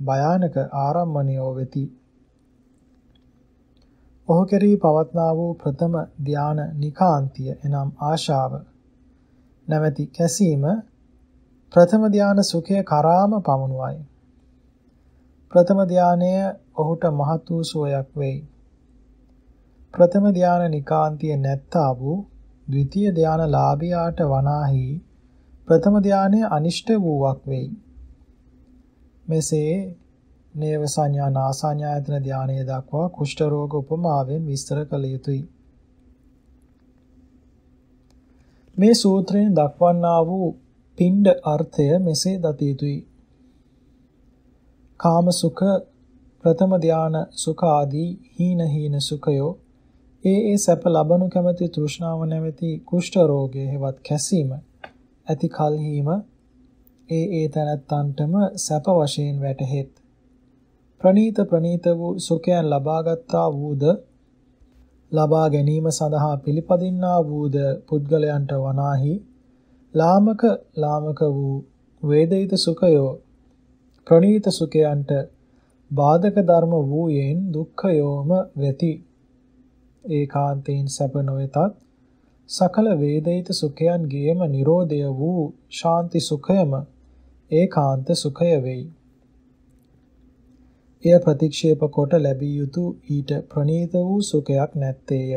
භයානක ආරම්මණයෝ වෙති ඔහු කෙරෙහි පවත්නා වූ ප්‍රථම ධාන නිකාන්තිය එනම් ආශාව නැමැති කැසීම ප්‍රථම ධාන සුඛය කරාම පමුණුවයි. ප්‍රථම ධානය ඔහුට මහත් වූ සුවයක් වෙයි. ප්‍රථම ධාන නිකාන්තිය නැත්තා වූ ද්විතීය ධාන ලාභියාට වනාහි ප්‍රථම ධානය අනිෂ්ට වූවක් වෙයි. මෙසේ නේව සංඥා නාසඤ්ඤායතන ධානයේ දක්වා කුෂ්ඨ රෝග උපමාවෙන් විස්තර කළ යුතුයි. මේ සූත්‍රයෙන් දක්වන්නා වූ පින්ඩ අර්ථය මෙසේ දත යුතුයි. කාම සුඛ ප්‍රථම ධාන සුඛ ආදී හීන හීන සුඛයෝ ඒ ඒ සැප ලබනු කැමැති තෘෂ්ණාව නැමැති කුෂ්ඨ රෝගයේ හෙවත් කැසීම ඇති කල්හිම ඒ ඒ තනත්තන්ටම සැප වශයෙන් වැටහෙත් ප්‍රනීත ප්‍රනීත වූ සුඛයන් ලබාගත්තා වූද ලබා ගැනීම සඳහා පිළිපදින්නා වූද පුද්ගලයන්ට වනාහි ලාමක ලාමක වූ වේදිත සුඛයෝ ප්‍රනීත සුඛයන්ට බාධක ධර්ම වූයෙන් දුක්ඛයෝම වෙති ඒකාන්තයෙන් සැප නොවේතත් සකල වේදිත සුඛයන්ගේම Nirodha වූ ශාන්ති සුඛයම ඒකාන්ත සුඛය වෙයි එය ප්‍රතික්ෂේප කොට ලැබිය යුතු ඊට ප්‍රණීත වූ සුඛයක් නැත්තේය.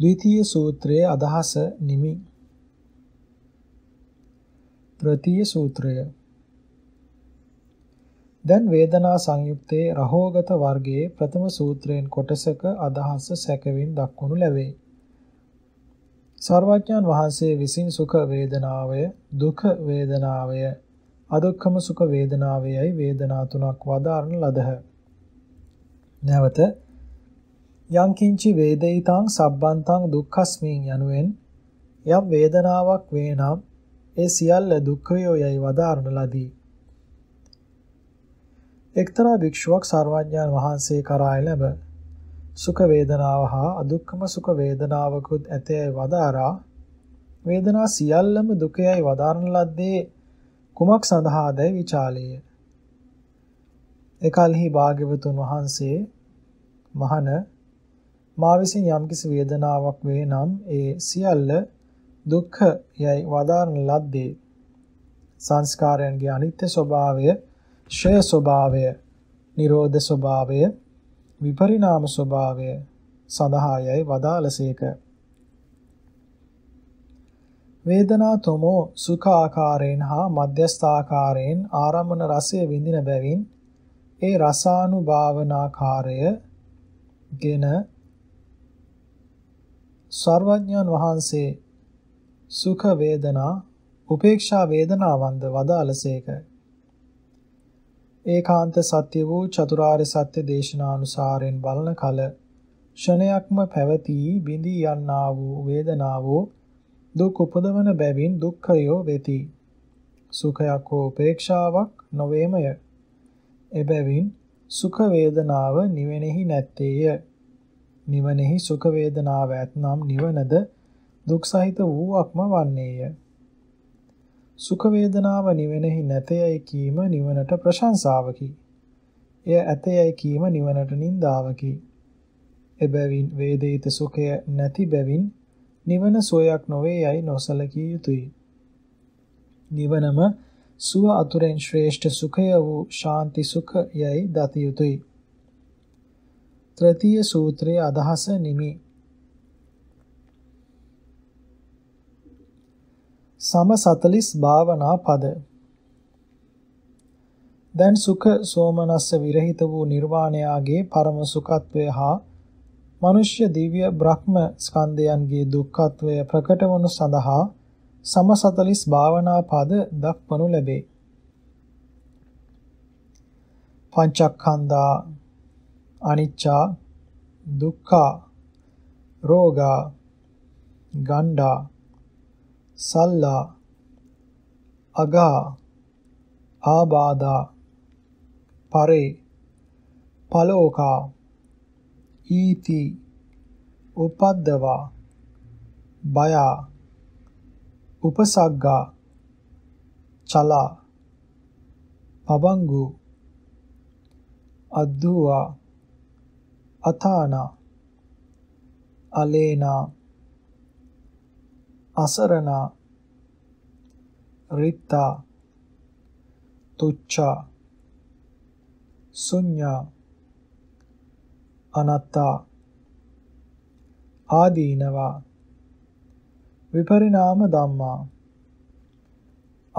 ද්විතීය සූත්‍රයේ අදහස නිමි. තෘතීය සූත්‍රය. දැන් වේදනා සංයුත්තේ රහෝගත වර්ගයේ ප්‍රථම සූත්‍රයෙන් කොටසක අදහස සැකවින් දක්වනු ලැබේ. සර්වඥාන් වහන්සේ විසින් සුඛ වේදනාවය, දුක් වේදනාවය, අදුක්ඛම සුඛ වේදනාවේයි වේදනා තුනක් වදාරන ලදහ. නැවත යංකින්චි වේදිතාං සබ්බන්තං දුක්ඛස්මින් යනුවෙන් යම් වේදනාවක් වේනම් ඒ සියල්ල දුක්ඛයෝයයි වදාරන ලදී. එක්තරා භික්ෂුවක් සර්වඥාන් වහන්සේ කරා එළඹ සුඛ වේදනාව හා අදුක්ඛම සුඛ වේදනාවකුත් ඇතේයි වදාරා වේදනා සියල්ලම දුකයයි වදාරන ලද්දේ කුමක් සඳහාදයි විචාලේය. එකල්හි භාග්‍යවතුන් වහන්සේ මහන මා විසින් යම්කිසි වේදනාවක් වේ නම් ඒ සියල්ල දුක්ඛ යයි වදාරන ලද්දේ සංස්කාරයන්ගේ අනිත්‍ය ස්වභාවය, ක්ෂය ස්වභාවය, නිරෝධ ස්වභාවය, විපරිණාම ස්වභාවය සඳහායයි වදාළසේක. වේදනා තොමෝ සුඛ ආකාරයෙන් හා මධ්‍යස්ථ ආකාරයෙන් ආරම්මන රසය විඳින බැවින් ඒ රසානුභාවනාකාරය ගෙන සර්වඥන් වහන්සේ සුඛ වේදනා උපේක්ෂා වේදනාවන්ද වදාළසේක ඒකාන්ත සත්‍ය වූ චතුරාර්ය සත්‍ය දේශනානුසාරයෙන් බලන කල ෂණයක්ම පැවතී බිඳී යන්නා වූ වේදනාවෝ දුක් උපදවන බැවින් දුක්ඛයෝ වෙති. සුඛයක් හෝ උපේක්ෂාවක් නොවේමය. එබැවින් සුඛ වේදනාව නිවෙනෙහි නැත්තේය. නිවනෙහි සුඛ වේදනාව ඇතනම් නිවනද දුක් සහිත වූවක්ම වන්නේය. සුඛ වේදනාව නිවෙනෙහි නැතයයි කීම නිවනට ප්‍රශංසාවකි. එය ඇතයයි කීම නිවනට නින්දාවකි. එබැවින් වේදිත සුඛය නැති බැවින් නිවන සුවයක් නොවේ යයි නොසලකිය යුතුය. නිවනම සුව අතුරෙන් ශ්‍රේෂ්ඨ සුඛය වූ ශාන්ති සුඛ යයි දත යුතුය. ත්‍රිතීය සූත්‍රයේ අදහස නිමි. සම 40 භාවනා පද දැන් සුඛ සෝමනස්ස විරහිත වූ නිර්වාණයාගේ පරම සුඛත්වය හා මනුෂ්‍ය දිව්‍ය බ්‍රහ්ම ස්කන්ධයන්ගේ දුක්ඛත්වය ප්‍රකට වනු සඳහා සම 40 භාවනා පද දක්වනු ලැබේ. පංචක්ඛන්ධා අනිච්චා දුක්ඛා රෝගා ගණ්ඩා සල්ලා අගා ආබාධා පරේ පලෝකා ඊති උපද්දවා බයා උපසග්ගා චලා පබංගු අද්දුවා අතානා අලේනා අසරණා රිත්තා තුච්ඡා ශුඤ්ඤා අනත්තා ආදීනවා විපරිණාම ධම්මා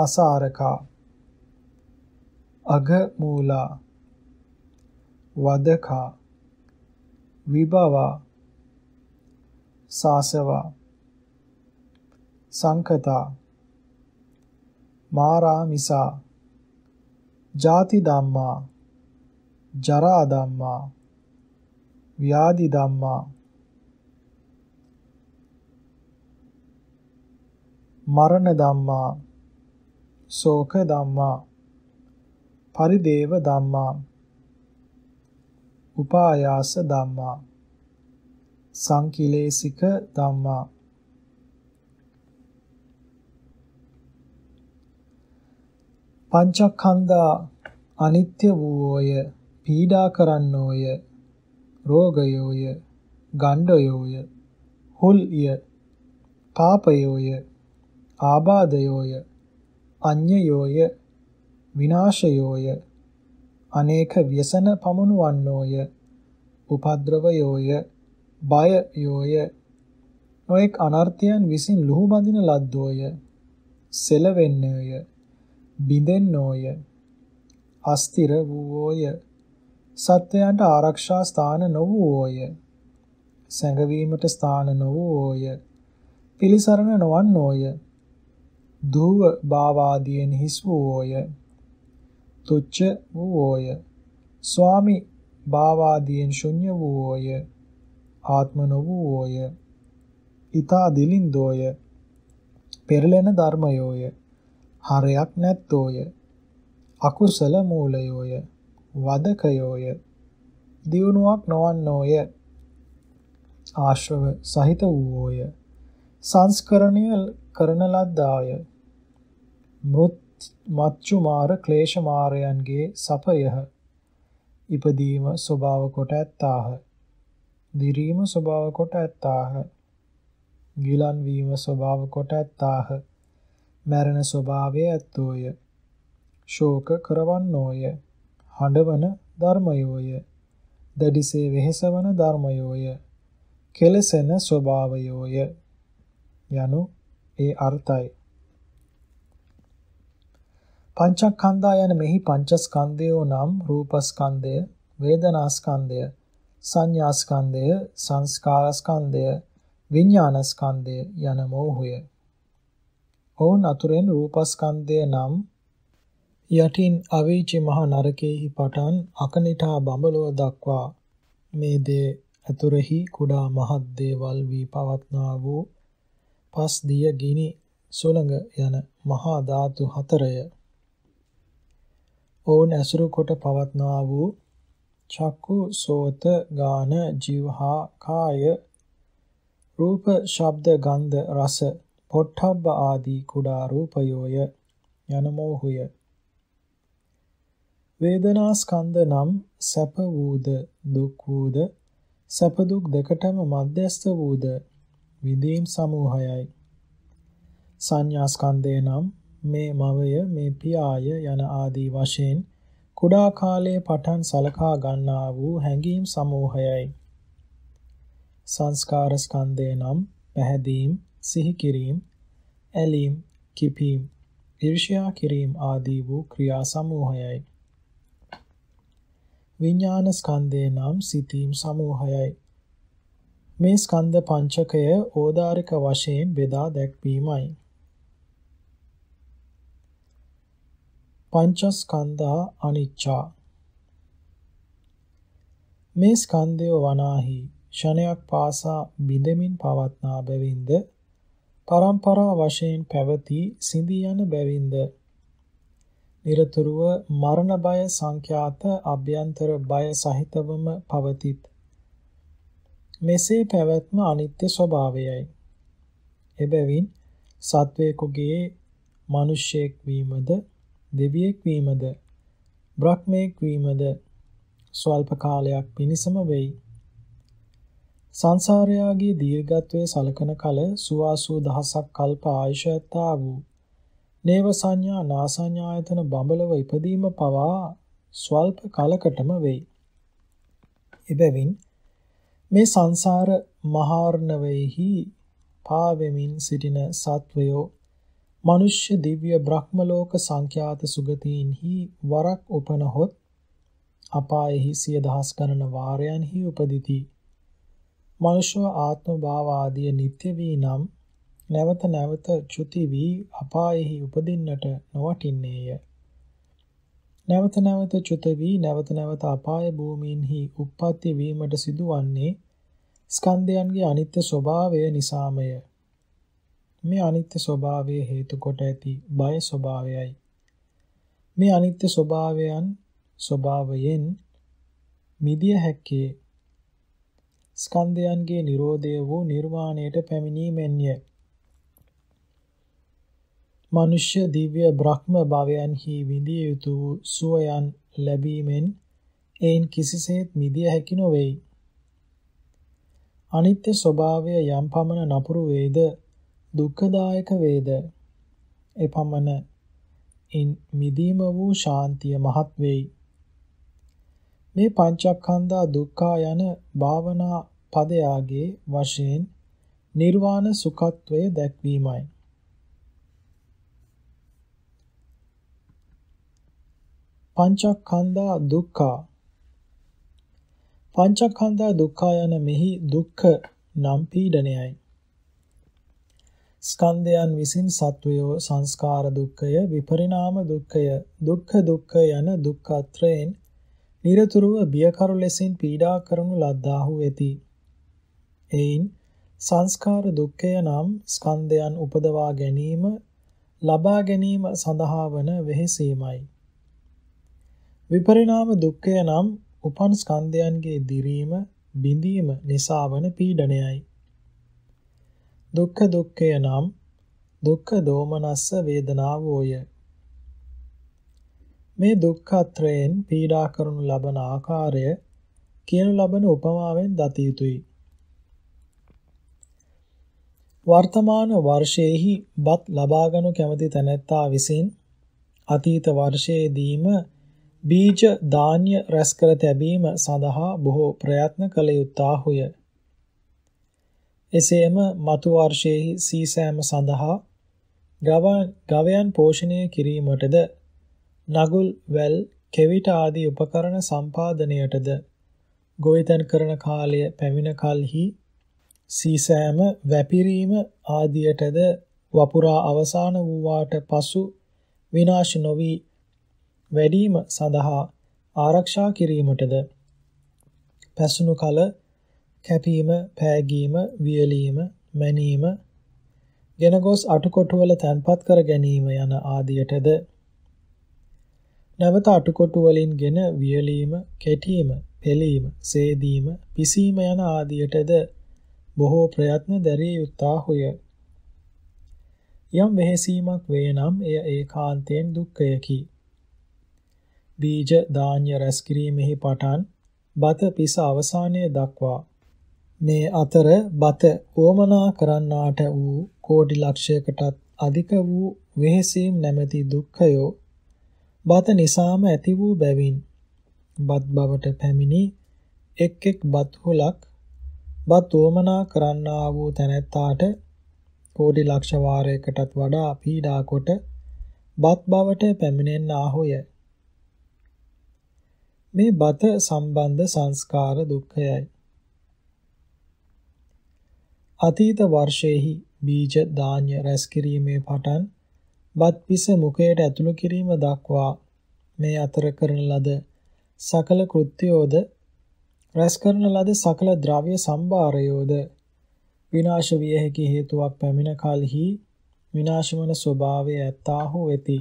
අසාරකා අඝ මූලා වදකා විභවා සාසවා සංකතා මාරාමිසා ජාති ධම්මා ජරා ධම්මා ව්‍යාධි ධම්මා මරණ ධම්මා ශෝක ධම්මා පරිදේව ධම්මා උපායාස ධම්මා සංකිලේසික ධම්මා පංචස්කන්ධා අනිත්‍ය වූෝය පීඩා කරන්නෝය රෝගයෝය ගණ්ඩයෝය හුල්ය පාපයෝය ආබාධයෝය අඤ්ඤයෝය විනාශයෝය අනේක ව්‍යසන පමුණුවන්නෝය උපද්‍රවයෝය බයයෝය නොඑක් අනර්ථයන් විසින් ලුහු බඳින ලද්දෝය සෙලවෙන්නේය බිඳෙන්නෝය අස්තිර වූෝය සත්වයන්ට ආරක්ෂා ස්ථාන නොවෝය. සැඟවීමට ස්ථාන නොවෝය. පිලිසරණ නොවන්නෝය. දෝව භාවාදීන් හිස් වූෝය. තුච්ච වූෝය. ස්වාමි භාවාදීන් ශුන්‍ය වූෝය. ආත්ම නොවූෝය. ඊතා දිලින්දෝය. පෙරලෙන ධර්මයෝය. හරයක් නැත්තෝය. අකුසල මූලයෝය. වදකයෝය දියුණුවක් නොවන්නෝය ආශ්‍රව සහිත වූෝය සංස්කරණය කරන ලද්දාය මෘත් මච්චු මාර ක්ලේශ මාරයන්ගේ සපයහ ඉපදීම ස්වභාව කොට ඇත්තාහ දිරීම ස්වභාව කොට ඇත්තාහ ගිලන් වීම ස්වභාව කොට ඇත්තාහ මරණ ස්වභාවය ඇත්තෝය ශෝක කරවන්නෝය හඬවන ධර්මයෝය. දැඩිසේ වෙහෙසවන ධර්මයෝය. කෙලසෙන ස්වභාවයෝය. යනු ඒ අර්ථයි. පංචස්කන්ධා යන මෙහි පංචස්කන්ධයෝ නම් රූපස්කන්ධය, වේදනාස්කන්ධය, සංඥාස්කන්ධය, සංස්කාරස්කන්ධය, විඥානස්කන්ධය යන මෝහය. ඔවුන් අතුරෙන් රූපස්කන්ධය නම් යටින් අවීචි මහ නරකයේහි පටන් අකනිටා බඹලොව දක්වා මේ දේ ඇතුරෙහි කුඩා මහත් දේවල් වී පවත්නා වූ පස් දිය ගිනි සුළඟ යන මහා ධාතු හතරය ඔවුන් ඇසුරු කොට පවත්නා වූ චක්කු සෝත ගාන ජීවහා කාය රූප ශබ්ද ගන්ධ රස පොට්ටබ්බ ආදී කුඩා රූපයෝය යන මෝහය වේදනා ස්කන්ධ නම් සැප වූද දුක් වූද සැප දුක් දෙකටම මධ්‍යස්ථ වූද විඳීම් සමූහයයි සංඥා ස්කන්ධය නම් මේ මවය මේ පියාය යන ආදී වශයෙන් කුඩා කාලයේ පටන් සලකා ගන්නා වූ හැඟීම් සමූහයයි සංස්කාර ස්කන්ධය නම් පැහැදීම් සිහි කිරීම ඇලීම් කිපීම් ඊර්ෂ්‍යා කිරීම ආදී වූ ක්‍රියා සමූහයයි විඥාන ස්කන්ධය නම් සිතීම් සමූහයයි. මේ ස්කන්ධ පංචකය ඕදාරික වශයෙන් බෙදා දැක්වීමයි. පංචස්කන්ධා අනිච්චා මේ ස්කන්ධය වනාහි ෂණයක් පාසා බිඳමින් පවත්නා බැවින්ද පරම්පරා වශයෙන් පැවති සිඳී යන බැවින්ද নিরතුරුව මරණ බය සංඛ්‍යාත අභ්‍යන්තර බය සහිතවම පවතිත්. මෙසේ පැවැත්ම අනිත්‍ය ස්වභාවයයි. එබැවින් සත්වයෙකුගේ මිනිසෙක් වීමද දෙවියෙක් වීමද බ්‍රහ්මයෙක් වීමද ස්වල්ප කාලයක් පිණිසම වෙයි. සංසාරයාගේ දීර්ඝත්වයේ සලකන කල සුවාසූ දහසක් කල්ප ආයුෂ ඇත්තා වූ නේව සංඥා නාසඤ්ඤායතන බඹලව ඉපදීම පවා ස්වල්ප කලකටම වෙයි. එබැවින් මේ සංසාර මහාර්ණවේහි පාවෙමින් සිටින සත්වයෝ මනුෂ්‍ය දිව්‍ය බ්‍රහ්මලෝක සංඛ්‍යාත සුගතීන්හි වරක් උපනහොත් අපායෙහි සිය දහස් ගණන වාරයන්හි උපදිති. මනුෂ්‍ය ආත්ම භාව ආදී නিত্য වී නම් නැවත නැවත චුති වී අපායෙහි උපදින්නට නොවටින්නේය. නැවත නැවත චුත වී නැවත නැවත අපාය භූමීන්හි උප්පත්ති වීමට සිදුවන්නේ ස්කන්ධයන්ගේ අනිත්‍ය ස්වභාවය නිසාමය. මේ අනිත්‍ය ස්වභාවය හේතු කොට ඇති බය ස්වභාවයයි. මේ අනිත්‍ය ස්වභාවයන් ස්වභාවයෙන් මිදිය හැක්කේ ස්කන්ධයන්ගේ Nirodha වූ නිර්වාණයට පැමිණීමෙන්ය. මනුෂ්‍ය දිව්‍ය බ්‍රහ්ම භවයන්හි විඳිය යුතු සුවයන් ලැබීමෙන් එයින් කිසිසේත් මිදිය හැකි නොවේයි. අනිත්‍ය ස්වභාවය යම් පමණ නපුරු වේද දුක්ඛදායක වේද එපමණ ඉන් මිදීම වූ ශාන්තිය මහත් වේයි. මේ පංචක්ඛන්දා දුක්ඛා යන භාවනා පදයාගේ වශයෙන් නිර්වාණ සුඛත්වය දැක්වීමයි. පංචස්කන්ධා දුක්ඛා පංචස්කන්ධා දුක්ඛා යන මෙහි දුක්ඛ නම් පීඩනයයි ස්කන්ධයන් විසින් සත්වයෝ සංස්කාර දුක්ඛය විපරිණාම දුක්ඛය දුක්ඛ දුක්ඛ යන දුක්ඛත්‍රයෙන් নিরතුරුව බියකරු ලෙසින් පීඩා කරනු ලද්දාහු වෙති. එයින් සංස්කාර දුක්ඛය නම් ස්කන්ධයන් උපදවා ගැනීම ලබා ගැනීම සඳහා වන වෙහෙසීමයි. විපරිණාම දුක්ඛය නම් උපන් ස්කන්ධයන්ගේ දිරීම බිඳීම නිසා වන පීඩනයයි. දුක්ඛ දුක්ඛය නම් දුක්ඛ දෝමනස්ස වේදනාවෝය. මේ දුක්ඛත්‍රයෙන් පීඩා කරනු ලබන ආකාරය කියනු ලබන උපමාවෙන් දත යුතුයි. වර්තමාන වර්ෂයේහි බත් ලබාගනු කැමති තැනැත්තා විසින් අතීත වර්ෂයේදීම බීජ ධාන්‍ය රැස්කර තැබීම සඳහා බොහෝ ප්‍රයත්න කළ යුත්තාහුය. එසේම මතු වර්ෂයේ සීසෑම සඳහා ගවයන් පෝෂණය කිරීමටද නගුල් වැල් කෙවිට ආදී උපකරණ සම්පාදනයටද ගොවිතැන් කරන කාලය පැමිණ කලෙහි සීසෑම වැපිරීම ආදියටද වපුරා අවසාන වූවාට පසු විනාශ නොවී වැඩිම සඳහා ආරක්ෂා කිරීමටද පැසුණු කල කැපීම, පෑගීම, වියලීම, මැනීම ගෙන ගොස් අටකොටුවල තැන්පත් කර ගැනීම යන ආදියටද නැවත අටකොටු වලින් ගෙන වියලීම, කෙටීම, පෙලීම, සේදීම, පිසීම යන ආදියටද බොහෝ ප්‍රයත්න දැරිය යුත්තාහුය. යම් වෙහෙසීමක් වේ නම් එය ඒකාන්තයෙන් දුක්ඛයකි. බීජ ධාන්‍ය රැස්කිරීමෙහි පටන් බත පිස අවසානය දක්වා මේ අතර බත ඕමනා කරන්නාට වූ කෝටි ලක්ෂයකටත් අධික වූ වෙහසීම් නැමැති දුක්ඛයෝ බත නිසාම ඇති වූ බැවින් බත් බවට පැමිණි එක් එක් බත් හොලක් බත් ඕමනා කරන්නා වූ තැනැත්තාට කෝටි ලක්ෂ වාරයකටත් වඩා පීඩා කොට බත් බවට පැමිණෙන්නාහුය. මේ බත සම්බන්ධ සංස්කාර දුක්ඛයයි. අතීත වර්ෂයේහි බීජ ධාන්‍ය රැස් කිරීමේ පටන් බත් පිස මුඛයට ඇතුළු කිරීම දක්වා මේ අතර කරන ලද සකල කෘත්‍යෝද රැස් කරන ලද සකල ද්‍රව්‍ය සම්භාරයෝද විනාශ විය හැකි හේතුවක් පැමිණ කලෙහි විනාශමන ස්වභාවය ඇත්තා හෝ වෙති.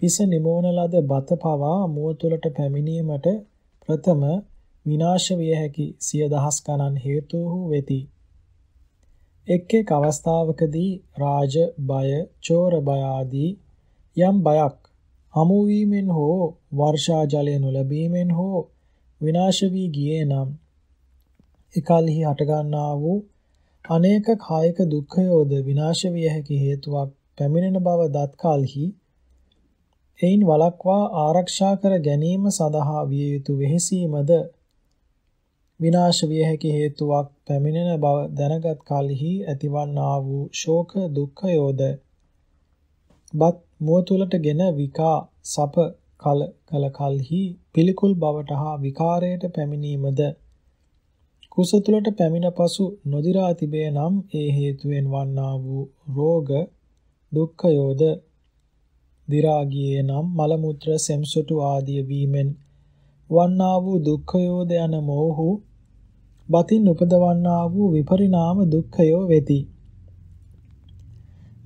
පිස නිමවන ලද බත පවා මුව තුළට පැමිණීමට ප්‍රථම විනාශ විය හැකි සිය දහස් ගණන් හේතු වූ වෙති. එක් එක් අවස්ථාවකදී රාජ බය, චෝර බය ආදී යම් බයක් හමු වීමෙන් හෝ වර්ෂා ජලය නොලැබීමෙන් හෝ විනාශ වී ගියේ නම් එකල්හි හටගන්නා වූ අනේක කායික දුක්ඛයෝද විනාශ විය හැකි හේතුවක් පැමිණෙන බව දත් කලෙහි එයින් වළක්වා ආරක්ෂා කර ගැනීම සඳහා විය යුතු වෙහෙසීමද විනාශ විය හැකි හේතුවක් පැමිණෙන බව දැනගත් කලෙහි ඇතිවන්නා වූ ශෝක දුක්ඛයෝද බත් මුව තුලටගෙන විකා සප කල කල කලෙහි පිළිකුල් බවට හා විකාරයට පැමිණීමද කුස තුලට පැමිණ පසු නොදිරා තිබේ නම් ඒ හේතුවෙන් වන්නා වූ රෝග දුක්ඛයෝද දි රාගියේ නම් මල මුත්‍ර සෙම්සොටු ආදී වීමෙන් වන්නා වූ දුක්ඛයෝද යන මෝහු බතින් උපදවන්නා වූ විපරිණාම දුක්ඛයෝ වෙති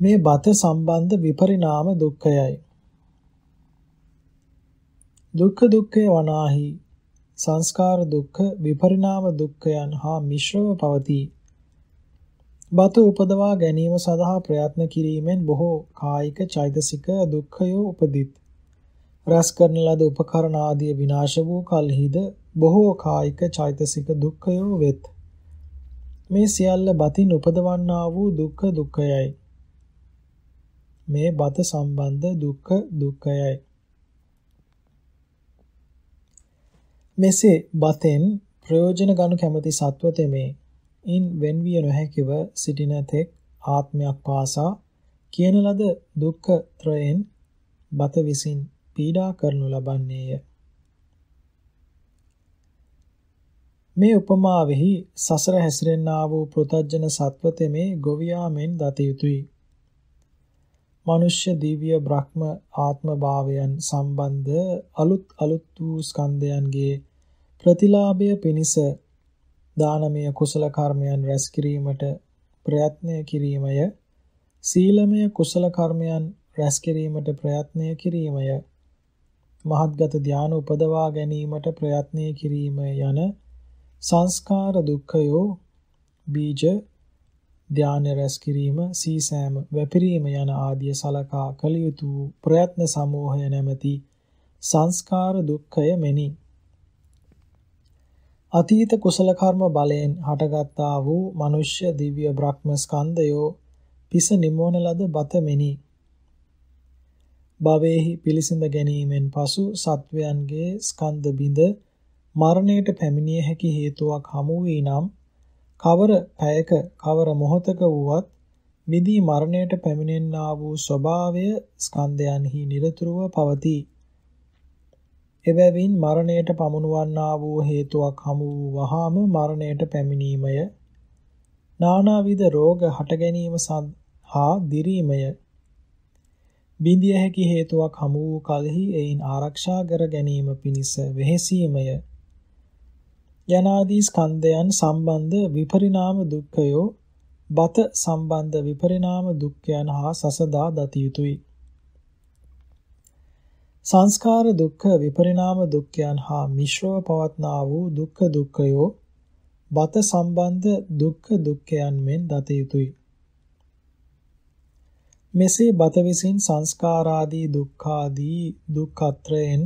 මේ බත සම්බන්ධ විපරිණාම දුක්ඛයයි දුක්ඛ දුක්ඛේ වනාහි සංස්කාර දුක්ඛ විපරිණාම දුක්ඛයන් හා මිශ්‍රව පවතී බතු උපදවා ගැනීම සඳහා ප්‍රයත්න කිරීමෙන් බොහෝ කායික චෛතසික දුක්ඛයෝ උපදිත්. රස කරන ලද උපකරණ ආදී විනාශ වූ කලහිද බොහෝ කායික චෛතසික දුක්ඛයෝ වෙත්. මේ සියල්ල බතින් උපදවන්නා වූ දුක්ඛ දුක්ඛයයි. මේ බත සම්බන්ධ දුක්ඛ දුක්ඛයයි. මෙසේ බතෙන් ප්‍රයෝජන ගනු කැමති සත්ව තෙමේ එන් වෙන්විය නොහැකිව සිටින තෙක් ආත්මයක් පාසා කියන ලද දුක්ඛ ත්‍රයෙන් බත විසින් පීඩා කරනු ලබන්නේය. මේ උපමාවෙහි සසර හැසිරෙන්නා වූ පෘතජ්ජන සත්ව තෙමේ ගොවියා මෙන් දත යුතුය. මනුෂ්‍ය දිව්‍ය බ්‍රහ්ම ආත්ම භාවයන් සම්බන්ධ අලුත් අලුත් වූ ස්කන්ධයන්ගේ ප්‍රතිලාභය පිණිස දානමය කුසල කර්මයන් රැස් කිරීමට ප්‍රයත්නය කිරීමය සීලමය කුසල කර්මයන් රැස් කිරීමට ප්‍රයත්නය කිරීමය මහත්ගත ධානය උපදවා ගැනීමට ප්‍රයත්නය කිරීම යන සංස්කාර දුක්ඛයෝ බීජ ධානය රැස් කිරීම සීසෑම වැපිරීම යන ආදී සලකා කළ යුතු ප්‍රයත්න සමූහය නැමැති සංස්කාර දුක්ඛය මෙනි අතීත කුසල කර්ම බලයෙන් හටගත්තා වූ මිනිස්්‍ය දිව්‍ය බ්‍රහ්ම ස්කන්ධයෝ පිස නිමවන ලද බතමෙනි. භවයේහි පිළිසිඳ ගැනීමෙන් පසු සත්වයන්ගේ ස්කන්ධ බිඳ මරණයට පැමිණිය හැකි හේතුවක් හමු වී නම් කවර පැයක කවර මොහොතක වුවත් මිදී මරණයට පැමිණෙන්නා වූ ස්වභාවය ස්කන්ධයන්හි নিরතුරුව පවතී. එබැවින් මරණයට පමුණුවන්නා වූ හේතුවක් හමු වහාම මරණයට පැමිණීමය නානාවිද රෝග හට ගැනීම හා දිරීමය බිඳිය හැකි හේතුවක් හමු වූ කලෙහි එයින් ආරක්ෂා කර ගැනීම පිණිස වෙහෙසීමය යනාදී ස්කන්ධයන් සම්බන්ධ විපරිණාම දුක්ඛයෝ බත සම්බන්ධ විපරිණාම දුක්ඛයන් හා සසදා දතියුතුයි සංස්කාර දුක්ඛ විපරිණාම දුක්ඛයන් හා මිශ්‍රව පවත්නා වූ දුක්ඛ දුක්ඛයෝ බත සම්බන්ධ දුක්ඛ දුක්ඛයන් මෙන් දත යුතුය. මෙසේ බත විසින් සංස්කාරාදී දුක්ඛාදී දුක්ඛත්‍රයෙන්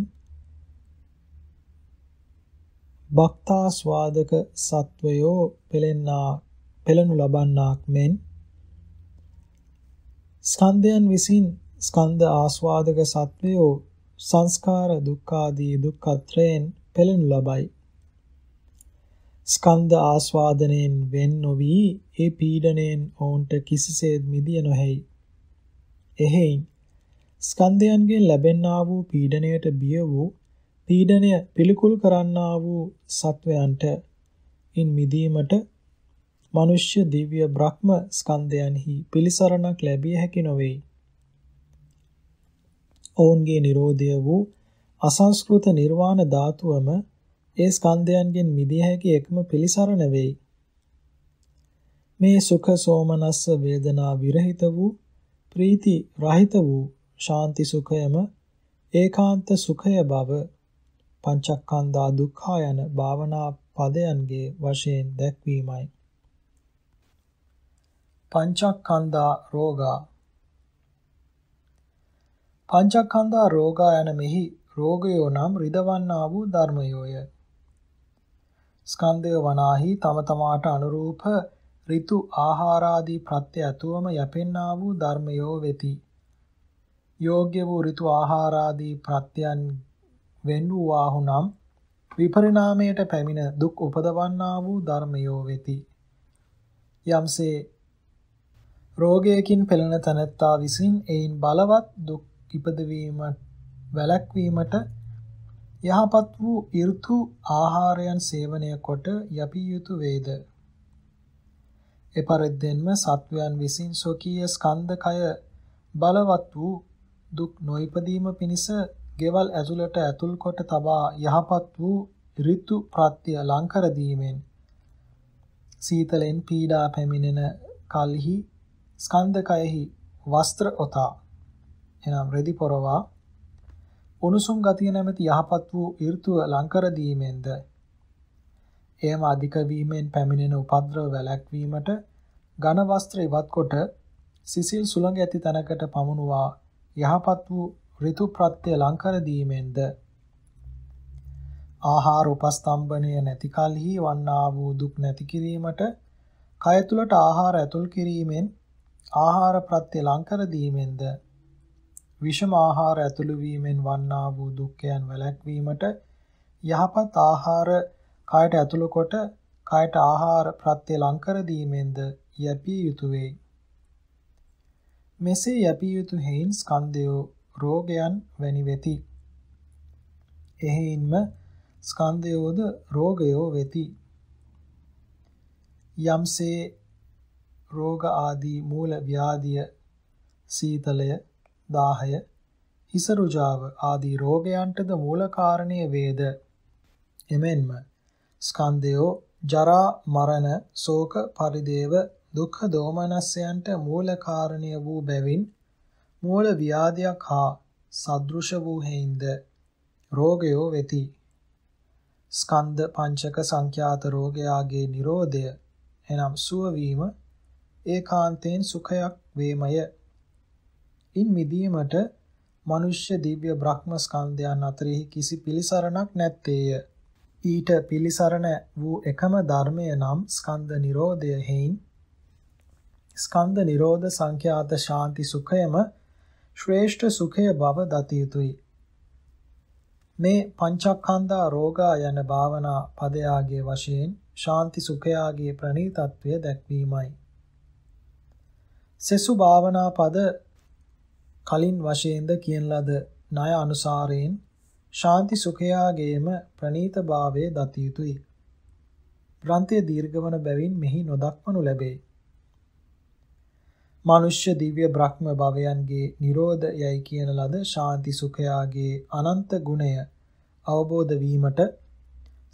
බක්තා ස්වාදක සත්වයෝ පෙලෙන්නා පෙලනු ලබන්නාක් මෙන් ස්කන්ධයන් විසින් ස්කන්ධ ආස්වාදක සත්වයෝ සංස්කාර දුක්ඛාදී දුක්ඛත්‍රයෙන් පෙළෙනු ලබයි. ස්කන්ධ ආස්වාදණයෙන් වෙන් නොවි ඒ පීඩණයෙන් ඔවුන්ට කිසිසේත් මිදිය නොහැයි. එහෙයින් ස්කන්ධයන්ගෙන් ලැබෙන්නා වූ පීඩණයට බිය වූ පීඩණය පිළිකුල් කරන්නා වූ සත්වයන්ට ඉන් මිදීමට මනුෂ්‍ය දිව්‍ය බ්‍රහ්ම ස්කන්ධයන්හි පිළිසරණක් ලැබිය හැකි නොවේයි. ඔවුන්ගේ Nirodha වූ අසංස්කෘත නිර්වාණ ධාතුවම ඒ ස්කන්ධයන්ගෙන් මිදිය හැකි එකම පිළිසරණ වෙයි. මේ සුඛ සෝමනස්ස වේදනා විරහිත වූ ප්‍රීති රහිත වූ ශාන්ති සුඛයම ඒකාන්ත සුඛය බව පංචක්ඛන්දා දුක්ඛා යන භාවනා පදයන්ගේ වශයෙන් දැක්වීමයි. පංචක්ඛන්දා රෝගා පංචක්ඛන්ධා රෝගා යන මෙහි රෝගයෝ නම් රිදවන්නා වූ ධර්මයෝය. ස්කන්ධය වනාහි තම තමාට අනුරූප ඍතු ආහාරාදී ප්‍රත්‍ය ඇතුවම යැපෙන්නා වූ ධර්මයෝ වෙති. යෝග්‍ය වූ ඍතු ආහාරාදී ප්‍රත්‍යයන් වෙන් වූ ආහුනම් විපරිණාමයට පැමිණ දුක් උපදවන්නා වූ ධර්මයෝ වෙති. යම්සේ රෝගයකින් පෙළෙන තනත්තා විසින් එයින් බලවත් දුක් ඉපදවීමට වැළැක්වීමට යහපත් වූ ඍතු ආහාරයන් සේවනය කොට යපිය යුතු වේද. එපරිද්දෙන්ම සත්වයන් විසින් සොකීය ස්කන්ධකය බලවත් වූ දුක් නොයිපදීම පිණිස ගෙවල් ඇතුළට ඇතුල් කොට තබා යහපත් වූ ඍතු ප්‍රත්‍ය ලංකර දීමෙන් සීතලෙන් පීඩා පැමිණෙන කල්හි ස්කන්ධකයෙහි වස්ත්‍ර ඔතා එනම් රෙදි පොරවා උණුසුම් ගතිය නැමැති යහපත් වූ ඍතුව ලංකර දීමෙන්ද එයම අධික වීමෙන් පැමිණෙන උපද්‍රව වැළැක්වීමට ඝන වස්ත්‍ර ඉවත් කොට සිසිල් සුළඟ ඇති තැනකට පමුණුවා යහපත් වූ ඍතු ප්‍රත්‍ය ලංකර දීමෙන්ද ආහාර උපස්තම්භණය නැති කලෙහි වන්නා වූ දුක් නැති කිරීමට කය තුලට ආහාර ඇතුල් කිරීමෙන් ආහාර ප්‍රත්‍ය ලංකර දීමෙන්ද විෂම ආහාර ඇතුළු වීමෙන් වන්නා වූ දුක්ඛයන් වැළැක්වීමට යහපත් ආහාර කායට ඇතුළු කොට කායට ආහාර ප්‍රත්‍ය ලංකර දීමෙන්ද යැපිය යුතුය වේ. මෙසේ යැපිය යුතු හේයින් ස්කන්ධයෝ රෝගයන් වැනි වෙති. එහෙයින්ම ස්කන්ධයෝද රෝගයෝ වෙති. යම්සේ රෝග ආදී මූල ව්‍යාධිය සීතලය දාහය, හිස රුජාව ආදී රෝගයන්ටද මූල කාරණිය වේද. එමෙන්ම ස්කන්ධයෝ ජරා, මරණ, ශෝක, පරිදේව, දුක්ඛ දෝමනස්යන්ට මූල කාරණිය වූ බැවින් මූල ව්‍යාධියක් හා සදෘශ වූ හේින්ද රෝගයෝ වෙති. ස්කන්ධ පංචක සංඛ්‍යාත රෝගයාගේ Nirodha එනම් සුව වීම ඒකාන්තයෙන් සුඛයක් වේමය ඉන් මිදීමට මිනිස්්‍ය දිව්‍ය බ්‍රහ්ම ස්කන්ධයන් අතරෙහි කිසි පිළිසරණක් නැත්තේය. ඊට පිළිසරණ වූ එකම ධර්මය නම් ස්කන්ධ නිරෝධය හේයින් ස්කන්ධ නිරෝධ සංඛ්‍යාත ශාන්ති සුඛයම ශ්‍රේෂ්ඨ සුඛය බව දති යුතුයි. මේ පංචක්ඛන්ධා රෝගා යන භාවනා පදයාගේ වශයෙන් ශාන්ති සුඛයාගේ ප්‍රණීතත්වය දැක්වීමයි. සෙසු භාවනා පද කලින් වශයෙන්ද කියන ලද ණය අනුසාරයෙන් ශාන්ති සුඛයාගේම ප්‍රනීතභාවයේ දතිය යුතුය. ග්‍රන්ථය දීර්ඝවන බැවින් මෙහි නොදක්වනු ලැබේ. මනුෂ්‍ය දිව්‍ය බ්‍රහ්ම භවයන්ගේ Nirodha යයි කියන ලද ශාන්ති සුඛයාගේ අනන්ත ගුණය අවබෝධ වීමට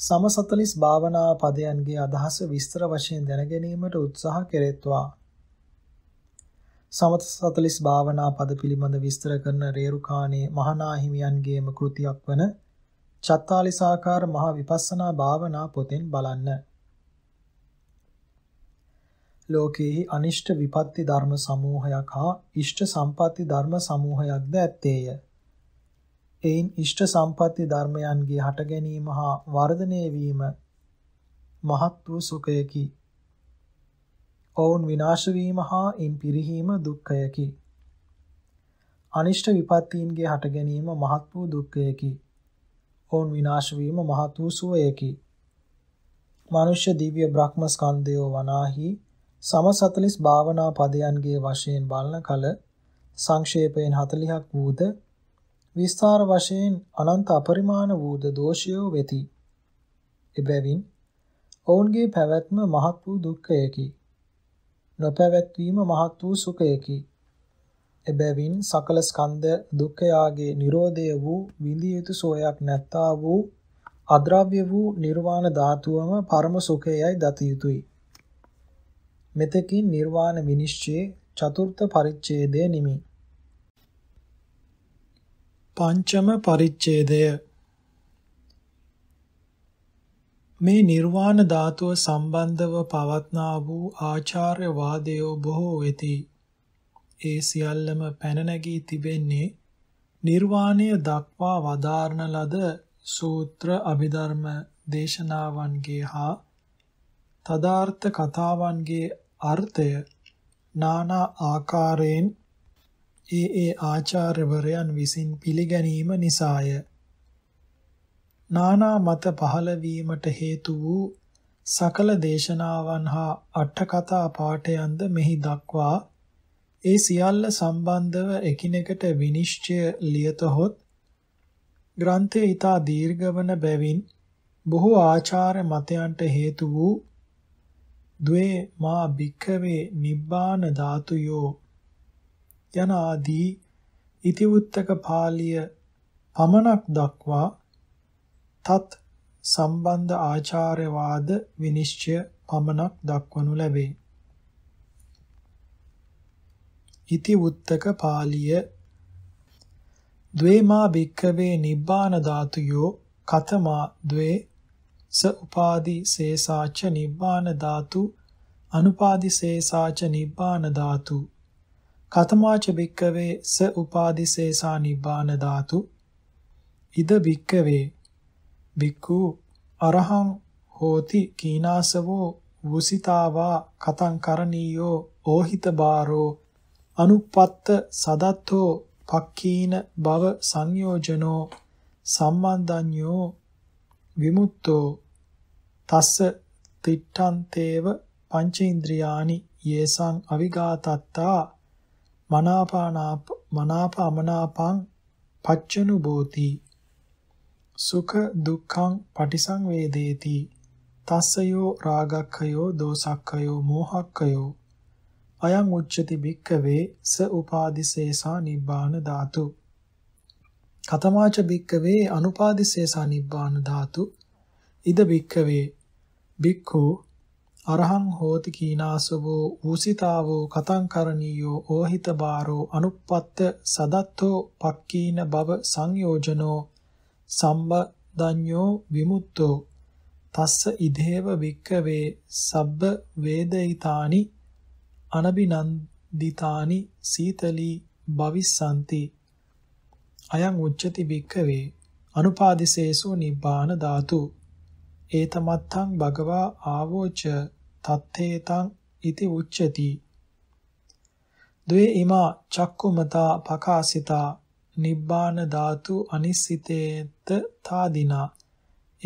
සමසතලිස් භාවනා පදයන්ගේ අදහස විස්තර වශයෙන් දැන ගැනීමට උත්සාහ කෙරෙත්වා. සමත 40 භාවනා පද පිළිබඳ විස්තර කරන රේරුකාණේ මහනා හිමියන්ගේම කෘතියක් වන 44 ආකාර මහ විපස්සනා භාවනා පොතෙන් බලන්න. ලෝකේ අනිෂ්ට විපත්ති ධර්ම සමූහයක් හා ඉෂ්ට සම්පatti ධර්ම සමූහයක්ද ඇත්තේය. එයින් ඉෂ්ට සම්පatti ධර්මයන්ගේ හට ගැනීම හා වර්ධනය වීම මහත් වූ සුඛයකි. ඔවුන් විනාශ වීම හා ඉන් පිරිහීම දුක්ඛයකි. අනිෂ්ට විපත්තීන්ගේ හට ගැනීම මහත් වූ දුක්ඛයකි. ඔවුන් විනාශ වීම මහත් වූ සුවයකි. මනුෂ්‍ය දිව්‍ය බ්‍රහ්ම ස්කන්ධයෝ වනාහි සම 40 භාවනා පදයන්ගේ වශයෙන් බලන කල සංක්ෂේපයෙන් 40ක් වූද විස්තර වශයෙන් අනන්ත අපරිමාණ වූද දෝෂයෝ වෙති. එබැවින් ඔවුන්ගේ පැවැත්ම මහත් වූ දුක්ඛයකි. නොපැවැත්වීම මහත් වූ සුඛයකි. එබැවින් සකල ස්කන්ධ දුක්ඛයාගේ Nirodha වූ විඳිය යුතු සෝයක් නැත්තා වූ අද්‍රව්‍ය වූ නිර්වාණ ධාතුවම පරම සුඛයයි දත යුතුය. මෙතකින් නිර්වාණ විනිශ්චයේ චතුර්ථ පරිච්ඡේදය නිමි. පංචම පරිච්ඡේදය මේ නිර්වාණ ධාතුව සම්බන්ධව පවත්නා වූ ආචාර්ය වාදයෝ බොහෝ වෙති. ඒ සියල්ලම පැන නැගී තිබෙන්නේ නිර්වාණය දක්වා වදාරන ලද සූත්‍ර අභිධර්ම දේශනාවන්ගේ හා තදාර්ථ කතාවන්ගේ අර්ථය නානා ආකාරයෙන් ඒ ඒ ආචාර්යවරයන් විසින් පිළිගැනීම නිසාය. නානා මත පහළ වීමට හේතු වූ සකල දේශනාවන් හා අටකතා පාඨයන්ද මෙහි දක්වා ඒ සියල්ල සම්බන්ධව එකිනෙකට විනිශ්චය ලියතොත් ග්‍රන්ථය ඊතා දීර්ඝවන බැවින් බොහෝ ආචාර මතයන්ට හේතු වූ ද්වේ මා භික්ඛවේ නිබ්බාන ධාතුයෝ යනාදී ඉතිවුත්තක පාළිය පමණක් දක්වා තත් සම්බන්ධ ආචාර්යවාද විනිශ්චය පමණක් දක්වනු ලැබේ. ඉති උත්තක පාළිය ද්වේමා භික්ඛවේ නිබ්බාන ධාතුයෝ කතමා ද්වේ ස උපාදි සේසාච නිබ්බාන ධාතු අනුපාදි සේසාච නිබ්බාන ධාතු කතමාච භික්ඛවේ ස උපාදි සේසා නිබ්බාන ධාතු ඉද භික්ඛවේ බික්ඛු අරහං හෝති කීනාසවෝ වුසිතාවා කතං කරණීයෝ ඕහිත බාරෝ අනුපත්ත සදත්තෝ පක්ඛීන භව සංයෝජනෝ සම්මන්දඤ්ඤෝ විමුක්තෝ තස්ස තිට්ඨන්තේව පංචේන්ද්‍රයානි යේසං අවිගාතත්තා මනාපානාප මනාප අමනාපං පච්චනුභෝති සුඛ දුක්ඛං පටිසංවේදේති තස්සයෝ රාගක්ඛයෝ දෝසක්ඛයෝ මෝහක්ඛයෝ අයං උච්චති භික්ඛවේ ස උපාදිසේසා නිබ්බාන ධාතු කතමාච භික්ඛවේ අනුපාදිසේසා නිබ්බාන ධාතු ඉද භික්ඛවේ භික්ඛු අරහං හෝති කීනාසවෝ ඌසිතාවෝ කතං කරණීයෝ ඕහිත බාරෝ අනුප්පත්ත සදත්තෝ පක්කීන බව සංයෝජනෝ සම්බදඤ්ඤෝ විමුක්තෝ තස්ස ඉදේව වික්කවේ සබ්බ වේදිතානි අනබිනන්දිතානි සීතලී භවිස්සanti අයං උච්චති වික්කවේ අනුපාදිසේසු නිබ්බාන ධාතු ඒතමත්තං භගවා ආවෝච තත්තේතං ඉති උච්චති ද්වේ ඉමා චක්කුමතා පකාසිතා නිබ්බාන ධාතු අනිස්සිතේත තාදිනා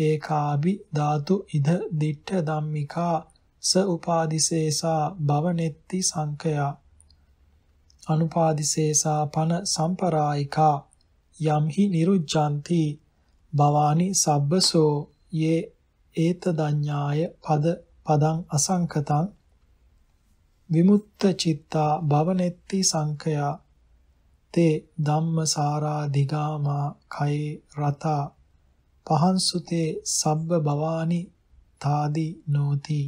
ඒකාබි ධාතු ඉද දිට්ඨ ධම්මිකා ස උපාදිසේසා භවනෙත්ති සංඛයා අනුපාදිසේසා පන සම්පරායිකා යම්හි නිරුජ්ජಂತಿ භවානි සබ්බසෝ යේ ඒතදඤ්ඤාය පද පදං අසංකතං විමුක්ත චිත්තා භවනෙත්ති සංඛයා තේ ධම්මසාරා දිගාමා කයේ රතා පහන්සුතේ සබ්බ භවානි තාදි නෝති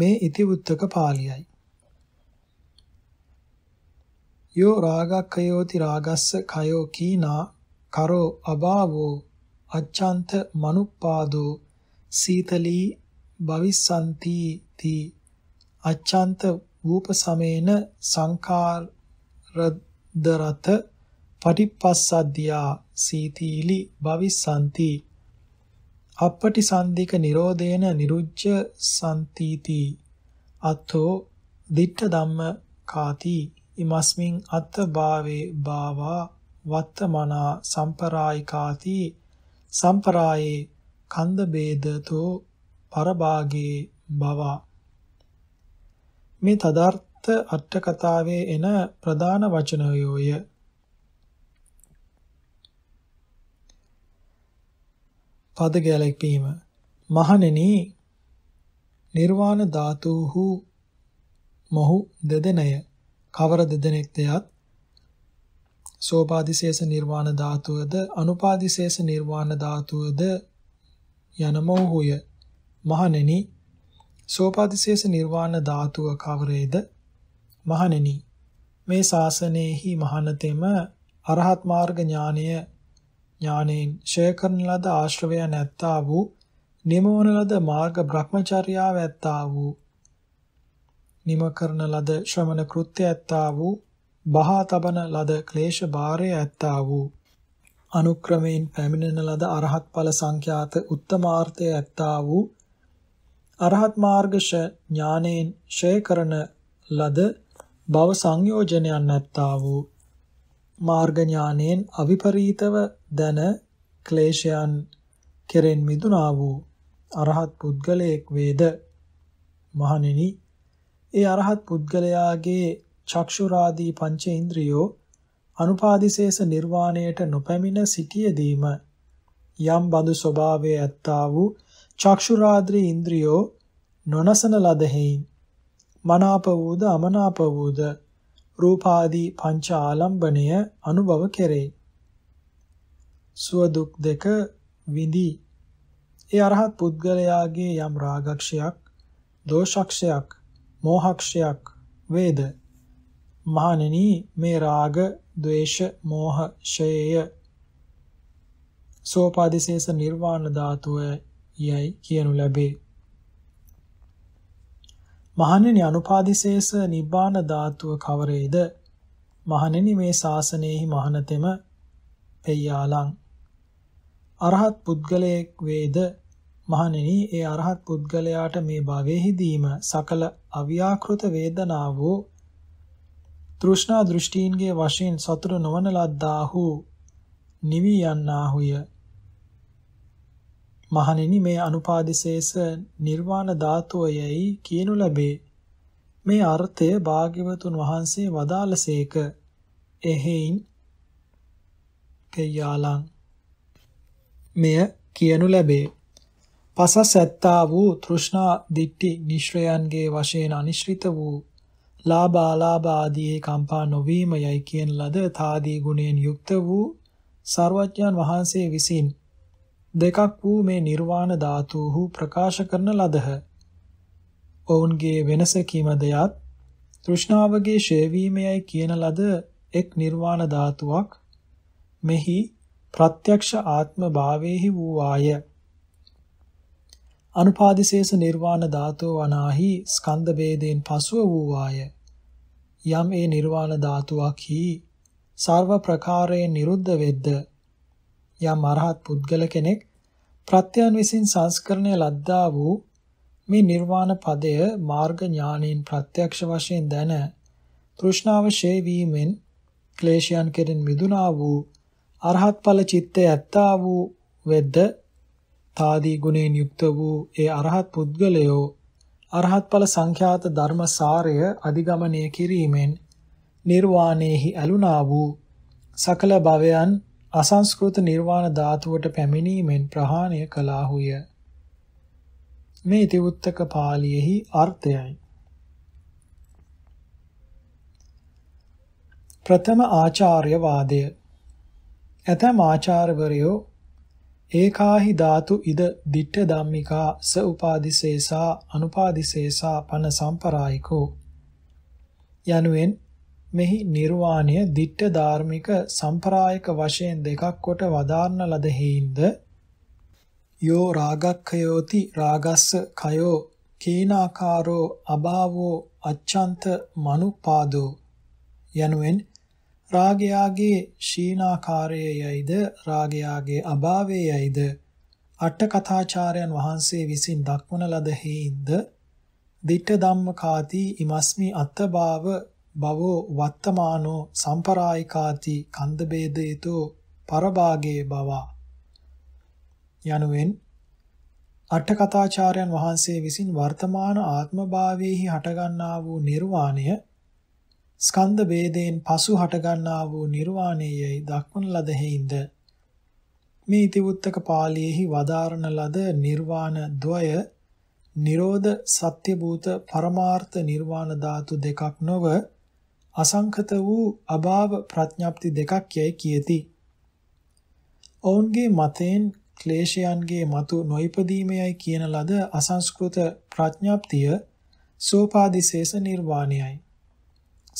මේ ඉතිවුත්තක පාළියයි යෝ රාගක්ඛයෝති රාගස්ස කයෝ කීනා කරෝ අභාවෝ අච්ඡන්ත මනුප්පාදෝ සීතලී භවිස්සන්ති තී අච්ඡන්ත රූප සමේන සංඛාරදරත පටිපස්සද්ධියා සීතීලි භවිසanti අපපටි සන්ධික නිරෝධේන නිරුජ්ජ සම්තීති අතෝ දිට්ඨ ධම්ම කාති ඉමස්මින් අත්ථ භාවේ භාවා වත්තමනා සම්පරායිකාති සම්පරායේ කන්ද බේදතෝ පරභාගේ භවා මේ තදාර්ථ අට කතාවේ එන ප්‍රධාන වචනයෝය. පද ගැලපීම මහණෙනි නිර්වාණ ධාතුහු මොහු දෙදෙනය කවර දෙදෙනෙක්ද යත් සෝපාදිශේෂ නිර්වාණ ධාතුවද අනුපාදිශේෂ නිර්වාණ ධාතුවද යන මොහුය මහණෙනි සෝපාදිශේෂ නිර්වාණ ධාතුව කවරේද? මහණෙනි මේ ශාසනයේහි මහානතෙම අරහත් මාර්ග ඥානය ඥානෙන් ශේකරන ලද ආශ්‍රවය නැත්තා වූ නිමවන ලද මාර්ග භ්‍රමචර්යාව ඇත්තා වූ නිම කරන ලද ශ්‍රමණ කෘත්‍ය ඇත්තා වූ බහා තබන ලද ක්ලේශ භාරය ඇත්තා වූ අනුක්‍රමයෙන් පැමිණෙන ලද අරහත් ඵල සංඛ්‍යාත උත්තමාර්ථය ඇත්තා වූ අරහත් මාර්ග ඥානෙන් ඡය කරන ලද භව සංයෝජනයන් නැත්තා වූ මාර්ග ඥානෙන් අවිපරීතව දන ක්ලේශයන් කෙරෙන් මිදුණා වූ අරහත් පුද්ගලයෙක් වේද මහණෙනි ඒ අරහත් පුද්ගලයාගේ චක්ෂුරාදී පංචේන්ද්‍රියෝ අනුපාදිශේෂ නිර්වාණයට නොපැමිණ සිටියදීම යම් බඳු ස්වභාවයේ ඇත්තා වූ චක්ෂුරාද්‍රී ඉන්ද්‍රියෝ නොනසන ලද හේයින් මනාප වූද අමනාප වූද රූපාදී පංච ආලම්බණය අනුභව කෙරේ. සුව දුක් දෙක විඳී. ඒ අරහත් පුද්ගලයාගේ යම් රාගක්ෂයක්, දෝෂක්ෂයක්, මෝහක්ෂයක් වේද. මහණෙනි මේ රාග, ద్వේෂ, මෝහ, ෂේය සෝපාදිශේෂ නිර්වාණ ධාතුවේ යයි කියනු ලැබේ. මහණෙනි අනුපාදිසේස නිබ්බාන ධාතුව කවරේද? මහණෙනි මේ ශාසනයෙහි මහණතෙම පෙයාලං අරහත් පුද්ගලයෙක් වේද මහණෙනි ඒ අරහත් පුද්ගලයාට මේ භවයේදීම සකල අව්‍යාකෘත වේදනාව වූ තෘෂ්ණා දෘෂ්ටීන්ගේ වශයෙන් සතුට නොවන ලද්දාහු නිවි යන්නාහුය මහණෙනි මේ අනුපාදිසේස නිර්වාණ ධාතුවයයි කියනු ලැබේ. මේ අර්ථය භාග්‍යවතුන් වහන්සේ වදාළසේක. එහෙයින් කයාලං මෙය කියනු ලැබේ. පසස් ඇත්තා වූ තෘෂ්ණා දිට්ටි නිශ්‍රයන්ගේ වශයෙන් අනිශ්‍රිත වූ ලාභාලාභ ආදී කම්පා නොවීම යයි කියන ලද තාදී ගුණයෙන් යුක්ත වූ සර්වඥන් වහන්සේ විසින් දෙකක් වූ මේ නිර්වාණ ධාතුහු ප්‍රකාශ කරන ලදහ. ඔවුන්ගේ වෙනස කීමදයත් තෘෂ්ණාවගේ ශේවීමයයි කියන ලද එක් නිර්වාණ ධාතුවක් මෙහි ප්‍රත්‍යක්ෂ ආත්ම භාවයේහි වූ ආය. අනුපාදිශේෂ නිර්වාණ ධාතෝ වනාහි ස්කන්ධ ભેදයෙන් පසුව වූ ආය. යම් ඒ නිර්වාණ ධාතුවක් හි සර්ව ප්‍රකාරයෙන් නිරුද්ධ වෙද්ද යම් අරහත් පුද්ගල කෙනෙක් ප්‍රත්‍යයන් විසින් සංස්කරණය ලද්දා වූ මේ නිර්වාණ පදය මාර්ග ඥානයෙන් ප්‍රත්‍යක්ෂ වශයෙන් දැන තෘෂ්ණාව ෂේ වීමෙන් ක්ලේශයන් කෙරෙන් මිදුණා වූ අරහත් ඵල චිත්තය ඇත්තා වූ වෙද්ද තාදී ගුණයෙන් යුක්ත වූ ඒ අරහත් පුද්ගලයෝ අරහත් ඵල සංඛ්‍යාත ධර්ම සාරය අධිගමනය කිරීමෙන් නිර්වාණයෙහි ඇලුනා වූ සකල භවයන් අසංස්කෘත නිර්වාණ ධාතුවට පැමිණීමෙන් ප්‍රහාණය කළාහුය. මේ ඉතිවුත්තක පාළියෙහි අර්ථයයි. ප්‍රථම ආචාර්ය වාදය ඇතම් ආචාර්යවරයෝ ඒකාහි ධාතු ඉද දිට්ඨ ධම්මිකා ස උපාදිසේසා අනුපාදිසේසා පන සම්පරායිකෝ යනුවෙන් මෙහි නිර්වාණය ditta ධාර්මික සම්ප්‍රායක වශයෙන් දෙකක් කොට වදාරන ලද හේින්ද යෝ රාගක්ඛයෝති රාගස්ස කයෝ කීනාකාරෝ අභාවෝ අච්ඡන්ත මනුපාදෝ යනුවෙන් රාගයාගේ ශීනාකාරයයයිද රාගයාගේ අභාවයයයිද අට කථාචාර්යන් වහන්සේ විසින් දක්වන ලද හේින්ද ditta ධම්මකාති ඉමස්මි අත්තභාව භවෝ වත්තමානෝ සම්පරායිකාති කන්ද බේදේතෝ පරභාගේ බව යනුවෙන් අටකථාචාර්යන් වහන්සේ විසින් වර්තමාන ආත්මභාවයේහි හටගන්නා වූ නිර්වාණය ස්කන්ධ ભેදයෙන් පසු හටගන්නා වූ නිර්වාණයයි දක්වන ලද හේින්ද මේ ඉතිවුත්තක පාළියේහි වදාරන ලද නිර්වාණ ද්වය නිරෝධ සත්‍ය භූත පරමාර්ථ නිර්වාණ ධාතු දෙකක් නොව අසංඛත වූ අභාව ප්‍රඥප්ති දෙකක් යයි කියති. ඔවුන්ගේ මතයෙන් ක්ලේශයන්ගේ මතු නොයිපදීමයයි කියන ලද අසංස්කෘත ප්‍රඥප්තිය සෝපාදිශේෂ නිර්වාණයයි.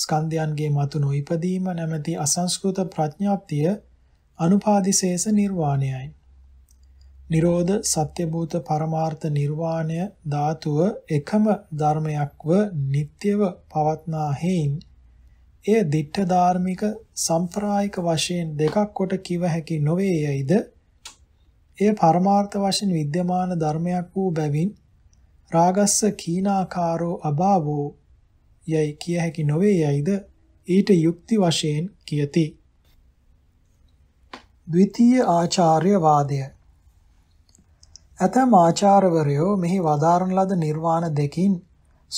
ස්කන්ධයන්ගේ මතු නොයිපදීම නැමැති අසංස්කෘත ප්‍රඥාප්තිය අනුපාදිශේෂ නිර්වාණයයි. නිරෝධ සත්‍යභූත පරමාර්ථ නිර්වාණය ධාතුව එකම ධර්මයක්ව නිට්‍යව පවත්නා හේයින් එය ditta ධාර්මික සම්ප්‍රායික වශයෙන් දෙකක් කොට කිව හැකි නොවේ යයිද එය පරමාර්ථ වශයෙන් විද්‍යමාන ධර්මයක් වූ බැවින් රාගස්ස කීනාකාරෝ අභාවෝ යයි කිය හැකි නොවේ යයිද ඊට යුක්ති වශයෙන් කියති. ද්විතීය ආචාර්ය වාදය ඇතම් ආචාර්යවරයෝ මෙහි වදාරන ලද නිර්වාණ දෙකින්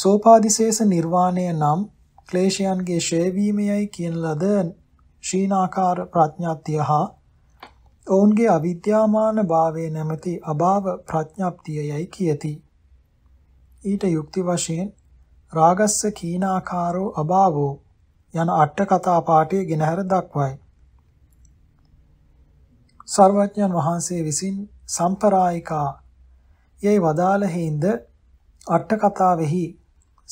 සෝපාදිශේෂ නිර්වාණය නම් ක්ලේශයන්ගේ ශේවීමයයි කියන ලද ශීනාකාර ප්‍රඥාත්තිය හා ඔවුන්ගේ අවිද්‍යාමාන භාවයේ නැමැති අභාව ප්‍රඥාප්තියයි කියති. ඊට යුක්ති වශයෙන් රාගස්ස කීනාකාරෝ අභාවෝ යන අට කතා පාඨයේ ගෙනහැර දක්වයි. සර්වඥන් වහන්සේ විසින් සම්පරායිකා යයි වදාළ හේඳ අට කතාවෙහි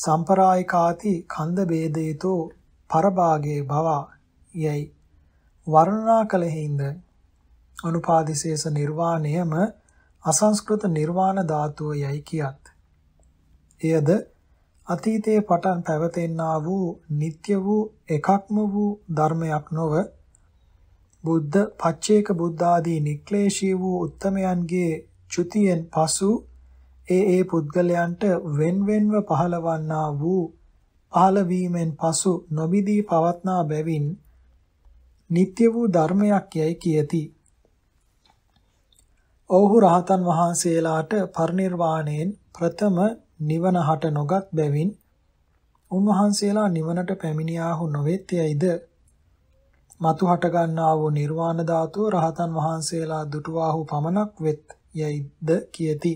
සම්පරායිකාති කන්ද ભેදේතෝ පරභාගේ භව යයි වර්ණනා කලෙහිඳ අනුපාදිශේෂ නිර්වාණයම අසංස්කෘත නිර්වාණ ධාතුව යයි කියත්. එයද අතීතයේ පටන් පැවතෙන්නා වූ නিত্য වූ එකක්ම වූ ධර්මයක් නොව බුද්ධ පච්චේක බුද්ධාදී නික්ලේශී වූ උත්තමයන්ගේ චුතියෙන් පසු ඒ ඒ පුද්ගලයන්ට වෙන්වෙන්ව පහළවන්නා වූ පහළවීමෙන් පසු නොබිදී පවත්නා බැවින් නিত্য වූ ධර්මයක් යයි කියති. ඔව්හු රහතන් වහන්සේලාට පරිණිර්වාණයෙන් ප්‍රථම නිවන හට නොගත් බැවින් උන්වහන්සේලා නිවනට පැමිණියාහු නොවෙත් යයිද මතු හට ගන්නා වූ නිර්වාණ ධාතුව රහතන් වහන්සේලා දුටුවාහු පමණක් වෙත් යයිද කියති.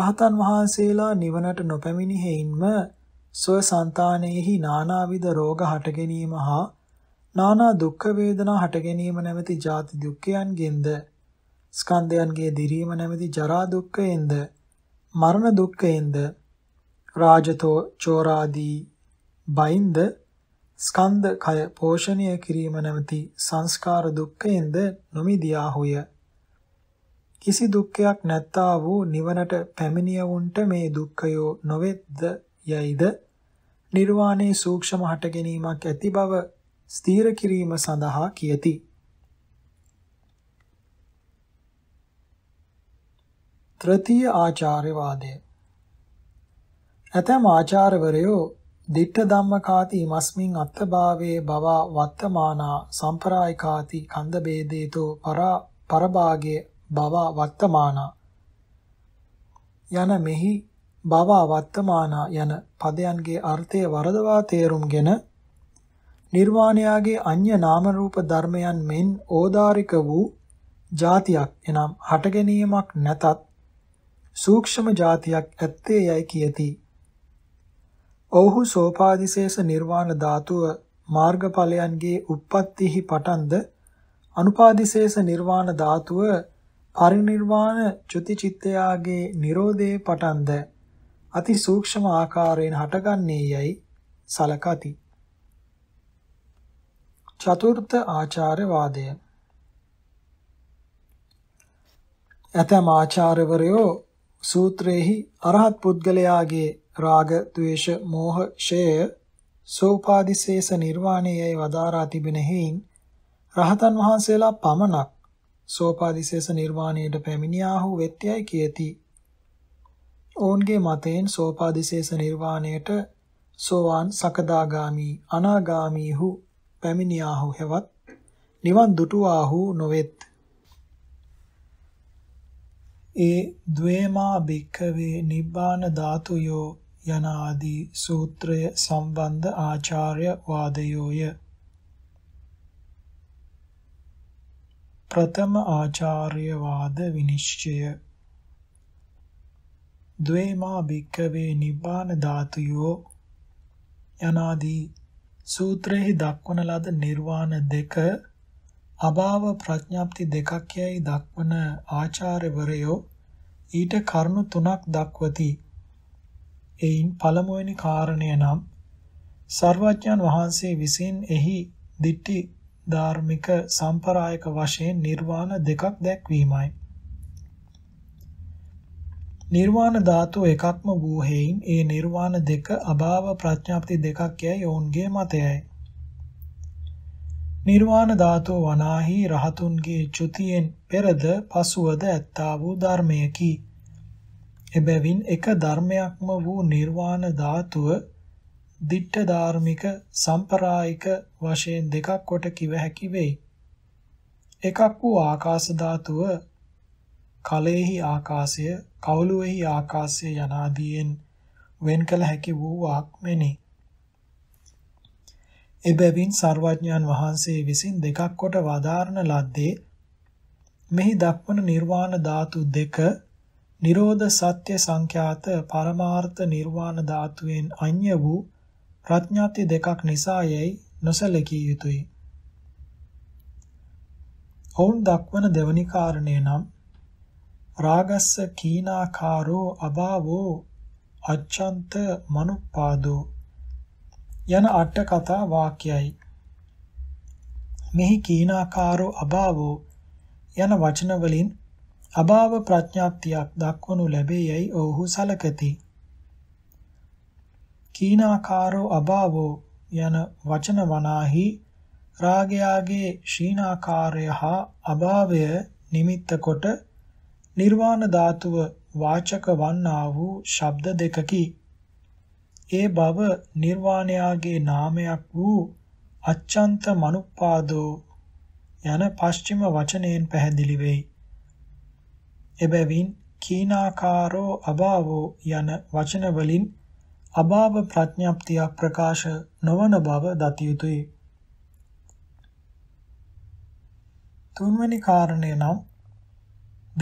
රහතන් වහන්සේලා නිවනට නොපැමිණි හේින්ම සොය సంతානෙහි නානාවිද රෝග හට ගැනීම හා නානා දුක්ඛ වේදනා හට ගැනීම නැමැති ජාති දුක්ඛයන්ගෙන්ද ස්කන්ධයන්ගේ දිරීම නැමැති ජරා දුක්ඛයෙන්ද මරණ දුක්ඛයෙන්ද රාජතෝ චෝරාදී බයින්ද ස්කන්ධ කය පෝෂණය කිරීම නැමැති සංස්කාර දුක්ඛයෙන්ද නොමිදියාහුය කිසි දුක්ඛයක් නැත්තා වූ නිවනට පැමිණියවුන්ට මේ දුක්ඛයෝ නොවේද යයිද නිර්වාණේ සූක්ෂම හට ගැනීමක් ඇති බව ස්ථීර කිරීම සඳහා කියති. ත්‍ෘතිය ආචාර්යවාදය ඇතම් ආචාර්යවරයෝ දිට්ඨ ධම්මකාති මස්මින් අත්ථභාවේ බව වත්තමානා සම්ප්‍රායිකාති කන්ද බේදේතෝ පරා පරභාගේ භව වත්තමාන යන මෙහි භව වත්තමාන යන පදයන්ගේ අර්ථය වරදවා තේරුම්ගෙන නිර්වාණයාගේ අඤ්‍ය නාම රූප ධර්මයන් මෙන් ඕදාරික වූ જાතියක් එනම් හට ගැනීමක් නැතත් සූක්ෂම જાතියක් ඇත්තේ යයි කියති. ඔව්හු සෝපාදිශේෂ නිර්වාණ ධාතුව මාර්ගඵලයන්ගේ උප්පත්තිහි පටන්ද අනුපාදිශේෂ නිර්වාණ ධාතුව පරිනිර්වාණ චුතිචිත්තයාගේ Nirodhe පටන්ද අති සූක්ෂම ආකාරයෙන් හටගන්නේ යයි සලකති. චතුර්ථ ආචාර්ය වාදය ඇතම් ආචාර්යවරයෝ සූත්‍රයේහි අරහත් පුද්ගලයාගේ රාග, ద్వේෂ, මෝහ, ක්ෂය, සෝපාදිශේෂ නිර්වාණයයි වදාරා තිබෙන හේයින් රහතන් වහන්සේලා පමණක් සෝපාදිශේෂ නිර්වාණයට පැමිණියාහු වෙත්‍යයි කියති. ඔවුන්ගේ මතයෙන් සෝපාදිශේෂ නිර්වාණයට සෝවාන් සකදාගාමි අනාගාමීහු පැමිණියාහු හෙවත් නිවන් දුටුවාහු නොවෙත්. ඒ ද්වේමා භික්ඛවේ නිබ්බාන ධාතුයෝ යනාදී සූත්‍රය සම්බන්ධ ආචාර්ය වාදයෝය. ප්‍රථම ආචාර්යවාද විනිශ්චය ද්වේමා භික්කවේ නිබ්බාන ධාතුයෝ යනාදී සූත්‍රෙහි දක්වන ලද නිර්වාණ දෙක අභාව ප්‍රඥාප්ති දෙකක් යයි දක්වන ආචාර්යවරයෝ ඊට කරුණු තුනක් දක්වති. එයින් පළමුවෙනි කාරණය නම් සර්වඥන් වහන්සේ විසින් එහි දිට්ටි ධාර්මික සම්ප්‍රායක වශයෙන් නිර්වාණ දෙකක් දැක්වීමයි. නිර්වාණ ධාතු එකක්ම වූ හේයින් ඒ නිර්වාණ දෙක අභාව ප්‍රඥාප්ති දෙකක් යයි ඔවුන්ගේ මතයයි. නිර්වාණ ධාතු වනාහි රහතුන්ගේ චුතියෙන් පෙරද පසුවද ඇත්තා වූ ධර්මයකි. එබැවින් එක ධර්මයක්ම වූ නිර්වාණ ධාතුව දිට්ඨ ධාර්මික සම්ප්‍රායික වශයෙන් දෙකක් කොට කිව හැකි වෙයි. එකක් වූ ආකාශ ධාතුව කලෙහි ආකාශය, කවුළුවේහි ආකාශය යනාදීන් වෙන් කළ හැකි වූ ආක්මෙනි. එබැවින් සර්වඥාන් වහන්සේ විසින් දෙකක් කොට වදාारण ලද්දේ මෙහි දක්වන නිර්වාණ ධාතු දෙක නිරෝධ සත්‍ය සංඛ්‍යාත පරමාර්ථ නිර්වාණ ධාතුවෙන් අඤ්‍ය වූ ප්‍රඥාති දෙකක් නිසා යැයි නොසැලකිය යුතුය. ඔවුන් දක්වන දෙවනි කාරණය නම් රාගස්ස කීනාකාරෝ අභාවෝ අච්ඡන්ත මනුප්පාදෝ යන අට කතා වාක්‍යයි. මෙහි කීනාකාරෝ අභාවෝ යන වචන වලින් අභාව ප්‍රඥාක්තියක් දක්වනු ලැබේ යයි ඔවුහු සලකති. හීනාකාරෝ අභාවෝ යන වචන වනාහි රාගයාගේ ශීනාකාරය හා අභාවය නිමිත්ත කොට නිර්වාණ ධාතුව වාචක වන්නා වූ ශබ්ද දෙකකි. ඒ බව නිර්වාණයාගේ නාමයක් වූ අච්ඡන්ත මනුප්පාදෝ යන පශ්චිම වචනයෙන් පැහැදිලි වෙයි. එබැවින් කීනාකාරෝ අභාවෝ යන වචන වලින් අභාව ප්‍රඥාප්තියක් ප්‍රකාශ නොවන බව දතිය යුතුය. තුන්වැනි කාරණය නම්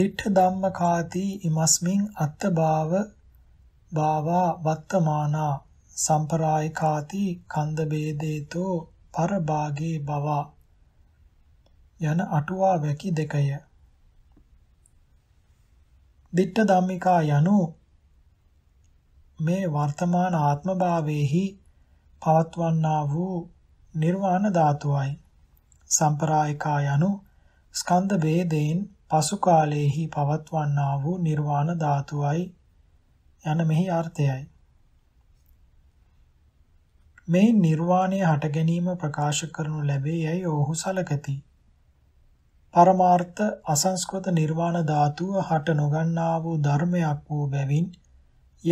දිඨ ධම්මකාති ඉමස්මින් අත්ථභාව භාවා වත්තමානා සම්පරායිකාති කන්ද බේදේතෝ පරභාගේ බවා යන අටුවා වැකි දෙකය. දිට්ඨ ධම්මිකා යනු මේ වර්තමාන ආත්ම භාවයේහි පවත්වන්නා වූ නිර්වාණ ධාතුවයි. සම්පරායිකා යනු ස්කන්ධ ભેදයෙන් පසු කාලයේහි පවත්වන්නා වූ නිර්වාණ ධාතුවයි යන මෙහි අර්ථයයි. මේ නිර්වාණය හට ගැනීම ප්‍රකාශ කරනු ලැබේ යයි ඔහු සලකති. පරමාර්ථ අසංස්කෘත නිර්වාණ ධාතුව හට නොගන්නා වූ ධර්මයක් වූ බැවින්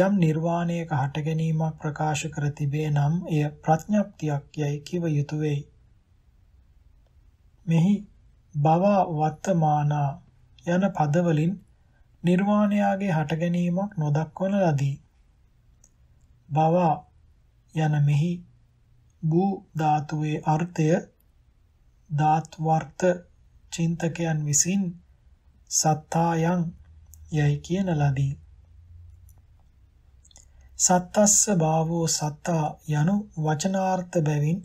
යම් නිර්වාණයක හට ගැනීමක් ප්‍රකාශ කර තිබේ නම් එය ප්‍රඥප්තියක් යයි කිව යුතු වෙයි. මෙහි භව වර්තමාන යන පදවලින් නිර්වාණයාගේ හට ගැනීමක් නොදක්වන ලදී. භව යන මෙහි භූ ධාතුවේ අර්ථය ධාත්වර්ථ චින්තකයන් විසින් සත්තායන් යයි කියන ලදී. සත්තස්ස භාවෝ සත්තා යනු වචනාර්ථ බැවින්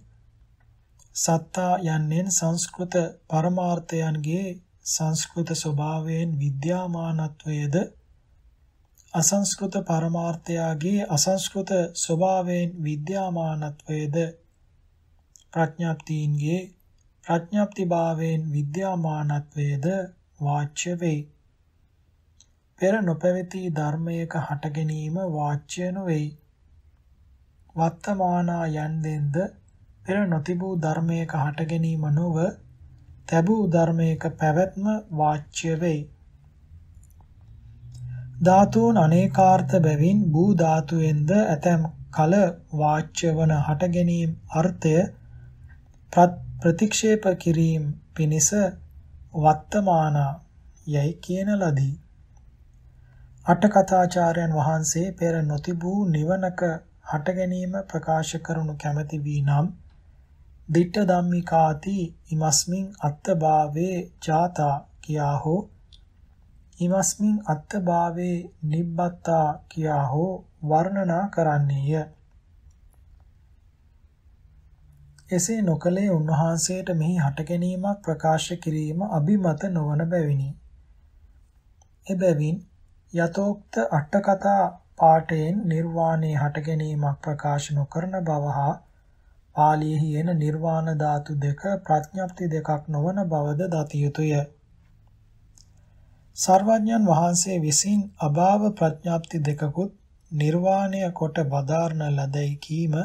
සත්තා යන්නෙන් සංස්කෘත පරමාර්ථයන්ගේ සංස්කෘත ස්වභාවයෙන් විද්‍යාමානත්වයේද අසංස්කෘත පරමාර්ථයාගේ අසංස්කෘත ස්වභාවයෙන් විද්‍යාමානත්වයේද ප්‍රඥාප්තියින්ගේ ප්‍රඥාප්තිභාවයෙන් විද්‍යාමානත්වයේද වාච්‍ය වේ පෙර නොපැවති ධර්මයක හට ගැනීම වාච්‍ය නොවේයි. වත්තමානා යන්දෙන්ද පෙර නොතිබූ ධර්මයක හට ගැනීම නොව තැබූ ධර්මයක පැවැත්ම වාච්‍ය වෙයි. ධාතුන් අනේකාර්ථ බැවින් භූ ධාතුවෙන්ද ඇතැම් කල වාච්‍ය වන හට ගැනීම අර්ථය ප්‍රතික්ෂේප කිරීම පිණිස වත්තමානා යයි කියන ලදී. අටකථාචාර්යන් වහන්සේ පෙර නොතිබූ නිවනක හට ගැනීම ප්‍රකාශ කරනු කැමැති වී නම් ditta dhammikaati imasmin atta bhave jata කියා හෝ ඉමස්මින් අත්ථභාවේ නිබ්බත්තා කියා හෝ වර්ණනා කරන්නේය. එසේ නොකලේ උන්වහන්සේට මෙහි හට ගැනීමක් ප්‍රකාශ කිරීම අභිමත නොවන බැවිනි. එබැවින් යතෝක්ත අට්ඨකතා පාඨයෙන් නිර්වාණේ හට ගැනීමක් ප්‍රකාශ නොකරන බව හා පාලියෙහි එන නිර්වාණ ධාතු දෙක ප්‍රඥප්ති දෙකක් නොවන බවද දතිය යුතුය. සර්වඥන් වහන්සේ විසින් අභාව ප්‍රඥප්ති දෙකකුත් නිර්වාණය කොට බදාරන ලදැයි කීම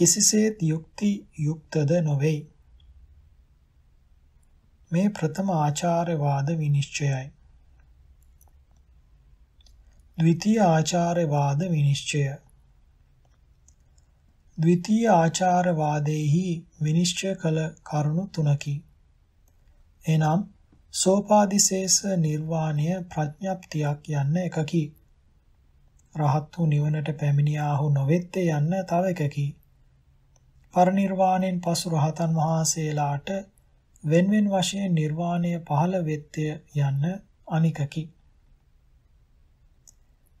කිසිසේත් යුක්ති යුක්තද නොවේ. මේ ප්‍රථම ආචාර්යවාද විනිශ්චයයි. ද්විතීය ආචාරවාද විනිශ්චය ද්විතීය ආචාරවාදෙහි විනිශ්චය කළ කරුණු තුනකි එනම් සෝපාදිශේෂ නිර්වාණය ප්‍රඥාප්තියක් යන්න එකකි රහත් වූ නිවනට පැමිණියාහු නොවෙත් යන්න තව එකකි පරිනිර්වාණයෙන් පසු රහතන් වහන්සේලාට වෙන්වෙන් වශයෙන් නිර්වාණය පහළ වෙත්ය යන්න අනිකකි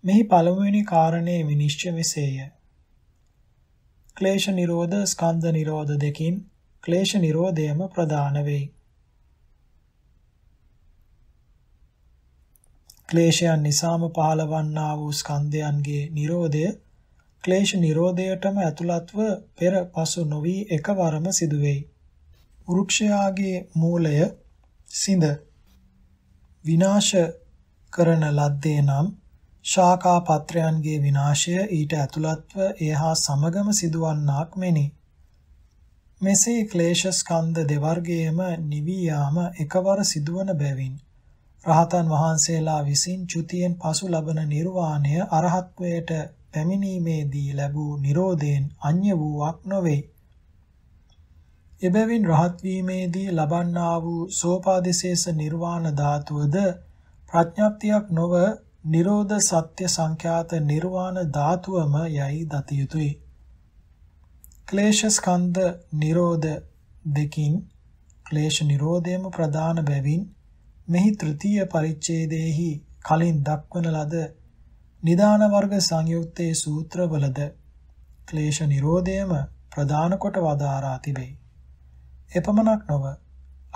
මෙහි පළමුවෙනි කාරණේ විනිශ්චය මෙසේය. ක්ලේශ නිරෝධ ස්කන්ධ නිරෝධ දෙකින් ක්ලේශ නිරෝධයම ප්‍රධාන වෙයි. ක්ලේශයන් නිසාම පහළවන්නා වූ ස්කන්ධයන්ගේ නිරෝධය ක්ලේශ නිරෝධයටම ඇතුළත්ව පෙර පසු නොවි එකවරම සිදුවේයි. වෘක්ෂයාගේ මූලය සිඳ විනාශ කරන ලද්දේ නම් ශාකා පත්‍රයන්ගේ විනාශය ඊට ඇතුළත්ව එහා සමගම සිදුවන්නාක් මෙනි. මෙසේ ක්ලේශ ස්කන්ධ දෙවර්ගයේම නිවී යාම එකවර සිදුවන බැවින් රහතන් වහන්සේලා විසින් චුතියෙන් පසු ලබන නිර්වාණය අරහත්වයට පැමිණීමේදී ලැබූ Nirodhen අන්‍ය වූවක් නොවේ. එබැවින් රහත් වීමේදී ලබන්නා වූ සෝපාදිශේෂ නිර්වාණ ධාතුවද ප්‍රඥාප්තියක් නොව නිරෝධ සත්‍ය සංඛ්‍යාත නිර්වාණ ධාතුවම යයි දත යුතුය. ක්ලේශ ස්කන්ධ නිරෝධ දෙකින් ක්ලේශ නිරෝධයම ප්‍රධාන බැවින් මෙහි තෘතීය පරිච්ඡේදයේහි කලින් දක්වන ලද නිදාන වර්ග සංයුත්තේ සූත්‍රවලද ක්ලේශ නිරෝධයම ප්‍රධාන කොට වදාරා තිබේ. එපමණක් නොව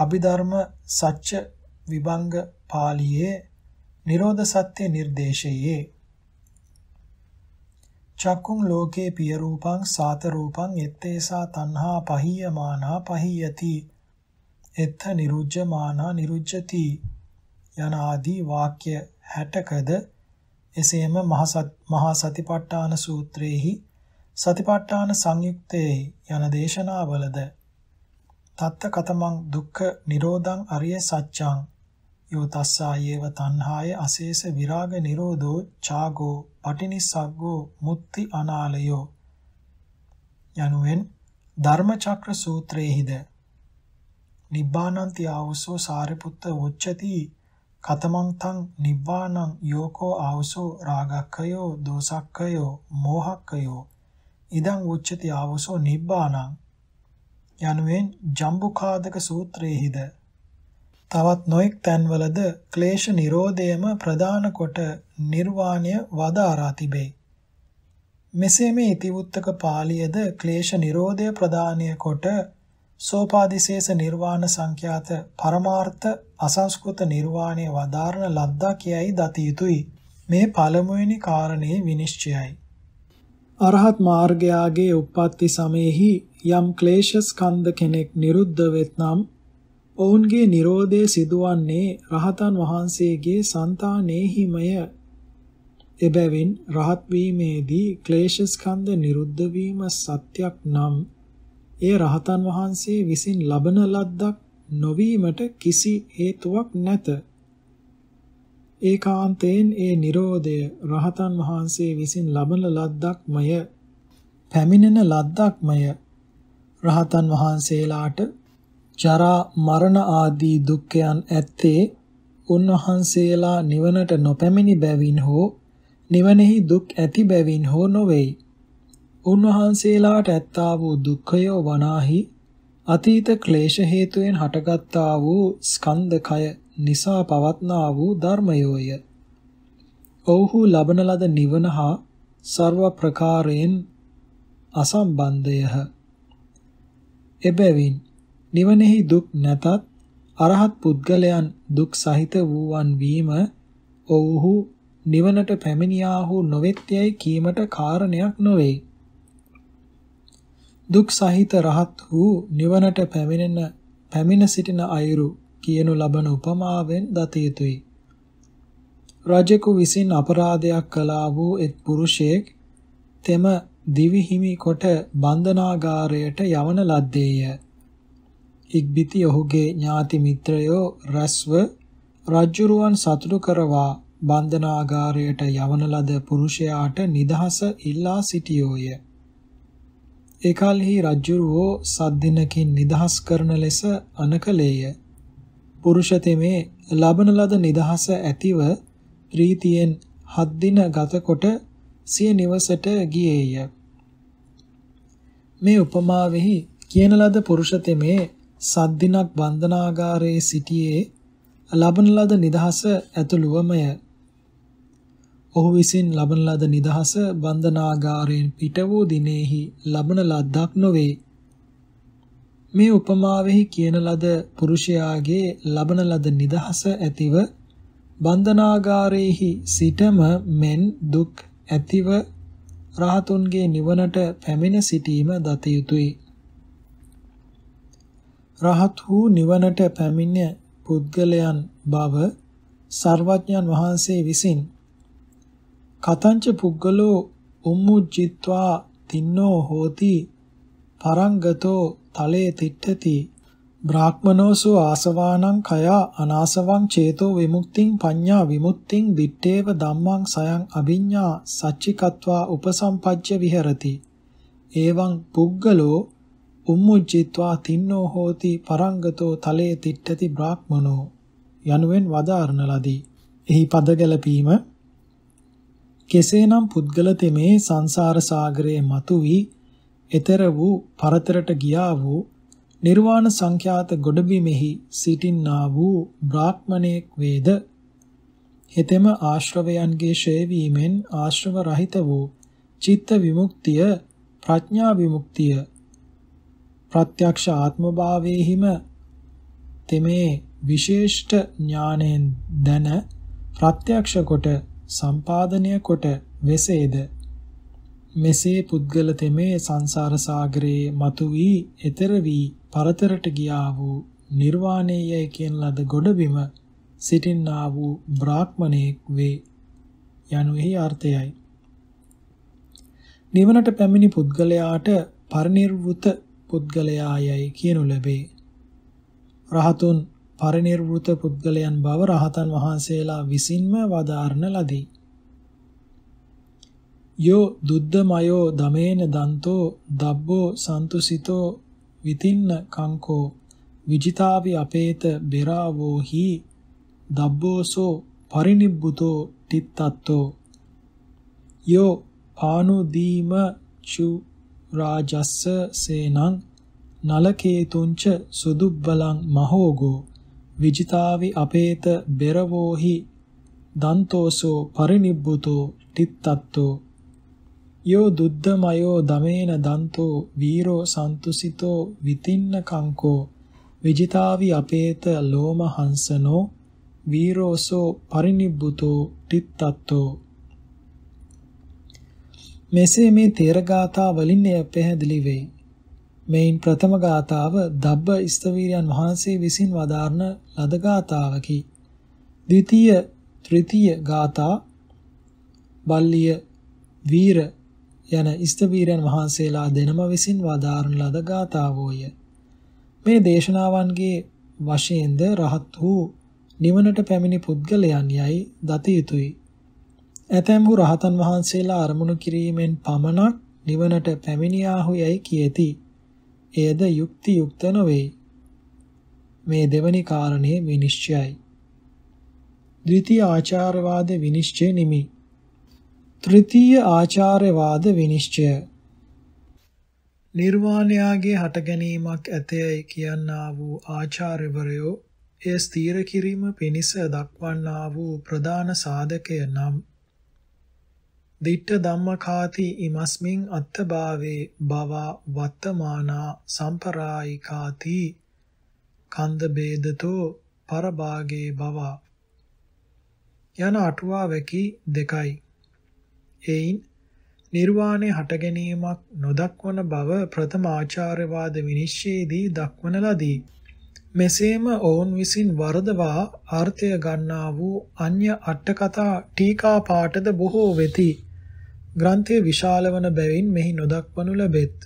අභිධර්ම සත්‍ය විභංග පාළියේ නිරෝධ සත්‍ය නිර්දේශයේ චක්කුං ලෝකේ පිය රූපං සාත රූපං එත්තේසා තණ්හා පහියමානා පහියති එත්ත නිරුජ්ජමානා නිරුජ්ජති යන ආදී වාක්‍ය 60කද එසේම මහා සතිපට්ඨාන සූත්‍රයේහි සතිපට්ඨාන සංයුක්තයේ යන දේශනාවලද තත්ත කතමං දුක්ඛ නිරෝධං අරිය සත්‍යං යෝ තස්සායේව තණ්හාය අශේෂ විරාග නිරෝධෝ ඡාගෝ පටිනිස්සග්ගෝ මුත්‍ති අනාලයෝ යනුවෙන් ධර්මචක්‍ර සූත්‍රයේහිද නිබ්බානන්ති ආවසෝ සාරිපුත්ත උච්චති කතමං තං නිබ්බානං යෝකෝ ආවසෝ රාගක්ඛයෝ දෝසක්ඛයෝ මෝහක්ඛයෝ ඉදං උච්චති ආවසෝ නිබ්බානං යනුවෙන් ජම්බුකාදක සූත්‍රයේහිද තවත් නොඑක් තැන්වලද ක්ලේශ නිරෝධයම ප්‍රධාන කොට නිර්වාණය වදාරා තිබේ. මෙසේ මේ ඉතිවුත්තක පාළියද ක්ලේශ නිරෝධය ප්‍රදානය කොට සෝපාදිශේෂ නිර්වාණ සංඛ්‍යාත පරමාර්ථ අසංස්කෘත නිර්වාණය වදාරන ලද්දා කියයි දති යුතුයි. මේ පළමුවෙනි කාරණේ විනිශ්චයයි. අරහත් මාර්ගයාගේ උප්පත්ති සමයේහි යම් ක්ලේශ ස්කන්ධ කෙනෙක් නිරුද්ධ වෙත්නම් ඔවුන්ගේ Nirodhe සිදුවන්නේ රහතන් වහන්සේගේ సంతානෙහිමය. එබැවින් රහත් වීමේදී ක්ලේශ ස්කන්ධ නිරුද්ධ වීම සත්‍යක් නම් ඒ රහතන් වහන්සේ විසින් ලබන ලද්දක් නොවීමට කිසි හේතුවක් නැත. ඒකාන්තයෙන් ඒ Nirodhe රහතන් වහන්සේ විසින් ලබන ලද්දක්මය පැමිණෙන ලද්දක්මය රහතන් වහන්සේලාට ජරා මරණ ආදී දුක්ඛයන් ඇත්තේ උන්වහන්සේලා නිවනට නොපැමිණි බැවින් හෝ නිවනෙහි දුක් ඇති බැවින් හෝ නොවේයි. උන්වහන්සේලාට ඇත්තා වූ දුක්ඛය වනාහි අතීත ක්ලේශ හේතුයෙන් හටගත්තා වූ ස්කන්ධකය නිසා පවත්නා වූ ධර්මයෝය. ඔව්හු ලබන ලද නිවන හා ਸਰව ප්‍රකාරයෙන් අසම්බන්ධයහ. එබැවින් නිවනෙහි දුක් නැතත් අරහත් පුද්ගලයන් දුක් සහිත වූවන් වීම ඔව්හු නිවනට පැමිණියාහු නොවෙත්යයි කීමට කාරණයක් නොවේ. දුක් සහිත රහත් වූ නිවනට පැමිණෙන පැමිණ සිටින අයුරු කියනු ලබන උපමාවෙන් දත යුතුය. රජෙකු විසින් අපරාධයක් කළා වූ එක් පුරුෂයෙක් තෙම දිවිහිමි කොට බන්ධනාගාරයට යවන ලද්දේය. ඉක්බිති ඔහුගේ ඥාති මිත්‍රයෝ රැස්ව රජුරුවන් සතුටු කරවා බන්ධනාගාරයට යවන ලද පුරුෂයාට නිදහස ඉල්ලා සිටියෝය. ඒ කලෙහි රජුරෝ සද්දිනකින් නිදහස් කරන ලෙස අනකලේය. පුරුෂ තෙමේ ලබන ලද නිදහස ඇතිව ප්‍රීතියෙන් හත් දින ගතකොට සිය නිවසට ගියේය. මේ උපමාවෙහි කියන ලද පුරුෂ තෙමේ සද්දිනක් බන්ධනාගාරයේ සිටියේ ලබන ලද නිදහස ඇතුළුවමය. ඔහු විසින් ලබන ලද නිදහස බන්ධනාගාරයෙන් පිට වූ දිනෙහි ලබන ලද්දක් නොවේ. මේ උපමාවෙහි කියන ලද පුරුෂයාගේ ලබන ලද නිදහස ඇතිව බන්ධනාගාරයේහි සිටම මෙන් දුක් ඇතිව රහතුන්ගේ නිවනට පැමිණ සිටීම දත යුතුය. රහත් වූ නිවනට පැමිණ පුද්ගලයන් බව සර්වඥන් වහන්සේ විසින් කතංච පුද්ගලෝ උම්මුජ්ජිත්වා තින්නෝ හෝති පරංගතෝ තලේ තිට්ඨති බ්‍රාහ්මනෝසු ආසවානං කයා අනාසවං චේතෝ විමුක්තිං පඤ්ඤා විමුක්තිං දිත්තේව ධම්මං සයං අභිඤ්ඤා සච්චිකत्वा උපසම්පජ්ජ විහෙරති එවං පුද්ගලෝ උම්මුජ්ජිත්වා තින්නෝ හෝති පරංගතෝ තලේ තිට්ඨති බ්‍රාහ්මනෝ යනුවෙන් වදාරන ලදී. එහි පද ගැලපීම කෙසේනම් පුද්ගල තෙමේ සංසාර සාගරයේ මතුවී එතර වූ පරතරට ගියා වූ නිර්වාණ සංඛ්‍යාත ගොඩබිමෙහි සිටින්නා වූ බ්‍රාහ්මණෙක් වේද හෙතෙම ආශ්‍රවයන්ගේ ශේවීමෙන් ආශ්‍රව රහිත වූ චිත්ත විමුක්තිය ප්‍රඥා විමුක්තිය ප්‍රත්‍යක්ෂ ආත්මභාවයේහිම තෙමේ විශේෂ්ඨ ඥානෙන් දන ප්‍රත්‍යක්ෂ කොට සම්පාදනය කොට වෙසේද මෙසේ පුද්ගල තෙමේ සංසාර සාගරේ මතුවී ඊතර වී පරතරට ගියා වූ නිර්වාණයයි කියන ලද ගොඩබිම සිටින්නා වූ බ්‍රාහ්මණෙක් වේ යනු එහි අර්ථයයි නිවනට පැමිණි පුද්ගලයාට පරිනිර්වෘත පුද්ගලයා යයි කියනු ලැබේ. රහතුන් පරිනිර්වෘත පුද්ගලයන් බව රහතන් වහන්සේලා විසින්ම වදාරන ලදී. යෝ දුද්දමයෝ දමේන දන්තෝ දබ්බෝ සන්තුසිතෝ විතින්න කංකෝ විජිතාවි අපේත බෙරාවෝ හි දබ්බෝසෝ පරිනිබ්බුතෝ තිත්තත්තෝ යෝ පානුදීම චු රාජස්ස සේනං නලකේතුංච සුදුබ්බලං මහෝගෝ විජිතාවි අපේත බෙරවෝහි දන්තෝසෝ පරිනිබ්බුතෝ තිත්තත්තෝ යෝ දුද්ධමයෝ දමේන දන්තෝ වීරෝ සන්තුසිතෝ විතින්න කංකෝ විජිතාවි අපේත ලෝමහංසනෝ වීරෝසෝ පරිනිබ්බුතෝ තිත්තත්තෝ මෙසේ මේ තේරගාථා වලින් එය පැහැදිලි වෙයි. මෙයින් ප්‍රථම ගාථාව දබ්බ ඉස්තවීරයන් වහන්සේ විසින් වදාරන ලද ගාථාවකි. ද්විතීය, තෘතීය ගාථා බල්ලිය වීර යන ඉස්තවීරයන් වහන්සේලා දෙනම විසින් වදාරන ලද ගාථාවෝය. මේ දේශනාවන්ගේ වශයෙන්ද රහත් වූ නිවනට පැමිණි පුද්ගලයන් යයි දත යුතුය. ඇතැම්හු රහතන් වහන්සේලා අරමුණු කිරීමෙන් පමණක් නිවනට පැමිණියාහු යැයි කියති. එයද යුක්ති යුක්ත නොවේ. මේ දෙවනි කාරණේ විනිශ්චයයි. ද්විතීය ආචාරවාද විනිශ්චය නිමි. තෘතීය ආචාරවාද විනිශ්චය. නිර්වාණයාගේ හට ගැනීමක් ඇතේයි කියනා වූ ආචාර්යවරයෝ එය ස්ථීර කිරීම පිණිස දක්වන්නා වූ ප්‍රධාන සාධකය නම් දිට්ඨ ධම්මකාති ඉමස්මින් අත්ථභාවේ බව වත්තමානා සම්පරායිකාති කන්ද බේදතෝ පරභාගේ බව යන අටුවාවකි දෙකයි එයින් නිර්වාණය හට ගැනීමක් නොදක්වන බව ප්‍රථම ආචාර්යවාද විනිශ්චයේදී දක්වන ලදී මෙසේම ඔවුන් විසින් වරදවා අර්ථය ගන්නා වූ අන්‍ය අට්ඨකතා ටීකා පාඨද බොහෝ වෙති ග්‍රන්ථය විශාල වන බැවින් මෙහි නොදක්වනු ලැබෙත්.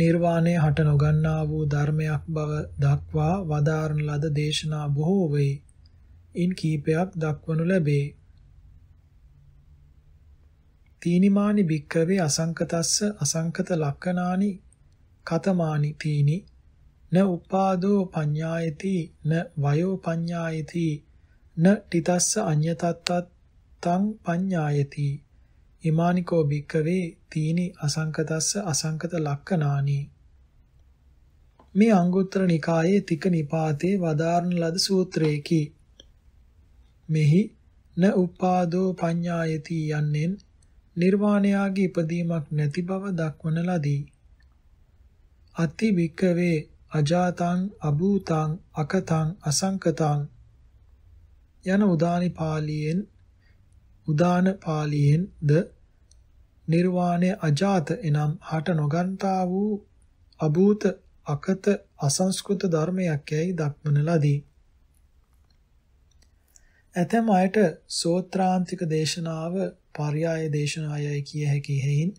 නිර්වාණය හට නොගන්නා වූ ධර්මයක් බව දක්වා වදාරන ලද දේශනා බොහෝ වෙයි. ඉන් කීපයක් දක්වනු ලැබේ. තීනිමානි භික්කවේ අසංකතස්ස අසංකත ලක්කනානි කතමානි තීනි න උපාදෝ පඤ්ඤායති න වයෝ පඤ්ඤායති න තිතස්ස අඤ්‍යතත්තං පඤ්ඤායති හිමානිකෝ භික්කවේ තීනි අසංකතස්ස අසංකත ලක්කනානි මේ අංගුත්තර නිකායේ තික නිපාතේ වදාරණ ලද සූත්‍රයකි මෙහි න උපාදෝ පඤ්ඤායති යන්නෙන් නිර්වාණයාගේ ඉපදීමක් නැති බව දක්වන ලදී අති භික්කවේ අජාතං අභූතං අකතං අසංකතං යන උදානි පාළියෙන් උදාන පාලියෙන් ද නිර්වාණය අජාත එනම් හට නොගන්තා වූ අභූත අකත අසංස්කෘත ධර්මයක් යැයි දක්වන ලදී. ඇතැම් අයට සෝත්‍රාන්තික දේශනාව පර්යාය දේශනායයි කිය හැකි හේයින්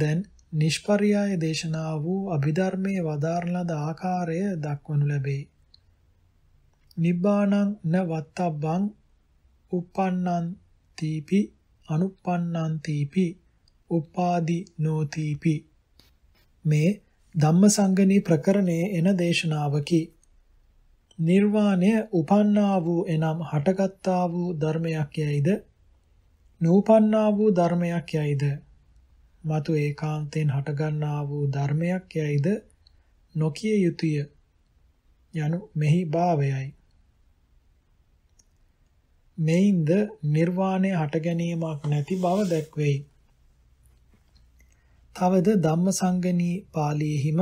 දැන් නිෂ්පර්යාය දේශනා වූ අභිධර්මයේ වදාරන ලද ආකාරය දක්වනු ලැබේ. නිබ්බාණං න වත්තබ්බං uppannanti තීපි අනුප්පන්නං තීපි උපාදි නොතීපි මේ ධම්මසංගණී ප්‍රකරණයේ එන දේශනාවකි නිර්වාණය උපන්නා වූ එනම් හටගත්තා වූ ධර්මයක් යයිද නූපන්නා වූ ධර්මයක් යයිද මතු ඒකාන්තයෙන් හටගන්නා වූ ධර්මයක් යයිද නොකිය යුතුය යනු මෙහි භාවයයි මෙයින්ද නිර්වාණය හට ගැනීමක් නැති බව දැක්වෙයි. තවද ධම්මසංගණී පාළියෙහිම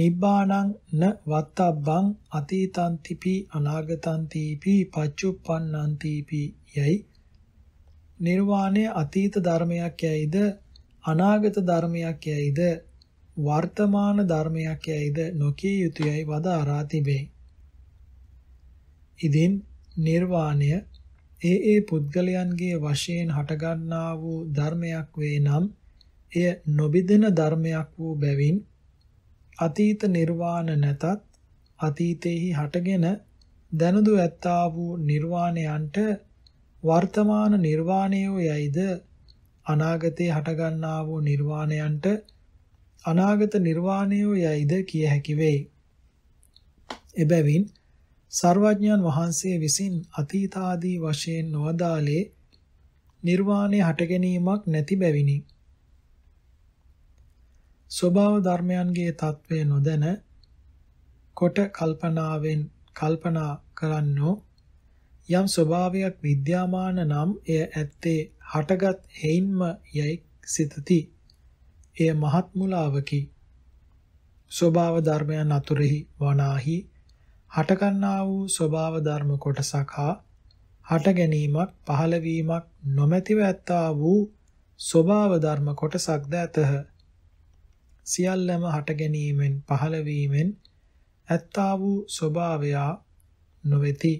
නිබ්බාණං න වත්තබ්බං අතීතන්තිපි අනාගතන්තිපි පච්චුප්පන්නන්තිපි යයි නිර්වාණය අතීත ධර්මයක් යයිද අනාගත ධර්මයක් යයිද වර්තමාන ධර්මයක් යයිද නොකිය යුතුයයි වදාරා තිබේ. ඉදින් නිර්වාණය ඒ ඒ පුද්ගලයන්ගේ වශයෙන් හටගන්නා වූ ධර්මයක් වේ නම් එය නොබිදෙන ධර්මයක් වූ බැවින් අතීත නිර්වාණ නැතත් අතීතෙහි හටගෙන දැනුදු ඇත්තා වූ නිර්වාණයන්ට වර්තමාන නිර්වාණය යයිද අනාගතේ හටගන්නා වූ නිර්වාණයන්ට අනාගත නිර්වාණය යයිද කිය හැකි වේ. එබැවින් සර්වඥයන් වහන්සේ විසින් අතීතාදී වශයෙන් නොවදාලේ නිර්වාණය හට ගැනීමක් නැති බැවිනි. ස්වභාව ධර්මයන්ගේ తත්වය නොදැන කොට කල්පනාවෙන් කල්පනා කරන්නෝ යම් ස්වභාවයක් විද්‍යාමාන නම් එය ඇත්තේ හටගත් හේින්ම යයි සිතති. එය මහත් මුලාවකි. ස්වභාව ධර්මයන් අතුරෙහි වනාහි හටගන්නා වූ ස්වභාව ධර්ම කොටසක් හා හට ගැනීමක් පහළවීමක් නොමැතිව ඇත්තා වූ ස්වභාව ධර්ම කොටසක්ද ඇතහ සියල්ලම හට ගැනීමෙන් පහළවීමෙන් ඇත්තා වූ ස්වභාවය නොවේති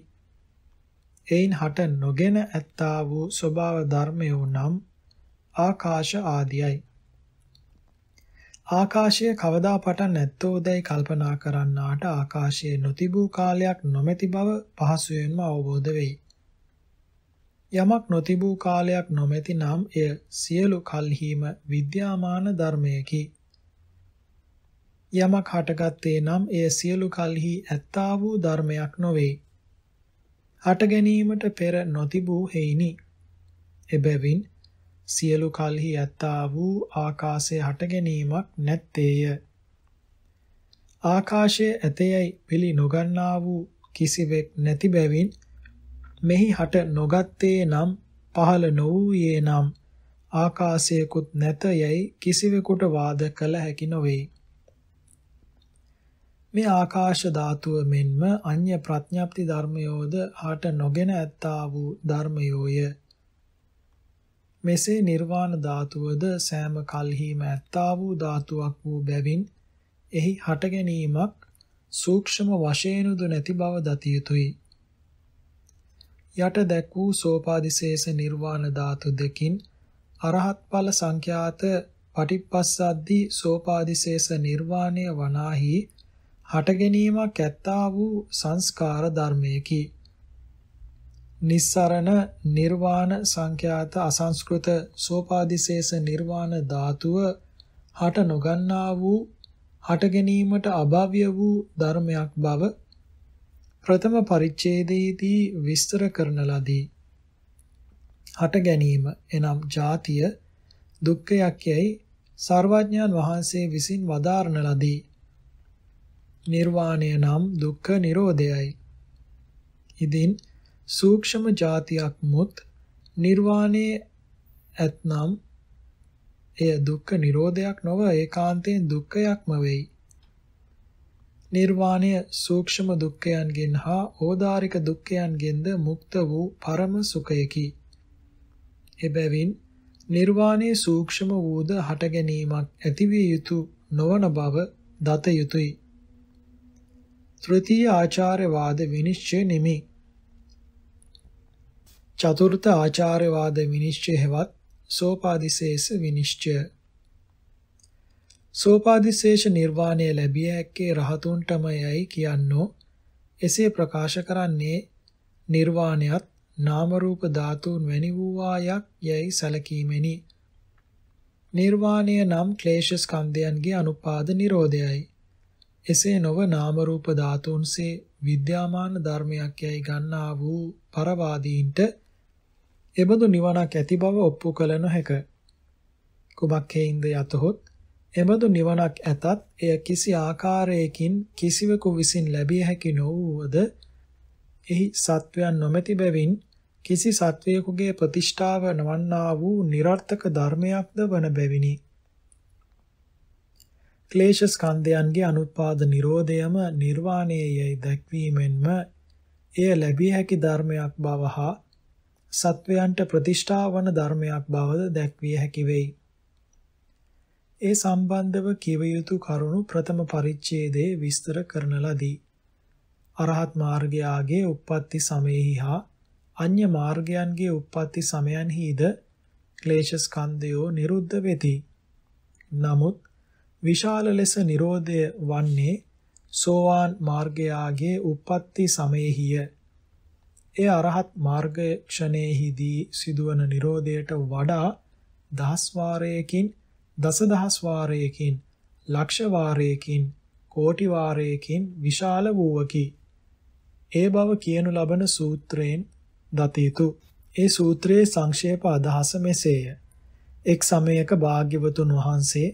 එයින් හට නොගෙන ඇත්තා වූ ස්වභාව ධර්මයෝ නම් ආකාශ ආදියයි ආකාශය කවදා පටන් නැත්තෝදැයි කල්පනා කරන්නාට ආකාශයේ නොතිබූ කාලයක් නොමැති බව පහසුවෙන්ම අවබෝධ වෙයි. යමක් නොතිබූ කාලයක් නොමැති නම් එය සියලු කල්හිම විද්‍යාමාන ධර්මයකි. යමක් හටගත්තේ නම් එය සියලු කල්හි ඇත්තා වූ ධර්මයක් නොවේ. හට ගැනීමට පෙර නොතිබූ හේිනි. එබැවින් සියලු කල්හි ඇත්තා වූ ආකාශය හට ගැනීමක් නැත්තේය. ආකාශයේ ඇතේයි පිළි නොගන්නා වූ කිසිවෙක් නැති බැවින් මෙහි හට නොගත්තේ නම් පහළ නොවූයේ නම් ආකාශයකුත් නැත යැයි කිසිවෙකුට වාද කළ හැකි නොවේ. මේ ආකාශ ධාතුව මෙන්ම අන්‍ය ප්‍රඥාප්ති ධර්මයෝද හට නොගෙන ඇත්තා වූ ධර්මයෝය. මෙසේ නිර්වාණ ධාතුවද සෑම කල්හිම ඇත්තා වූ ධාතුවක් වූ බැවින් එහි හට ගැනීමක් සූක්ෂම වශයෙන්ුදු නැති බව දතිය යුතුයි. යට දැක් වූ සෝපාදිශේෂ නිර්වාණ ධාතු දෙකින් අරහත් ඵල සංඛ්‍යාත පටිප්පස්සද්දී සෝපාදිශේෂ නිර්වාණය වනාහි හට ගැනීමක් ඇත්තා වූ සංස්කාර ධර්මයකි. නිස්සරණ නිර්වාණ සංඛ්‍යාත අසංස්කෘත සෝපාදිශේෂ නිර්වාණ ධාතුව හට නොගන්නා වූ හට ගැනීමට අභාව්‍ය වූ ධර්මයක් බව ප්‍රථම පරිච්ඡේදයේදී විස්තර කරන ලදී. හට ගැනීම එනම් ජාතිය දුක්ඛයක් යයි සර්වඥාන් වහන්සේ විසින් වදාරන ලදී. නිර්වාණය නම් දුක්ඛ නිරෝධයයි. ඉදින් සූක්ෂම જાතියක් මුත් නිර්වාණයේ ඇතනම් එය දුක්ඛ නිරෝධයක් නොව ඒකාන්තයෙන් දුක්ඛයක්ම වෙයි. නිර්වාණය සූක්ෂම දුක්ඛයන්ගෙන් හා ඕදාරික දුක්ඛයන්ගෙන්ද මුක්ත වූ පරම සුඛයකි. එබැවින් නිර්වාණයේ සූක්ෂම වූද හට ගැනීමක් ඇතිවිය යුතු නොවන බව දත යුතුය. තෘතීය ආචාර්යවාද විනිශ්චය නිමි. චතුර්ථ ආචාර්යවාද විනිශ්චය හෙවත් සෝපාදිශේෂ විනිශ්චය සෝපාදිශේෂ නිර්වාණය ලැබිය හැක්කේ රහතුන්ටමයයි කියන්නෝ එසේ ප්‍රකාශ කරන්නේ නිර්වාණයත් නාම රූප ධාතුන් වැනි වූවායක් යයි සැලකීමෙනි නිර්වාණය නම් ක්ලේශ ස්කන්ධයන්ගේ අනුපාද නිරෝධයයි එසේ නොව නාම රූප ධාතුන්සේ විද්‍යාමාන ධර්මයක් යයි ගන්නා වූ පරවාදීන්ට එබඳු නිවනක් ඇති බව ඔප්පු කළ නොහැක. කුමක් හේින්ද යතහොත් එබඳු නිවනක් ඇතත් එය කිසි ආකාරයකින් කිසිවෙකු විසින් ලැබිය හැකි නොවුවද එහි සත්වයන් නොමැති බැවින් කිසි සත්වයෙකුගේ ප්‍රතිෂ්ඨාව නොවන්නා වූ નિરර්ථක ධර්මයක්ද වන බැවිනි. ක්ලේශ ස්කන්ධයන්ගේ අනුත්පාද නිරෝධයම නිර්වාණයයි දැක්වීමෙන්ම එය ලැබිය හැකි ධර්මයක් බව හා සත්වයන්ට ප්‍රතිෂ්ඨා වන ධර්මයක් බවද දැක්විය හැකි වෙයි. ඒ සම්බන්ධව කිව යුතු කරුණු ප්‍රථම පරිච්ඡේදයේ විස්තර කරන ලදී. අරහත් මාර්ගයාගේ උප්පත්ති සමයෙහි හා අන්‍ය මාර්ගයන්ගේ උප්පත්ති සමයන්හිද ක්ලේශ ස්කන්ධයෝ නිරුද්ධ වෙති. නමුත් විශාල ලෙස නිරෝධය වන්නේ සෝවාන් මාර්ගයාගේ උප්පත්ති සමයෙහිය. ඒ අරහත් මාර්ගයේ ක්ෂණයේහිදී සිදුවන Nirodhයට වඩා දහස් වාරයකින් දසදහස් වාරයකින් ලක්ෂ වාරයකින් කෝටි වාරයකින් විශාල වූවකි. ඒ බව කියනු ලබන සූත්‍රයෙන් දතීතු. ඒ සූත්‍රයේ සංක්ෂේප අදහස මෙසේය. එක් සමයක භාග්‍යවතුන් වහන්සේ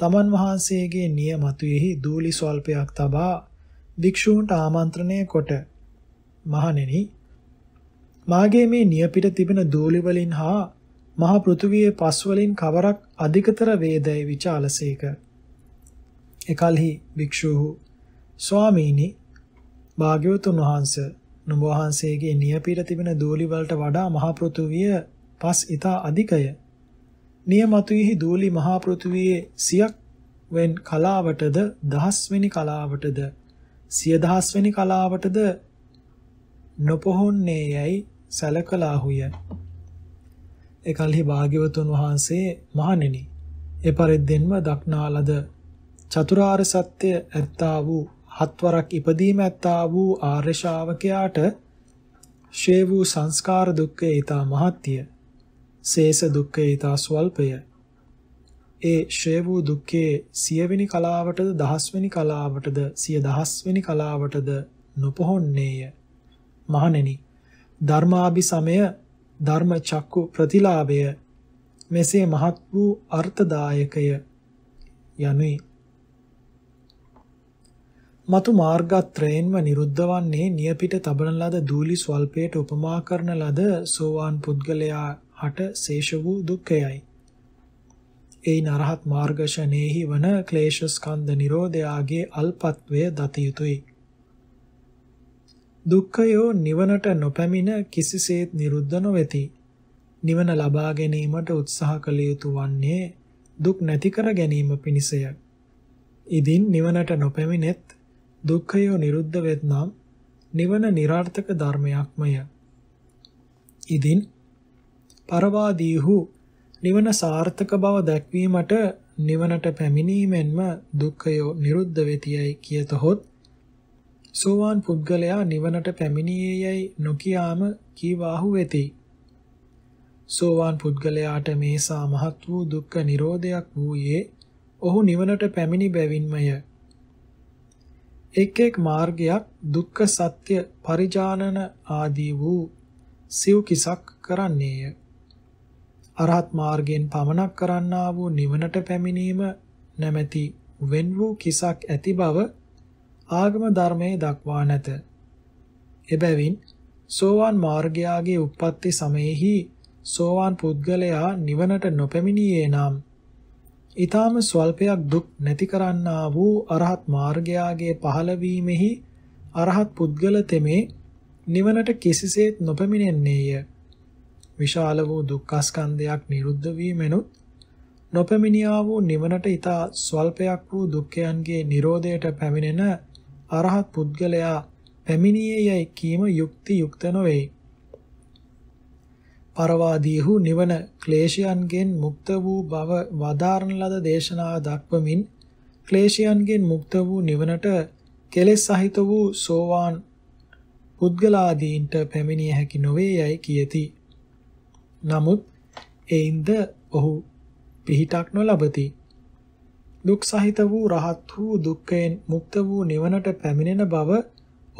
තමන් වහන්සේගේ නියමතුයෙහි දූලි ස්වල්පයක් තබා භික්ෂූන්ට ආමන්ත්‍රණය කොට මහණෙනි මාගේ මේ නියපිට තිබෙන දූලි වලින් හා මහ පෘථුවියේ පස් වලින් කවරක් අධිකතර වේදයි විචාලසේක. එකල්හි භික්ෂූහු ස්වාමීනි භාග්‍යවතුන් වහන්ස නුඹ වහන්සේගේ නියපිට තිබෙන දූලි වලට වඩා මහ පෘථුවිය පස් ඊට අධිකය. නියමතුෙහි දූලි මහ පෘථුවියේ සියක් වෙන් කලාවටද දහස්වෙනි කලාවටද සිය දහස්වෙනි කලාවටද නොපොහොන්නේයයි සැලකලාහුය. එකල්හි භාග්‍යවතුන් වහන්සේ මහණෙනි, ඒ පරිද්දෙන්ම දක්නාලද චතුරාර්ය සත්‍ය ඇත්තා වූ හත්වරක් ඉපදීම ඇත්තා වූ ආර්ය ශාවකයාට ශේ වූ සංස්කාර දුක්ඛය ඊතා මහත්ය. සේස දුක්ඛය ඊතා ස්වල්පය. ඒ ශේ වූ දුක්ඛයේ සියවෙනි කලාවටද දහස්වෙනි කලාවටද සිය දහස්වෙනි කලාවටද නොපොහොන්නේය. මහණෙනි ධර්මාභිසමය ධර්ම චක්කු ප්‍රතිලාභය මෙසේ මහත් වූ අර්ථදායකය යනුයි මතු මාර්ගත්‍රයෙන්ම නිරුද්ධ වන්නේ නියපිට තබන ලද දූලි ස්වල්පයට උපමා කරන ලද සෝවාන් පුද්ගලයා හට ශේෂ වූ දුක්ඛයයි. ඒ නරහත් මාර්ගෂණේහි වන ක්ලේශ ස්කන්ධ නිරෝධයාගේ අල්පත්වය දත යුතුය. දුක්ඛයෝ නිවනට නොපැමිණ කිසිසේත් නිරුද්ධ නොවේති. නිවන ලබා ගැනීමට උත්සාහ කළ යුතු වන්නේ දුක් නැති කර ගැනීම පිණිසය. ඉදින් නිවනට නොපැමිණෙත් දුක්ඛයෝ නිරුද්ධ වෙත්නම් නිවන નિરાර්ථක ධර්මයක්මය. ඉදින් පරවාදීහු නිවන සාර්ථක බව දැක්වීමට නිවනට පැමිණීමෙන්ම දුක්ඛයෝ නිරුද්ධ වෙතියයි කියතහොත් සෝවාන් පුද්ගලයා නිවනට පැමිණියේයයි නොකියාම කීවාහු වෙති. සෝවාන් පුද්ගලයාට මේ සාමහත් වූ දුක්ඛ නිරෝධයක් වූයේ ඔහු නිවනට පැමිණි බැවින්මය. එක් එක් මාර්ගයක් දුක්ඛ සත්‍ය පරිජානන ආදී වූ සිව් කිසක් කරන්නේය. අරහත් මාර්ගයෙන් පමනක් කරන්නා වූ නිවනට පැමිණීම නැමැති වෙන් වූ කිසක් ඇති බව ආගම ධර්මයේ දක්වා නැත. එබැවින් සෝවාන් මාර්ගයාගේ උප්පත්ති සමයේහි සෝවාන් පුද්ගලයා නිවනට නොපැමිණියේ නම් ඊටාම ස්වල්පයක් දුක් නැති කරන්නා වූ අරහත් මාර්ගයාගේ පහළවීමෙහි අරහත් පුද්ගල තෙමේ නිවනට කිසිසේත් නොපැමිණෙන්නේය. විශාල වූ දුක්ඛස්කන්ධයක් නිරුද්ධ වීමෙනුත් නොපැමිණියා වූ නිවනට ඊතා ස්වල්පයක් වූ දුක්ඛයන්ගේ Nirodhaයට පැමිණෙන අරහත් පුද්ගලයා පැමිණියේ යයි කීම යුක්ති යුක්ත නොවේ. පරවාදීහු නිවන ක්ලේශයන්ගෙන් මුක්ත වූ බව වදාරන ලද දේශනා දක්වමින් ක්ලේශයන්ගෙන් මුක්ත වූ නිවනට කෙලෙස් සහිත වූ සෝවාන් පුද්ගලාදීන්ට පැමිණිය හැකි නොවේ යයි කියති. නමුත් එයින්ද ඔහු පිහිටක් නොලබති. දුක් සහිත වූ රහත් වූ දුක්ඛයෙන් මුක්ත වූ නිවනට පැමිණෙන බව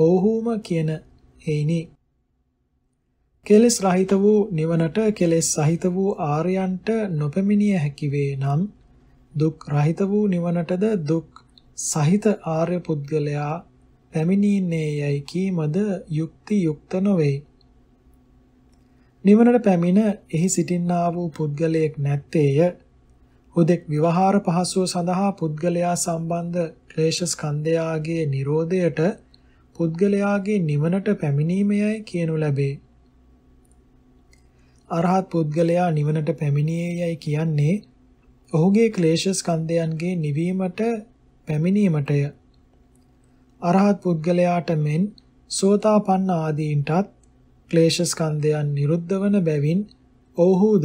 ඕහුම කියන හේිනි. කෙලෙස් රහිත වූ නිවනට කෙලෙස් සහිත වූ ආර්යයන්ට නොපැමිණිය හැකි වේ නම් දුක් රහිත වූ නිවනටද දුක් සහිත ආර්ය පුද්ගලයා පැමිණින්නේ යයි කීමද යුක්ති යුක්ත නොවේ. නිවනට පැමිණ එහි සිටින්නා වූ පුද්ගලයෙක් නැත්තේය හුදෙක් විවහාර පහසුව සඳහා පුද්ගලයා සම්බන්ධ ක්ලේශ ස්කන්ධයාගේ Nirodhayට පුද්ගලයාගේ නිවනට පැමිණීමයයි කියනු ලැබේ. අරහත් පුද්ගලයා නිවනට පැමිණියේයයි කියන්නේ ඔහුගේ ක්ලේශ ස්කන්ධයන්ගේ නිවීමට පැමිණීමටය. අරහත් පුද්ගලයාට මෙන් සෝතාපන්න ආදීන්ටත් ක්ලේශ ස්කන්ධයන් නිරුද්ධ වන බැවින් ඔව්හුද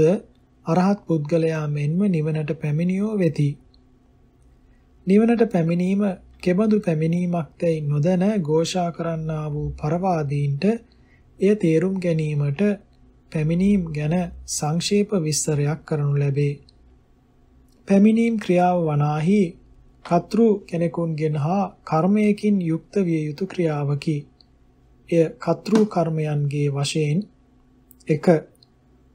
අරහත් පුද්ගලයා මෙන්ම නිවනට පැමිණියෝ වෙති. නිවනට පැමිණීම කෙබඳු පැමිණීමක්දැයි නොදැන ഘോഷා කරන්නා වූ පරවාදීන්ට එය තේරුම් ගැනීමට පැමිණීම ගැන සංක්ෂේප විස්තරයක් කරනු ලැබේ. පැමිණීම් ක්‍රියාව වනාහි කතෘ කෙනෙකුන්ගෙන් හා කර්මයකින් යුක්ත විය යුතු ක්‍රියාවකි. එය කතෘ කර්මයන්ගේ වශයෙන් 1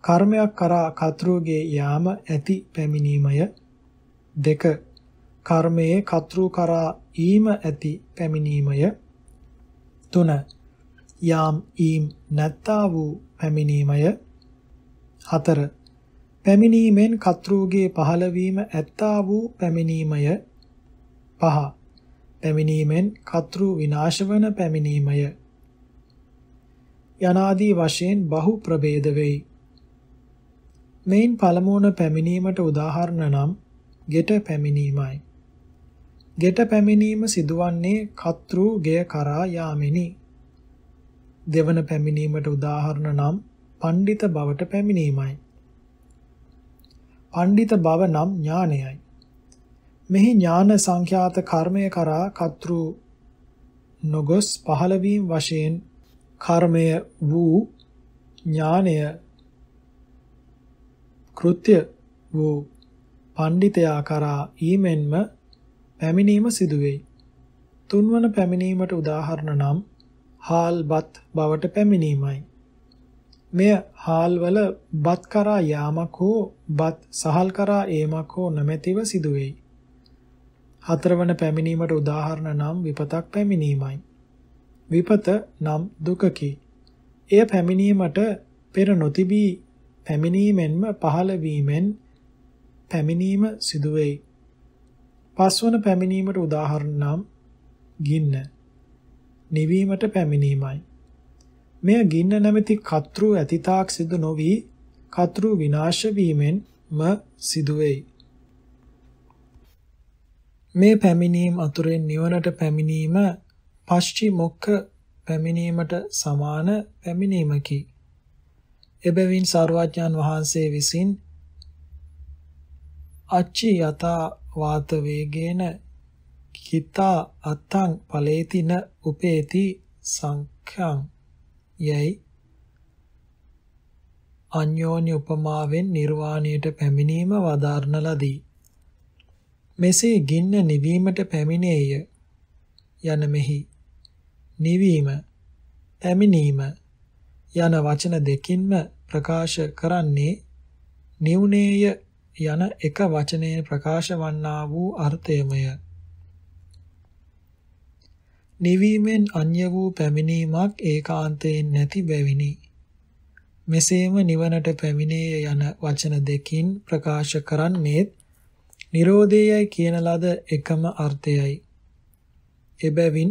කර්මයක් කරා කතෘගේ යාම ඇති පැමිණීමය දෙක කර්මයේ කතෘ කරා ඊම ඇති පැමිණීමය තුන යාම් ඊම් නැත්තා වූ පැමිණීමය හතර පැමිණීමෙන් කතෘගේ පහළවීම ඇත්තා වූ පැමිණීමය පහ පැමිණීමෙන් කතෘ විනාශ වන පැමිණීමය යනාදී වශයෙන් බහු ප්‍රභේද වෙයි මෙයින් පළමුවන පැමිණීමට උදාහරණ නම් ගෙට පැමිණීමයි. ගෙට පැමිණීම සිදුවන්නේ කත්රු ගෙය කරා යාමෙනි. දෙවන පැමිණීමට උදාහරණ නම් පණ්ඩිත බවට පැමිණීමයි. පණ්ඩිත බව නම් ඥානයයි. මෙහි ඥාන සංඛ්‍යාත කර්මය කරා කත්රු නොගොස් පහළවීම වශයෙන් කර්මය වූ ඥානය කෘත්‍ය වූ පණ්ඩිතයා කරා ඊමෙන්ම පැමිණීම සිදුවෙයි. තුන්වන පැමිණීමට උදාහරණ නම් හාල්බත් බවට පැමිණීමයි. මෙය හාල්වල බත් කරා යාමක් හෝ බත් සහල් කරා ඒමක් හෝ නොමැතිව සිදුවෙයි. හතරවන පැමිණීමට උදාහරණ නම් විපතක් පැමිණීමයි. විපත නම් දුකකි. එය පැමිණීමට පෙර නොතිබී පැමිණීමෙන්ම පහළ වීමෙන් පැමිණීම සිදු වෙයි. පස්වන පැමිණීමට උදාහරණ නම් ගින්න. නිවීමට පැමිණීමයි. මෙය ගින්න නැමැති කතෘ ඇතිතාක් සිදු නොවි කතෘ විනාශ වීමෙන්ම සිදු වෙයි. මේ පැමිණීම අතුරෙන් නිවනට පැමිණීම පස්චි මොක්ඛ පැමිණීමට සමාන පැමිණීමකි. එබැවින් සාරවත්ඥාන් වහන්සේ විසින් අච්චි යතා වාත වේගේන කිතා අත්තං පලේතින උපේති සංඛං යයි අන්‍යෝන්‍ය උපමාවෙන් නිර්වාණයට පැමිණීම වදාරන ලදී. මෙසේ ගින්න නිවීමට පැමිණේය යන මෙහි නිවීම පැමිණීම යන වචන දෙකින්ම ප්‍රකාශ කරන්නේ නිවුනේය යන එක වචනයෙන් ප්‍රකාශ වන්නා වූ අර්ථයමය. නිවීමෙන් අන්‍ය වූ පැමිණීමක් ඒකාන්තයෙන් නැති බැවිනි. මෙසේම නිවනට පැමිණේය යන වචන දෙකින් ප්‍රකාශ කරන්නේත් නිරෝධයයි කියන ලද එකම අර්ථයයි. එබැවින්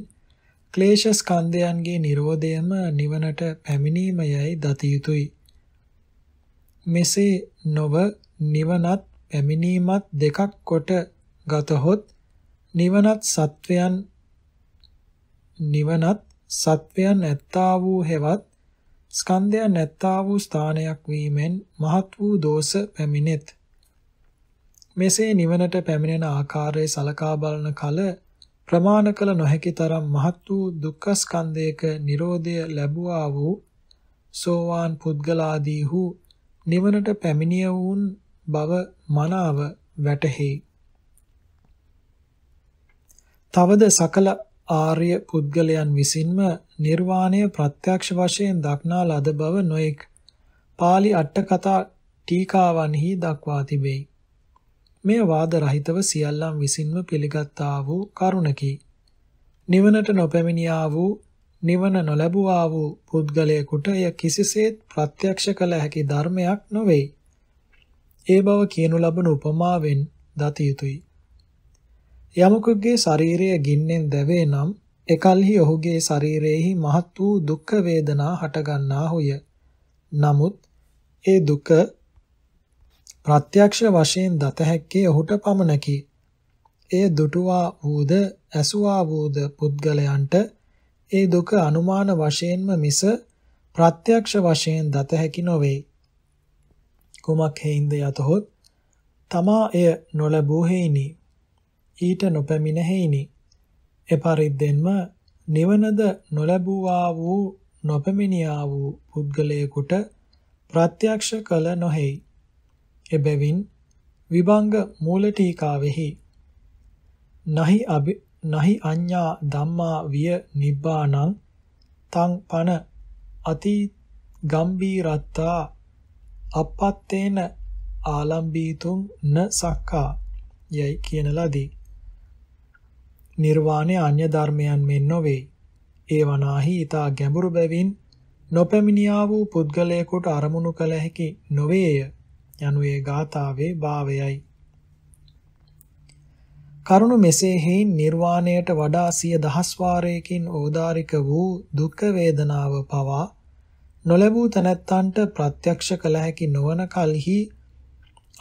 ක්ලේශ ස්කන්ධයන්ගේ Nirodhayම නිවනට පැමිණීමයයි දති යුතුය. මෙසේ නොව නිවනත් පැමිණීමත් දෙකක් කොට ගතහොත් නිවනත් සත්වයන් නිවනත් සත්වයන් ඇත්තා වූ හෙවත් ස්කන්ධයන් ඇත්තා වූ ස්ථානයක් වීමෙන් මහත් වූ දෝෂ පැමිණෙත්. මෙසේ නිවනට පැමිණෙන ආකාරය සලකා බලන කල ප්‍රමාණ කළ නොහැකි තරම් මහත් වූ දුක්ඛ ස්කන්ධයක Nirodha ලැබුවා වූ සෝවාන් පුද්ගලාදීහු නිවනට පැමිණිය වූන් බව මනාව වැටහි. තවද සකල ආර්ය පුද්ගලයන් විසින්ම නිර්වාණය ප්‍රත්‍යක්ෂ වශයෙන් දක්නා ලද බව නොඑක් පාලි අට කතා ටීකාවන්හි දක්වා තිබේ. මෙය වාද රහිතව සියල්ලන් විසින්ම පිළිගත්තා වූ කරුණකි. නිවනට නොපැමිණියා වූ නිවන නොලැබුවා වූ පුද්ගලයෙකුට එය කිසිසේත් ප්‍රත්‍යක්ෂ කළ හැකි ධර්මයක් නොවේ. ඒ බව කියනු ලබන උපමාවෙන් දත යුතුය. යමෙකුගේ ශරීරය ගින්නෙන් දැවේ නම් එකල්හි ඔහුගේ ශරීරයේහි මහත් වූ දුක් වේදනා හටගන්නාහුය. නමුත් ඒ දුක ප්‍රත්‍යක්ෂ වශයෙන් දත හැක්කේ ඔහුට පමණකි. එය දුටුවා වූද ඇසුවා වූද පුද්ගලයන්ට ඒ දුක අනුමාන වශයෙන්ම මිස ප්‍රත්‍යක්ෂ වශයෙන් දත හැකි නොවේ. කුමක් හේින්ද යතහොත් තමා එය නොලැබූ හේිනි. ඊට නොපැමිණ හේිනි. එපරිද්දෙන්ම නිවනද නොලැබුවා වූ නොපැමිණියා වූ පුද්ගලයෙකුට ප්‍රත්‍යක්ෂ කළ නොහේයි. එබැවින් විභංග මූලටීකාවෙහි නහි අභි නහි අඤ්ඤා ධම්මා විය නිබ්බාණං තං පන අති ගම්බීරත්තා අපත්තේන ආලම්බීතුම් න සක්කා යයි කියන ලදී. නිර්වාණය අන්‍ය ධර්මයන් මෙන් නොවේ. ඒ වනාහි ඊතා ගැඹුරු බැවින් නොපැමිණියා වූ පුද්ගලයෙකුට අරමුණු කළ හැකි නොවේය. යනු ඒ ගාථාවේ භාවයයි. කරුණු මෙසේ හේයින් නිර්වාණයට වඩා සිය දහස් වාරයකින් ඕදාරික වූ දුක් වේදනාව පවා නොලැබූ තැනැත්තන්ට ප්‍රත්‍යක්ෂ කළ හැකි නොවන කලෙහි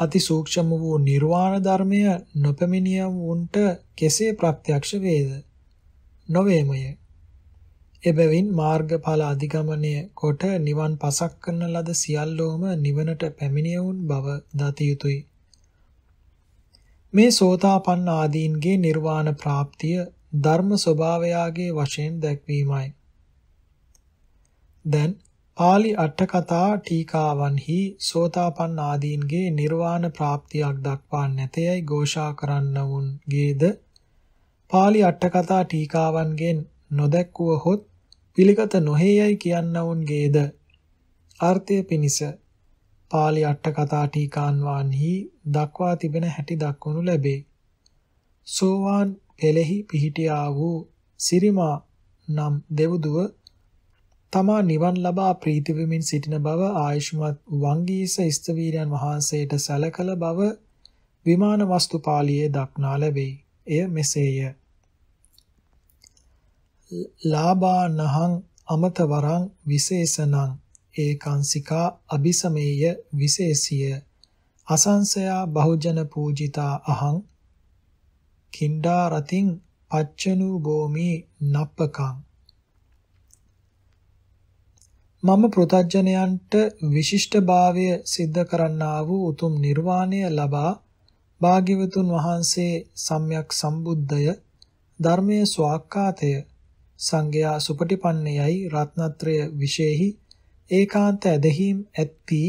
අති සූක්ෂම වූ නිර්වාණ ධර්මය නොපමිනියම් වුන්ට කෙසේ ප්‍රත්‍යක්ෂ වේද නොවේමය එබැවින් මාර්ගඵල අධිගමනය කොට නිවන් පසක් කරන ලද සියල්ලෝම නිවනට පැමිණියවුන් බව දත යුතුය. මේ සෝතාපන්න ආදීන්ගේ නිර්වාණ ප්‍රාප්තිය ධර්ම ස්වභාවයාගේ වශයෙන් දැක්වීමයි. දැන් pāli අට කතා ටීකාවන්හි සෝතාපන්න ආදීන්ගේ නිර්වාණ ප්‍රාප්තියක් දක්වා නැතේයි ഘോഷා කරන්නවුන්ගේද pāli අට කතා ටීකාවන්ගෙන් නොදැක්වුවහොත් පිළිගත නොහේයයි කියන්නවුන්ගේද අර්ථය පිණිස පාලි අට කතා ටීකාන්වාන්හි දක්වා තිබෙන හැටි දක්වනු ලැබේ. සෝවාන් පෙළෙහි පිහිටියා වූ සිරිමා නම් දෙවුදුව තමා නිවන් ලබා ප්‍රීතිවමින් සිටින බව ආයුෂ්මත් වංගීස ස්තවීරයන් වහන්සේට සැලකල බව විමාන වස්තු පාළියේ දක්නා ලැබේ. එය මෙසේය. ලාබානහං අමතවරං විශේෂණං ඒකාංසිකා අபிසමේය විශේෂිය අසංසයා බහුජන පූජිතා අහං කිණ්ඩා රතින් පච්චනු භෝමි නප්පකං මම ප්‍රතඥයන්ට විශිෂ්ටභාවය સિદ્ધ කරන්නා වූ උතුම් නිර්වාණය ලබා භාග්‍යවතුන් වහන්සේ සම්්‍යක් සම්බුද්ධය ධර්මයේ ස්වාක්කාතය සංඝයා සුපටිපන්නයයි රත්නත්‍රය විශේෂෙහි ඒකාන්ත ඇදහිම් ඇත්ති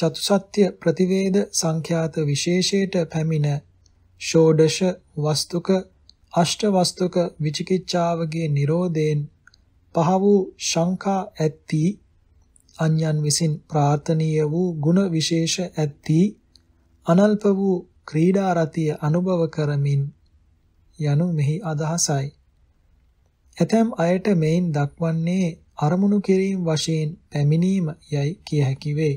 චතුසත්‍ය ප්‍රතිවේද සංඛ්‍යාත විශේෂයට පැමිණ ෂෝඩශ වස්තුක අෂ්ට වස්තුක විචිකිච්ඡාවගේ Nirodhen පහ වූ ශංකා ඇත්ති අන්‍යයන් විසින් ප්‍රාර්ථනීය වූ ಗುಣ විශේෂ ඇත්ති අනල්ප වූ ක්‍රීඩා රතිය අනුභව කරමින් යනු මෙහි අදහසයි ඇතැම් අයට මෙයින් දක්වන්නේ අරමුණු කිරීම වශයෙන් පැමිණීම යයි කිය හැකි වේ.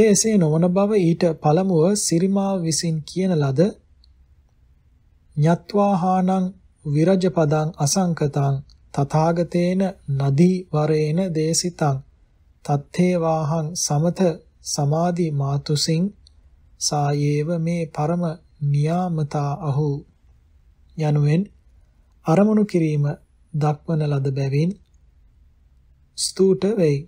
ඒ එසේ නොවන බව ඊට පළමුව සිරිමා විසින් කියන ලද ඤත්වාහානං විරජපදං අසංකතං තථාගතේන නදී වරේන දේසිතං තත්තේවාහං සමත සමාධි මාතුසින් සායේව මේ පරම නියාමතා අහු යනුවෙන් අරමුණු කිරීම දක්වන ලද බැවින් ස්තුට වෙයි.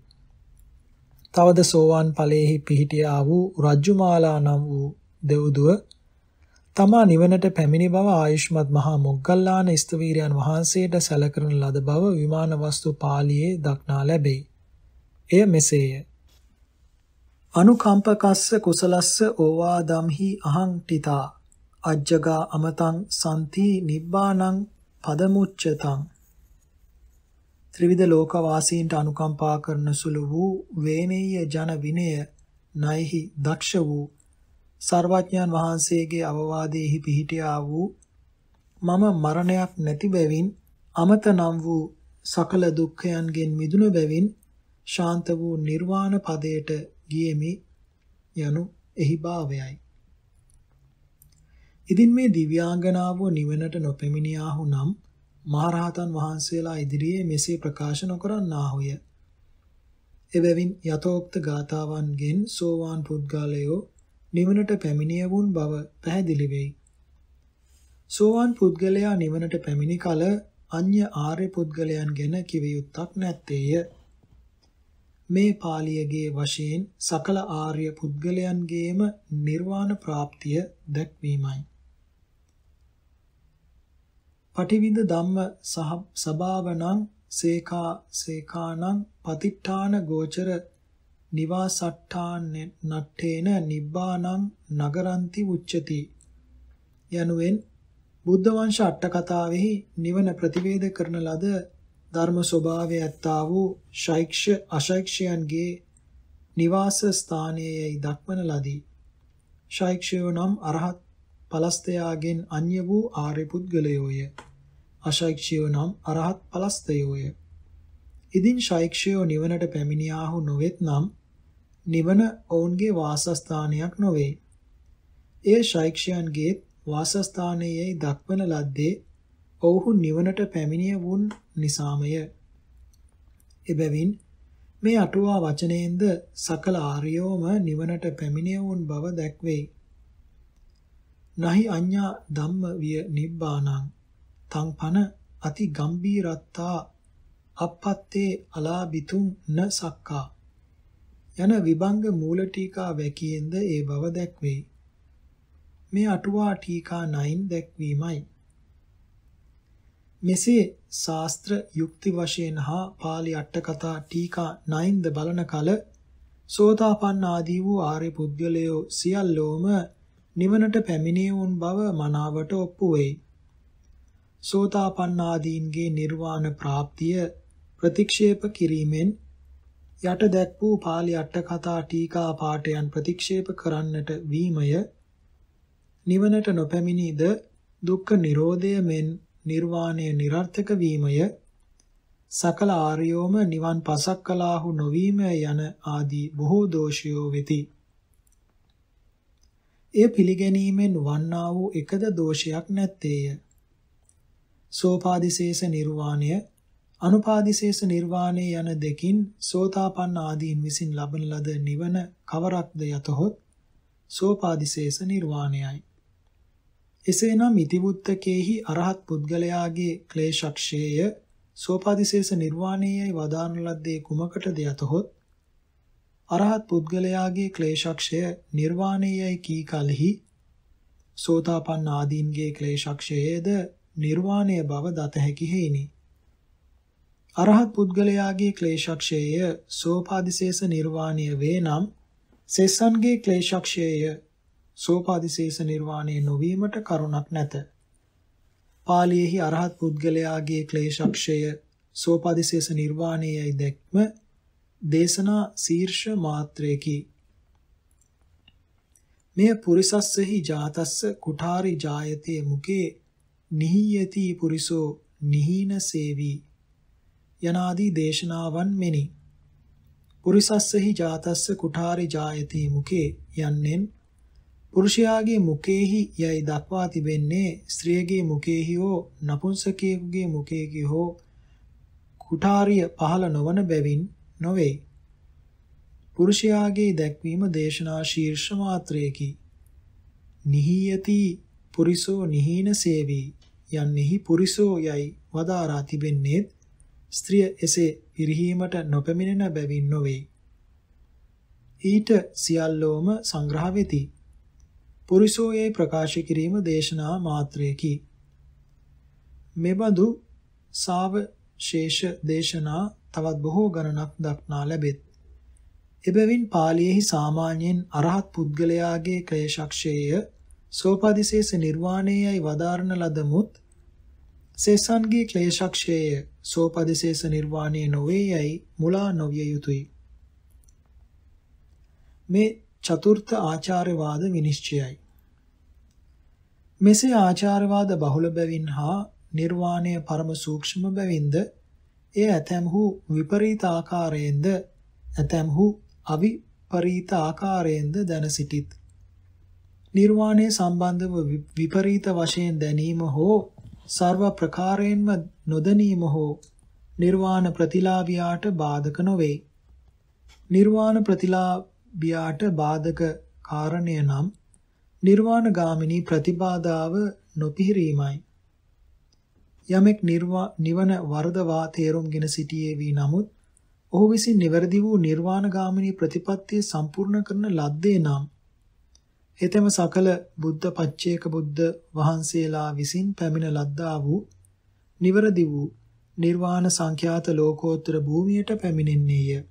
තවද සෝවාන් ඵලයේහි පිහිටියා වූ රජ්ජුමාලා නම් වූ දෙව්දුව තමා නිවනට පැමිණි බව ආයුෂ්මත් මහා මොග්ගල්ලාන ස්තවීරයන් වහන්සේට සැලකරන ලද බව විමාන වස්තු පාළියේ දක්නා ලැබේ. එය මෙසේය. අනුකම්පකස්ස කුසලස්ස ඕවාදම්හි අහං ටිතා අජ්ජගා අමතං සම්ති නිබ්බානං පදමුච්චතං ත්‍රිවිධ ලෝකවාසීන්ට අනුකම්පා කරන සුළු වූ වේනෙය්‍ය ජන විනය නයිහි දක්ෂ වූ සර්වඥන් වහන්සේගේ අවවාදයේහි පිහිටියා වූ මම මරණයක් නැති බැවින් අමත නම් වූ සකල දුක්ඛයන්ගෙන් මිදුණු බැවින් ශාන්ත වූ නිර්වාණ පදයට ගියෙමි යනු එහි භාවයයි ඉතින් මේ දිව්‍යාංගනාව නිවනට නොපැමිණියාහු නම් මහරහතන් වහන්සේලා ඉදිරියේ මෙසේ ප්‍රකාශ නොකරන්නාහුය. එබැවින් යතෝක්ත ගාතාවන්ගෙන් සෝවාන් පුද්ගලයෝ නිවනට පැමිණිය වුන් බව පැහැදිලි වෙයි. සෝවාන් පුද්ගලයා නිවනට පැමිණි කල අන්‍ය ආර්ය පුද්ගලයන් ගැන කිව යුත්තක් නැත්තේය. මේ පාළියගේ වශයෙන් සකල ආර්ය පුද්ගලයන්ගේම නිර්වාණ ප්‍රාප්තිය දැක්වීමයි. පටිවිද ධම්ම සහ සභාවනං සේකා සේකානං පතිට්ඨාන ගෝචර නිවාසට්ඨාන නට්ඨේන නිබ්බානං නගරන්ති උච්චති යනුවෙන් බුද්ධ වංශ අට කතාවෙහි නිවන ප්‍රතිවේධ කරන ලද ධර්ම ස්වභාවය ඇත්තා වූ ශෛක්ෂ අශෛක්ෂයන්ගේ නිවාස ස්ථානයේයි දක්වන ලදී ශෛක්ෂයෝ නම් අරහත් පලස්තයාගෙන් අන්‍ය වූ ආර්ය පුද්ගලයෝය. අශෛක්ෂයෝ නම් අරහත් පලස්තයෝය. ඉදින් ශෛක්ෂයෝ නිවනට පැමිණියාහු නොවෙත් නම් නිවන ඔවුන්ගේ වාසස්ථානයක් නොවේ. ඒ ශෛක්ෂයන්ගේ වාසස්ථානයේ දක්වන ලද්දේ ඔවුහු නිවනට පැමිණිය වුන් නිසාමය. එබැවින් මේ අටුවා වචනයෙන්ද සකල ආර්යෝම නිවනට පැමිණිය වුන් බව දැක්වෙයි. නහි අඤ්ඤා ධම්ම විය නිබ්බානං තං පන අති ගම්බීරත්තා අපත්තේ අලාබිතුම් න සක්කා යන විභංග මූල ටීකා වැකියෙන්ද ඒ බව දැක්වේ මේ අටුවා ටීකා 9 දැක්වීමයි මෙසේ ශාස්ත්‍ර යුක්ති වශයෙන් හා pāli අට කතා ටීකා 9 ද බලන කල සෝතාපන්න ආදී වූ ආර්ය පුද්ගලයෝ සියල්ලෝම නිවනට පැමිණෙවුන් බව මනාවට ඔප්පු වෙයි. සෝතාපන්න ආදීන්ගේ නිර්වාණ ප්‍රාප්තිය ප්‍රතික්ෂේප කිරීමෙන් යට දැක් වූ පාළි අට කතා ටීකා පාඨයන් ප්‍රතික්ෂේප කරන්නට වීමය නිවනට නොපැමිණීද දුක්ඛ නිරෝධය මෙන් නිර්වාණය નિરර්ථක වීමය සකල ආර්යෝම නිවන් පසක් කලාහු නොවීම යන ආදී බොහෝ දෝෂයෝ වෙති එය පිළිගැනීමෙන් වන්නා වූ එකද දෝෂයක් නැත්තේය. සෝපාදිශේෂ නිර්වාණය අනුපාදිශේෂ නිර්වාණය යන දෙකින් සෝතාපන්න ආදීන් විසින් ලබන ලද නිවන කවරක්ද යතොත් සෝපාදිශේෂ නිර්වාණයයි. එසේනම් ඉතිබුත්තකේහි අරහත් පුද්ගලයාගේ ක්ලේශක්ෂේය සෝපාදිශේෂ නිර්වාණයයි වදාන ලද්දේ කුමකටද යතොත් අරහත් පුද්ගලයාගේ ක්ලේශක්ෂය නිර්වාණයයි කී කලෙහි සෝතාපන්න ආදීන්ගේ ක්ලේශක්ෂයේද නිර්වාණය බව දත හැකි හේිනි. අරහත් පුද්ගලයාගේ ක්ලේශක්ෂයය සෝපාදිශේෂ නිර්වාණය වේ නම් සෙස්සන්ගේ ක්ලේශක්ෂයය සෝපාදිශේෂ නිර්වාණය නොවීමට කරුණක් නැත. පාලියෙහි අරහත් පුද්ගලයාගේ ක්ලේශක්ෂය සෝපාදිශේෂ නිර්වාණයයි දැක්ම දේශනා ශීර්ෂ මාත්‍රයකි මෙය පුරිසස්සෙහි ජාතස්ස කුඨාරි ජායතේ මුකේ නිහියති පුරිසෝ නිහීන සේවි යනාදී දේශනාවන් මෙනි පුරිසස්සෙහි ජාතස්ස කුඨාරි ජායතේ මුකේ යන්නෙන් පුරුෂයාගේ මුකේහි යයි දක්වා තිබෙන්නේ ස්ත්‍රියගේ මුකේහි හෝ නපුංසකයෙකුගේ මුකේහි හෝ කුඨාරිය පහළ නොවන බැවින් නොවේ. පුරුෂයාගේ දැක්වීම දේශනා ශීර්ෂ මාත්‍රයකි. නිහියති පුරිසෝ නිහීන සේවී යන්නෙහි පුරිසෝ යයි වදාරා තිබෙන්නේත් ස්ත්‍රිය එසේ පිරිහීමට නොපැමිණෙන බැවින් නොවේ. ඊට සියල්ලෝම සංග්‍රහ වෙති. පුරිසෝයේ ප්‍රකාශ කිරීම දේශනා මාත්‍රයකි. මෙබඳු සාව ශේෂ දේශනා තවත් බොහෝ ගණනක් දක්නා ලැබෙත්. එබැවින් පාලියෙහි සාමාන්‍යයෙන් අරහත් පුද්ගලයාගේ ක්‍රේශක්ෂේය සෝපාදිශේෂ නිර්වාණයයි වදාරණ ලදමුත් සේසන්ගේ ක්ලේශක්ෂේය සෝපදිශේෂ නිර්වාණය නොවේ යයි මුලා නොවිය යුතුය. මේ චතුර්ථ ආචාර්යවාද විනිශ්චයයි. මෙසේ ආචාර්යවාද බහුල බැවින් හා නිර්වාණය පරම සූක්ෂම බැවින්ද එය ඇතැම්හු විපරීත ආකාරයෙන්ද ඇතැම්හු අවිපරීත ආකාරයෙන්ද දැන සිටිත්. නිර්වාණය සම්බන්ධව විපරීත වශයෙන් දැනීම හෝ ਸਰව ප්‍රකාරයෙන්ම නොදැනීම හෝ නිර්වාණ ප්‍රතිලාභියාට බාධක නොවේ. නිර්වාණ ප්‍රතිලාභියාට බාධක කාරණය නම් නිර්වාණ ගාමිනී ප්‍රතිපාදාව නොපිහිරීමයි. යමෙක් නිවන වර්ධවා තේරුම්ගෙන සිටියේ වී නමුත් ඔහු විසින් නිවැරදි වූ නිර්වාණගාමිනී ප්‍රතිපත්තිය සම්පූර්ණ කරන ලද්දේ නම් එතෙම සකල බුද්ධ පච්චේක බුද්ධ වහන්සේලා විසින් පැමිණ ලද්දා වූ නිවැරදි වූ නිර්වාණ සංඛ්‍යාත ලෝකෝත්තර භූමියට පැමිණෙන්නේය.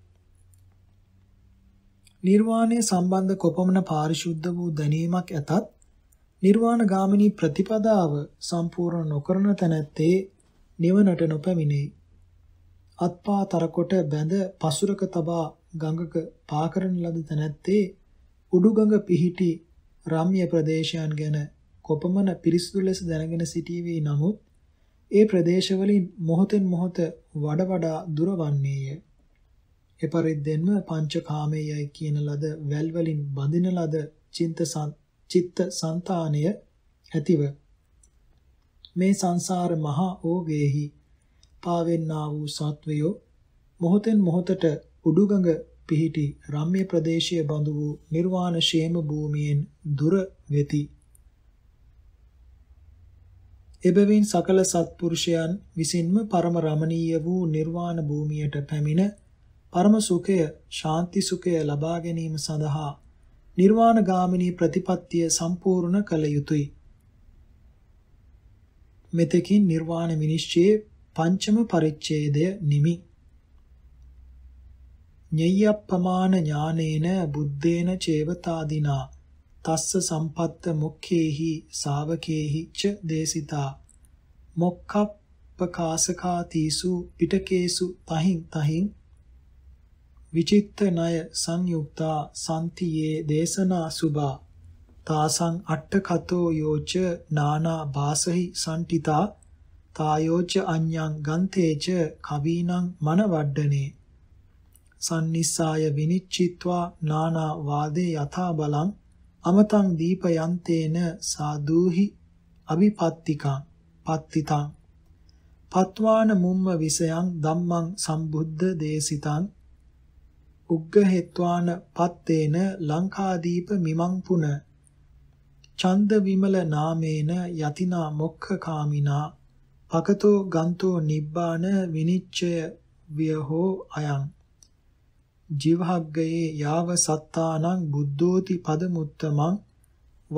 නිර්වාණය සම්බන්ධ කොපමණ පාරිශුද්ධ වූ දැනීමක් ඇතත් නිර්වාණ ගාමිනී ප්‍රතිපදාව සම්පූර්ණ නොකරන තැනැත්තේ නිවනට නොපැමිණේ. අත්පා තරකොට බැඳ පසුරක තබා ගඟක පාකරන ලද තැනැත්තේ උඩුගඟ පිහිටි රම්‍ය ප්‍රදේශයන් ගැන කොපමණ පිරිසිදු ලෙස දැනගෙන සිටීවි නමුත් ඒ ප්‍රදේශවලින් මොහොතෙන් මොහොත වඩ වඩා දුරවන්නේය. එපරිද්දෙන්ම පංචකාමයේයි කියන ලද වැල් වලින් බඳින ලද චින්තසත් චිත්ත సంతානය ඇතිව මේ සංසාර මහා ඕගෙහි පාවෙන්නා වූ සත්වයෝ මොහොතෙන් මොහොතට උඩුගඟ පිහිටි රම්‍ය ප්‍රදේශයේ බඳු වූ නිර්වාණ ශේම භූමියෙන් දුර වෙති. එබැවින් සකල සත්පුරුෂයන් විසින්ම පරම රමණීය වූ නිර්වාණ භූමියට පැමිණ පරම සුඛය, ශාන්ති සුඛය ලබා ගැනීම සඳහා නිර්වාණ ගාමිනී ප්‍රතිපත්තිය සම්පූර්ණ කළ යුතුය. මෙතකින් නිර්වාණ මිනිස්චේ පංචම පරිච්ඡේදය නිමි. ඤය්‍යප්පමාන ඥානේන බුද්ධේන චේවතාදීනා තස්ස සම්පත්ත මොක්ඛේහි ශාවකේහි ච දේසිතා මොක්ඛප්පකාසකාතිසු පිටකේසු තහින් තහින් විචිත්ත ණය සංයුක්තා සම්තියේ දේශනා සුභා තාසං අට්ඨකතෝ යෝච නානා භාසහි සම්ටිතා තායෝච අඤ්ඤං ගන්තේච කවීනං මනවඩ්ඩනේ සම්නිස්සාය විනිච්චිත්වා නානා වාදේ යථා බලං අමතං දීපයන්තේන සාදූහි අවිපත්තිකං පත්තිතං පත්වාන මුම්ම විසයන් ධම්මං සම්බුද්ධ දේසිතං උග්ගහෙත්වාන පත්තේන ලංකාදීප මිමංපුන චන්ද විමල නාමේන යතිනා මොක්ඛකාමිනා පකතෝ ගන්තෝ නිබ්බාන විනිච්ඡය වියහෝ අයං ජීවහග්ගයේ යාව සත්තානං බුද්ධෝති පදමුත්තමං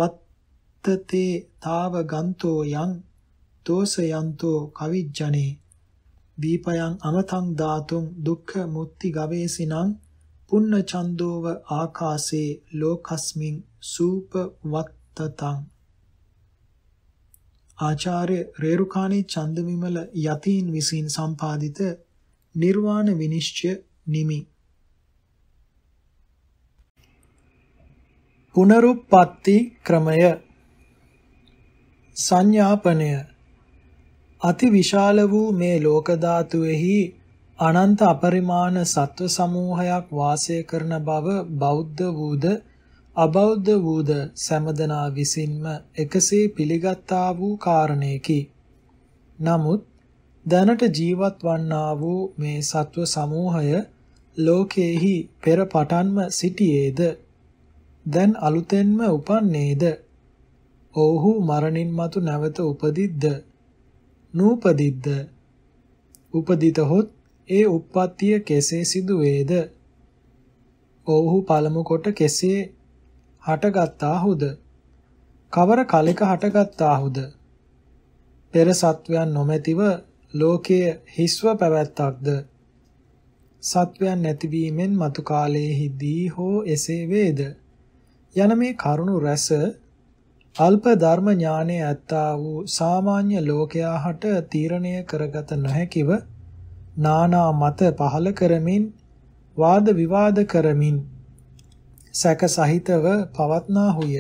වත්තතේ තාව ගන්තෝ යං දෝසයන්තෝ කවිජ්ජනේ දීපයන් අමතං ධාතුං දුක්ඛ මුත්‍ති ගවේසිනං පුන්න චන්දෝව ආකාසේ ලෝකස්මින් සූප වත්තතං ආචාර්ය රේරුකාණී චන්දවිමල යතීන් විසින් සම්පාදිත නිර්වාණ විනිශ්චය නිමි පුනරුප්පත්ති ක්‍රමය සංඥාපනය අතිවිශාල වූ මේ ලෝක ධාතුෙහි අනන්ත අපරිමාණ සත්ව සමූහයක් වාසය කරන බව බෞද්ධ වූද අබෞද්ධ වූද සෑමදනා විසින්ම එකසේ පිළිගත්තා වූ කාරණේකි. නමුත් දැනට ජීවත් වන්නා වූ මේ සත්ව සමූහය ලෝකේහි පෙර පටන්ම සිටියේද දැන් අලුතෙන්ම උපන්නේද ඔව්හු මරණින් මතු නැවත උපදිද්ද නූපදිද්ද උපදිත හොත් ඒ උප්පත්තිය කෙසේ සිදුවේද? ඔව්හු පළමු කොට කෙසේ හටගත්තාහුද? කවර කලෙක හටගත්තාහුද? පෙර සත්වයන් නොමැතිව ලෝකයේ හිස්ව පැවැත්තක්ද? සත්වයන් නැතිවීමෙන් මතු කාලයේදී හෝ එසේ වේද? යන මේ කරුණු රැස අල්ප ධර්ම ඥානයේ ඇත්තා වූ සාමාන්‍ය ලෝකයා හට තීරණය කරගත නොහැකිව නානා මත පහළ කරමින් වාද විවාද කරමින් සැක සහිතව පවත්නාහුය.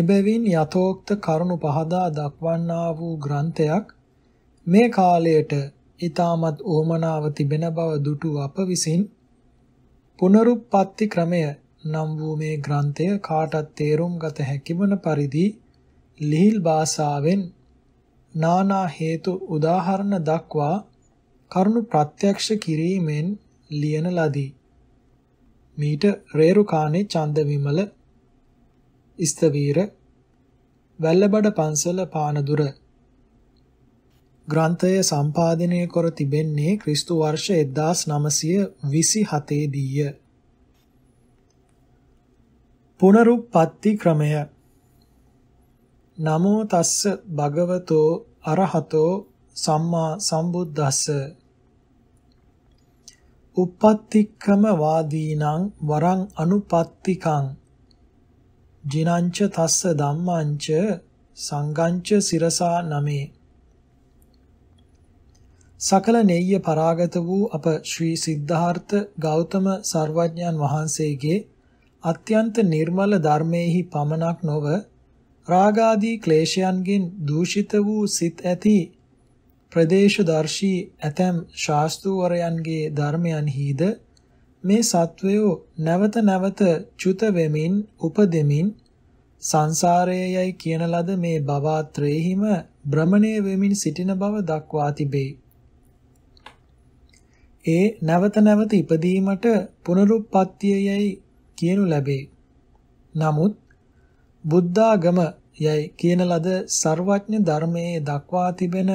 එබැවින් යතෝක්ත කරුණු පහදා දක්වන්නා වූ ග්‍රන්ථයක් මේ කාලයට ඊ타මත් ඕමනාව තිබෙන බව දුටු අප විසින් පුනරුත්පත්ති ක්‍රමය නම් වූ මේ ග්‍රන්ථය කාටත් තේරුම් ගත හැකිවන පරිදි ලිහිල් භාෂාවෙන් නානා හේතු උදාහරණ දක්වා කරුණු ප්‍රත්‍යක්ෂ කිරීමෙන් ලියන ලදී. මීට රේරුකානේ චන්දවිමල ඉස්තවීර වැල්ලබඩ පන්සල පානදුර ග්‍රන්ථය සම්පාදනය කර තිබෙන්නේ ක්‍රිස්තු වර්ෂ 1927 දීය. පුනරුප්පත්ති ක්‍රමය නමෝ තස්ස භගවතෝ අරහතෝ සම්මා සම්බුද්දස්ස uppattikkama වාදීනං වරං අනුපත්තිකං ජිනංච තස්ස ධම්මංච සංගංච සිරසා නමේ සකල නෙය්‍ය පරාගත වූ අප ශ්‍රී සිද්ධාර්ථ ගෞතම සර්වඥන් වහන්සේගේ අත්‍යන්ත නිර්මල ධර්මයේහි පමණක් නොව රාගාදී ක්ලේශයන්ගෙන් දූෂිත වූ සිත් ඇති ප්‍රදේශදර්ශී ඇතැම් ශාස්ත්‍රූවරයන්ගේ ධර්මයන්හිද මේ සත්වයෝ නැවත නැවත චුත වෙමින් උපදෙමින් සංසාරයේයි කියන ලද මේ භවත්‍රයේහිම භ්‍රමණය වෙමින් සිටින බව දක්වා තිබේ. ඒ නැවත නැවත ඉපදීමට පුනරුත්පත්තියයි කියනු ලැබේ. නමුත් බුද්ධාගම යයි කියන ලද සර්වඥ ධර්මයේ දක්වා තිබෙන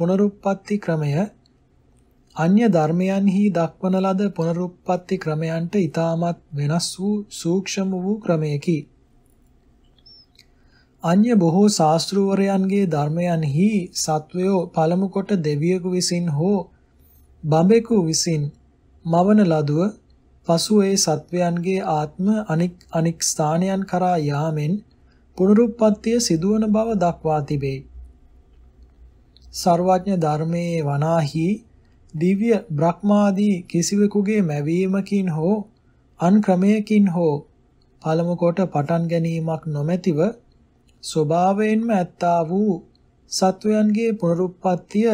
පුනරුත්පත්ති ක්‍රමය අන්‍ය ධර්මයන්හි දක්වන ලද පුනරුත්පත්ති ක්‍රමයන්ට ඊටමත් වෙනස් වූ සූක්ෂම වූ ක්‍රමයකි. අන්‍ය බොහෝ ශාස්ත්‍රූවරයන්ගේ ධර්මයන්හි සත්වයෝ පළමු කොට දෙවියෙකු විසින් හෝ බඹෙකු විසින් මවන ලදුව පසුව ඒ සත්වයන්ගේ ආත්ම අනික් අනික් ස්ථානයන් කරා යාමෙන් පුනරුත්පත්තිය සිදුවන බව දක්වා තිබේ. සර්වඥ ධර්මයේ වනාහි දිව්‍ය බ්‍රහ්මාදී කිසිවෙකුගේ මැවීමකින් හෝ අන් ක්‍රමයකින් හෝ පළමු කොට පටන් ගැනීමක් නොමැතිව ස්වභාවයෙන්ම ඇත්තා වූ සත්වයන්ගේ පුනරුත්පත්තිය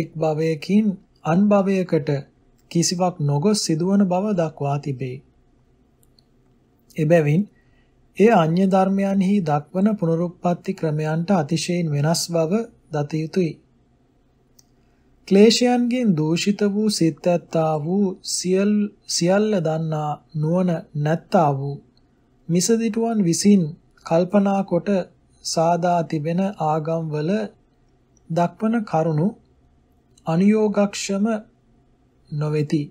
එක් භවයකින් අන් භවයකට කිසිවක් නොගොස් සිදුවන බව දක්වා තිබේ. එබැවින් ඒ අන්‍ය ධර්මයන්හි දක්වන පුනරුත්පත්ති ක්‍රමයන්ට අතිශයින් වෙනස් බව දත යුතුයයි. ක්ලේශයන්ගෙන් දූෂිත වූ සිත ඇත්තා වූ සියල් සියල්ල දන්නා නුවණ නැත්තා වූ මිසදිටුවන් විසින් කල්පනා කොට සාදා තිබෙන ආගම්වල දක්වන කරුණු අනුയോഗක්ෂම නොවේති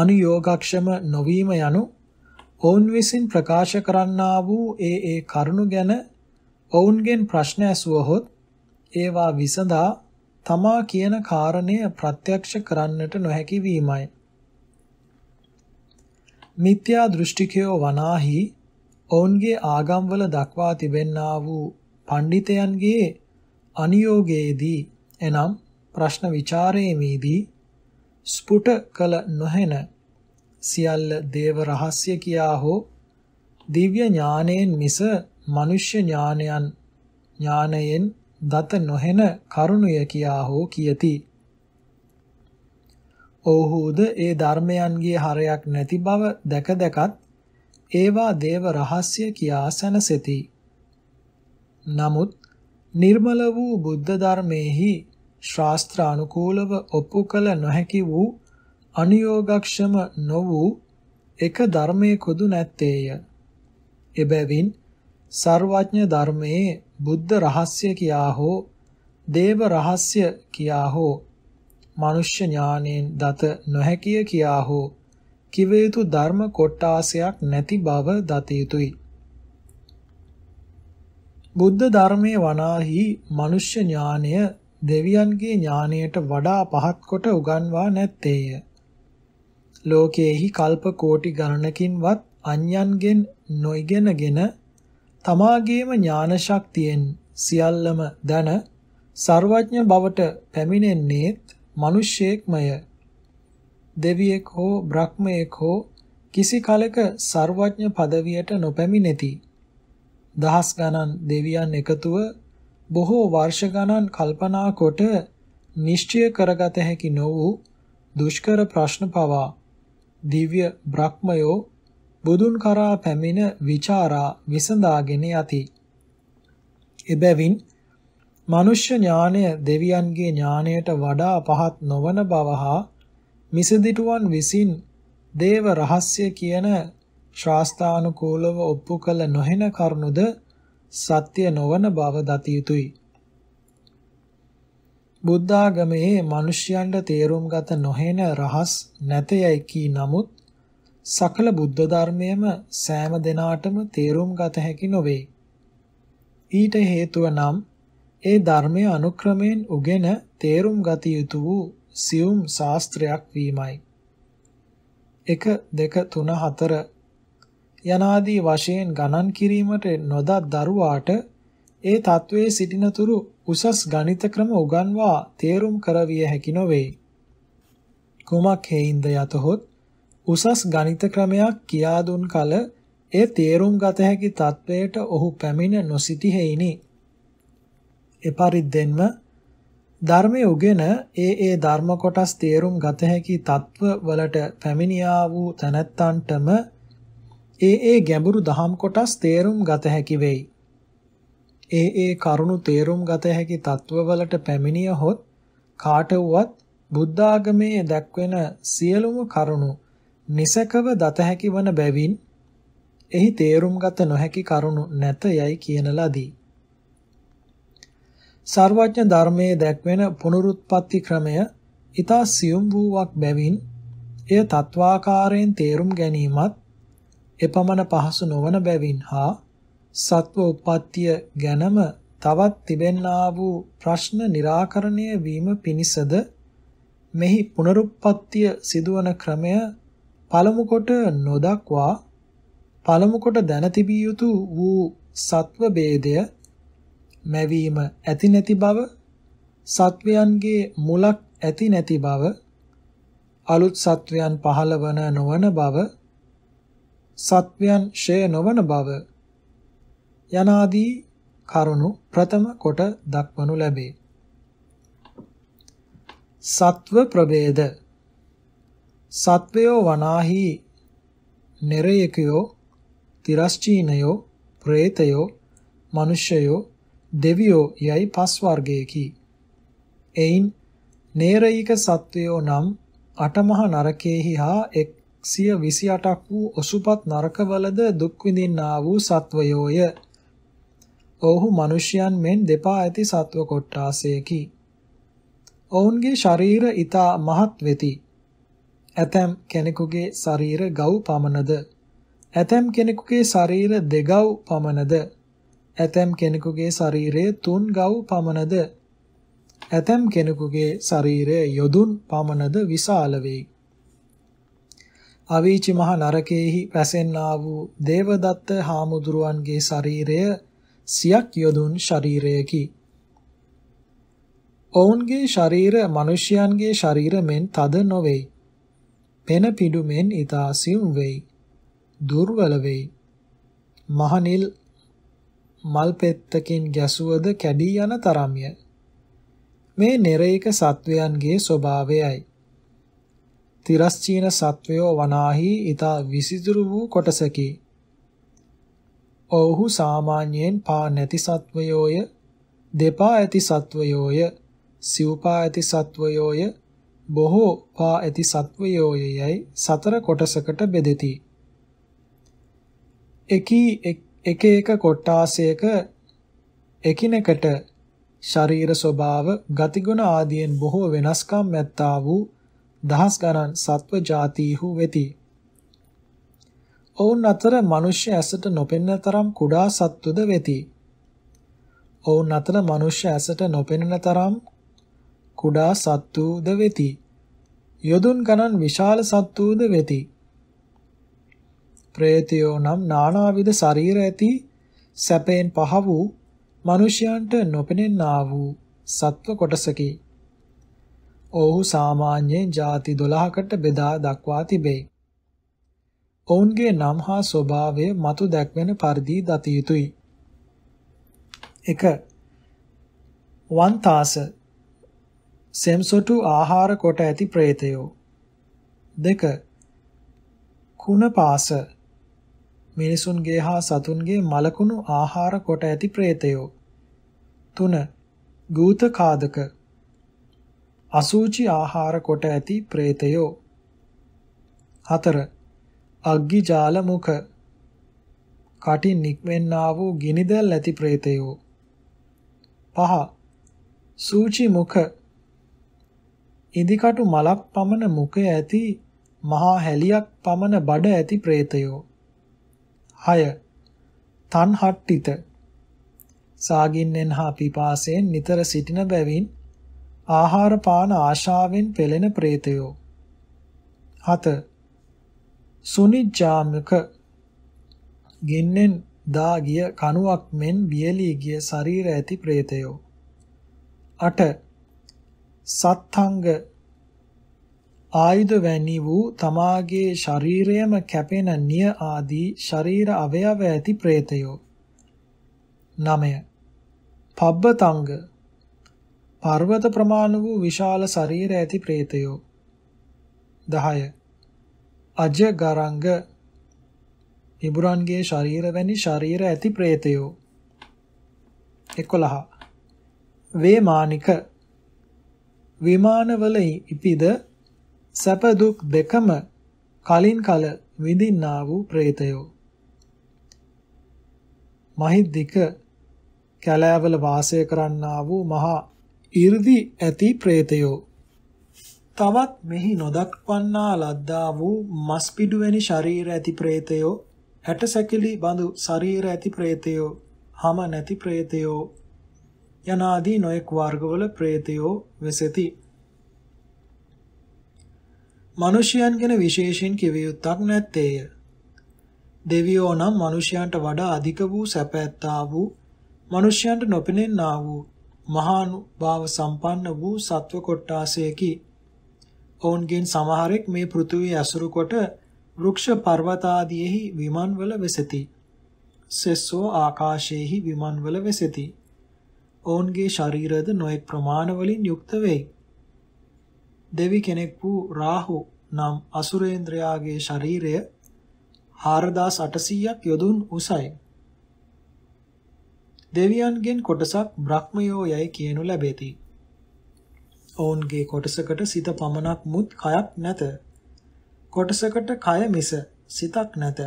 අනුയോഗක්ෂම නොවීම යනු ඔවුන් විසින් ප්‍රකාශ කරන්නා වූ ඒ ඒ කරුණු ගැන ඔවුන්ගෙන් ප්‍රශ්න ඇසුවහොත් ඒවා විසඳා තමා කියන කාරණය ප්‍රත්‍යක්ෂ කරන්නට නොහැකි වීමයි. මිත්‍යා දෘෂ්ටිකයෝ වනාහි ඔවුන්ගේ ආගම්වල දක්වා තිබෙන්නා වූ පඬිතයන්ගේ අනියෝගයේදී එනම් ප්‍රශ්න ਵਿਚාරයේමීදී ස්පුට කළ නොහැන සියල්ල දේව රහස්‍ය කියා හෝ දිව්‍ය ඥානයෙන් මිස මිනිස්්‍ය ඥානයන් ඥානයෙන් දත නොහෙන කරුණය කියා හෝ කියති. ඔව්හුද ඒ ධර්මයන්ගේ හරයක් නැති බව දැක දැකත් ඒවා දේව රහස්‍ය කියා සැනසෙති. නමුත් නිර්මල වූ බුද්ධ ධර්මයේහි ශාස්ත්‍ර අනුකූලව ඔප්පු කළ නොහැකි වූ අනිയോഗක්ෂම නො වූ එක ධර්මයේ කුදු නැත්තේය. එබැවින් සර්වඥ ධර්මයේ බුද්ධ රහස්‍ය කියා හෝ දේව රහස්‍ය කියා හෝ මනුෂ්‍ය ඥානෙන් දත නොහැකිය කියා හෝ කිව යුතු ධර්ම කොටාසයක් නැති බව දත යුතුය. බුද්ධ ධර්මයේ වනාහි මනුෂ්‍ය ඥානය දෙවියන්ගේ ඥානයට වඩා පහත් කොට උගන්වා නැත්තේය. ලෝකයේහි කල්ප කෝටි ගණනකින්වත් අන්‍යයන්ගෙන් නොඉගෙනගෙන තමාගේම ඥාන ශක්තියෙන් සියල්ලම දන ਸਰවඥ බවට පැමිණෙන්නේත් මිනිසෙක්මය දෙවියෙක් හෝ බ්‍රහ්මයෙක් හෝ කිසි කලක ਸਰවඥ পদවියට නොපැමිණෙති දහස් ගණන් දෙවියන් එකතුව බොහෝ වර්ෂ ගණන් කල්පනා කොට නිශ්චය කරගත හැකි නො වූ දුෂ්කර ප්‍රශ්න පවා දිව්‍ය බ්‍රහ්මයෝ බුදුන් කරා පැමිණ විචාරා විසඳාගෙන යති. එබැවින් මනුෂ්‍ය ඥානය දෙවියන්ගේ ඥානයට වඩා පහත් නොවන බව හා මිසදිටුවන් විසින් දේව රහස්‍ය කියන ශාස්ත්‍රානුකූලව ඔප්පු කළ නොහෙන කරුණුද සත්‍ය නොවන බව දතිය යුතුයි. බුද්ධාගමේ මිනිසයන්ට තේරුම් ගත නොහෙන රහස් නැතයයි කී නමුත් සකල බුද්ධ ධර්මයම සෑම දිනාටම තේරුම් ගත හැකි නොවේ. ඊට හේතුව නම් ඒ ධර්මය අනුක්‍රමයෙන් උගෙන තේරුම් ගත යුතු වූ සියුම් ශාස්ත්‍රයක් වීමයි. 1 2 3 4 යනාදී වශයෙන් ගණන් කිරීමට නොදත් දරුවාට ඒ தત્ත්වයේ සිටිනතුරු උසස් ගණිත ක්‍රම උගන්වා තේරුම් කරවිය හැකි නොවේ. කුමක් හේින්ද යතහොත් උසස් ගණිත ක්‍රමයක් කියා දුන් කල එය තේරුම් ගත හැකි තත්වයට ඔහු පැමිණ නොසිටි හේිනි. එපරිද්දෙන්ම ධර්මයේ උගෙන ඒ ඒ ධර්ම කොටස් තේරුම් ගත හැකි තත්ව වලට පැමිණියා වූ තැනැත්තන්ටම ඒ ඒ ගැඹුරු දහම් කොටස් තේරුම් ගත හැකි වෙයි. ඒ ඒ කරුණු තේරුම් ගත හැකි තත්ව වලට පැමිණියහොත් කාට වුවත් බුද්ධ ආගමේ දැක්වෙන සියලුම කරුණු නිසකව දත හැකි වන බැවින් එහි තේරුම් ගත නොහැකි කරුණු නැත යයි කියන ලදී. සර්වඥ ධර්මයේ දැක්වෙන පුනරුත්පත්ති ක්‍රමය ඊතා සියුම් වූවක් බැවින් එය තත්වාකාරයෙන් තේරුම් ගැනීමත් එපමණ පහසු නොවන බැවින් හා සත්ව උප්පත්තිය ගැනම තවත් තිබෙන්නා වූ ප්‍රශ්න निराකරණය වීම පිණිසද මෙහි පුනරුත්පත්තිය සිදුවන ක්‍රමය පළමු කොට නොදක්වා පළමු කොට දැන තිබිය යුතු වූ සත්ව ભેදය මැවීම ඇති නැති බව සත්වයන්ගේ මුලක් ඇති නැති බව අලුත් සත්වයන් පහළවන නොවන බව සත්වයන් ෂය නොවන බව යනාදී කරුණු ප්‍රථම කොට දක්වනු ලැබේ. සත්ව ප්‍රභේද සත්වයෝ වනාහි නෙරයකයෝ තිරස්චීනයෝ ප්‍රේතයෝ මිනිසයෝ දෙවියෝ යයි පස් වර්ගයකි. එයින් නේරයික සත්වයෝ නම් අටමහා නරකයේහි හා 128ක් වූ ඔසුපත් නරකවලද දුක් විඳින්නා වූ සත්වයෝය. ඔවුහු මිනිසයන් මෙන් දෙපා ඇති සත්ව කොට්ටාසයකි. ඔවුන්ගේ ශරීර ඊතා මහත් වෙති. ඇතම් කෙනෙකුගේ ශරීර ගව් පමණද ඇතම් කෙනෙකුගේ ශරීර දෙගව් පමණද ඇතම් කෙනෙකුගේ ශරීරය තුන් ගව් පමණද ඇතම් කෙනෙකුගේ ශරීරය යොදුන් පමණද විශාල වෙයි අවීචි මහ නරකයේහි පැසෙන්නා වූ දේවදත්ත හාමුදුරුවන්ගේ ශරීරය සියක් යොදුන් ශරීරයකි ඔවුන්ගේ ශරීර මිනිසයන්ගේ ශරීර මෙන් තද නොවේයි පෙන පිඩු මෙන් ඊතා සිව් වෙයි. දුර්වල වෙයි. මහනිල් මල් පෙත්තකින් ගැසුවද කැඩී යන තරම්ය. මේ නිරේක සත්වයන්ගේ ස්වභාවයයි. තිරස්චීන සත්වයෝ වනාහි ඊතා විසිතුරු වූ කොටසකි. ඔව්හු සාමාන්‍යයෙන් පා නැති සත්වයෝය, දෙපා ඇති සත්වයෝය, සිව්පා ඇති සත්වයෝය, බොහෝ පා ඇති සත්වයෝයයි සතර කොටසකට බෙදෙති. එකී එක එක කොටාසයක එකිනෙකට ශරීර ස්වභාව, ගතිගුණ ආදියෙන් බොහෝ වෙනස්කම් ඇත්තා වූ දහස් ගණන් සත්ව જાතිහු වෙති. ඔවුන් අතර මිනිස්්‍ය ඇසට නොපෙනෙන තරම් කුඩා සත්තුද වෙති. ඔවුන් අතර මිනිස්්‍ය ඇසට නොපෙනෙන තරම් කුඩා සත්තුද වෙති. යොදුන් ගණන් විශාල සත්තුද වෙති. ප්‍රේතයෝ නම් නානාවිද ශරීර ඇති සැපයෙන් පහ වූ මිනිසයන්ට නොපෙනෙන්නා වූ සත්ව කොටසකි. ඔහු සාමාන්‍යයෙන් ಜಾති 12කට බෙදා දක්වා තිබේ. ඔවුන්ගේ නම් හා ස්වභාවය මතු දැක්වෙන පරිදි දත යුතුය. 1. වන්තාස සෙම්සොටු ආහාර කොට ඇති പ്രേතයෝ. 2. කුණපාස මිනිසුන්ගේ හා සතුන්ගේ මලකුණු ආහාර කොට ඇති പ്രേතයෝ. 3. ගූත කාදක අසූචි ආහාර කොට ඇති പ്രേතයෝ. 4. අග්ගි ජාල මුඛ කටින් නික්මෙන්නා වූ ගිනිදැල් ඇති പ്രേතයෝ. 5. සූචි මුඛ ඉදිකටු මලක් පමණ මුඛය ඇති මහා හැලියක් පමණ බඩ ඇති പ്രേතයෝ 6 තන්හට්ටිත සාගින්නෙන් හා පිපාසයෙන් නිතර සිටින බැවින් ආහාර පාන ආශාවෙන් පෙළෙන പ്രേතයෝ 7 සුනිජාමක ගින්නෙන් දා ගිය කණුවක් මෙන් වියලී ගිය ශරීර ඇති പ്രേතයෝ 8 සත්හංග ආයුධ වැනි වූ තමාගේ ශරීරයම කැපෙන නිය ආදී ශරීර අවයව ඇති പ്രേතයෝ 9 පබ්බතංග පර්වත ප්‍රමාණ වූ විශාල ශරීර ඇති പ്രേතයෝ 10 අජගරංග ඉබුරන්ගේ ශරීර වැනි ශරීර ඇති പ്രേතයෝ 11 වේමානික විමානවල ඉපිද සැප දුක් දෙකම කලින් කල විඳින්නා වූ പ്രേතයෝ මහිද්దిక කැලෑවල වාසය කරන්නා වූ මහා 이르දි ඇති പ്രേතයෝ තවත් මෙහි නොදක්වන්නා ලද්දා වූ මස්පිඩු වැනි ශරීර ඇති പ്രേතයෝ ඇටසැකිලි බඳු ශරීර ඇති പ്രേතයෝ හම නැති പ്രേතයෝ යනාදී නොයෙක් වර්ගවල ප්‍රේතයෝ වෙසෙති. මිනිසයන් ගැන විශේෂයෙන් කිව යුත්තක් නැත්තේය. දෙවියෝ නම් මිනිසයන්ට වඩා අධික වූ සැපැත්තා වූ මිනිසයන්ට නොපෙනෙන්නා වූ මහානුභාව සම්පන්න වූ සත්ව කොට්ටාසයකි. ඔවුන්ගෙන් සමහරෙක් මේ පෘථිවිය ඇසුරු කොට වෘක්ෂ පර්වතාදීෙහි විමන්වල වෙසෙති. සෙස්සෝ ආකාශයේහි විමන්වල වෙසෙති. ඔවුන්ගේ ශරීරද නොඑක් ප්‍රමාණවලින් යුක්ත වෙයි. දෙවි කෙනෙක් වූ රාහු නම් අසුරේන්ද්‍රයාගේ ශරීරය 4800ක් යොදුන් උසයි. දෙවියන්ගෙන් කොටසක් බ්‍රහ්මයෝ යයි කියනු ලැබේති. ඔවුන්ගේ කොටසකට සිත පමණක් මුත් කයක් නැත. කොටසකට කය මිස සිතක් නැත.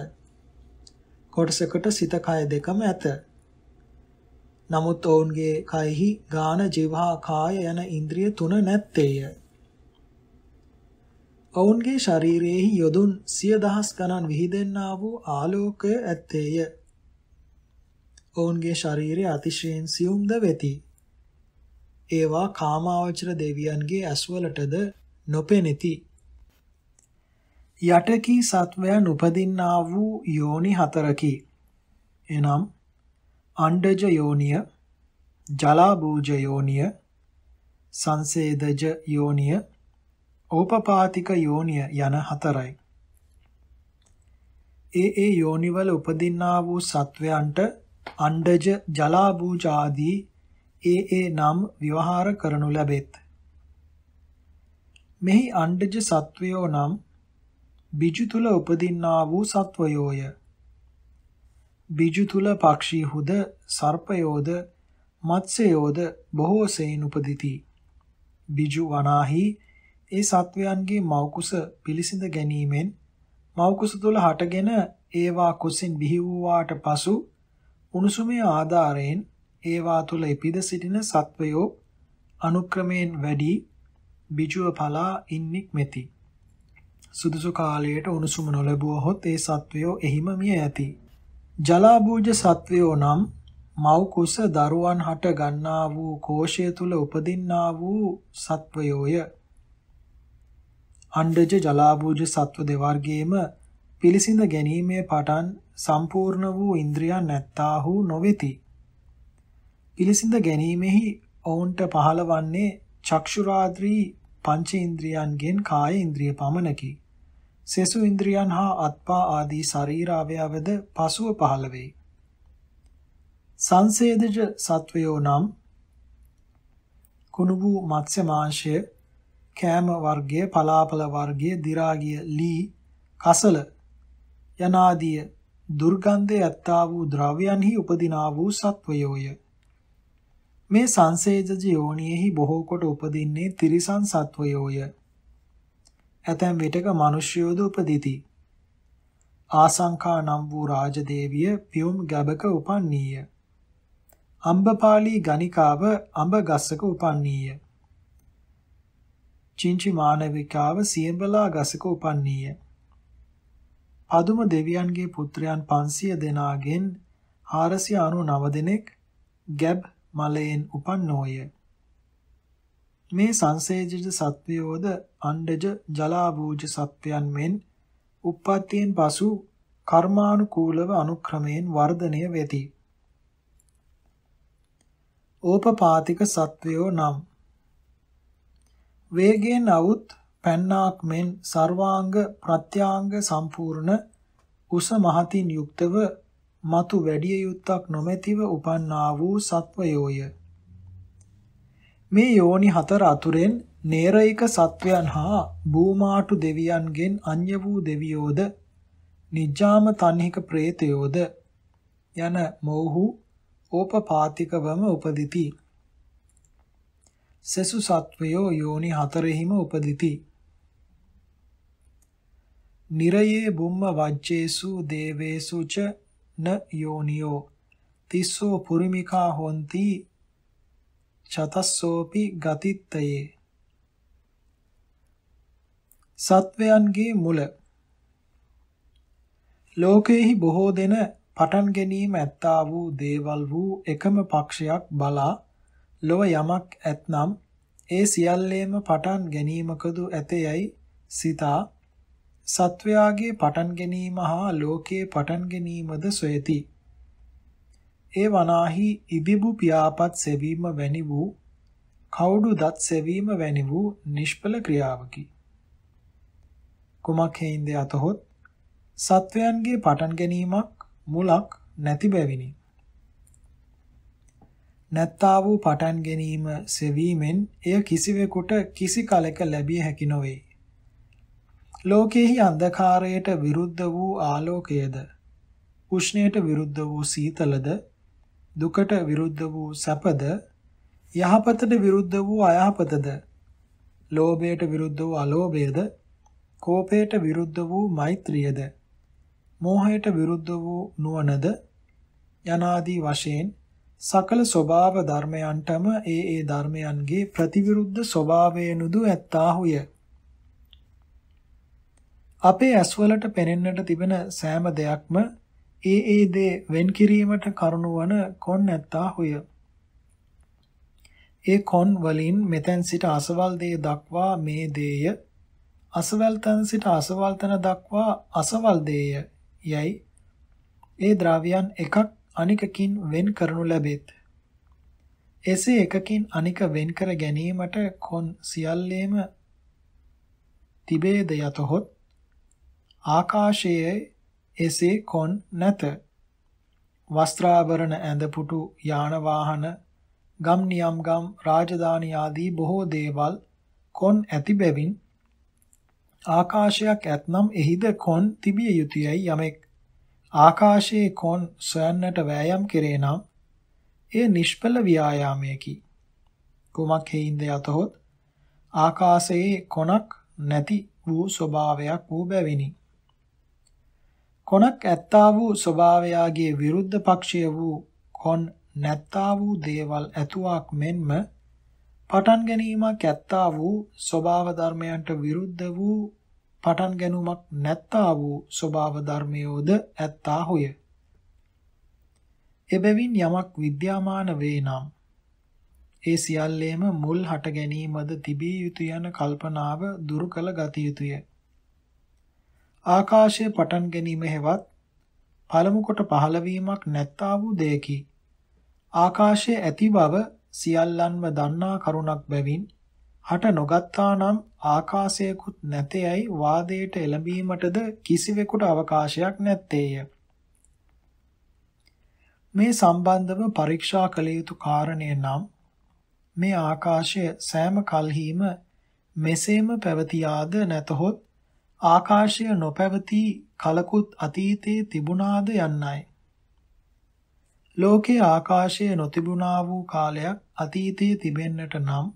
කොටසකට සිත කය දෙකම ඇත. නමුත් ඔවුන්ගේ කයෙහි ගාන ජීවහා කාය යන ඉන්ද්‍රිය තුන නැත්තේය. ඔවුන්ගේ ශරීරයෙහි යොදුන් සිය දහස් ගණන් විහිදෙන්නා වූ ආලෝකය ඇත්තේය. ඔවුන්ගේ ශරීරය අතිශයෙන් සියුම්ද වෙති. ඒවා කාමාවචර දෙවියන්ගේ ඇස්වලටද නොපෙනෙති. යටකී සත්වයන් උපදින්නා වූ යෝනි හතරකි. එනම් අණ්ඩජ යෝනිය, ජලාභූජ යෝනිය, සංසේදජ යෝනිය, ඕපපාතික යෝනිය යන හතරයි. ඒ ඒ යෝනිවල උපදින්නා වූ සත්වයන්ට අණ්ඩජ ජලාභූජ ආදී ඒ ඒ නම් විවහාර කරනු ලැබෙත්. මෙහි අණ්ඩජ සත්වයෝ නම් බිජු තුල උපදින්නා වූ සත්වයෝය. බිජු තුල පක්ෂීහුද සර්පයෝද මත්ස්‍යයෝද බොහෝ සෙයින් උපදිති. බිජු වනාහි ඒ සත්වයන්ගේ මෞකුස පිළිසිඳ ගැනීමෙන් මෞකුස තුල හටගෙන ඒවා කුසින් බිහි වූවාට පසු උණුසුමේ ආධාරයෙන් ඒවා තුල ඉපිද සිටින සත්වයෝ අනුක්‍රමයෙන් වැඩි බිජුව පලා ඉන්නික් මෙති. සුදුසු කාලයට උණුසුම නොලැබුවහොත් ඒ සත්වයෝ එහිම මිය යති. ජලාභූජ සත්වයෝ නම් මව් කුස දරුවන් හට ගන්නා වූ කෝෂය තුල උපදින්නා වූ සත්වයෝය. අණ්ඩජ ජලාභූජ සත්ව දෙවර්ගයේම පිළිසිඳ ගැනීමේ පටන් සම්පූර්ණ වූ ඉන්ද්‍රියන් නැත්තාහු නොවේති. පිළිසිඳ ගැනීමෙහි ඔවුන්ට පහළවන්නේ චක්ෂුරාද්‍රී පංච ඉන්ද්‍රියන්ගෙන් කාය ඉන්ද්‍රිය පමණකි. සෙසු ඉන්ද්‍රියන් හා අත්පා ආදී ශරීරාවයවද පසුව පහළ වෙයි. සංසේදජ සත්වයෝ නම් කුණුබු මත්ස්‍ය මාංශය, කෑම වර්ගය, පලාපල වර්ගය, දි ලී, කසල යනාදී දුර්ගන්ධය ඇත්තා වූ ද්‍රව්‍යයන්හි උපදිනා වූ සත්වයෝය. මේ සංසේදජ යෝනියෙහි බොහෝ කොට උපදින්නේ තිරිසන් සත්වයෝය. ඇතැම් විටක මිනිස්යෝද උපදිති. ආසංඛා නම් වූ රාජදේවිය පියුම් ගැබක උපන්නීය. අම්බපාලී ගණිකාව අඹ ගස්සක උපන්නීය. චිංචි මානවිකාව සියඹලා ගසක උපන්නීය. අදුම දෙවියන්ගේ පුත්‍රයන් 500 දෙනාගෙන් 499 දෙනෙක් ගැබ් මලයෙන් උපන්නෝය. මේ සංසේජිත සත්වයෝද අණ්ඩජ ජලාභූජ සත්වයන් මෙන් උප්පත්තියෙන් පසු කර්මානුකූලව අනුක්‍රමයෙන් වර්ධනය වෙති. ඕපපාතික සත්වයෝ නම් වේගයෙන් අවුත් පැන්නාක් මෙන් සර්වාංග ප්‍රත්‍යාංග සම්පූර්ණ උස මහතින් යුක්තව మතු වැඩිය යුත්තක් නොමැතිව උපන්නා වූ සත්වයෝය. මේ යෝනි හතර අතුරෙන් නේරයික සත්වයන් හා බූමාටු දෙවියන්ගෙන් අන්‍ය වූ දෙවියෝද නිජාම තන්හික ප්‍රේතයෝද යන මොවුහු ඕපපාතිකවම උපදිති. සසු සත්වයෝ යෝනි හතරෙහිම උපදිති. නිරයේ බුම්ම වජ්ජේසු දේවේසු ච න යෝනියෝ තිස්සෝ පුරිමිකා හොಂತಿ චතස්සෝපි ගතිත්තයේ සත්වයන්ගේ මුල ලෝකයෙහි බොහෝ දෙන පටන් ගැනීම ඇත්තා වූ දේවල් වූ එකම පක්ෂයක් බලා ලොව යමක් ඇත්නම් ඒ සියල්ලේම පටන් ගැනීමකදු ඇතේයි සිතා සත්වයාගේ පටන් ගැනීම හා ලෝකයේ පටන් ගැනීමද සොයති ඒ වනාහි ඉදිබු පියාපත් සෙවීම වැනි වූ කවුඩු දත් සෙවීම වැනි වූ නිෂ්පල ක්‍රියාවකි. කුමක් හේින්ද අතහොත් සත්වයන්ගේ පටන් ගැනීමක් මුලක් නැති බැවිනි. නැත්තා වූ පටන් ගැනීම සෙවීමෙන් එය කිසිවෙකුට කිසි කලෙක ලැබිය හැකි නොවේ. ලෝකෙහි අන්ධකාරයට විරුද්ධ වූ ආලෝකයේද උෂ්ණයට විරුද්ධ වූ සීතලද දුකට විරුද්ධ වූ සැපද යහපතට විරුද්ධ වූ අයහපතද ලෝභයට විරුද්ධ වූ අලෝභයද කෝපයට විරුද්ධ වූ මෛත්‍රියද මෝහයට විරුද්ධ වූ නුවණද යනාදී වශයෙන් සකල ස්වභාව ධර්මයන්ටම ඒ ඒ ධර්මයන්ගේ ප්‍රතිවිරුද්ධ ස්වභාවයනුදු ඇත්තාහුය අපේ ඇස්වලට පෙනෙන්නට තිබෙන සෑම දෙයක්ම ඒ ඒ දේ වෙන් කිරීමට කරුණු වන කොන් නැත්තා හොය. ඒ කොන් වලින් මෙතෙන් සිට අසවල් දේ දක්වා මේ දේය අසවල් තන සිට අසවල් තන දක්වා අසවල් දේය යයි ඒ ද්‍රව්‍යයන් එකක් අනිකකින් වෙන් කරනු ලැබෙත්. එසේ එකකින් අනික වෙන් කර ගැනීමට කොන් සියල්ලේම තිබේද යතොත් ආකාශයේ එසේ කොන් නැත. වස්ත්‍රාභරණ ඇඳපුටු යාන වාහන ගම් නියම් ගම් රාජධානි ආදී බොහෝ දේවල් කොන් ඇති බැවින් ආකාශයක් ඇතනම් එහිද කොන් තිබිය යුතුයයි යමෙක් ආකාශයේ කොන් සොයන්නට වෑයම් කෙරේ නම් එය නිෂ්ඵල ව්‍යායාමයකි කුමක් හේින්ද යතොත් ආකාශයේ කොනක් නැති වූ ස්වභාවයක් වූ බැවිනි කොනක් ඇත්තා වූ ස්වභාවයාගේ විරුද්ධ පක්ෂය වූ කොන් නැත්තා වූ දේවල් ඇතුවක් මෙන්ම පටන් ගැනීමක් ඇත්තා වූ ස්වභාව ධර්මයන්ට විරුද්ධ වූ පටන් ගැනීමක් නැත්තා වූ ස්වභාව ධර්මයෝද ඇත්තා හොය. එබැවින් යමක් විද්‍යාමාන වේ නම් ඒ සියල්ලේම මුල් හට ගැනීමද තිබිය යුතු යන කල්පනාව දුරු කළ ගත යුතුය. ආකාශයේ පටන් ගැනීම හෙවත් පළමු කොට පහළවීමක් නැත්තා වූ දෙයකි. ආකාශයේ ඇති බව සියල්ලන්ම දන්නා කරුණක් බැවින් හට නොගත්තා නම් ආකාශයකුත් නැතේයි වාදයට එළඹීමටද කිසිවෙකුට අවකාශයක් නැත්තේය. මේ සම්බන්ධව පරීක්ෂා කළ යුතු කාරණය නම් මේ ආකාශය සෑම කල්හිම මෙසේම පැවතියාද නැතහොත් ආකාශය නොපැවති කලකුත් අතීතයේ තිබුණාද යන්නයි. ලෝකේ ආකාශය නොතිබුණා වූ කාලයක් අතීතයේ තිබෙන්නට නම්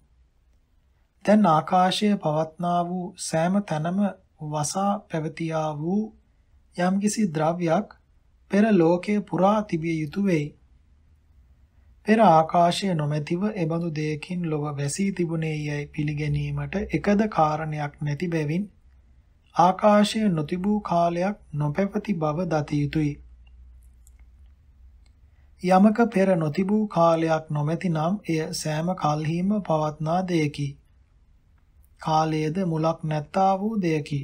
දැන් ආකාශය පවත්නා වූ සෑම තැනම වසා පැවතියා වූ යම්කිසි ද්‍රව්‍යයක් පෙර ලෝකයේ පුරා තිබිය යුතු වෙයි. පෙර ආකාශය නොමැතිව එබඳු දෙයකින් ලොව වැසී තිබුණේ යැයි පිළිගැනීමට එකද කාරණයක් නැති බැවින් ආකාශය නොතිබූ කාලයක් නොපැවති බව දත යුතුය. යමක පෙර නොතිබූ කාලයක් නොමැතිනම් එය සෑම කල්හිම පවත්නා දෙයකි. කාලයේද මුලක් නැත්තා වූ දෙයකි.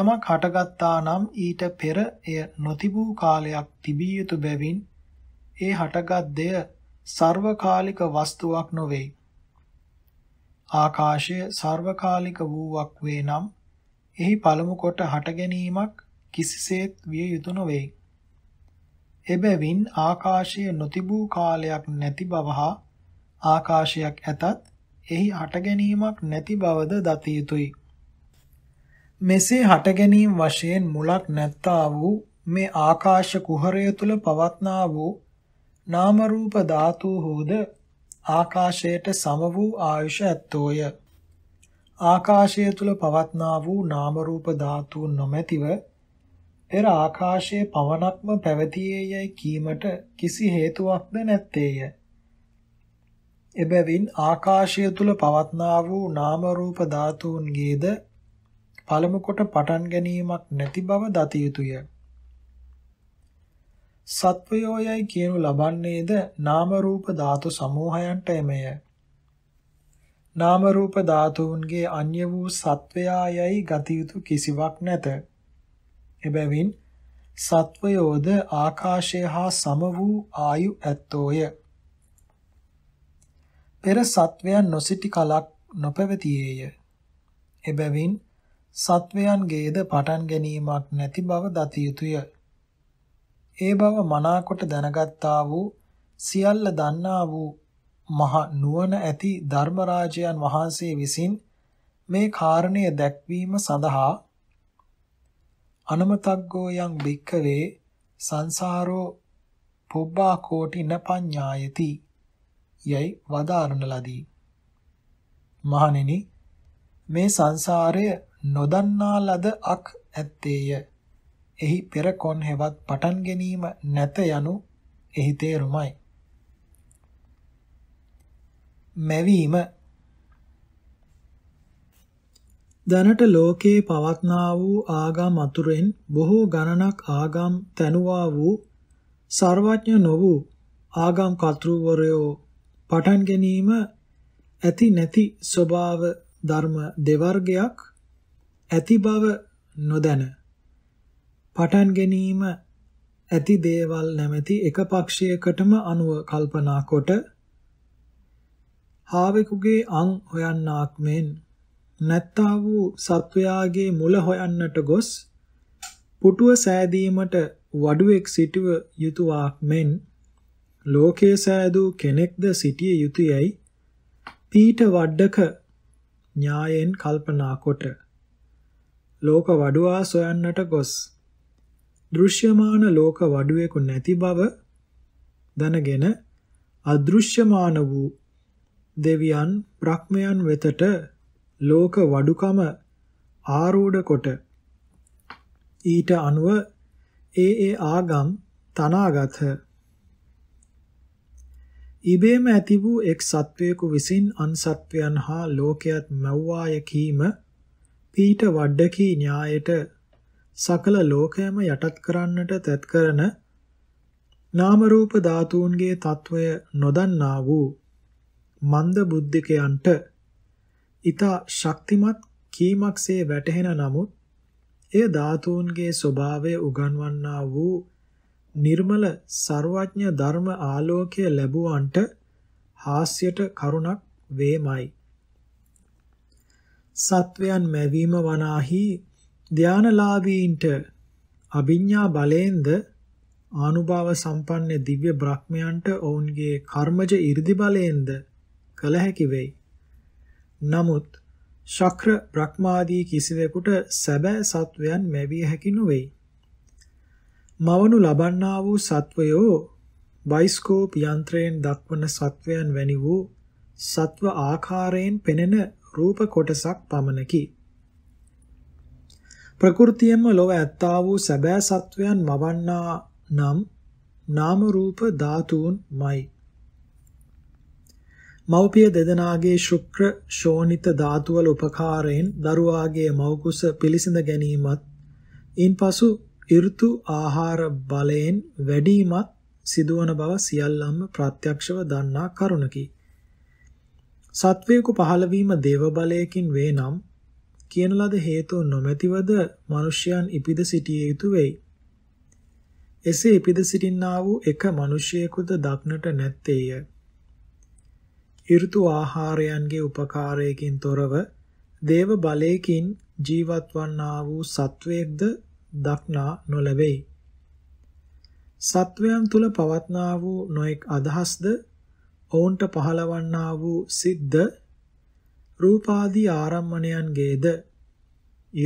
යමක් හටගත්තා නම් ඊට පෙර එය නොතිබූ කාලයක් තිබිය යුතු බැවින් ඒ හටගත් දෙය සර්වකාලික වස්තුවක් නොවේ. ආකාශය සර්වකාලික වූවක් වේ නම් එහි පළමු කොට හට ගැනීමක් කිසිසේත් විය යුතු නොවේ. එබැවින් ආකාශයේ නොතිබූ කාලයක් නැති බව හා ආකාශයක් ඇතත් එහි හට ගැනීමක් නැති බවද දත යුතුය. මෙසේ හට ගැනීම වශයෙන් මුලක් නැත්තා වූ මේ ආකාශ කුහරය තුල පවත්නා වූ නාම රූප ධාතු හෝද ආකාශයට සම වූ ආයුෂ ඇත්තෝය. ආකාශය තුල පවත්නා වූ නාම රූප ධාතු නොමැතිව පෙර ආකාශයේ පවණක්ම පැවතියේ යයි කීමට කිසි හේතුවක්ද නැත්තේය. එබැවින් ආකාශය තුල පවත්නා වූ නාම රූප ධාතුන්ගේද පළමු කොට පටන් ගැනීමක් නැති බව දතිය යුතුය. සත්වයෝයයි කියනු ලබන්නේද නාම රූප ධාතු සමූහයන්ට එමය. නාම රූප ධාතුන්ගේ අන්‍ය වූ සත්වයායයි ගතියුතු කිසිවක් නැත. එබැවින් සත්වයෝද ආකාශය හා සම වූ ආයු ඇත්තෝය. පෙර සත්වයන් නොසිටි කලක් නොපැවතියේය. එබැවින් සත්වයන්ගේද පටන් ගැනීමක් නැති බව දතියුතුය. ඒ බව මනාකොට දැනගත්තා වූ සියල්ල දන්නා වූ මහ නුවණ ඇති ධර්මරාජයන් වහන්සේ විසින් මේ කාරණය දැක්වීම සඳහා අනමතග්ගෝ යං භික්ඛවේ සංසාරෝ පොබ්බා කෝටි නපඤ්ඤායති යයි වදාරණ ලදී මහණෙනි මේ සංසාරය නොදන්නා ලද අක් ඇත්තේය එහි පෙර කොන් හෙවත් පටන් ගැනීම නැත යනු එහි තේරුමයි මැවීම දැනට ලෝකේ පවත්නා වූ ආගම් අතුරෙන් බොහෝ ගණනක් ආගම් තනුවා වූ ਸਰවඥ නො වූ ආගම් කර්තෘවරයෝ පටන් ගැනීම ඇති නැති ස්වභාව ධර්ම දෙවර්ගයක් ඇති බව නොදැන පටන් ගැනීම ඇති දේවල් නැමැති එක පක්ෂයකටම අනුව කල්පනා කොට හාවෙකුගේ අං හොයන්නාක් මෙන් නැත්තා වූ සත්වයාගේ මුල හොයන්නට ගොස් පුටුව සෑදීමට වඩුවෙක් සිටුව යුතුයවාක් මෙන් ලෝකේ සෑදූ කෙනෙක්ද සිටිය යුතුයයි පීඨ වඩක ඥායෙන් කල්පනා කොට ලෝක වඩුවා සොයන්නට ගොස් දෘශ්‍යමාන ලෝක වඩුවෙකු නැති බව දැනගෙන අදෘශ්‍යමාන වූ දෙවියන් බ්‍රහ්මයන් වෙතට ලෝක වඩුකම ආරූඪ කොට ඊට අනුව ඒ ඒ ආගම් තනාගත ඉබේම ඇති වූ එක් සත්වයෙකු විසින් අන් සත්වයන් හා ලෝකයත් මැව්වාය කීම පීට වඩ්ඩකී න්‍යායට සකල ලෝකයම යටත් කරන්නට තැත් කරන නාම රූප ධාතුන්ගේ తত্ত্বය නොදන්නා වූ මන්ද බුද්ධිකයන්ට ඊතා ශක්තිමත් කීමක්සේ වැටහෙන නමුත් එය ධාතුන්ගේ ස්වභාවය උගන්වන්නා වූ නිර්මල ਸਰවඥ ධර්ම ආලෝකය ලැබුවන්ට හාස්‍යයට කරුණක් වේමයි. සත්වයන් මැවීම වනාහි ධානලාභීන්ට අභිඥා බලයෙන්ද ආනුභාව සම්පන්න දිව්‍ය බ්‍රහ්මයන්ට ඔවුන්ගේ කර්මජ 이르දි බලයෙන්ද කළ හැකි වෙයි. නමුත් ශක්‍ර බ්‍රහ්මාදී කිසිවෙකුට සැබෑ සත්වයන් මැවිය හැකි නොවේ. මවනු ලබන්නා වූ සත්වයෝ බයිස්කෝප් යන්ත්‍රයෙන් දක්වන සත්වයන් වැනි වූ සත්ව ආකාරයෙන් පෙනෙන රූප කොටසක් පමණකි. ප්‍රകൃතියම ලොව ඇත්තා වූ සැබෑ සත්වයන් මවන්නා නම් නාම රූප ධාතුන්මයි. මව්පිය දෙදෙනාගේ ශුක්‍ර ශෝණිත ධාතුවල උපකාරයෙන් දරුවාගේ මව්කුස පිළිසිඳ ගැනීමත් ඉන්පසු ඍතු ආහාර බලයෙන් වැඩිමත් සිදුවන බව සියල්ලම ප්‍රත්‍යක්ෂව දන්නා කරුණකි. සත්වයෙකු පහළවීම දේව බලයකින් වේ නම් කියන ලද හේතු නොමැතිවද මිනිසයන් ඉපිද සිටිය යුතු වෙයි. එසේ ඉපිද සිටින්නා වූ එක මිනිසෙකුද දක්නට නැත්තේය. ඍතු ආහාරයන්ගේ උපකාරයකින් තොරව දේව බලයකින් ජීවත් වන්නා වූ සත්වයේද දක්නා නොලැබෙයි. සත්වයන් තුල පවත්නා වූ නොඑක් අදහස්ද ඔවුන්ට පහලවන්නා වූ සිද්ද රූපාදී ආරම්මණයන්ගේද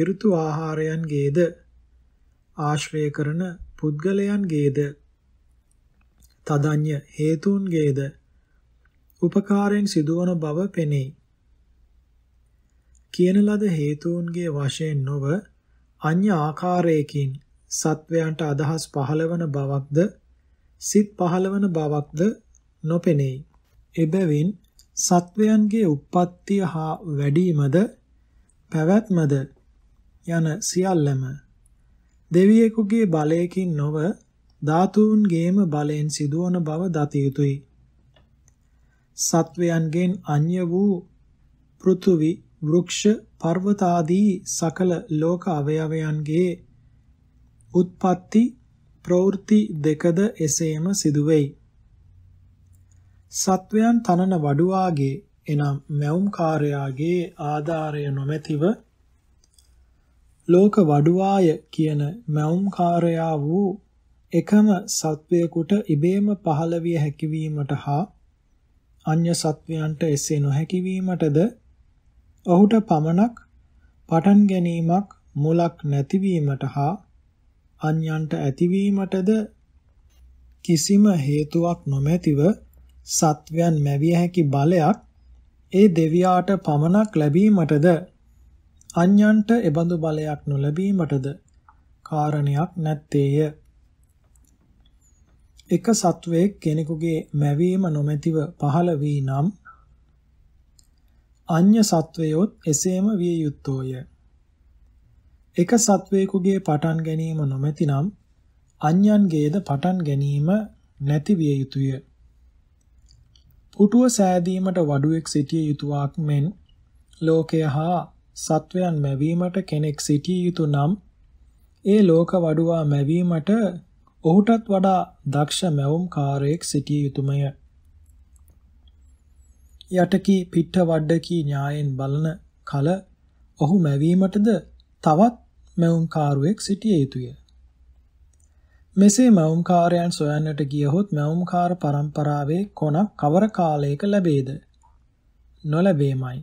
ඍතු ආහාරයන්ගේද ආශ්‍රය කරන පුද්ගලයන්ගේද තදඤ්‍ය හේතුන්ගේද උපකාරයෙන් සිදුවන බව පෙනෙයි. කියන ලද හේතුන්ගේ වශයෙන් නොව අන්‍ය ආකාරයකින් සත්වයන්ට අදහස් පහළවන බවක්ද සිත් පහළවන බවක්ද නොපෙනෙයි. එබැවින් සත්වයන්ගේ උප්පත්තිය හා වැඩිමද පැවැත්මද යන සියල්ලම දෙවියෙකුගේ බලයකින් නොව ධාතුන්ගේම බලෙන් සිදුවන බව දත යුතුයි. සත්වයන්ගෙන් අන්‍ය වූ පෘථුවි වෘක්ෂ පර්වත ආදී සකල ලෝක අවයවයන්ගේ උත්පත්ති ප්‍රවෘත්ති දෙකද එසේම සිදුවේයි සත්වයන් තනන වඩුවාගේ එනම් මැවුම්කාරයාගේ ආධාරය නොමැතිව ලෝක වඩුවාය කියන මැවුම්කාරයා වූ එකම සත්වයකට ඉබේම පහළ විය හැකිවීමට හා අන්‍ය සත්වයන්ට එසේ නොහැකිවීමටද ඔහුට පමණක් පටන් ගැනීමක් මුලක් නැතිවීමට හා අන්‍යන්ට ඇතිවීමටද කිසිම හේතුවක් නොමැතිව සත්වයන් මැවිය හැකි බලයක් ඒ දෙවියාට පමණක් ලැබීමටද අන්‍යන්ට එබඳු බලයක් නොලැබීමටද කාරණයක් නැත්තේය. එක සත්වයේ කෙනෙකුගේ මැවීම නොමැතිව පහළ වී නම් අන්‍ය සත්වයොත් එසේම විය යුත්තෝය. එක සත්වයෙකුගේ පටන් ගැනීම නොමැති නම් අන්‍යන්ගේද පටන් ගැනීම නැති විය යුතුය. පුටුව සෑදීමට වඩුවෙක් සිටිය යුතුයක් මෙන් ලෝකය හා සත්වයන් මැවීමට කෙනෙක් සිටිය යුතු නම් ඒ ලෝක වඩුවා මැවීමට ඔහුටත් වඩා දක්ෂ මැවුම් කාරයෙක් සිටිය යුතුමය. යටකී පිට්ට වඩ්ඩකී ඥායෙන් බලන කල ඔහු මැවීමටද තවත් මැවුම් කාරුවෙක් සිටිය යුතුය. මෙසේ මැවුම් කාරයන් සොයන්නට ගියහොත් මැවුම් කාර පරම්පරාවේ කොනක් කවර කාලයක ලැබේද? නොලැබේමයි.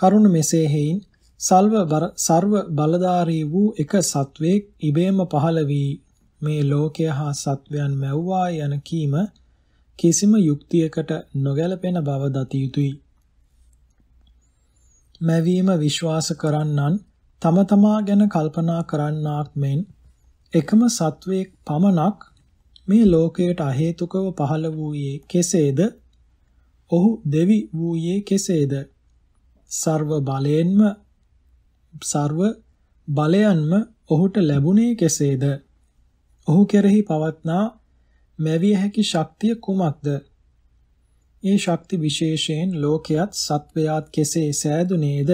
කරුණ මෙසේ හේයින් සල්ව සර්ව බලධාරී වූ එක සත්වයක් ඉබේම පහළ වී මේ ලෝකය හා සත්වයන් මැව්වා යන කීම කිසිම යුක්තියකට නොගැලපෙන බව දතිය යුතුයි. මැවීම විශ්වාස කරන්නන් තම තමා ගැන කල්පනා කරන්නාක් මෙන් එකම සත්වයක් පමණක් මේ ලෝකයට අහේතුකව පහළ වූයේ කෙසේද? ඔහු දෙවි වූයේ කෙසේද? ਸਰව බලයෙන්ම ਸਰව බලයන්ම ඔහුට ලැබුණේ කෙසේද? ඔහු කෙරෙහි පවත්නා මැවිය හැකි ශක්තිය කුමක්ද? ඒ ශක්ති විශේෂයෙන් ලෝකයත් සත්වයාත් කෙසේ සෑදුනේද?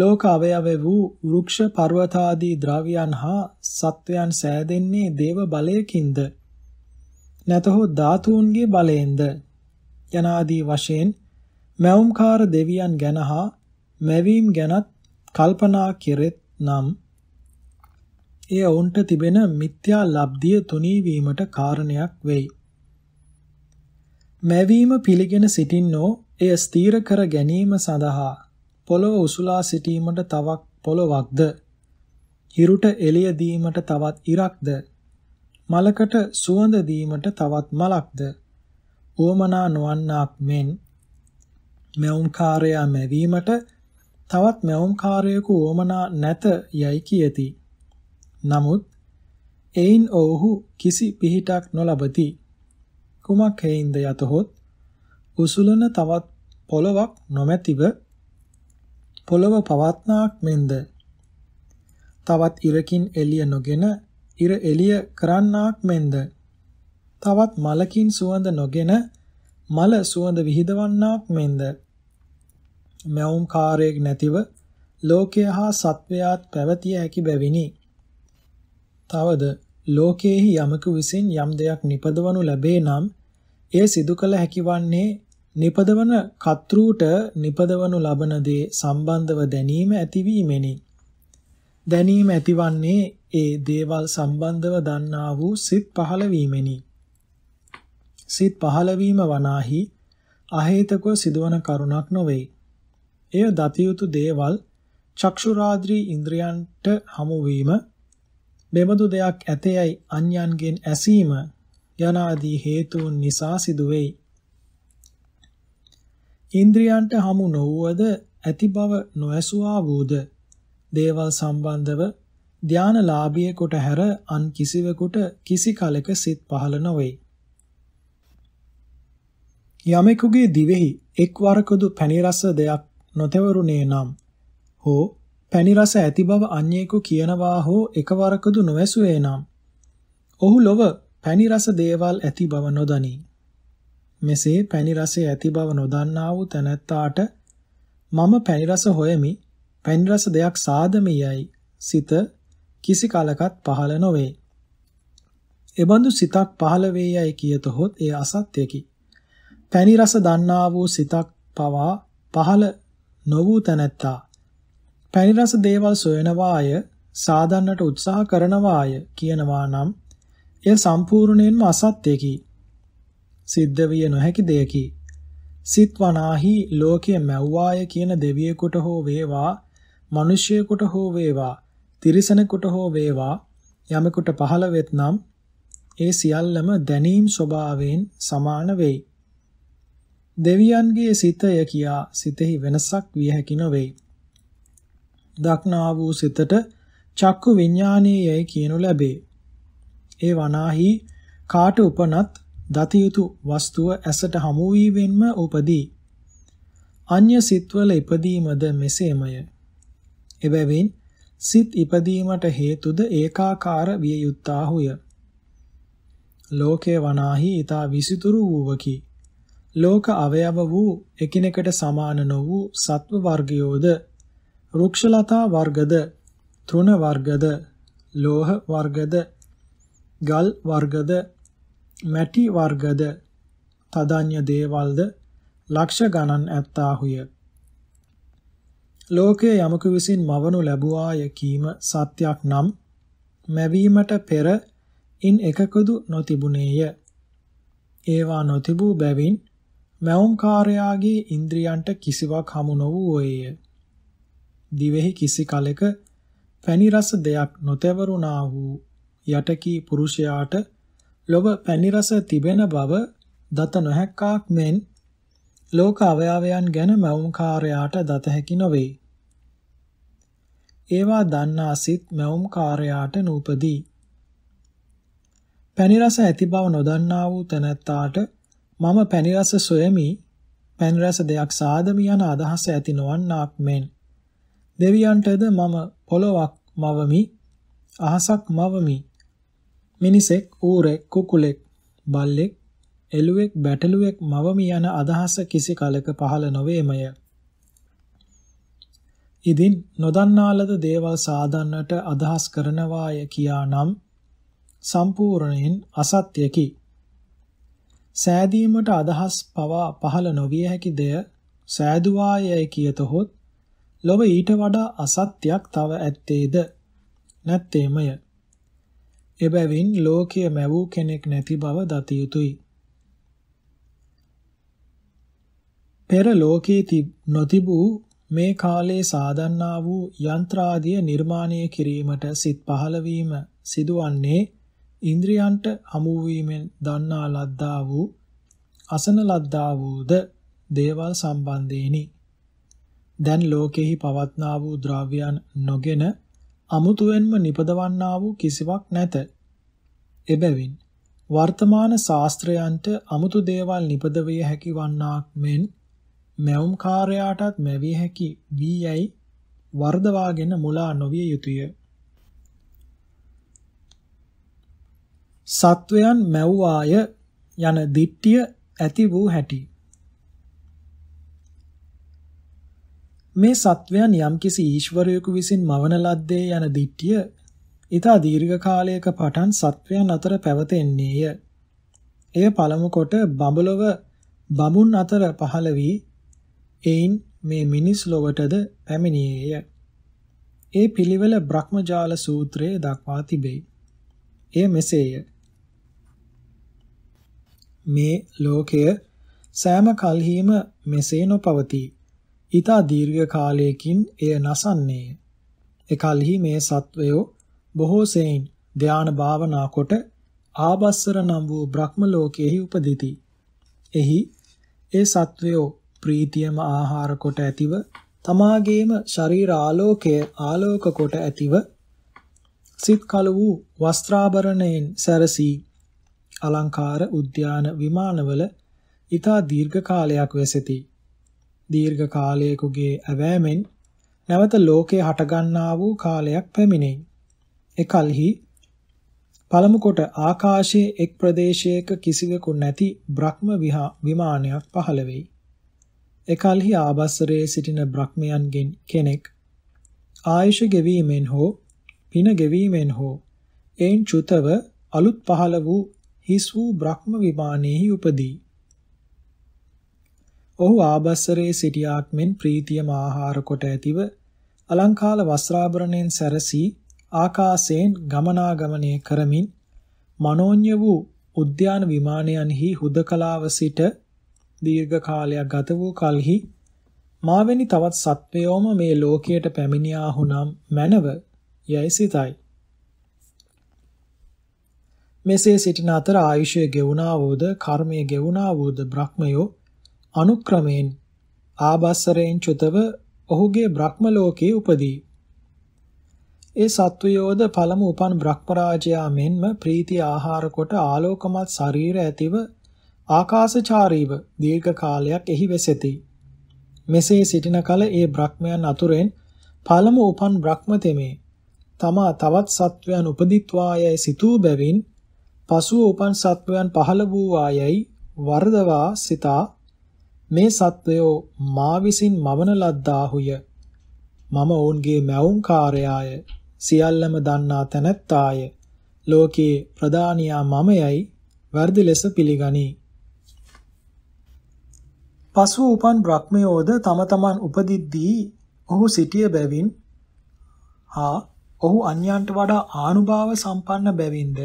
ලෝක අවයව වූ වෘක්ෂ පර්වතාදී ද්‍රව්‍යයන් හා සත්වයන් සෑදෙන්නේ දේව බලයකින්ද? නැතහොත් ධාතුන්ගේ බලයෙන්ද? යනාදී වශයෙන් මෞම්කාර දෙවියන් ගැන හා මැවීම් ගැනත් කල්පනා කෙරෙත් නම් එය ඔවුන්ට තිබෙන මිත්‍යා ලබ්ධිය තුනීවීමට කාරණයක් වෙයි. මැවීම පිළිගෙන සිටින්නෝ එය ස්ථීර කර ගැනීම සඳහා පොළොව උසුලා සිටීමට තවක් පොළොවක්ද හිරුට එළිය දීමට තවත් ඉරක්ද මලකට සුවඳ දීමට තවත් මලක්ද ඕමනා නොවන්නාක් මෙන් මෙවුම්කාරයා මැවීමට තවත් මෙවුම්කාරයෙකු ඕමනා නැත යයි කියති නමුත් එයින් ඔවුහු කිසි පිහිටක් නොලබති. කුමක් හේයින්ද යතහොත් උසුලන තවත් පොළවක් නොමැතිව පොළව පවත්නාක් මෙන්ද තවත් ඉරකින් එළිය නොගෙන ඉර එළිය කරන්නාක් මෙන්ද තවත් මලකින් සුවඳ නොගෙන මල සුවඳ විහිදවන්නාක් මෙන්ද මැවුම් කාර්යයක් නැතිව ලෝකය හා සත්වයාත් පැවතිය හැකි බැවිනි තවද ලෝකයේහි යමකු විසින් යම් දෙයක් නිපදවනු ලැබේ නම් එය සිදු කළ හැකි වන්නේ නිපදවන කර්තෘට නිපදවනු ලබන දේ සම්බන්ධව දැනීම ඇතිවීමෙනි. දැනීම ඇතිවන්නේ ඒ දේවල් සම්බන්ධව දන්නා වූ සිත් පහළවීමෙනි. සිත් පහළවීම වනාහි අහේතකව සිදුවන කරුණක් නොවේ. එය දතියුතු දේවල් චක්ෂුරාද්‍රී ඉන්ද්‍රයන්ට හමුවීම මෙබඳු දෙයක් ඇතේයි අන්‍යයන්ගෙන් ඇසීම යනාදී හේතුන් නිසා සිදුවේයි. ඉන්ද්‍රියන්ට හමු නොවුවද ඇති බව නොඇසුවා වූද දේවල් සම්බන්ධව ධානලාභියේ කොට හැර අන් කිසිවෙකුට කිසි කලක සිත් පහළ නොවේ. යමෙකුගේ දිවෙහි එක් වරකදු පැණි රස දෙයක් නොතෙවරුනේ නම් හෝ පැණි රස ඇති බව අන්‍යේකු කියනවා හෝ එකවරකදු නොඇසුවේ නම් ඔහු ලොව පැණි රස දේවල් ඇති බව නොදනී. මෙසේ පැණි රසයේ ඇති බව නොදන්නා වූ තැනැත්තාට මම පැණි රස හොයමි පැණි රස දෙයක් සාදමියයි සිත කිසි කලකත් පහළ නොවේ. එබඳු සිතක් පහළ වේ යයි කියතොත් ඒ අසත්‍යකි. පැණි රස දන්නා වූ සිතක් පවා පහළ නො වූ තැනැත්තා පැණි රස දේවල් සොයනවාය සාදන්නට උත්සාහ කරනවාය කියනවා නම් එය සම්පූර්ණයෙන්ම අසත්‍යකි. සිද්ධ විය නොහැකි දෙයකි. සිත් වනාහි ලෝකයේ මැව්වාය කියන දෙවියෙකුට හෝ වේවා, මිනිසියෙකුට හෝ වේවා, තිරිසනෙකුට හෝ වේවා යමෙකුට පහළ වෙත්නම් ඒ සියල්ලම දැනීම් ස්වභාවයෙන් සමාන වෙයි. දෙවියන්ගේ සිතය කියා සිතෙහි වෙනසක් විය හැකි නොවේ. දක්නා වූ සිතට චක්කු විඥානීයයි කියනු ලැබේ. ඒ වනාහි කාට උපනත් දතියුතු වස්තුව ඇසට හමු වීමෙන්ම උපදී. අන්‍ය සිත්වල ඉපදීමද මෙසේමය. එබැවින් සිත් ඉපදීමට හේතුද ඒකාකාර විය යුත්තාහුය. ලෝකේ වනාහි ඊතා විසිතුරු වූවකි. ලෝක අවයව වූ එකිනෙකට සමාන නො වූ සත්ව වර්ගයෝද වෘක්ෂලතා වර්ගද තෘණ වර්ගද ලෝහ වර්ගද ගල් වර්ගද මැටි වර්ගද තදඤ්‍ය දේවල්ද ලක්ෂ ගණන් ඇත්තාහුය ලෝකයේ යමක විසින් මවනු ලැබුවාය කීම සත්‍යක් නම් මැවීමට පෙර ඉන් එකකදු නොතිබුණේය ඒවා නොතිබූ බැවින් මැවුම්කාරයාගේ ඉන්ද්‍රියන්ට කිසිවක් හමු නොවූයේය දිවෙහි කිසි කලෙක පැණි රස දෙයක් නොතෙවරුණා වූ යටකී පුරුෂයාට ලොව පැණි රස තිබෙන බව දත නොහැක්කාක් මෙන් ලෝක අවයවයන් ගැන මෞම්කාරයාට දත හැකි නොවේ. ඒවා දන්නා සිත් මෞම්කාරයාට නූපදී. පැණි රස ඇති බව නොදන්නා වූ තැනැත්තාට මම පැණි රස සොයමි පැණි රස දෙයක් සාදමි යන අදහස ඇති නොවන්නාක් මෙන් දෙවියන්ටද මම පොළොවක් මවමි, අහසක් මවමි. මිනිසෙක්, ඌරෙක්, කුකුලෙක්, බල්ලෙක්, එළුවෙක්, බැටළුවෙක් මවමි යන අදහස කිසි කලක පහළ නොවේමය. ඉදින් නොදන්නාලද දේවල් සාධන්නට අදහස් කරනවාය කියා නම් සම්පූර්ණයෙන් අසත්‍යකි. සෑදීමට අදහස් පවා පහළ නොවිය හැකි දෙය සෑදුවායයි කියතොත් ලොව ඊට වඩා අසත්‍යක් තව ඇත්තේද නැත්තේමය එබැවින් ලෝකය මැවූ කෙනෙක් නැති බව දත යුතුය පෙර ලෝකයේ නොතිබූ මේ කාලයේ සාදන්නා වූ යන්ත්‍රාදිය නිර්මාණය කිරීමට සිත් පහළවීම සිදුවන්නේ ඉන්ද්‍රයන්ට හමු වීමෙන් දන්නා ලද්දා වූ අසන ලද්දා වූද දේවල් සම්බන්ධේනි දැන් ලෝකෙහි පවත්නා වූ ද්‍රව්‍යයන් නොගෙන අමුතුවෙන්ම නිපදවන්නා වූ කිසිවක් නැත. එබැවින් වර්තමාන ශාස්ත්‍රයන්ට අමුතු දේවල් නිපදවිය හැකි වන්නාක් මෙන් මැවුම් කාර්යයටත් මැවිය හැකි වී යයි වර්ධවාගෙන මුලා නොවිය යුතුය. සත්වයන් මැව්වාය යන දිට්ඨිය ඇති වූ හැටි මේ සත්වයන් යම්කිසි ඊශ්වරයෙකු විසින් මවන ලද්දේ යන දිට්ඨිය ඊතා දීර්ඝ කාලයක පටන් සත්වයන් අතර පැවතෙන්නේය. එය පළමු කොට බඹලොව බමුන් අතර පහළ වී එයින් මේ මිනිස් ලොවටද පැමිණියේය. ඒ පිළිවෙල බ්‍රහ්මජාල සූත්‍රයේ දක්වා තිබේ. එය මෙසේය. මේ ලෝකය සෑම කල්හිම මෙසේ නොපවතී. ඊතා දීර්ඝ කාලයකින් එය නසන්නේය. එකල්හි මේ සත්වයෝ බොහෝ සෙයින් ධාන භාවනා කොට ආබස්සර නම් වූ බ්‍රහ්ම ලෝකයේහි උපදිති. එහි ඒ සත්වයෝ ප්‍රීතියම ආහාර කොට ඇතිව තමාගේම ශරීර ආලෝකය ආලෝක කොට ඇතිව සිත් කල වූ වස්ත්‍රාභරණයෙන් සැරසී අලංකාර උද්‍යාන විමානවල ඊතා දීර්ඝ කාලයක් වෙසෙති. දීර්ඝ කාලයකගේ ඇවෑමෙන් නැවත ලෝකේ හටගන්නා වූ කාලයක් පැමිණෙයි. එකල්හි පළමු කොට ආකාශයේ එක් ප්‍රදේශයක කිසිවෙකු නැති බ්‍රහ්ම විමානයක් පහළ වෙයි. එකල්හි ආභස්සරයේ සිටින බ්‍රහ්මයන්ගෙන් කෙනෙක් ආයුෂ ගෙවීමෙන් හෝ පින ගෙවීමෙන් හෝ එයින් චුතව අලුත් පහළ වූ හිස් වූ බ්‍රහ්ම විමානයෙහි උපදී. ඔහු ආබස්සරයේ සිටියාක් මෙන් ප්‍රීතියම ආහාර කොට ඇතිව අලංකාල වස්ත්‍රාභරණයෙන් සැරසී ආකාශයෙන් ගමනාගමනය කරමින් මනෝඤ්‍ය වූ උද්‍යාන විමානයන්හි හුදකලාව සිට දීර්ඝ කාලයක් ගත වූ කලෙහි මාවැනි තවත් සත්වයෝම මේ ලෝකයට පැමිණියාහුනම් මැනව යයි සිතයි. මෙසේ සිටින අතර ආයුෂය ගෙවුණා වූද කර්මය ගෙවුණා වූද බ්‍රහ්මයෝ අනුක්‍රමයෙන් ආබස්සරයෙන් චුතව ඔහුගේ බ්‍රහ්ම ලෝකයේ උපදී. ඒ සත්වයෝද පළමු උපන් බ්‍රහ්මරාජයා මෙන්ම ප්‍රීති ආහාර කොට ආලෝකමත් ශරීර ඇතිව ආකාශචාරීව දීර්ඝ කාලයක් එහි වෙසෙති. මෙසේ සිටින කල ඒ බ්‍රහ්මයන් අතුරෙන් පළමු උපන් බ්‍රහ්ම තෙමේ තමා තවත් සත්වයන් උපදිත්වායයි සිතූ බැවින් පසුව උපන් සත්වයන් පහළ වූවායයි වර්ධවා සිතා මේ සත්වයෝ මා විසින් මවන ලද්දාහුය මම ඔවුන්ගේ මැවුම් කාර්යාය සියල්ලම දන්නා තැනැත්තාය ලෝකේ ප්‍රධානියා මමයයි වර්ධි ලෙස පිළිගනී පසු උපන් බ්‍රහ්මයෝද තම තමන් උපදිද්දී ඔහු සිටිය බැවින් හා ඔහු අන්‍යයන්ට වඩා ආනුභාව සම්පන්න බැවින්ද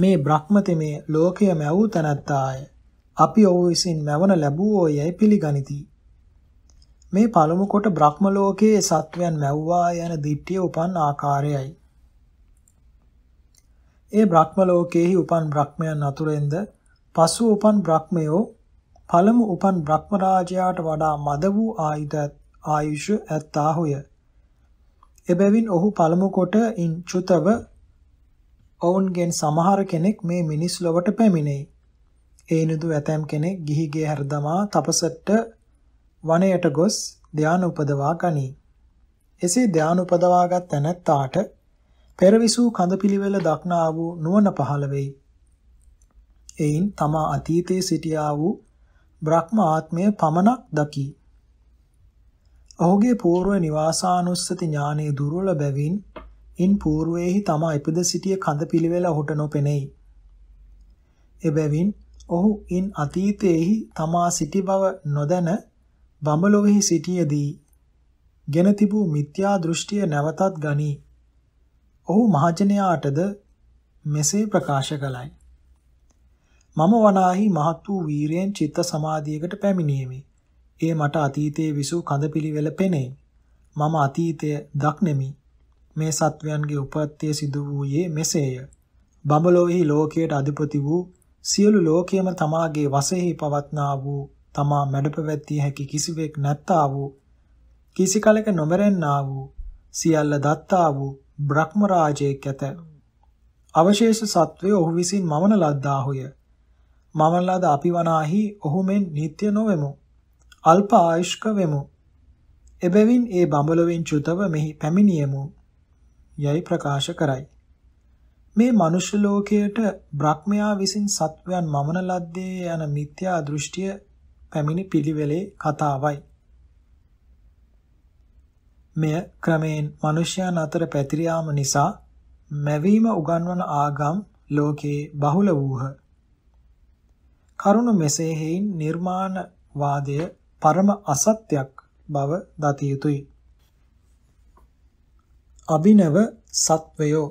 මේ බ්‍රහ්මතෙමේ ලෝකය මැවූ තැනැත්තාය අපි ඔව් විසින් මැවන ලැබුවෝ යැයි පිළිගනිති. මේ පළමු කොට බ්‍රහ්ම ලෝකයේ සත්වයන් මැව්වා යන දිට්ඨිය උපන් ආකාරයයි. ඒ බ්‍රහ්ම ලෝකයේහි උපන් බ්‍රහ්මයන් අතුරෙන්ද පසු උපන් බ්‍රහ්මයෝ පළමු උපන් බ්‍රහ්ම රාජයාට වඩා මද වූ ආයුධ ආයුෂ ඇත්තාහුය. එබැවින් ඔහු පළමු කොට ඉන් චුතව ඔවුන්ගෙන් සමහර කෙනෙක් මේ මිනිස් ලොවට පැමිණෙයි. ඒ නිදු ඇතැම් කෙනෙක් ගිහිගේ හැරදමා තපසට වනයට ගොස් ධාන උපදවා ගනී. එසේ ධාන උපදවාගත් තැනැත්තාට පෙරවිසූ කඳපිලිවෙල දක්නා වූ නුවණ පහළ වෙයි. එයින් තමා අතීතයේ සිටියා වූ බ්‍රහ්ම ආත්මය පමණක් දකි. ඔහුගේ పూర్ව නිවාසානුස්සති ඥානයේ දුර්වල බැවින් ඉන් పూర్වයේහි තමා ඉපද සිටිය කඳපිලිවෙල ඔහුට නොපෙනෙයි. එබැවින් ඔහු ඉන් අතීතයේහි තමා සිටි බව නොදැන බඹලොවෙහි සිටියේදී ගෙන තිබූ මිත්‍යා දෘෂ්ටිය නැවතත් ගනී. ඔහු මහජනයාටද මෙසේ ප්‍රකාශ කළයි. මම වනාහි මහත් වූ වීරයෙන් චිත්ත සමාධියකට පැමිණීමේ ඒ මට අතීතයේ විසූ කඳපිලිවෙල පෙනේ. මම අතීතය දක්නෙමි. මේ සත්වයන්ගේ උපත්ය සිදු වූයේ මෙසේය. බඹලොවෙහි ලෝකයට අධිපති වූ සියලු ලෝකයේම තමාගේ වශයෙන් පවත්නා වූ තමා මැඩපැවැත්තිය හැකි කිසිවෙක් නැත්තා වූ කිසි කලක නොමරෙන්නා වූ සියල්ල දත්තා වූ බ්‍රහ්ම රාජයෙක් ඇත. අවශේෂ සත්වය ඔහු විසින් මමන ලද්දාහුය. මමන ලද අපි වනාහි ඔහු මෙන් නিত্য නොවෙමු. අල්ප ආයුෂ්ක වෙමු. එබැවින් ඒ බඹලොවින් චුතව මෙහි පැමිණියමු. යයි ප්‍රකාශ කරයි. මේ මනුෂ්‍ය ලෝකයට බ්‍රහ්මයා විසින් සත්වයන් මමන ලද්දේ යන මිත්‍යා දෘෂ්ටිය පැමිණි පිළිවෙලේ කතාවයි. මෙය ක්‍රමයෙන් මනුෂ්‍යයන් අතර පැතිර නිසා මැවීම උගන්වන ආගම් ලෝකේ බහුල වූහ. කරුණ මෙසේ හේයින් නිර්මාණවාදය පරම අසත්‍යක් බව දතිය යුතුය. අභිනව සත්වයෝ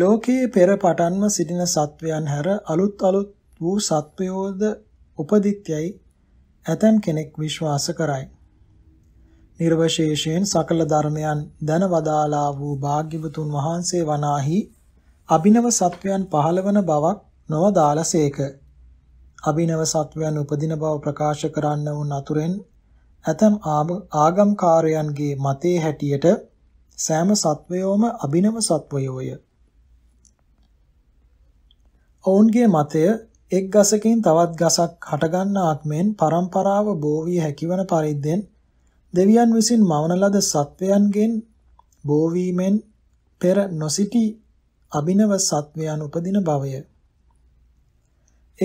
ලෝකයේ පෙර පටන්ම සිටින සත්වයන් හැර අලුත් අලුත් වූ සත්වයෝද උපදිත්‍යයි ඇතැම් කෙනෙක් විශ්වාස කරයි. නිර්වශේෂයෙන් සකල ධර්මයන් දැන වදාලා වූ භාග්‍යවතුන් වහන්සේ වනාහි අභිනව සත්වයන් පහළවන බවක් නොවදාලසේක. අභිනව සත්වයන් උපදින බව ප්‍රකාශ කරන්න වූ අතුරෙන් ඇතම් ආගම්කාරයන්ගේ මතේ හැටියට සෑම සත්වයෝම අභිනව සත්වයෝය. ඔවුන්ගේ මතය එක් ගසකින් තවත් ගසක් හටගන්නාක් මෙන් પરම්පරාව බෝවිය හැකිවන පරිද්දෙන් දෙවියන් විසින් මවන ලද සත්වයන්ගෙන් බෝවීමෙන් පෙර නොසිටි අභිනව සත්වයන් උපදින බවය.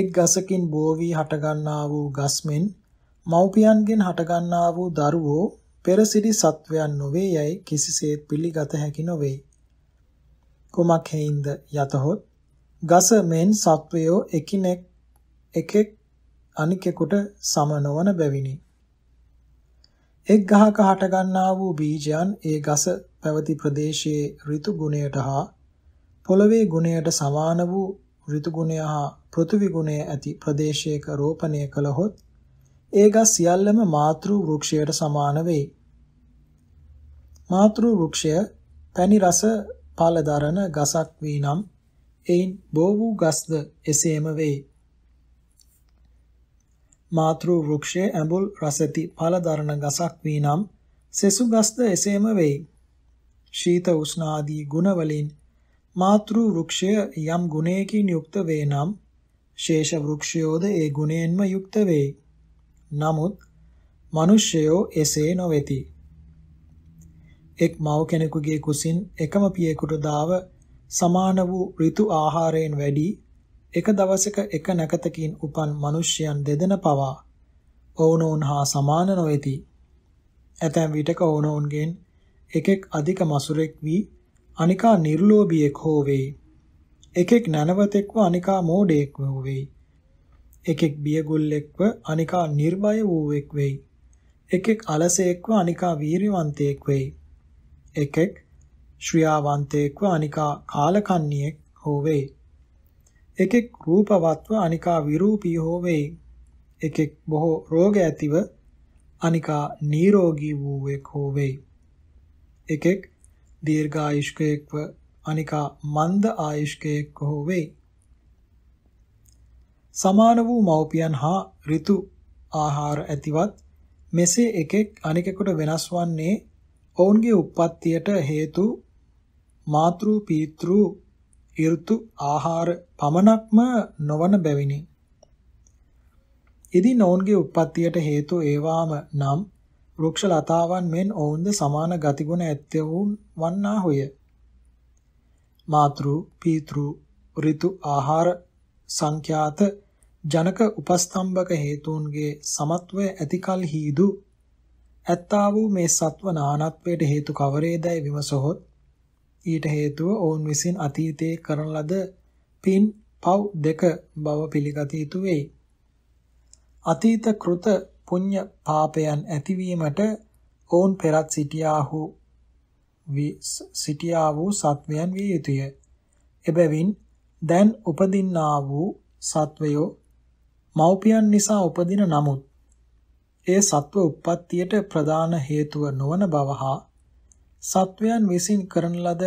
එක් ගසකින් බෝවී හටගන්නා වූ ගස්මෙන් මව්පියන්ගෙන් හටගන්නා වූ දරුවෝ පෙර සිටි සත්වයන් නොවේ යයි කිසිසේත් පිළිගත හැකි නොවේ. කුමක් හේින්ද යතහොත් ගස මෙන් සත්වයෝ එකිනෙක එකෙක් අනිකෙකුට සම නොවන බැවිනි. එක් ගහක හට ගන්නා වූ බීජයන් ඒ ගස පැවති ප්‍රදේශයේ ඍතු ගුණයට හා පොළවේ ගුණයට සමාන වූ ඍතු ගුණය හා පෘථිවි ගුණය ඇති ප්‍රදේශයක රෝපණය කළහොත් ඒ ගස් සියල්ලම මාතෘ වෘක්ෂයට සමාන වෙයි. මාතෘ වෘක්ෂය පැණි රස පළදරන ගසක් වී නම් එයින් බෝ වූ ගස්ද එසේම වේ. මාතෘ වෘක්ෂයේ ඇඹුල් රසති ඵල දරන ගසක් වී නම් සෙසු ගස්ද එසේම වෙයි. ශීත උෂ්ණ ආදී ගුණවලින් මාතෘ වෘක්ෂය යම් ගුණයකින් යුක්ත වේ නම් ශේෂ වෘක්ෂයෝද ඒ ගුණයෙන්ම යුක්ත වේ. නමුත් මිනිස්යෝ එසේ නොවේති. එක් මව කෙනෙකුගේ කුසින් එකම පියෙකුට දාව සමාන වූ ඍතු ආහාරයෙන් වැඩි එක දවසක එක නැකතකින් උපන් මිනිසයන් දෙදෙන පවා ඔවුනොවුන් හා සමාන නොවේති. ඇතැම් විටක ඔවුනොවුන්ගෙන් එකෙක් අධික මසුරෙක් වී අනිකා නිර්ලෝභියෙක් හෝ වේ. එකෙක් නැනවතෙක්ව අනිකා මෝඩයෙක් වූ වේ. එකෙක් බියගුල්ලෙක්ව අනිකා නිර්භය වූවෙක් වෙයි. එකෙක් අලසයෙක්ව අනිකා වීරියවන්තයෙක් වෙයි. එකෙක් ශ්‍රියාවන්තයෙක්ව අනිකා කාලකන්ණියෙක් හෝ වේ. එකෙක් රූපවත්ව අනිකා විරූපී හෝ වේ. එකෙක් බොහෝ රෝග ඇතිව අනිකා නිරෝගී වූවෙක් හෝ වේ. එකෙක් දීර්ඝායුෂ්කයෙක්ව අනිකා මන්ද ආයුෂ්කයෙක් හෝ වේ. සමාන වූ මව්පියන් හා ඍතු ආහාර ඇතිවත් මෙසේ එකෙක් අනිකෙකුට වෙනස් වන්නේ ඔවුන්ගේ උප්පත්තියට හේතු මාතෘ පීතෘ ඍතු ආහාර පමණක්ම නොවන බැවිනි. ඉදින් ඔවුන්ගේ උප්පත්තියට හේතු ඒවාම නම් වෘක්ෂ ලතාවන් මෙන් ඔවුන්ද සමාන ගතිගුණ ඇත්තේ වුන් වන්නාහුය. මාතෘ පීතෘ ඍතු ආහාර සංඛ්‍යාත ජනක උපස්තම්භක හේතුන්ගේ සමත්වය ඇතිකල් හීදු ඇත්තා වූ මේ සත්ව නානත්වයට හේතු කවරේදයි විමසොහොත් ඊට හේතුව ඔවුන් විසින් අතීතයේ කරන ලද පින් පව් දෙක බව පිළිගත යුතු වෙයි. අතීත කෘත පුණ්‍ය පාපයන් ඇතිවීමට ඔවුන් පෙරත් සිටියාහු සිටියා වූ සත්වයන් විය යුතුය. එබැවින් දැන් උපදින්නා වූ සත්වයෝ මව්පියන් නිසා උපදින නමුත් ඒ සත්ව උප්පත්තියට ප්‍රධාන හේතුව නොවන බව හා සත්වයන් විසින් කරන ලද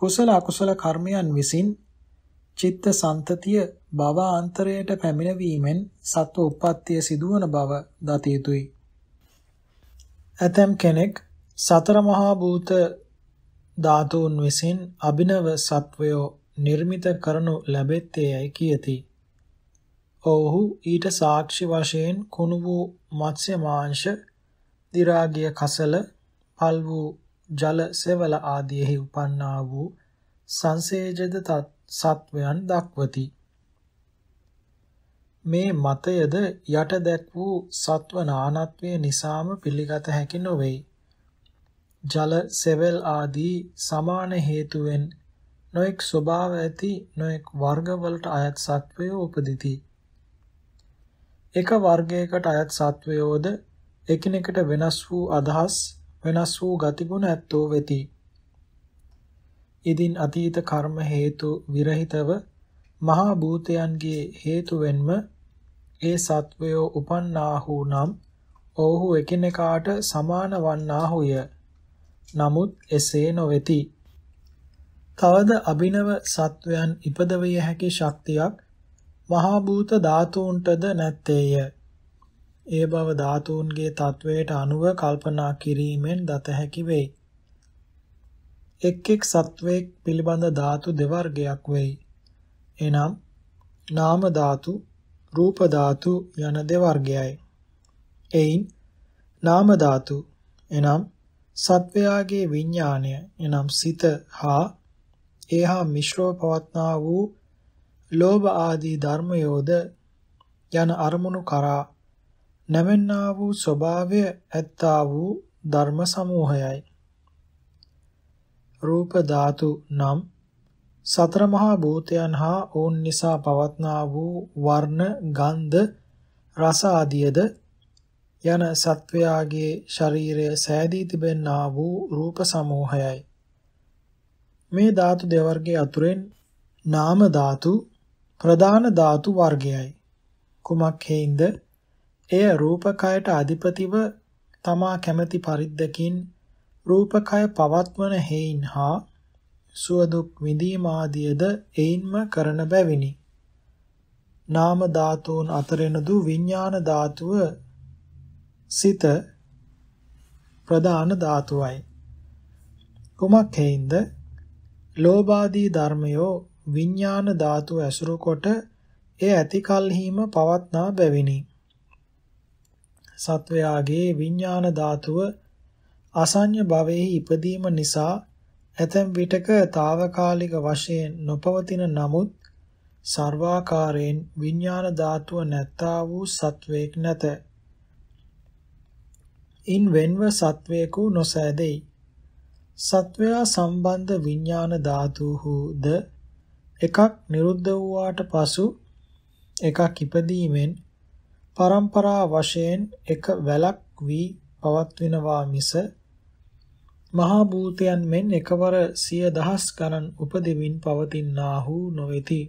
කුසල අකුසල කර්මයන් විසින් චිත්ත සන්තතිය භවාන්තරයට පැමිණවීමෙන් සත්ව උප්පත්තිය සිදුවන බව දත යුතුයි. ඇතම් කෙනෙක් සතර මහා භූත ධාතුන් විසින් අභිනව සත්වයෝ නිර්මිත කරනු ලැබෙත්තේයි කියති. ඔවුහු ඊට සාක්ෂි වශයෙන් කුණු වූ මත්ස්‍ය මාංශ, දි รา ගිය කසල, පල් වූ ජල, සෙවල ආදීෙහි උපන්නා වූ සංසේජද සත්වයන් දක්වති. මේ මතයද යට දැක් වූ සත්ව නානත්වය නිසාම පිළිගත හැකි නොවේ. ජල, සෙවල් ආදී සමාන හේතුවෙන් නොඑක් ස්වභාව ඇති නොඑක් වර්ගවලට අයත් සත්වයෝ උපදිති. එක වර්ගයකට අයත් සත්වයෝද එකිනෙකට වෙනස් වූ අදහස් වෙනස් වූ ගතිගුණ ඇත්තෝ වෙති. ඉදින් අතීත කර්ම හේතු විරහිතව මහා භූතයන්ගේ හේතුවෙන්ම ඒ සත්වයෝ උපන්නාහු නම් ඔවුහු එකිනෙකාට සමාන වන්නාහුය. නමුත් එසේ නොවේති. තවද අභිනව සත්වයන් ඉපදවිය හැකි ශක්තියක් මහා භූත ධාතුන්ටද නැත්තේය. ඒ බව ධාතුන්ගේ තත්වයට අනුව කල්පනා කිරීමෙන් දත හැකි වෙයි. එක් එක් සත්වයක් පිළිබඳ ධාතු දෙවර්ගයක් වෙයි. එනම් නාම ධාතු රූප ධාතු යන දෙවර්ගයයි එයින් නාම ධාතු එනම් සත්වයාගේ විඥාණය එනම් සිත හා ඒහා මිශ්‍රව පවත්නා වූ ලෝභ ආදී ධර්මයෝද යන අරමුණු කරා නැවෙන්නා වූ ස්වභාවය ඇත්තා වූ ධර්ම සමූහයයි. රූප ධාතු නම් සතර මහා භූතයන් හා ඕන් නිසා පවත්නා වූ වර්ණ, ගන්ධ, රස ආදියද යන සත්වයාගේ ශරීරය සෑදී තිබෙනා වූ රූප සමූහයයි. මේ ධාතු දෙවර්ගයේ අතුරෙන් නාම ධාතු ප්‍රධාන ධාතු වර්ගයයි. කුමක් හේඳ එය රූපකයට අධිපතිව තමා කැමැති පරිද්දකින් රූපකය පවත්වන හේයින් හා සුවදුක් විඳීම ආදියද එයින්ම කරන බැවිනි. නාම ධාතුන් අතරෙනදු විඥාන ධාතුව සිත ප්‍රධාන ධාතුවයි. කුමක් හේින්ද? ලෝභාදී ධර්මයෝ විඥාන ධාතු ඇසුරු කොට ඒ ඇති කල්හිම පවත්නා බැවිනි. සත්වයාගේ විඥාන ධාතුව අසඤ්ඤ භවයේ ඉපදීම නිසා ඇතැම් විටක తాවකාලික වශයෙන් නොපවතින නමුත් සර්වාකාරයෙන් විඥාන ධාතුව නැත්තා වූ සත්වයක් නැත. ඉන් වෙන්ව සත්වයකු නොසෑදෙයි. සත්වයා සම්බන්ධ විඥාන ධාතුහුද එකක් නිරුද්ධ වූාට පසු එකක් ඉපදීමෙන් પરම්පරා වශයෙන් එක වැලක් වී පවත්වනවා මිස මහා භූතයන් මෙන් එකවර සිය දහස් ගණන් උපදෙමින් පවතිනාහු නොවේති.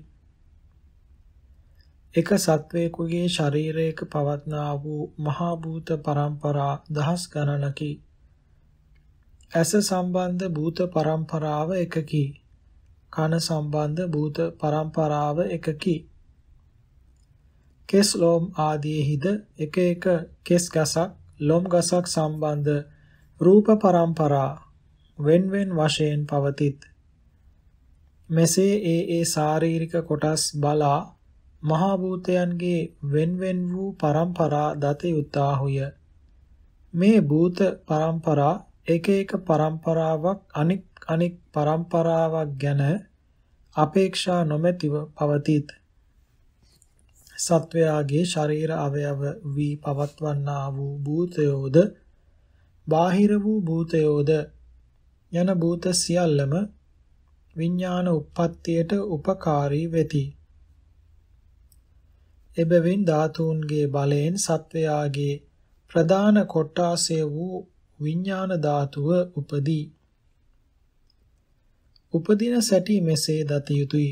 එක සත්වයෙකුගේ ශරීරයක පවත්නා වූ මහා භූත પરම්පරා දහස් ගණනකි. ඇස සම්බන්ධ භූත પરම්පරාව එකකි. කන සම්බන්ධ භූත પરම්පරාව එකකි. කෙස් ලෝම් ආදීෙහිද එක එක කෙස් ගසක් ලොම් ගසක් සම්බන්ධ රූප පරම්පරා වෙන්වෙන් වශයෙන් පවතිත්. මෙසේ ඒ ඒ ශාරීරික කොටස් බලා මහා භූතයන්ගේ වෙන්වෙන් වූ පරම්පරා දත යුතාහුය. මේ භූත පරම්පරා එක එක පරම්පරාවක් අනික් අනික් පරම්පරාවක් ගැන අපේක්ෂා නොමැතිව පවතිත්. සත්වයාගේ ශරීර අවයව වී පවත්වන්නා වූ භූතයෝද බාහිර වූ භූතයෝද යන භූත සියල්ලම විඥාන උප්පත්තියට උපකාරී වෙති. එබැවින් ධාතුන්ගේ බලයෙන් සත්වයාගේ ප්‍රධාන කොටාසය වූ විඥාන ධාතුව උපදී. උපදින සැටි මෙසේ දත යුතුය.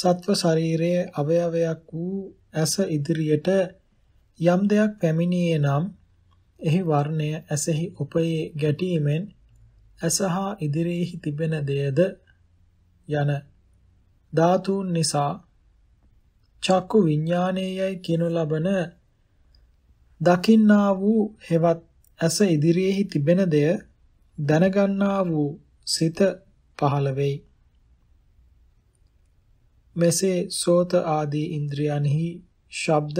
සත්ව ශරීරයේ අවයවයක් වූ ඇස ඉදිරියට යම් දෙයක් පැමිණියේ නම් එහි වර්ණය ඇසෙහි උපයේ ගැටීමෙන් ඇස හා ඉදිරියේහි තිබෙන දෙයද යන ධාතුන් නිසා චක්කු විඥානයේයි කියනු ලබන දකින්නා වූ හෙවත් ඇස ඉදිරියේහි තිබෙන දෙය දැනගන්නා වූ සිත පහළ වෙයි මෙසේ සෝත ආදී ඉන්ද්‍රියන්හි ශබ්ද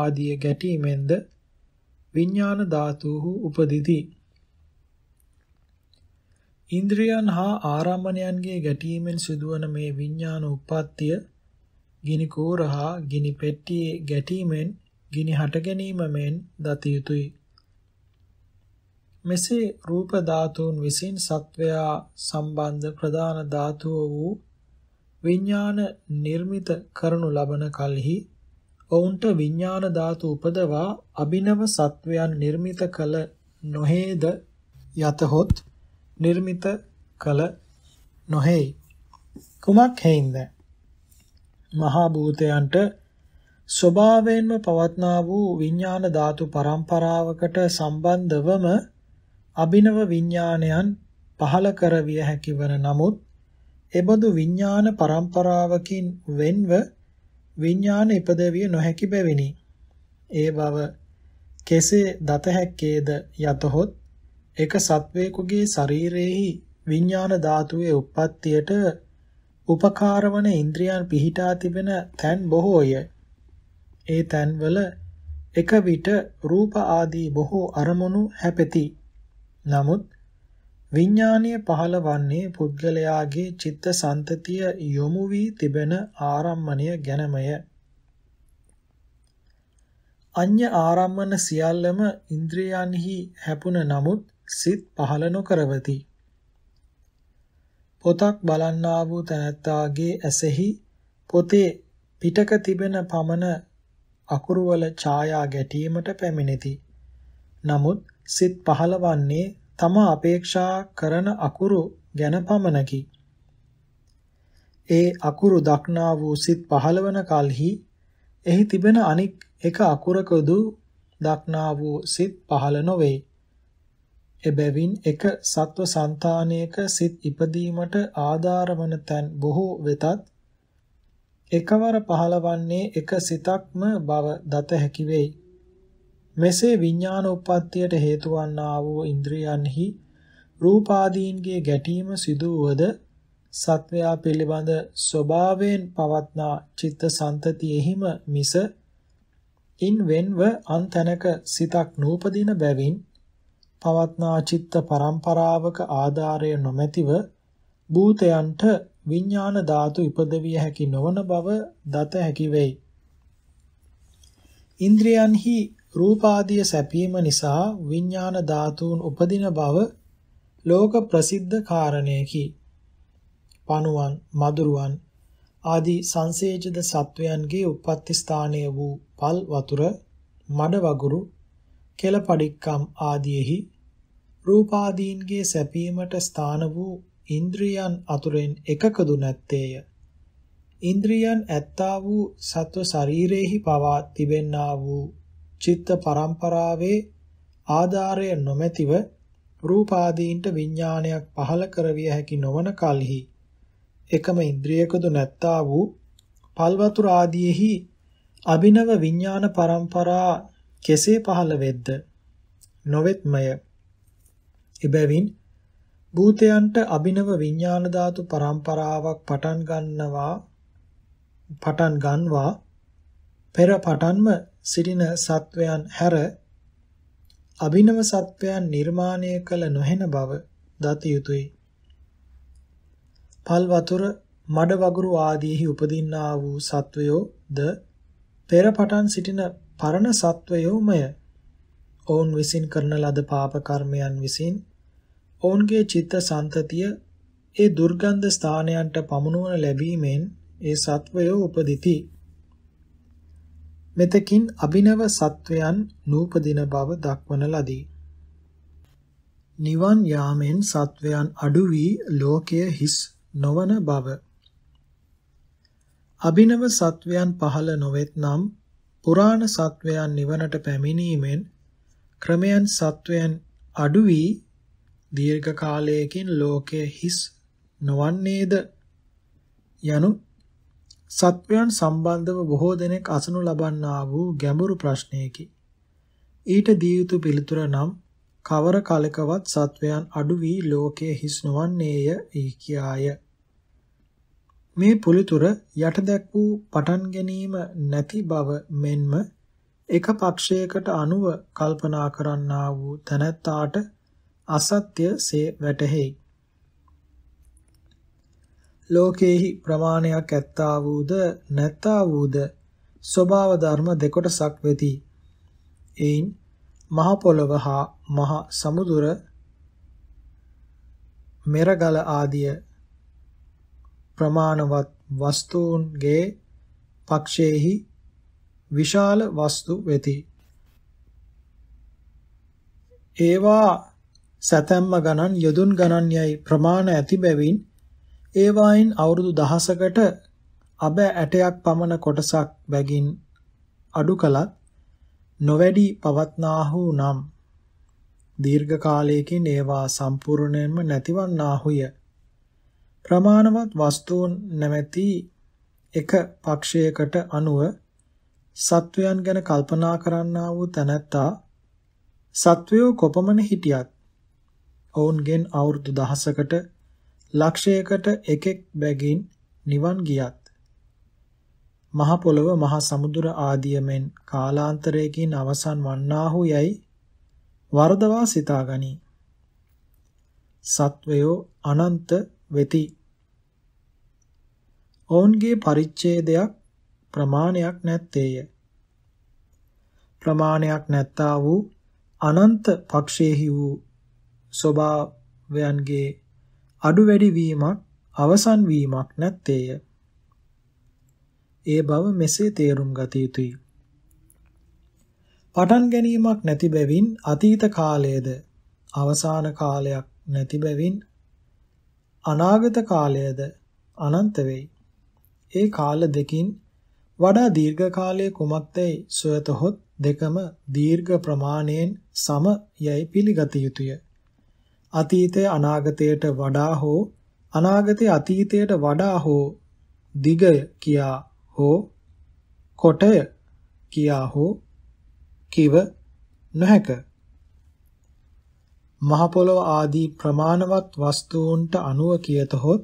ආදිය ගැටීමෙන්ද විඥාන ධාතුහු උපදිති. ඉන්ද්‍රියන් හා ආරම්මණයන්ගේ ගැටීමෙන් සිදුවන මේ විඥාන උප්පත්තිය ගිනි කෝරහා ගිනි පෙට්ටියේ ගැටීමෙන් ගිනි හට ගැනීම මෙන් දතිය යුතුය. මෙසේ රූප ධාතුන් විසින් සත්වයා සම්බන්ධ ප්‍රධාන ධාතුව වූ විඥාන නිර්මිත කරනු ලබන කලෙහි ඔවුන්ට විඥාන ධාතු උපදවා අභිනව සත්වයන් නිර්මිත කල නොහේද යතහොත් නිර්මිත කල නොහේයි කුමක් හේින්ද මහා භූතයන්ට ස්වභාවයෙන්ම පවත්නා වූ විඥාන ධාතු පරම්පරාවකට සම්බන්ධවම අභිනව විඥානයන් පහළ කරවිය හැකි වන නමුත් එබඳු විඥාන පරම්පරාවකින් වෙන්ව විඥාන ඉපදවිය නොහැකි බැවිනි. ඒ බව කෙසේ දත හැක්කේද යතහොත් එක සත්වේකුගේ ශරීරයේහි විඥාන ධාතුවේ උප්පත්තියට උපකාරවන ඉන්ද්‍රියන් පිහිටා තිබෙන තැන් බොහෝය. ඒ තැන්වල එක විට රූප ආදී බොහෝ අරමුණු හැපෙති. නමුත් විඥානීය පහළ වන්නේ පුද්ගලයාගේ චිත්ත සන්තතිය යොමු වී තිබෙන ආරම්මණය ගැනමය. අඤ්‍ය ආරම්මන සියල්ලම ඉන්ද්‍රියන්හි හැපුණ නමුත් සිත් පහළ නොකරවති. පොතක් බලන්නා වූ තැනැත්තාගේ ඇසෙහි පොතේ පිටක තිබෙන පමණ අකුරුවල ඡායා ගැටීමට පැමිණෙති. නමුත් සිත් පහළවන්නේ තම අපේක්ෂා කරන අකුරු ගැන පමණකි. ඒ අකුරු දක්නා වූ සිත් පහළවන කල්හි එහි තිබෙන අනික් එක අකුරකදු දක්නා වූ සිත් පහළ නොවේ. එබැවින් එක සත්ව సంతානයක සිත් ඉපදීමට ආධාර වන තැන් බොහෝ වෙතත් එකවර පහළවන්නේ එක සිතක්ම බව දත හැකි වෙයි. මෙසේ විඥාන උප්පත්තියට හේතු වන්නා වූ ඉන්ද්‍රියන්හි රූපාදීන්ගේ ගැටීම සිදු වද සත්වයා පිළිබඳ ස්වභාවයෙන් පවත්නා චිත්ත සන්තතියෙහිම මිස ඉන් වෙන්ව අන්තනක සිතක් නූපදින බැවින් පවත්නා චිත්ත පරම්පරාවක ආධාරය නොමැතිව භූතයන්ට විඥාන ධාතු ඉපදවිය හැකි නොවන බව දත හැකි වෙයි. ඉන්ද්‍රයන්හි රූපාදී සැපීම නිසා විඥාන ධාතුන් උපදින බව ලෝක ප්‍රසිද්ධ කාරණයකි. පණුවන්, මදුරුවන් ආදී සංසේජිත සත්වයන්ගේ උප්පත්ති ස්ථානය වූ පල් වතුර, මඩ වගුරු, කෙල පඩික්කම් ආදීෙහි රූපාදීන්ගේ සැපීමට ස්ථාන වූ ඉන්ද්‍රියන් අතුරෙන් එකකදු නැත්තේය. ඉන්ද්‍රියන් ඇත්තා වූ සත්ව ශරීරයේහි පවා තිබෙන්නා වූ චිත්ත පරම්පරාවේ ආධාරය නොමැතිව රූපාදීන්ට විඥානයක් පහළ කරවිය හැකි නොවන කලෙහි එකම ඉන්ද්‍රියකද නැත්තා වූ පල්වතුර ආදීෙහි අභිනව විඥාන පරම්පරා කෙසේ පහළ වෙද්ද නොවෙත්මය එබැවින් භූතයන්ට අභිනව විඥාන ධාතු පරම්පරාවක් පටන් ගන්නවා පටන් ගන්නවා පෙර පටන්ම සිටින සත්වයන් හැර අභිනව සත්වයන් නිර්මාණය කළ නොහෙන බව දත යුතුය. පල් වතුර මඩ වගුරු ආදීහි උපදින්නා වූ සත්වයෝ ද පෙර පටන් සිටින පරණ සත්වයෝමය. ඔවුන් විසින් කරන ලද පාප කර්මයන් විසින් ඔවුන්ගේ චිත්ත සන්තතිය ඒ දුර්ගන්ධ ස්ථානයන්ට පමුණුවන ලැබීමෙන් ඒ සත්වයෝ උපදිති. මෙතකින් අභිනව සත්වයන් නූපදින බව දක්වන ලදී. නිවන් යාමෙන් සත්වයන් අඩු වී ලෝකය හිස් නොවන බව අභිනව සත්වයන් පහළ නොවෙත් නම් පුරාණ සත්වයන් නිවනට පැමිණීමෙන් ක්‍රමයන් සත්වයන් අඩු වී දීර්ඝ කාලයකින් ලෝකය හිස් නොවන්නේද යනු සත්වයන් සම්බන්ධව බොහෝ දෙනෙක් අසනු ලබන්නා වූ ගැඹුරු ප්‍රශ්නයකි. ඊට දිය යුතු පිළිතුර නම් කවර කලකවත් සත්වයන් අඩු වී ලෝකයේ හිස් නොවන්නේය ඒ කියාය. මේ පුළිතුර යටදැක් වූ පටන් ගැනීම නැති බව මෙන්ම එක පක්ෂයකට අනුව කල්පනා කරන්නා වූ තැනැත්තාට අසත්‍ය සේ වැටහෙයි. ලෝකේහි ප්‍රමාණයක් ඇත්තා වූද නැත්තා වූද ස්වභාව ධර්ම දෙකොටසක් වෙති. එයින් මහ පොළව හා මහ සමුදුර මෙරගල ආදිය ප්‍රමාණවත් වස්තුන්ගේ පක්ෂේහි විශාල වස්තු වෙති. ඒවා සතම්ම ගණන් යදුන් ගණන් යයි ප්‍රමාණ ඇති බැවින් ඒවායින් අවුරුදු දහසකට අබ ඇටයක් පමණ කොටසක් බැගින් අඩු කළත් නොවැඩි පවත්නාහු නම් දීර්ඝ කාලයකින් ඒවා සම්පූර්ණයෙන්ම නැතිවන්නාහුය. ප්‍රමාණවත් වස්තුන් නැමැති එක පක්ෂයකට අනුව සත්වයන් ගැන කල්පනා කරන්නා වූ තැනැත්තා සත්වයෝ කොපමණ හිටියත් ඔවුන්ගෙන් අවුරුදු දහසකට ලක්ෂයකට එකෙක් බැගින් නිවන් ගියත් මහ පොළව මහ සමුද්‍ර ආදිය මෙන් කාලාන්තරයකින් අවසන් වන්නාහු යයි වරදවා සිතාගනි සත්වයෝ අනන්ත වෙති ඔවුන්ගේ පරිච්ඡේදයක් ප්‍රමාණයක් නැත්තේය ප්‍රමාණයක් නැත්තා වූ අනන්ත පක්ෂේහි වූ ස්වභාවයන්ගේ අඩු වැඩි වීමක් අවසන් වීමක් නැත්තේය. ඒ බව මෙසේ තේරුම් ගත යුතුය. පටන් ගැනීමක් නැති බැවින් අතීත කාලයේද අවසාන කාලයක් නැති බැවින් අනාගත කාලයද අනන්ත වෙයි. ඒ කාල දෙකින් වඩා දීර්ඝ කාලයේ කුමක්දයි සොයතොත් දෙකම දීර්ඝ ප්‍රමාණයෙන් සම යයි පිළිගත යුතුය. අතීතය අනාගතයට වඩා හෝ අනාගතය අතීතයට වඩා හෝ දිගය කියා හෝ කොටය කියා හෝ කිව නොහැක. මහ පොළොව ආදී ප්‍රමාණවත් වස්තුන්ට අනුව කියතහොත්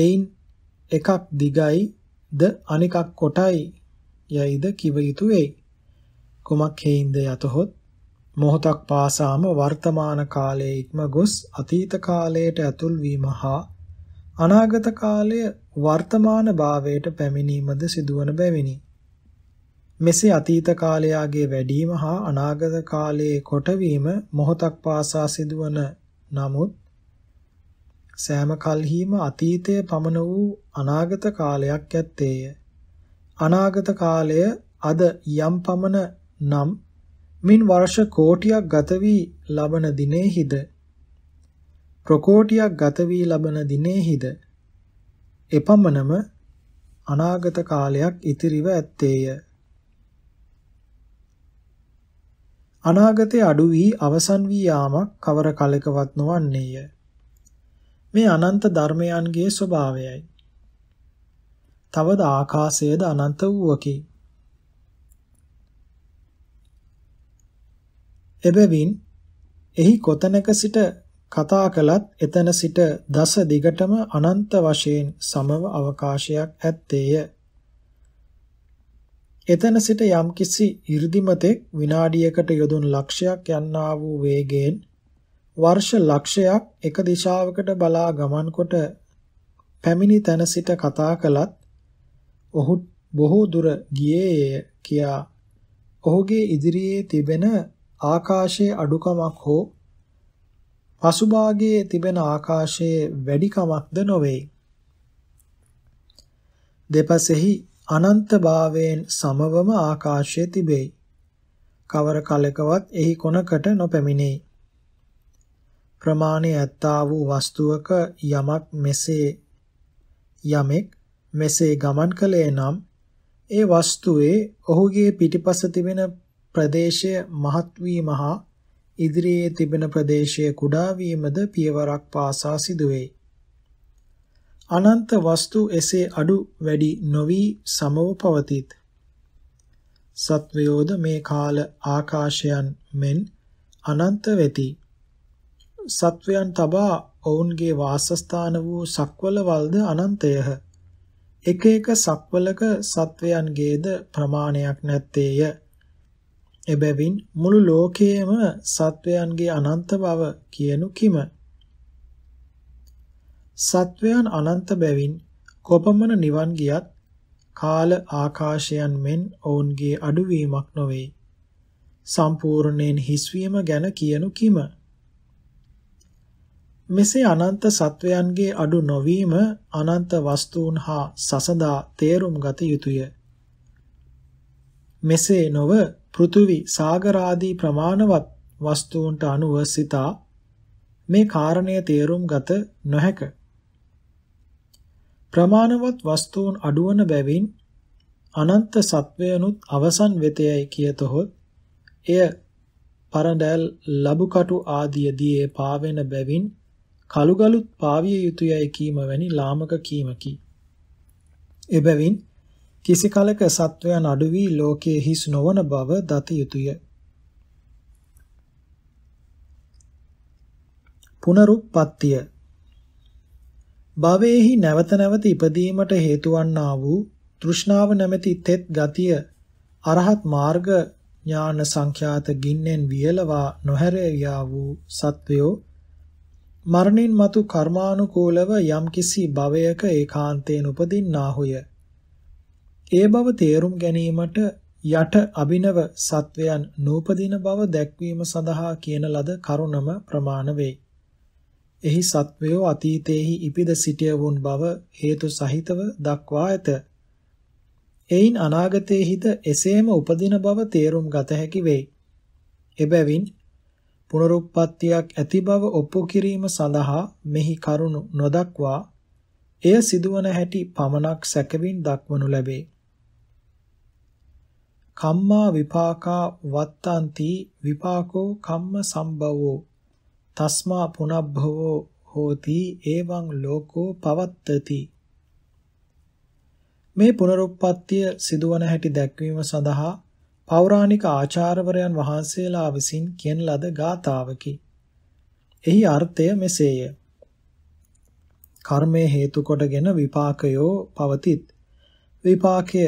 එයින් එකක් දිගයි ද අනිකක් කොටයි යයිද කිව යුතුය. කුමක් හේින්ද යතහොත් මොහොතක් පාසාම වර්තමාන කාලයේ ඉක්ම ගොස් අතීත කාලයට ඇතුල් වීම හා අනාගත කාලය වර්තමාන භාවයට පැමිණීමද සිදුවන බැවිනි. මෙසේ අතීත කාලයාගේ වැඩිම හා අනාගත කාලයේ කොටවීම මොහොතක් පාසා සිදුවන නමුත් සෑම කල්හිම අතීතයේ පමණ වූ අනාගත කාලයක් ඇත්තේය. අනාගත කාලය අද යම් පමණ නම් මින් වර්ෂ කෝටියක් ගත වී ලබන දිනෙහිද ප්‍රකෝටියක් ගත වී ලබන දිනෙහිද එපමණම අනාගත කාලයක් ඉතිරිව ඇත්තේය අනාගතයේ අඩු වී අවසන් වී යාමක් කවර කලකවත් නොවන්නේය. මේ අනන්ත ධර්මයන්ගේ ස්වභාවයයි. තවද ආකාශයේද අනන්ත වූවකි. එබැවින් එහි කොතැනක සිට කතා කළත් එතන සිට දස දිගටම අනන්ත වශයෙන් සමව අවකාශයක් ඇත්තේය. එතන සිට යම්කිසි 이르දිමතෙක් විනාඩියකට යොදුන් ලක්ෂයක් යන්නා වූ වේගයෙන් වර්ෂ ලක්ෂයක් එක දිශාවකට බලා ගමන් කොට පැමිණි තැන සිට කතා කළත් ඔහු බොහෝ දුර ගියේය කියා ඔහුගේ ඉදිරියේ තිබෙන ආකාශයේ අඩුකමක් හෝ පසුභාගයේ තිබෙන ආකාශයේ වැඩිකමක්ද නොවේ. දෙපසෙහි අනන්තභාවයෙන් සමවම ආකාශය තිබේ. කවර කලකවත් එහි කොනකට නොපැමිණේ. ප්‍රමාණය ඇත්තා වූ වස්තුවක යමක් මෙසේ යමෙක් මෙසේ ගමන් කළේ නම් ඒ වස්තුවේ ඔහුගේ පිටිපස තිබෙන ප්‍රදේශය මහත් වීම හා ඉදිරියේ තිබෙන ප්‍රදේශය කුඩා වීමද පියවරක් පාසා සිදුවේ. අනන්ත වස්තු එසේ අඩු වැඩි නොවි සමව පවතිත්. සත්වයෝද මේ කාල ආකාශයන් මෙන් අනන්ත වෙති. සත්වයන් තබා ඔවුන්ගේ වාසස්ථාන වූ සක්වලවල්ද අනන්තයහ. එක එක සක්වලක සත්වයන්ගේද ප්‍රමාණයක් නැත්තේය. එබැවින් මුළු ලෝකයේම සත්වයන්ගේ අනන්ත බව කියනු කිම? සත්වයන් අනන්ත බැවින් කොපමණ නිවන් ගියත් කාල ආකාශයන් මෙන් ඔවුන්ගේ අඩුවීමක් නොවේ. සම්පූර්ණයෙන් හිස්වීම ගැන කියනු කිම? මෙසේ අනන්ත සත්වයන්ගේ අඩු නොවීම අනන්ත වස්තුන් හා සසදා තේරුම් ගත යුතුය. මෙසේ නොව පෘථුවි සාගර ආදී ප්‍රමාණවත් වස්තුන්ට අනුව සිතා මේ කාරණය තේරුම් ගත නොහැක ප්‍රමාණවත් වස්තුන් අඩුවන බැවින් අනන්ත සත්වයනුත් අවසන් වෙතයයි කියතොත් එය පරඬල් ලබුකටු ආදිය දියේ පාවෙන බැවින් කලුගලුත් පාවිය යුතුයයි කීම වැනි ලාමක කීමකි. එබැවින් කිසි කලක සත්වයන් අඩු වී ලෝකයේ හිස් නොවන බව දත යුතුය. පුනරුත්පත්තිය භවයේහි නැවත නැවත ඉපදීමට හේතු වන්නා වූ තෘෂ්ණාව නැමැති තෙත් ගතිය අරහත් මාර්ග ඥාන සංඛ්‍යාත ගින්නෙන් වියලවා නොහැර යා වූ සත්වයෝ මරණින් මතු කර්මානුකූලව යම්කිසි භවයක ඒකාන්තයෙන් උපදින්නාහුය. ඒ බව තේරුම් ගැනීමට යට අභිනව සත්වයන් නූපදින බව දැක්වීම සඳහා කියන ලද කරුණම ප්‍රමාණ වෙයි. එහි සත්වයෝ අතීතයේහි ඉපිද සිටියවුන් බව හේතු සහිතව දක්වා ඇත. එයින් අනාගතයේහිද එසේම උපදින බව තේරුම් ගත හැකි වෙයි. එබැවින් පුනරුත්පත්තියක් ඇති බව ඔප්පු කිරීම සඳහා මෙහි කරුණු නොදක්වා එය සිදුවන හැටි පමණක් සැකවින් දක්වනු ලැබේ. කම්මා විපාකා වත්තාන්ති විපාකෝ කම්ම සම්භවෝ තස්මා පුනබ්භවෝ හෝති එවං ලෝකෝ පවත්තති මේ පුනරුත්පත්තිය සිදුවන හැටි දැක්වීම සඳහා පෞරාණික ආචාර්යවරයන් වහන්සේලා විසින් කියන ලද ගාථාවකි. එහි අර්ථය මෙසේය. කර්මය හේතු කොටගෙන විපාකයෝ පවතිත්. විපාකය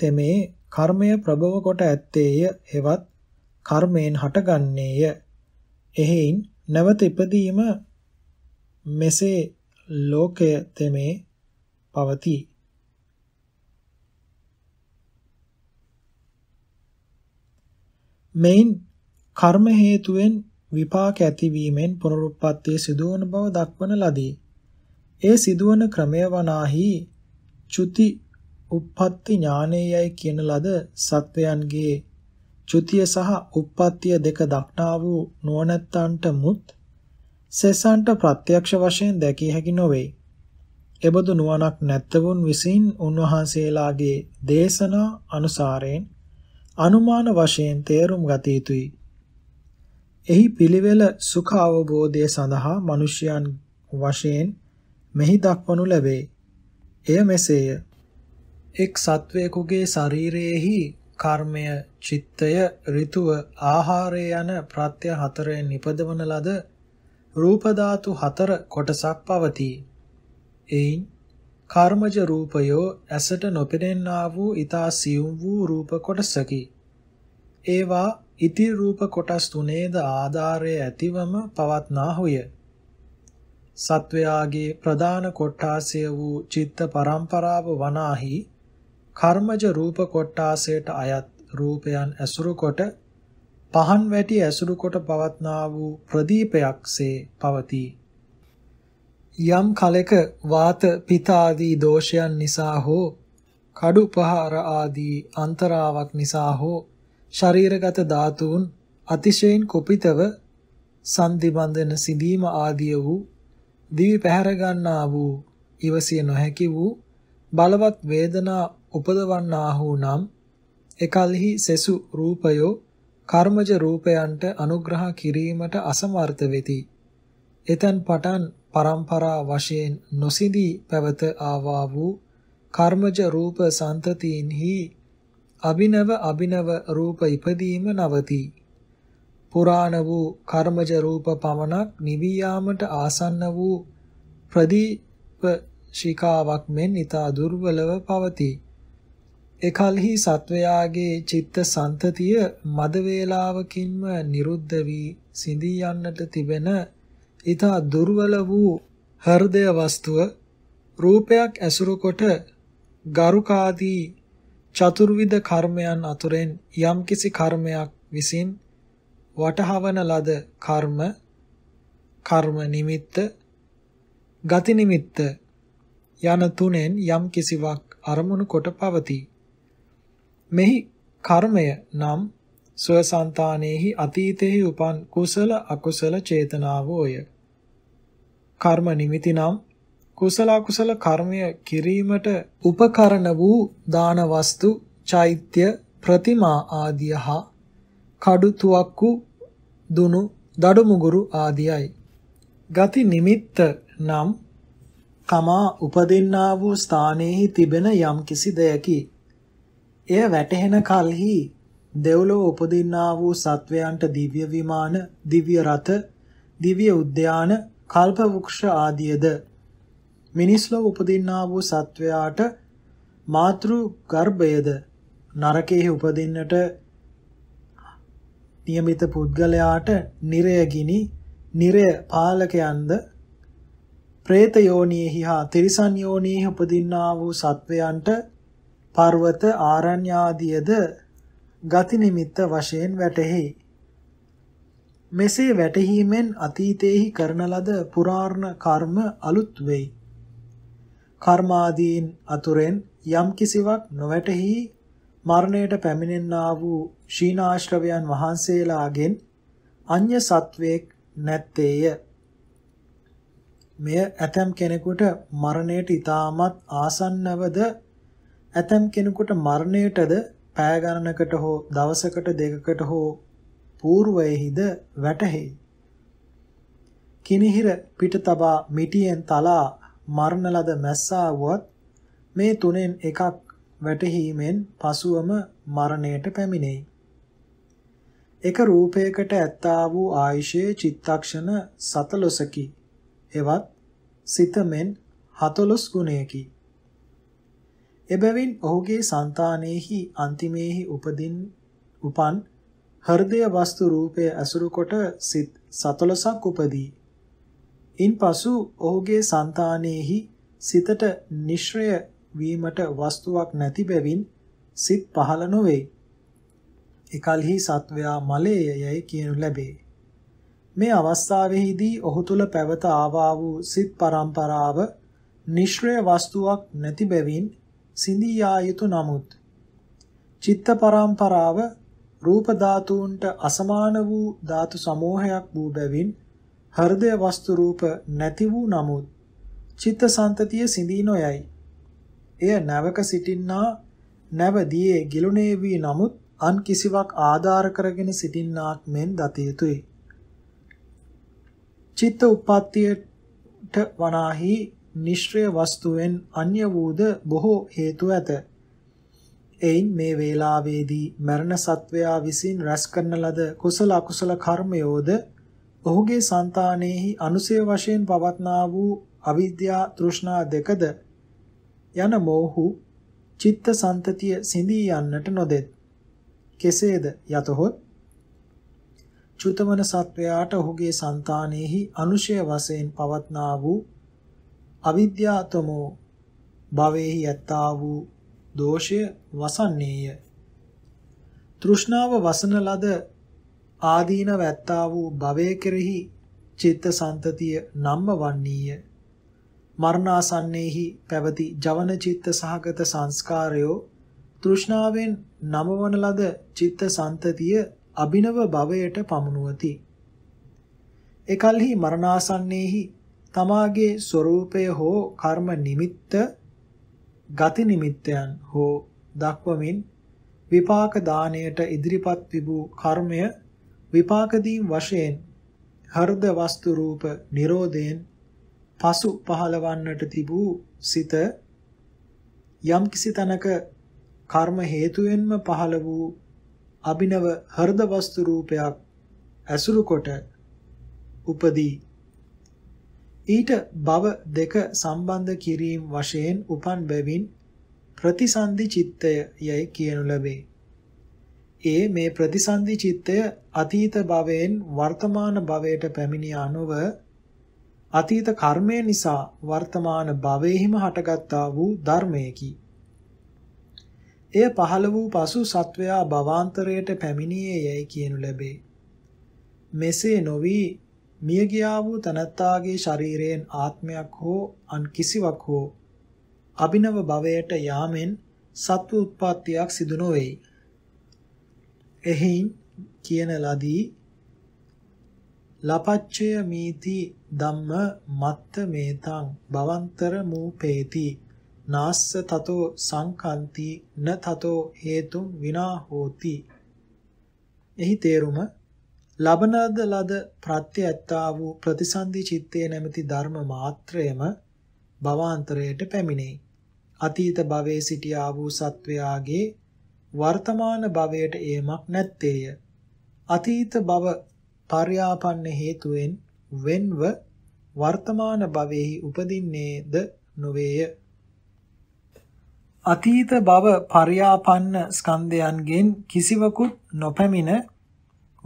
තෙමේ කර්මය ප්‍රබව කොට ඇත්තේය හෙවත් කර්මයෙන් හටගන්නේය එහෙයින් නැවත ඉපදීම මෙසේ ලෝකය තෙමේ පවතී මෙයින් කර්ම හේතුවෙන් විපාක ඇතිවීමෙන් පුනරුත්පත්ති සිදුවන බව දක්වන ලදී. ඒ සිදුවන ක්‍රමය වනාහි චුති uppatti ඥානයයි කියන ලද සත්වයන්ගේ චුතිය සහ uppattiය දෙක දක්නා වූ නුවණැත්තන්ට මුත් සසන්ට ප්‍රත්‍යක්ෂ වශයෙන් දැකිය හැකි නොවේ. එබඳු නුවණක් නැත්තවුන් විසින් උන්වහන්සේලාගේ දේශනා අනුසාරයෙන් අනුමාන වශයෙන් තේරුම් ගත යුතුයි. එහි පිළිවෙල සුඛ අවබෝධය සඳහා මිනිසයන් වශයෙන් මෙහි දක්වනු ලැබේ. එය මෙසේය. එක් සත්වයෙකුගේ ශරීරයේහි කර්මය, චිත්තය, ඍතුව, ආහාරය යන ප්‍රත්‍ය හතරෙන් නිපදවන ලද රූප ධාතු හතර කොටසක් පවතී. එයින් කර්මජ රූපයෝ ඇසට නොපෙනෙන්නා වූ ඊතා සියුම් වූ රූප කොටසකි. ඒවා ඉතිරි රූප කොටස් තුනේද ආධාරය ඇතිවම පවත්නා හොය. සත්වයාගේ ප්‍රධාන කොටාසය වූ චිත්ත පරම්පරාව වනාහි කර්මජ රූප කොටාසයට අයත් රූපයන් ඇසුරු කොට පහන් වැටි ඇසුරු කොට පවත්නා වූ ප්‍රදීපයක්සේ පවතී. යම් කලෙක වාත පිත ආදී දෝෂයන් නිසා හෝ කඩු පහාර ආදී අන්තරාවක් නිසා හෝ ශරීරගත ධාතුන් අතිශයින් කුපිතව සන්ධිබන්ධන සිදීම ආදිය වූ දිවි පැහැර ගන්නා වූ ඉවසිය නොහැකි වූ බලවත් වේදනා උපදවන්නාහු නම් එකල්හි සෙසු රූපයෝ කර්මජ රූපයන්ට අනුග්‍රහ කිරීමට අසමර්ථ වෙති. එතන් පටන් પરම්පරා වශයෙන් නොසිඳී පැවත ආවා වූ කර්මජ රූප සන්තතීන්හි අභිනව අභිනව රූප ඉපදීම නවති. පුරාණ වූ කර්මජ රූප පමණක් නිවියාමට ආසන්න වූ ප්‍රදීප ශිකාවක් මෙන් ඊතා දුර්වලව පවතී. එකල්හි සත්වයාගේ චිත්ත සන්තතිය මද වේලාවකින්ම නිරුද්ධ වී සිඳී යන්නට තිබෙන ඊතා දුර්වල වූ හෘදය වස්තුව රූපයක් ඇසුරු කොට ගරුකාදී චතුර්විධ කර්මයන් අතුරෙන් යම්කිසි කර්මයක් විසින් වටහවන ලද කර්ම කර්ම නිමිත්ත ගති නිමිත්ත යන තුනෙන් යම් කිසිවක් අරමුණු කොට පවතී මෙහි කර්මය නම් ස්වසංතානෙහි අතීතෙහි උපන් කුසල අකුසල චේතනාවෝය. කර්ම නිමිති නම් කුසල අකුසල කර්මය කිරීමට උපකරණ වූ දාන වස්තු, චෛත්‍ය, ප්‍රතිමා ආදිය හා කඩු තුවක්කු, දුනු, දඩු මුගුරු ආදියයි. ගති නිමිත්ත නම් තමා උපදින්නා වූ ස්ථානයේ තිබෙන යම්කිසි දෙයකි. එය වැටහෙන කලෙහි දෙව්ලොව උපදින්නා වූ සත්වයන්ට දිව්‍ය විමාන, දිව්‍ය රථ, දිව්‍ය උද්‍යාන, කල්ප වෘක්ෂ ආදියද මිනිස් ලොව උපදින්නා වූ සත්වයාට මාතෘ ගර්භයද නරකයේ උපදින්නට નિયમિત පුද්ගලයාට නිරය ගිනි, නිරය පාලකයන්ද പ്രേත යෝනියෙහි හා තිරිසන් යෝනියෙහි උපදින්නා වූ සත්වයන්ට පර්වත ආරණ්‍යාදියද ගති නිමිත්ත වශයෙන් වැටහි. මෙසේ වැටහීමෙන් අතීතයේහි කරන ලද පුරාණ කර්ම අලුත් වෙයි. කර්මාදීන් අතුරෙන් යම් කිසිවක් නොවැටහි මරණයට පැමිණෙන්නා වූ ශීනාශ්‍රවයන් වහන්සේලාගෙන් අන්‍ය සත්වයක් නැත්තේය. මෙය ඇතම් කෙනෙකුට මරණයට ඊටමත් ආසන්නවද ඇතම් කෙනෙකුට මරණයටද පෑ ගණනකට හෝ දවසකට දෙකකට හෝ పూర్වයේහිද වැටහෙයි. කිනිහිර පිට තබා මිටියෙන් තලා මරණ ලද මැස්සා වුවත් මේ තුනෙන් එකක් වැටහීමෙන් පසුවම මරණයට පැමිණෙයි. එක රූපයකට ඇත්තා වූ ආයුෂයේ චිත්තක්ෂණ සතලොසකි. එවත් සිතමෙන් හතලොස් ගුණයකි. එබැවින් ඔහුගේ సంతානෙහි අන්තිමේහි උපදින් උපන් හෘදය වස්තු රූපය ඇසුරු කොට සිත් සතලසක් උපදී. ඉන්පසු ඔහුගේ సంతානෙහි සිතට නිශ්‍රය වීමට වස්තුවක් නැති බැවින් සිත් පහළ නොවේ. එකල්හි සත්වයා මලයේ යයි කියනු ලැබේ. මේ අවස්ථාවෙහිදී ඔහු තුල පැවත ආවා වූ සිත් පරම්පරාව නිශ්‍රය වස්තුවක් නැති බැවින් සිඳී යා යුතු නමුත් චිත්ත පරම්පරාව රූප ධාතුන්ට අසමාන වූ ධාතු සමූහයක් වූ බැවින් හෘදය වස්තු රූප නැති වූ නමුත් චිත්ත සන්තතිය සිඳී නොයයි. එය නැවක සිටින්නා නැවදියේ ගිලුණේ වී නමුත් අන් කිසිවක් ආධාර කරගෙන සිටින්නාක් මෙන් දත යුතුය. චිත්ත උප්පත්තියට වනාහි නිෂ්ක්‍රය වස්තුවෙන් අන්‍ය වූද බොහෝ හේතු ඇත. එයින් මේ වේලාවේදී මරණ සත්වයා විසින් රැස් කරන ලද කුසල අකුසල කර්මයෝද ඔහුගේ సంతානෙහි අනුසය වශයෙන් පවත්නා වූ අවිද්‍යා තෘෂ්ණා දෙකද යන මෝහු චිත්ත සන්තතිය සිඳී යන්නට නොදෙත්. කෙසේද යතොත් චුතවන සත්වයාට ඔහුගේ సంతානෙහි අනුශය වශයෙන් පවත්නා වූ අවිද්‍යාතමෝ භවෙහි යත්තා වූ දෝෂය වසන්නේය. තෘෂ්ණාව වසන ලද ආදීනව ඇත්තා වූ භවය කෙරෙහි චිත්ත සන්තතිය නම්ම වන්නේය. මරණාසන්නේහි පැවති ජවන චිත්ත සහගත සංස්කාරයෝ තෘෂ්ණාවෙන් නමවන ලද චිත්ත සන්තතිය අභිනව භවයට පමුණුවති. එකල්හි මරණාසන්නේහි තමාගේ ස්වરૂපය හෝ කර්ම නිමිත්ත ගති නිමිත්තයන් හෝ දක්වමින් විපාක දාණයට ඉදිරිපත් තිබූ කර්මය විපාක දීම් වශයෙන් හර්ධ වස්තු රූප නිරෝධයෙන් පසු පහලවන්නට තිබූ සිත යම් කිසි තැනක කර්ම හේතුවෙන්ම පහළ වූ අභිනව හර්ධ වස්තු රූපයක් ඇසුරු කොට උපදී ඊට භව දෙක සම්බන්ධ කිරීම වශයෙන් උපන් බැවින් ප්‍රතිසන්දි චිත්තය යයි කියනු ලැබේ. ඒ මේ ප්‍රතිසන්දි චිත්තය අතීත භවයෙන් වර්තමාන භවයට පැමිණිය අනුව අතීත කර්මය නිසා වර්තමාන භවයේම හටගත්තා වූ ධර්මයකි. එය පහළ වූ පසු සත්වයා භවාන්තරයට පැමිණියේ යයි කියනු ලැබේ. මෙසේ නොවි මිය ගියා වූ තනත්තාගේ ශරීරයෙන් ආත්මයක් හෝ අන් කිසිවක් හෝ අභිනව භවයට යාමෙන් සත්ව උත්පත්තියක් සිදු නොවේයි. එහෙන් කියන ලදී ලපච්චය මීති ධම්ම මත්ත මේතං භවන්තර මූපේති නාස්ස තතෝ සංකන්ති න තතෝ හේතුම් විනා හෝති එහි තේරුම ලබනද ලද ප්‍රත්‍යත්තා වූ ප්‍රතිසන්දි චිත්තේ නැමැති ධර්ම මාත්‍රයම භවාන්තරයට පැමිණේ. අතීත භවයේ සිටියා වූ සත්වයාගේ වර්තමාන භවයට ඒමක් නැත්තේය. අතීත භව පර්යාපන්න හේතුවෙන් වෙන්ව වර්තමාන භවෙහි උපදින්නේද නොවේය. අතීත භව පර්යාපන්න ස්කන්ධයන්ගෙන් කිසිවකුත් නොපැමිණ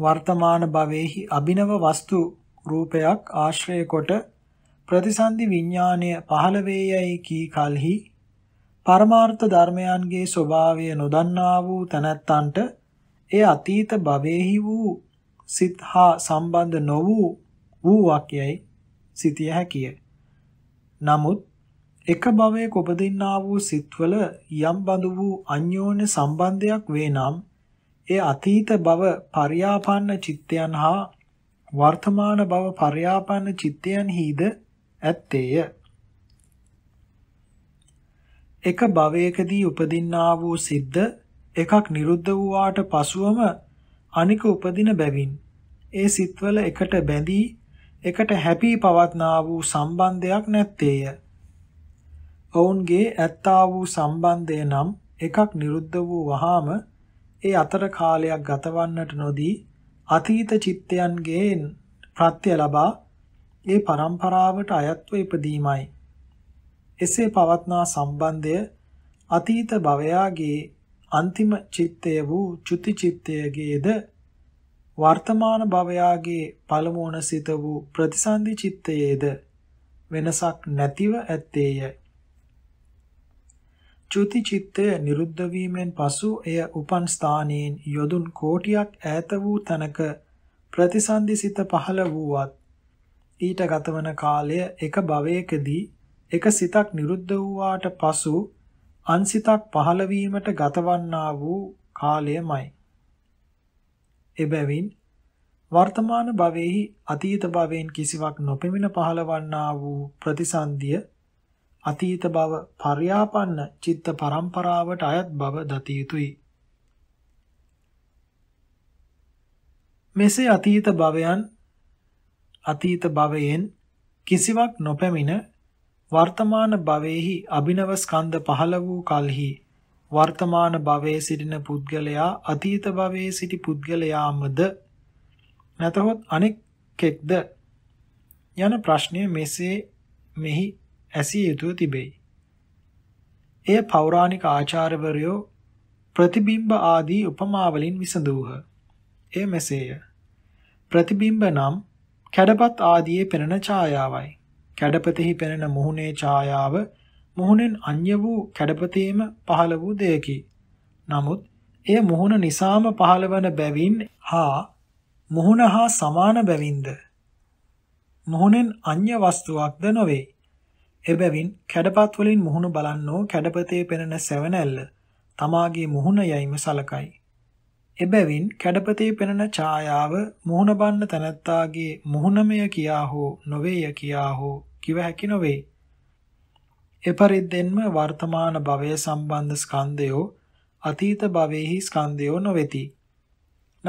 වර්තමාන භවයේහි අභිනව වස්තු රූපයක් ආශ්‍රය කොට ප්‍රතිසන්දි විඥාණය පහළ වේයයි කී කලෙහි පරමාර්ථ ධර්මයන්ගේ ස්වභාවය නොදන්නා වූ තැනැත්තන්ට ඒ අතීත භවයේහි වූ සිත හා සම්බන්ධ නො වූ වූ වාක්‍යයි සිටිය හැකිය. නමුත් එක භවයක උපදින්නා වූ සිත්වල යම් බඳු වූ අන්‍යෝන්‍ය සම්බන්ධයක් වේ නම් ඒ අතීත බව පරියාපන්න චිත්තයන් හා වර්තමාන බව පරියාපන්න චිත්තයන් හිද ඇත්තේය. එක භවයකදී උපදින්නා වූ සිද්ද එකක් නිරුද්ධ වූාට පසුවම අනික උපදින බැවින් ඒ සිත්වල එකට බැඳී එකට හැපී පවත්නා වූ සම්බන්ධයක් නැත්තේය. ඔවුන්ගේ ඇත්තා වූ සම්බන්ධය නම් එකක් නිරුද්ධ වූ වහාම ඒ අතර කාලයක් ගතවන්නට නොදී අතීත චිත්තයන්ගේ ප්‍රත්‍ය ලබා ඒ પરම්පරාවට අයත්ව ඉපදීමයි. එසේ පවත්නා සම්බන්ධය අතීත භවයාගේ අන්තිම චිත්තය වූ චුති චිත්තයගේද වර්තමාන භවයාගේ පළමුණ සිත වූ ප්‍රතිසන්දි චිත්තයේද වෙනසක් නැතිව ඇත්තේය. චුති චිත්තය නිරුද්ධ වීමෙන් පසු එය උපන් ස්ථානයෙන් යොදුන් කෝටියක් ඈත වූ තැනක ප්‍රතිසන්දිසිත පහළ වූවත් ඊට ගතවන කාලය එක භවයකදී එක සිතක් නිරුද්ධ වූවාට පසු අන් සිතක් පහළ වීමට ගතවන්නා වූ කාලයමයි. එබැවින් වර්තමාන භවයේහි අතීත භවයෙන් කිසිවක් නොපෙමින පහළවන්නා වූ ප්‍රතිසන්දිය අතීත බව පර්යාපන්න චිත්ත පරම්පරාවට අයත් බව දතිය යුතුයි. මෙසේ අතීත භවයන් අතීත භවයෙන් කිසිවක් නොපැමිණ වර්තමාන භවයේහි අභිනව ස්කන්ධ පහළ වූ කලෙහි වර්තමාන භවයේ සිටින පුද්ගලයා අතීත භවයේ සිටි පුද්ගලයාමද නැතහොත් අනෙක් කෙක්ද යන ප්‍රශ්නය මෙසේ මෙහි ඇසිය යුතුව තිබෙයි. එය පෞරාණික ආචාර්යවරයෝ ප්‍රතිබිම්බ ආදී උපමා වලින් විසඳූහ. එය මෙසේය. ප්‍රතිබිම්බ නම් කැඩපත් ආදියේ පෙනෙන ඡායාවයි. කැඩපතෙහි පෙනෙන මුහුණේ ඡායාව මුහුණෙන් අන්‍ය වූ කැඩපතේම පහළ වූ දෙයකි. නමුත් එය මුහුණ නිසාම පහළවන බැවින් හා මුහුණ හා සමාන බැවින්ද මුහුණෙන් අන්‍ය වස්තුවක්ද නොවේ. එබැවින් කැඩපත් වලින් මුහුණ බලන්නෝ කැඩපතේ පෙනෙන සැවනැල්ල තමාගේ මුහුණ යයිම සලකයි. එබැවින් කැඩපතේ පෙනෙන ඡායාව මුහුණ බන්න තනත්තාගේ මුහුණමය කියා හෝ නොවේය කියා හෝ කිව හැකි නොවේ. එපරිද්දෙන්ම වර්තමාන භවය සම්බන්ධ ස්කන්ධයෝ අතීත භවෙහි ස්කන්ධයෝ නොවේති.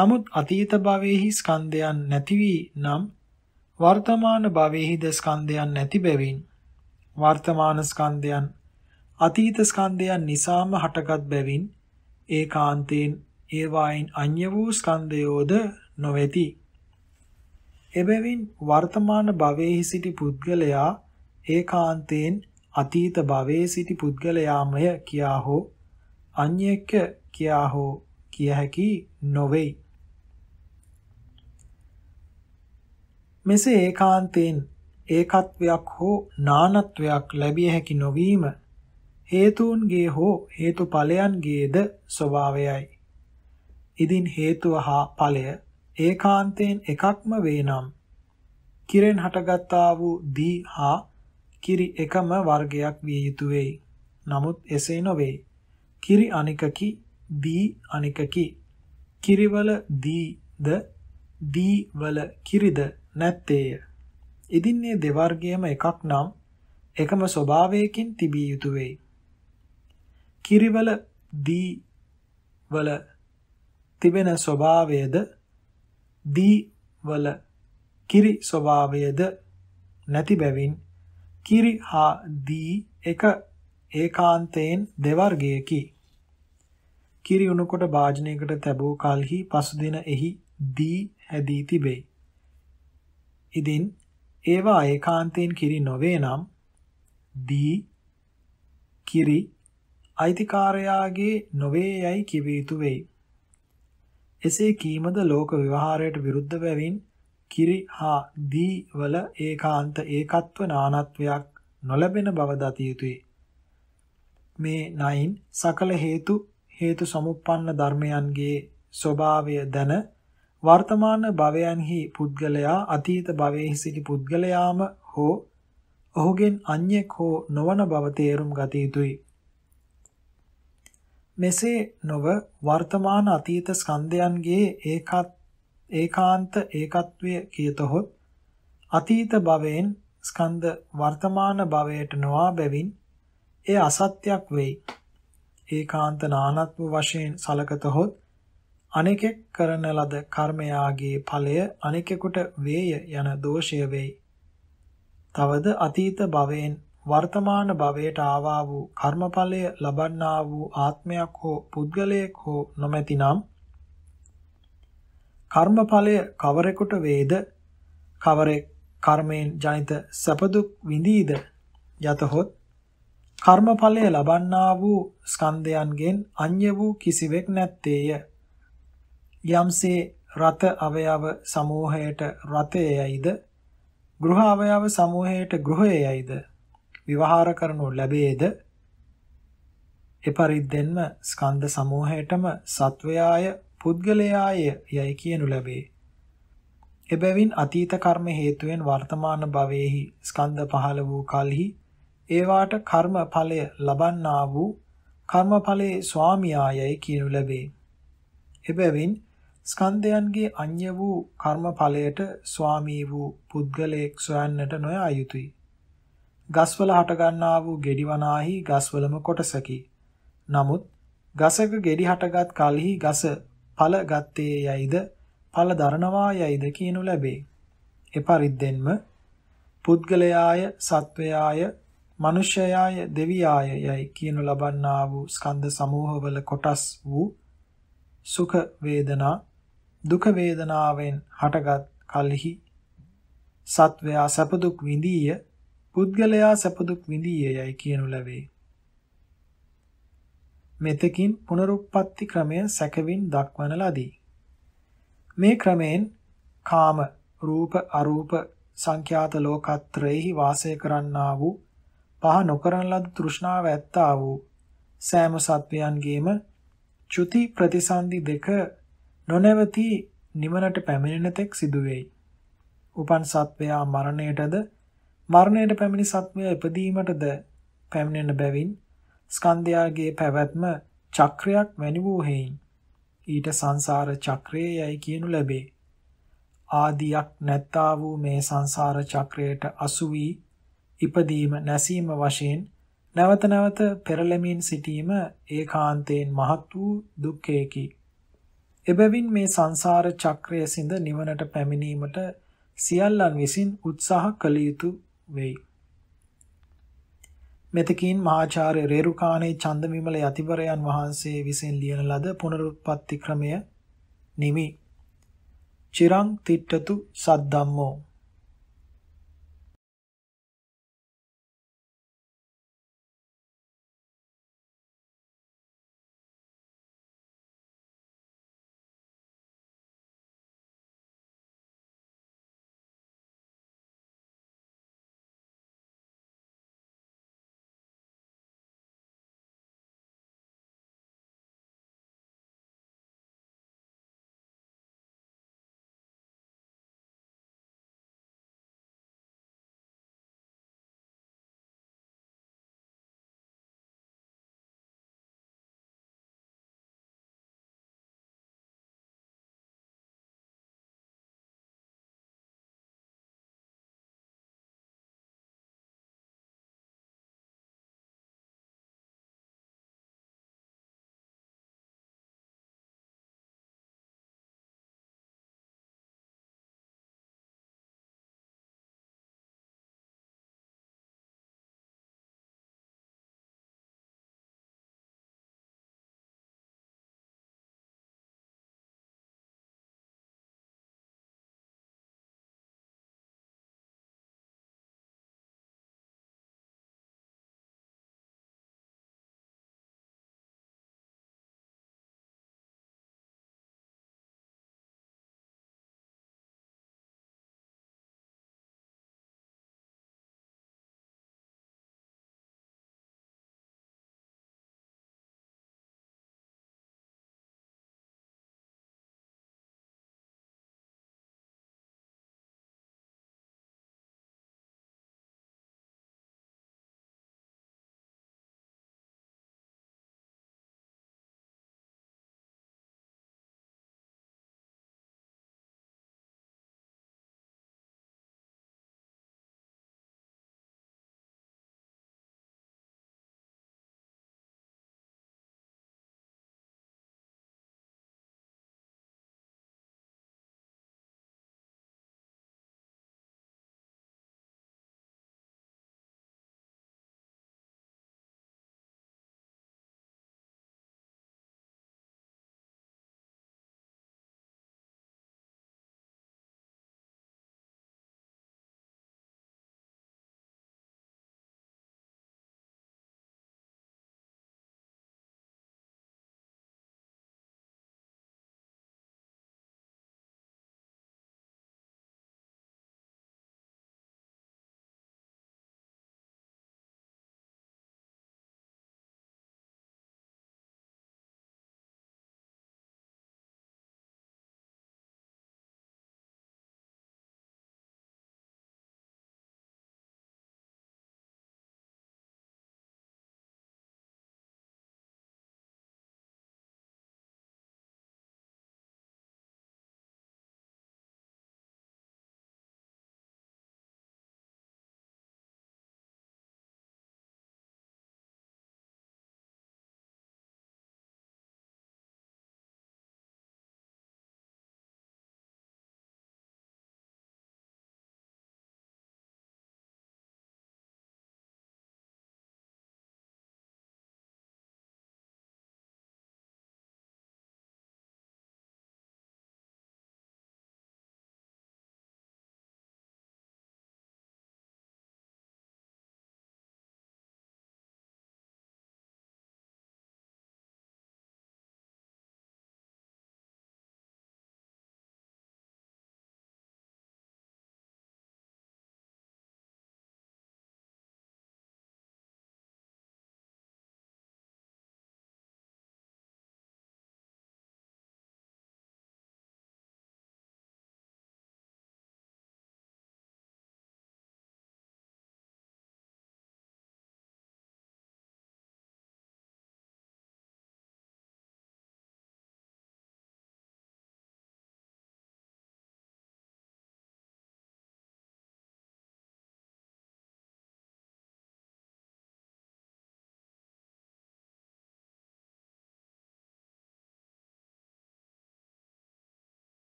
නමුත් අතීත භවෙහි ස්කන්ධයන් නැති නම් වර්තමාන භවෙහිද ස්කන්ධයන් නැති බැවින් වර්තමාන ස්කන්ධයන් අතීත ස්කන්ධයන් නිසාම හටගත් බැවින් ඒකාන්තයෙන් ඒවායින් අන්‍ය වූ ස්කන්ධයෝද නොවේති. එබැවින් වර්තමාන භවයේ සිටි පුද්ගලයා ඒකාන්තයෙන් අතීත භවයේ සිටි පුද්ගලයාමය කියා හෝ අන්‍යක කියා හෝ කිය හැකි නොවේ. මෙසේ ඒකාන්තයෙන් ඒකත්වයක් හෝ නානත්වයක් ලැබිය හැකි නොවීම හේතුන්ගේ හෝ හේතු ඵලයන්ගේද ස්වභාවයයි. ඉදින් හේතුව හා ඵලය ඒකාන්තයෙන් එකක්ම වේ නම් කිරෙන් හටගත්තා වූ දී හා කිරි එකම වර්ගයක් විය යුතු වෙයි. නමුත් එසේ නොවේ. කිරි අනිකකි දී අනිකකි. කිරිවල දීද දී වල කිරිද නැත්තේය. ඉදින් මේ දෙවර්ගයේම එකක් නම් එකම ස්වභාවයකින් තිබිය යුතු වෙයි. කිරිවල දී වල තිබෙන ස්වභාවයද දී වල කිරි ස්වභාවයද නැති බැවින් කිරි හා දී එක ඒකාන්තයෙන් දෙවර්ගයකි. කිරි උණුකොට භාජනයකට තැබූ කලෙහි පසුදින එහි දී හැදී තිබේ. ඉදින් ඒවා ඒකාන්තයෙන් කිරි නොවේ නම් දී කිරි අයිතිකාරයාගේ නොවේ යයි කිව යුතු වෙයි. එසේ කීමද ලෝක විවහාරයට විරුද්ධ බැවින් කිරි හා දී වල ඒකාන්ත ඒකත්ව නානත්වයක් නොලැබෙන බව දතිය යුතුය. මේ නයින් සකල හේතු හේතු සමුප්පන්න ධර්මයන්ගේ ස්වභාවය දැන වර්තමාන භවයන්හි පුද්ගලයා අතීත භවයේ සිටි පුද්ගලයාම හෝ ඔහුගෙන් අන්‍යෙක් හෝ නොවන බව තේරුම් ගත යුතුයි. මෙසේ නොව වර්තමාන අතීත ස්කන්ධයන්ගේ ඒකත් ඒකාන්ත ඒකත්වය කියතොත් අතීත භවයෙන් ස්කන්ධ වර්තමාන භවයට නොආ බැවින් එය අසත්‍යක් වෙයි. ඒකාන්ත නානත්ව වශයෙන් සලකතොත් අනෙකෙක් කරන ලද කර්මයාගේ ඵලය අනෙකෙකුට වේය යන දෝෂය වෙයි. තවද අතීත භවයෙන් වර්තමාන භවයට ආවා වූ කර්මඵලය ලබන්නා වූ ආත්මයක් හෝ පුද්ගලයෙක් හෝ නොමැතිනම් කර්මඵලය කවරෙකුට වේද කවරෙක් කර්මයෙන් ජනිත සැපදුක් විඳීද යතහොත් කර්මඵලය ලබන්නා වූ ස්කන්ධයන්ගෙන් අන්‍ය වූ කිසිවෙක් නැත්තේය යම්සේ රත අවයව සමූහයට රතයයිද ගෘහ අවයව සමූහයට ගෘහයයිද විවහාර කරනු ලැබේද එපරිද්දෙන්ම ස්කන්ධ සමූහයටම සත්වයාය පුද්ගලයාය යයි කියනු ලැබේ එබැවින් අතීත කර්ම හේතුවෙන් වර්තමාන භවයේහි ස්කන්ධ පහළ වූ කලෙහි ඒවාට කර්ම ඵලය ලබන්නා වූ කර්ම ඵලයේ ස්වාමියායයි කියනු ලැබේ එබැවින් ස්කන්ධයන්ගේ අන්‍ය වූ කර්මඵලයට ස්වාමී වූ පුද්ගලයෙක් සොයන්නට නොයා යුතුය. ගස්වල හටගන්නා වූ ගෙඩිවනාහි ගස්වලම කොටසකි. නමුත් ගසක ගෙඩි හටගත් කලෙහි ගස ඵල ගත්තේ යයිද ඵල දරනවා යයිද කියනු ලැබේ. එපරිද්දෙන්ම පුද්ගලයාය සත්වයාය මිනිසයාය දෙවියාය යයි කියනු ලබන්නා වූ ස්කන්ධ සමූහවල කොටස් වූ සුඛ වේදනා දුක වේදනාවෙන් හටගත් කලෙහි සත්වයා සැප දුක් විඳීය පුද්ගලයා සැප දුක් විඳීයයි කියනු ලැබේ. මෙතකින් පුනරුත්පත්ති ක්‍රමය සැකවින් දක්වන ලදී. මේ ක්‍රමයෙන් කාම රූප අරූප සංඛ්‍යාත ලෝකත්‍රයෙහි වාසය කරන්නා වූ පහ නොකරන ලද තෘෂ්ණාව ඇත්තා වූ සෑම සත්වයන්ගේම චුති ප්‍රතිසන්දි දෙක නොනැවති නිවනට පැමිණෙන තෙක් සිදුවේයි. උපන් සත්වයා මරණයටද මරණයට පැමිණි සත්වයා ඉපදීමටද පැමිණෙන බැවින් ස්කන්ධයාගේ පැවැත්ම චක්‍රයක් වැනි වූ හේයින් ඊට සංසාර චක්‍රය යයි කියනු ලැබේ. ආදියක් නැත්තා වූ මේ සංසාර චක්‍රයට අසු වී ඉපදීම නැසීම වශයෙන් නැවත නැවත පෙරළමින් සිටීම ඒකාන්තයෙන් මහත් වූ දුක්ඛයකි. එබැවින් මේ සංසාර චක්‍රය සිඳ නිවනට පැමිණීමට සියල්ලන් විසින් උත්සාහ කළ යුතු වෙයි. මෙතකින් මහාචාර්ය රේරුකාණේ චන්දවිමල යතිවරයන් වහන්සේ විසින් ලියන ලද පුනරුත්පත්ති ක්‍රමය නිමි. චිරං තිට්ඨතු සද්දම්මෝ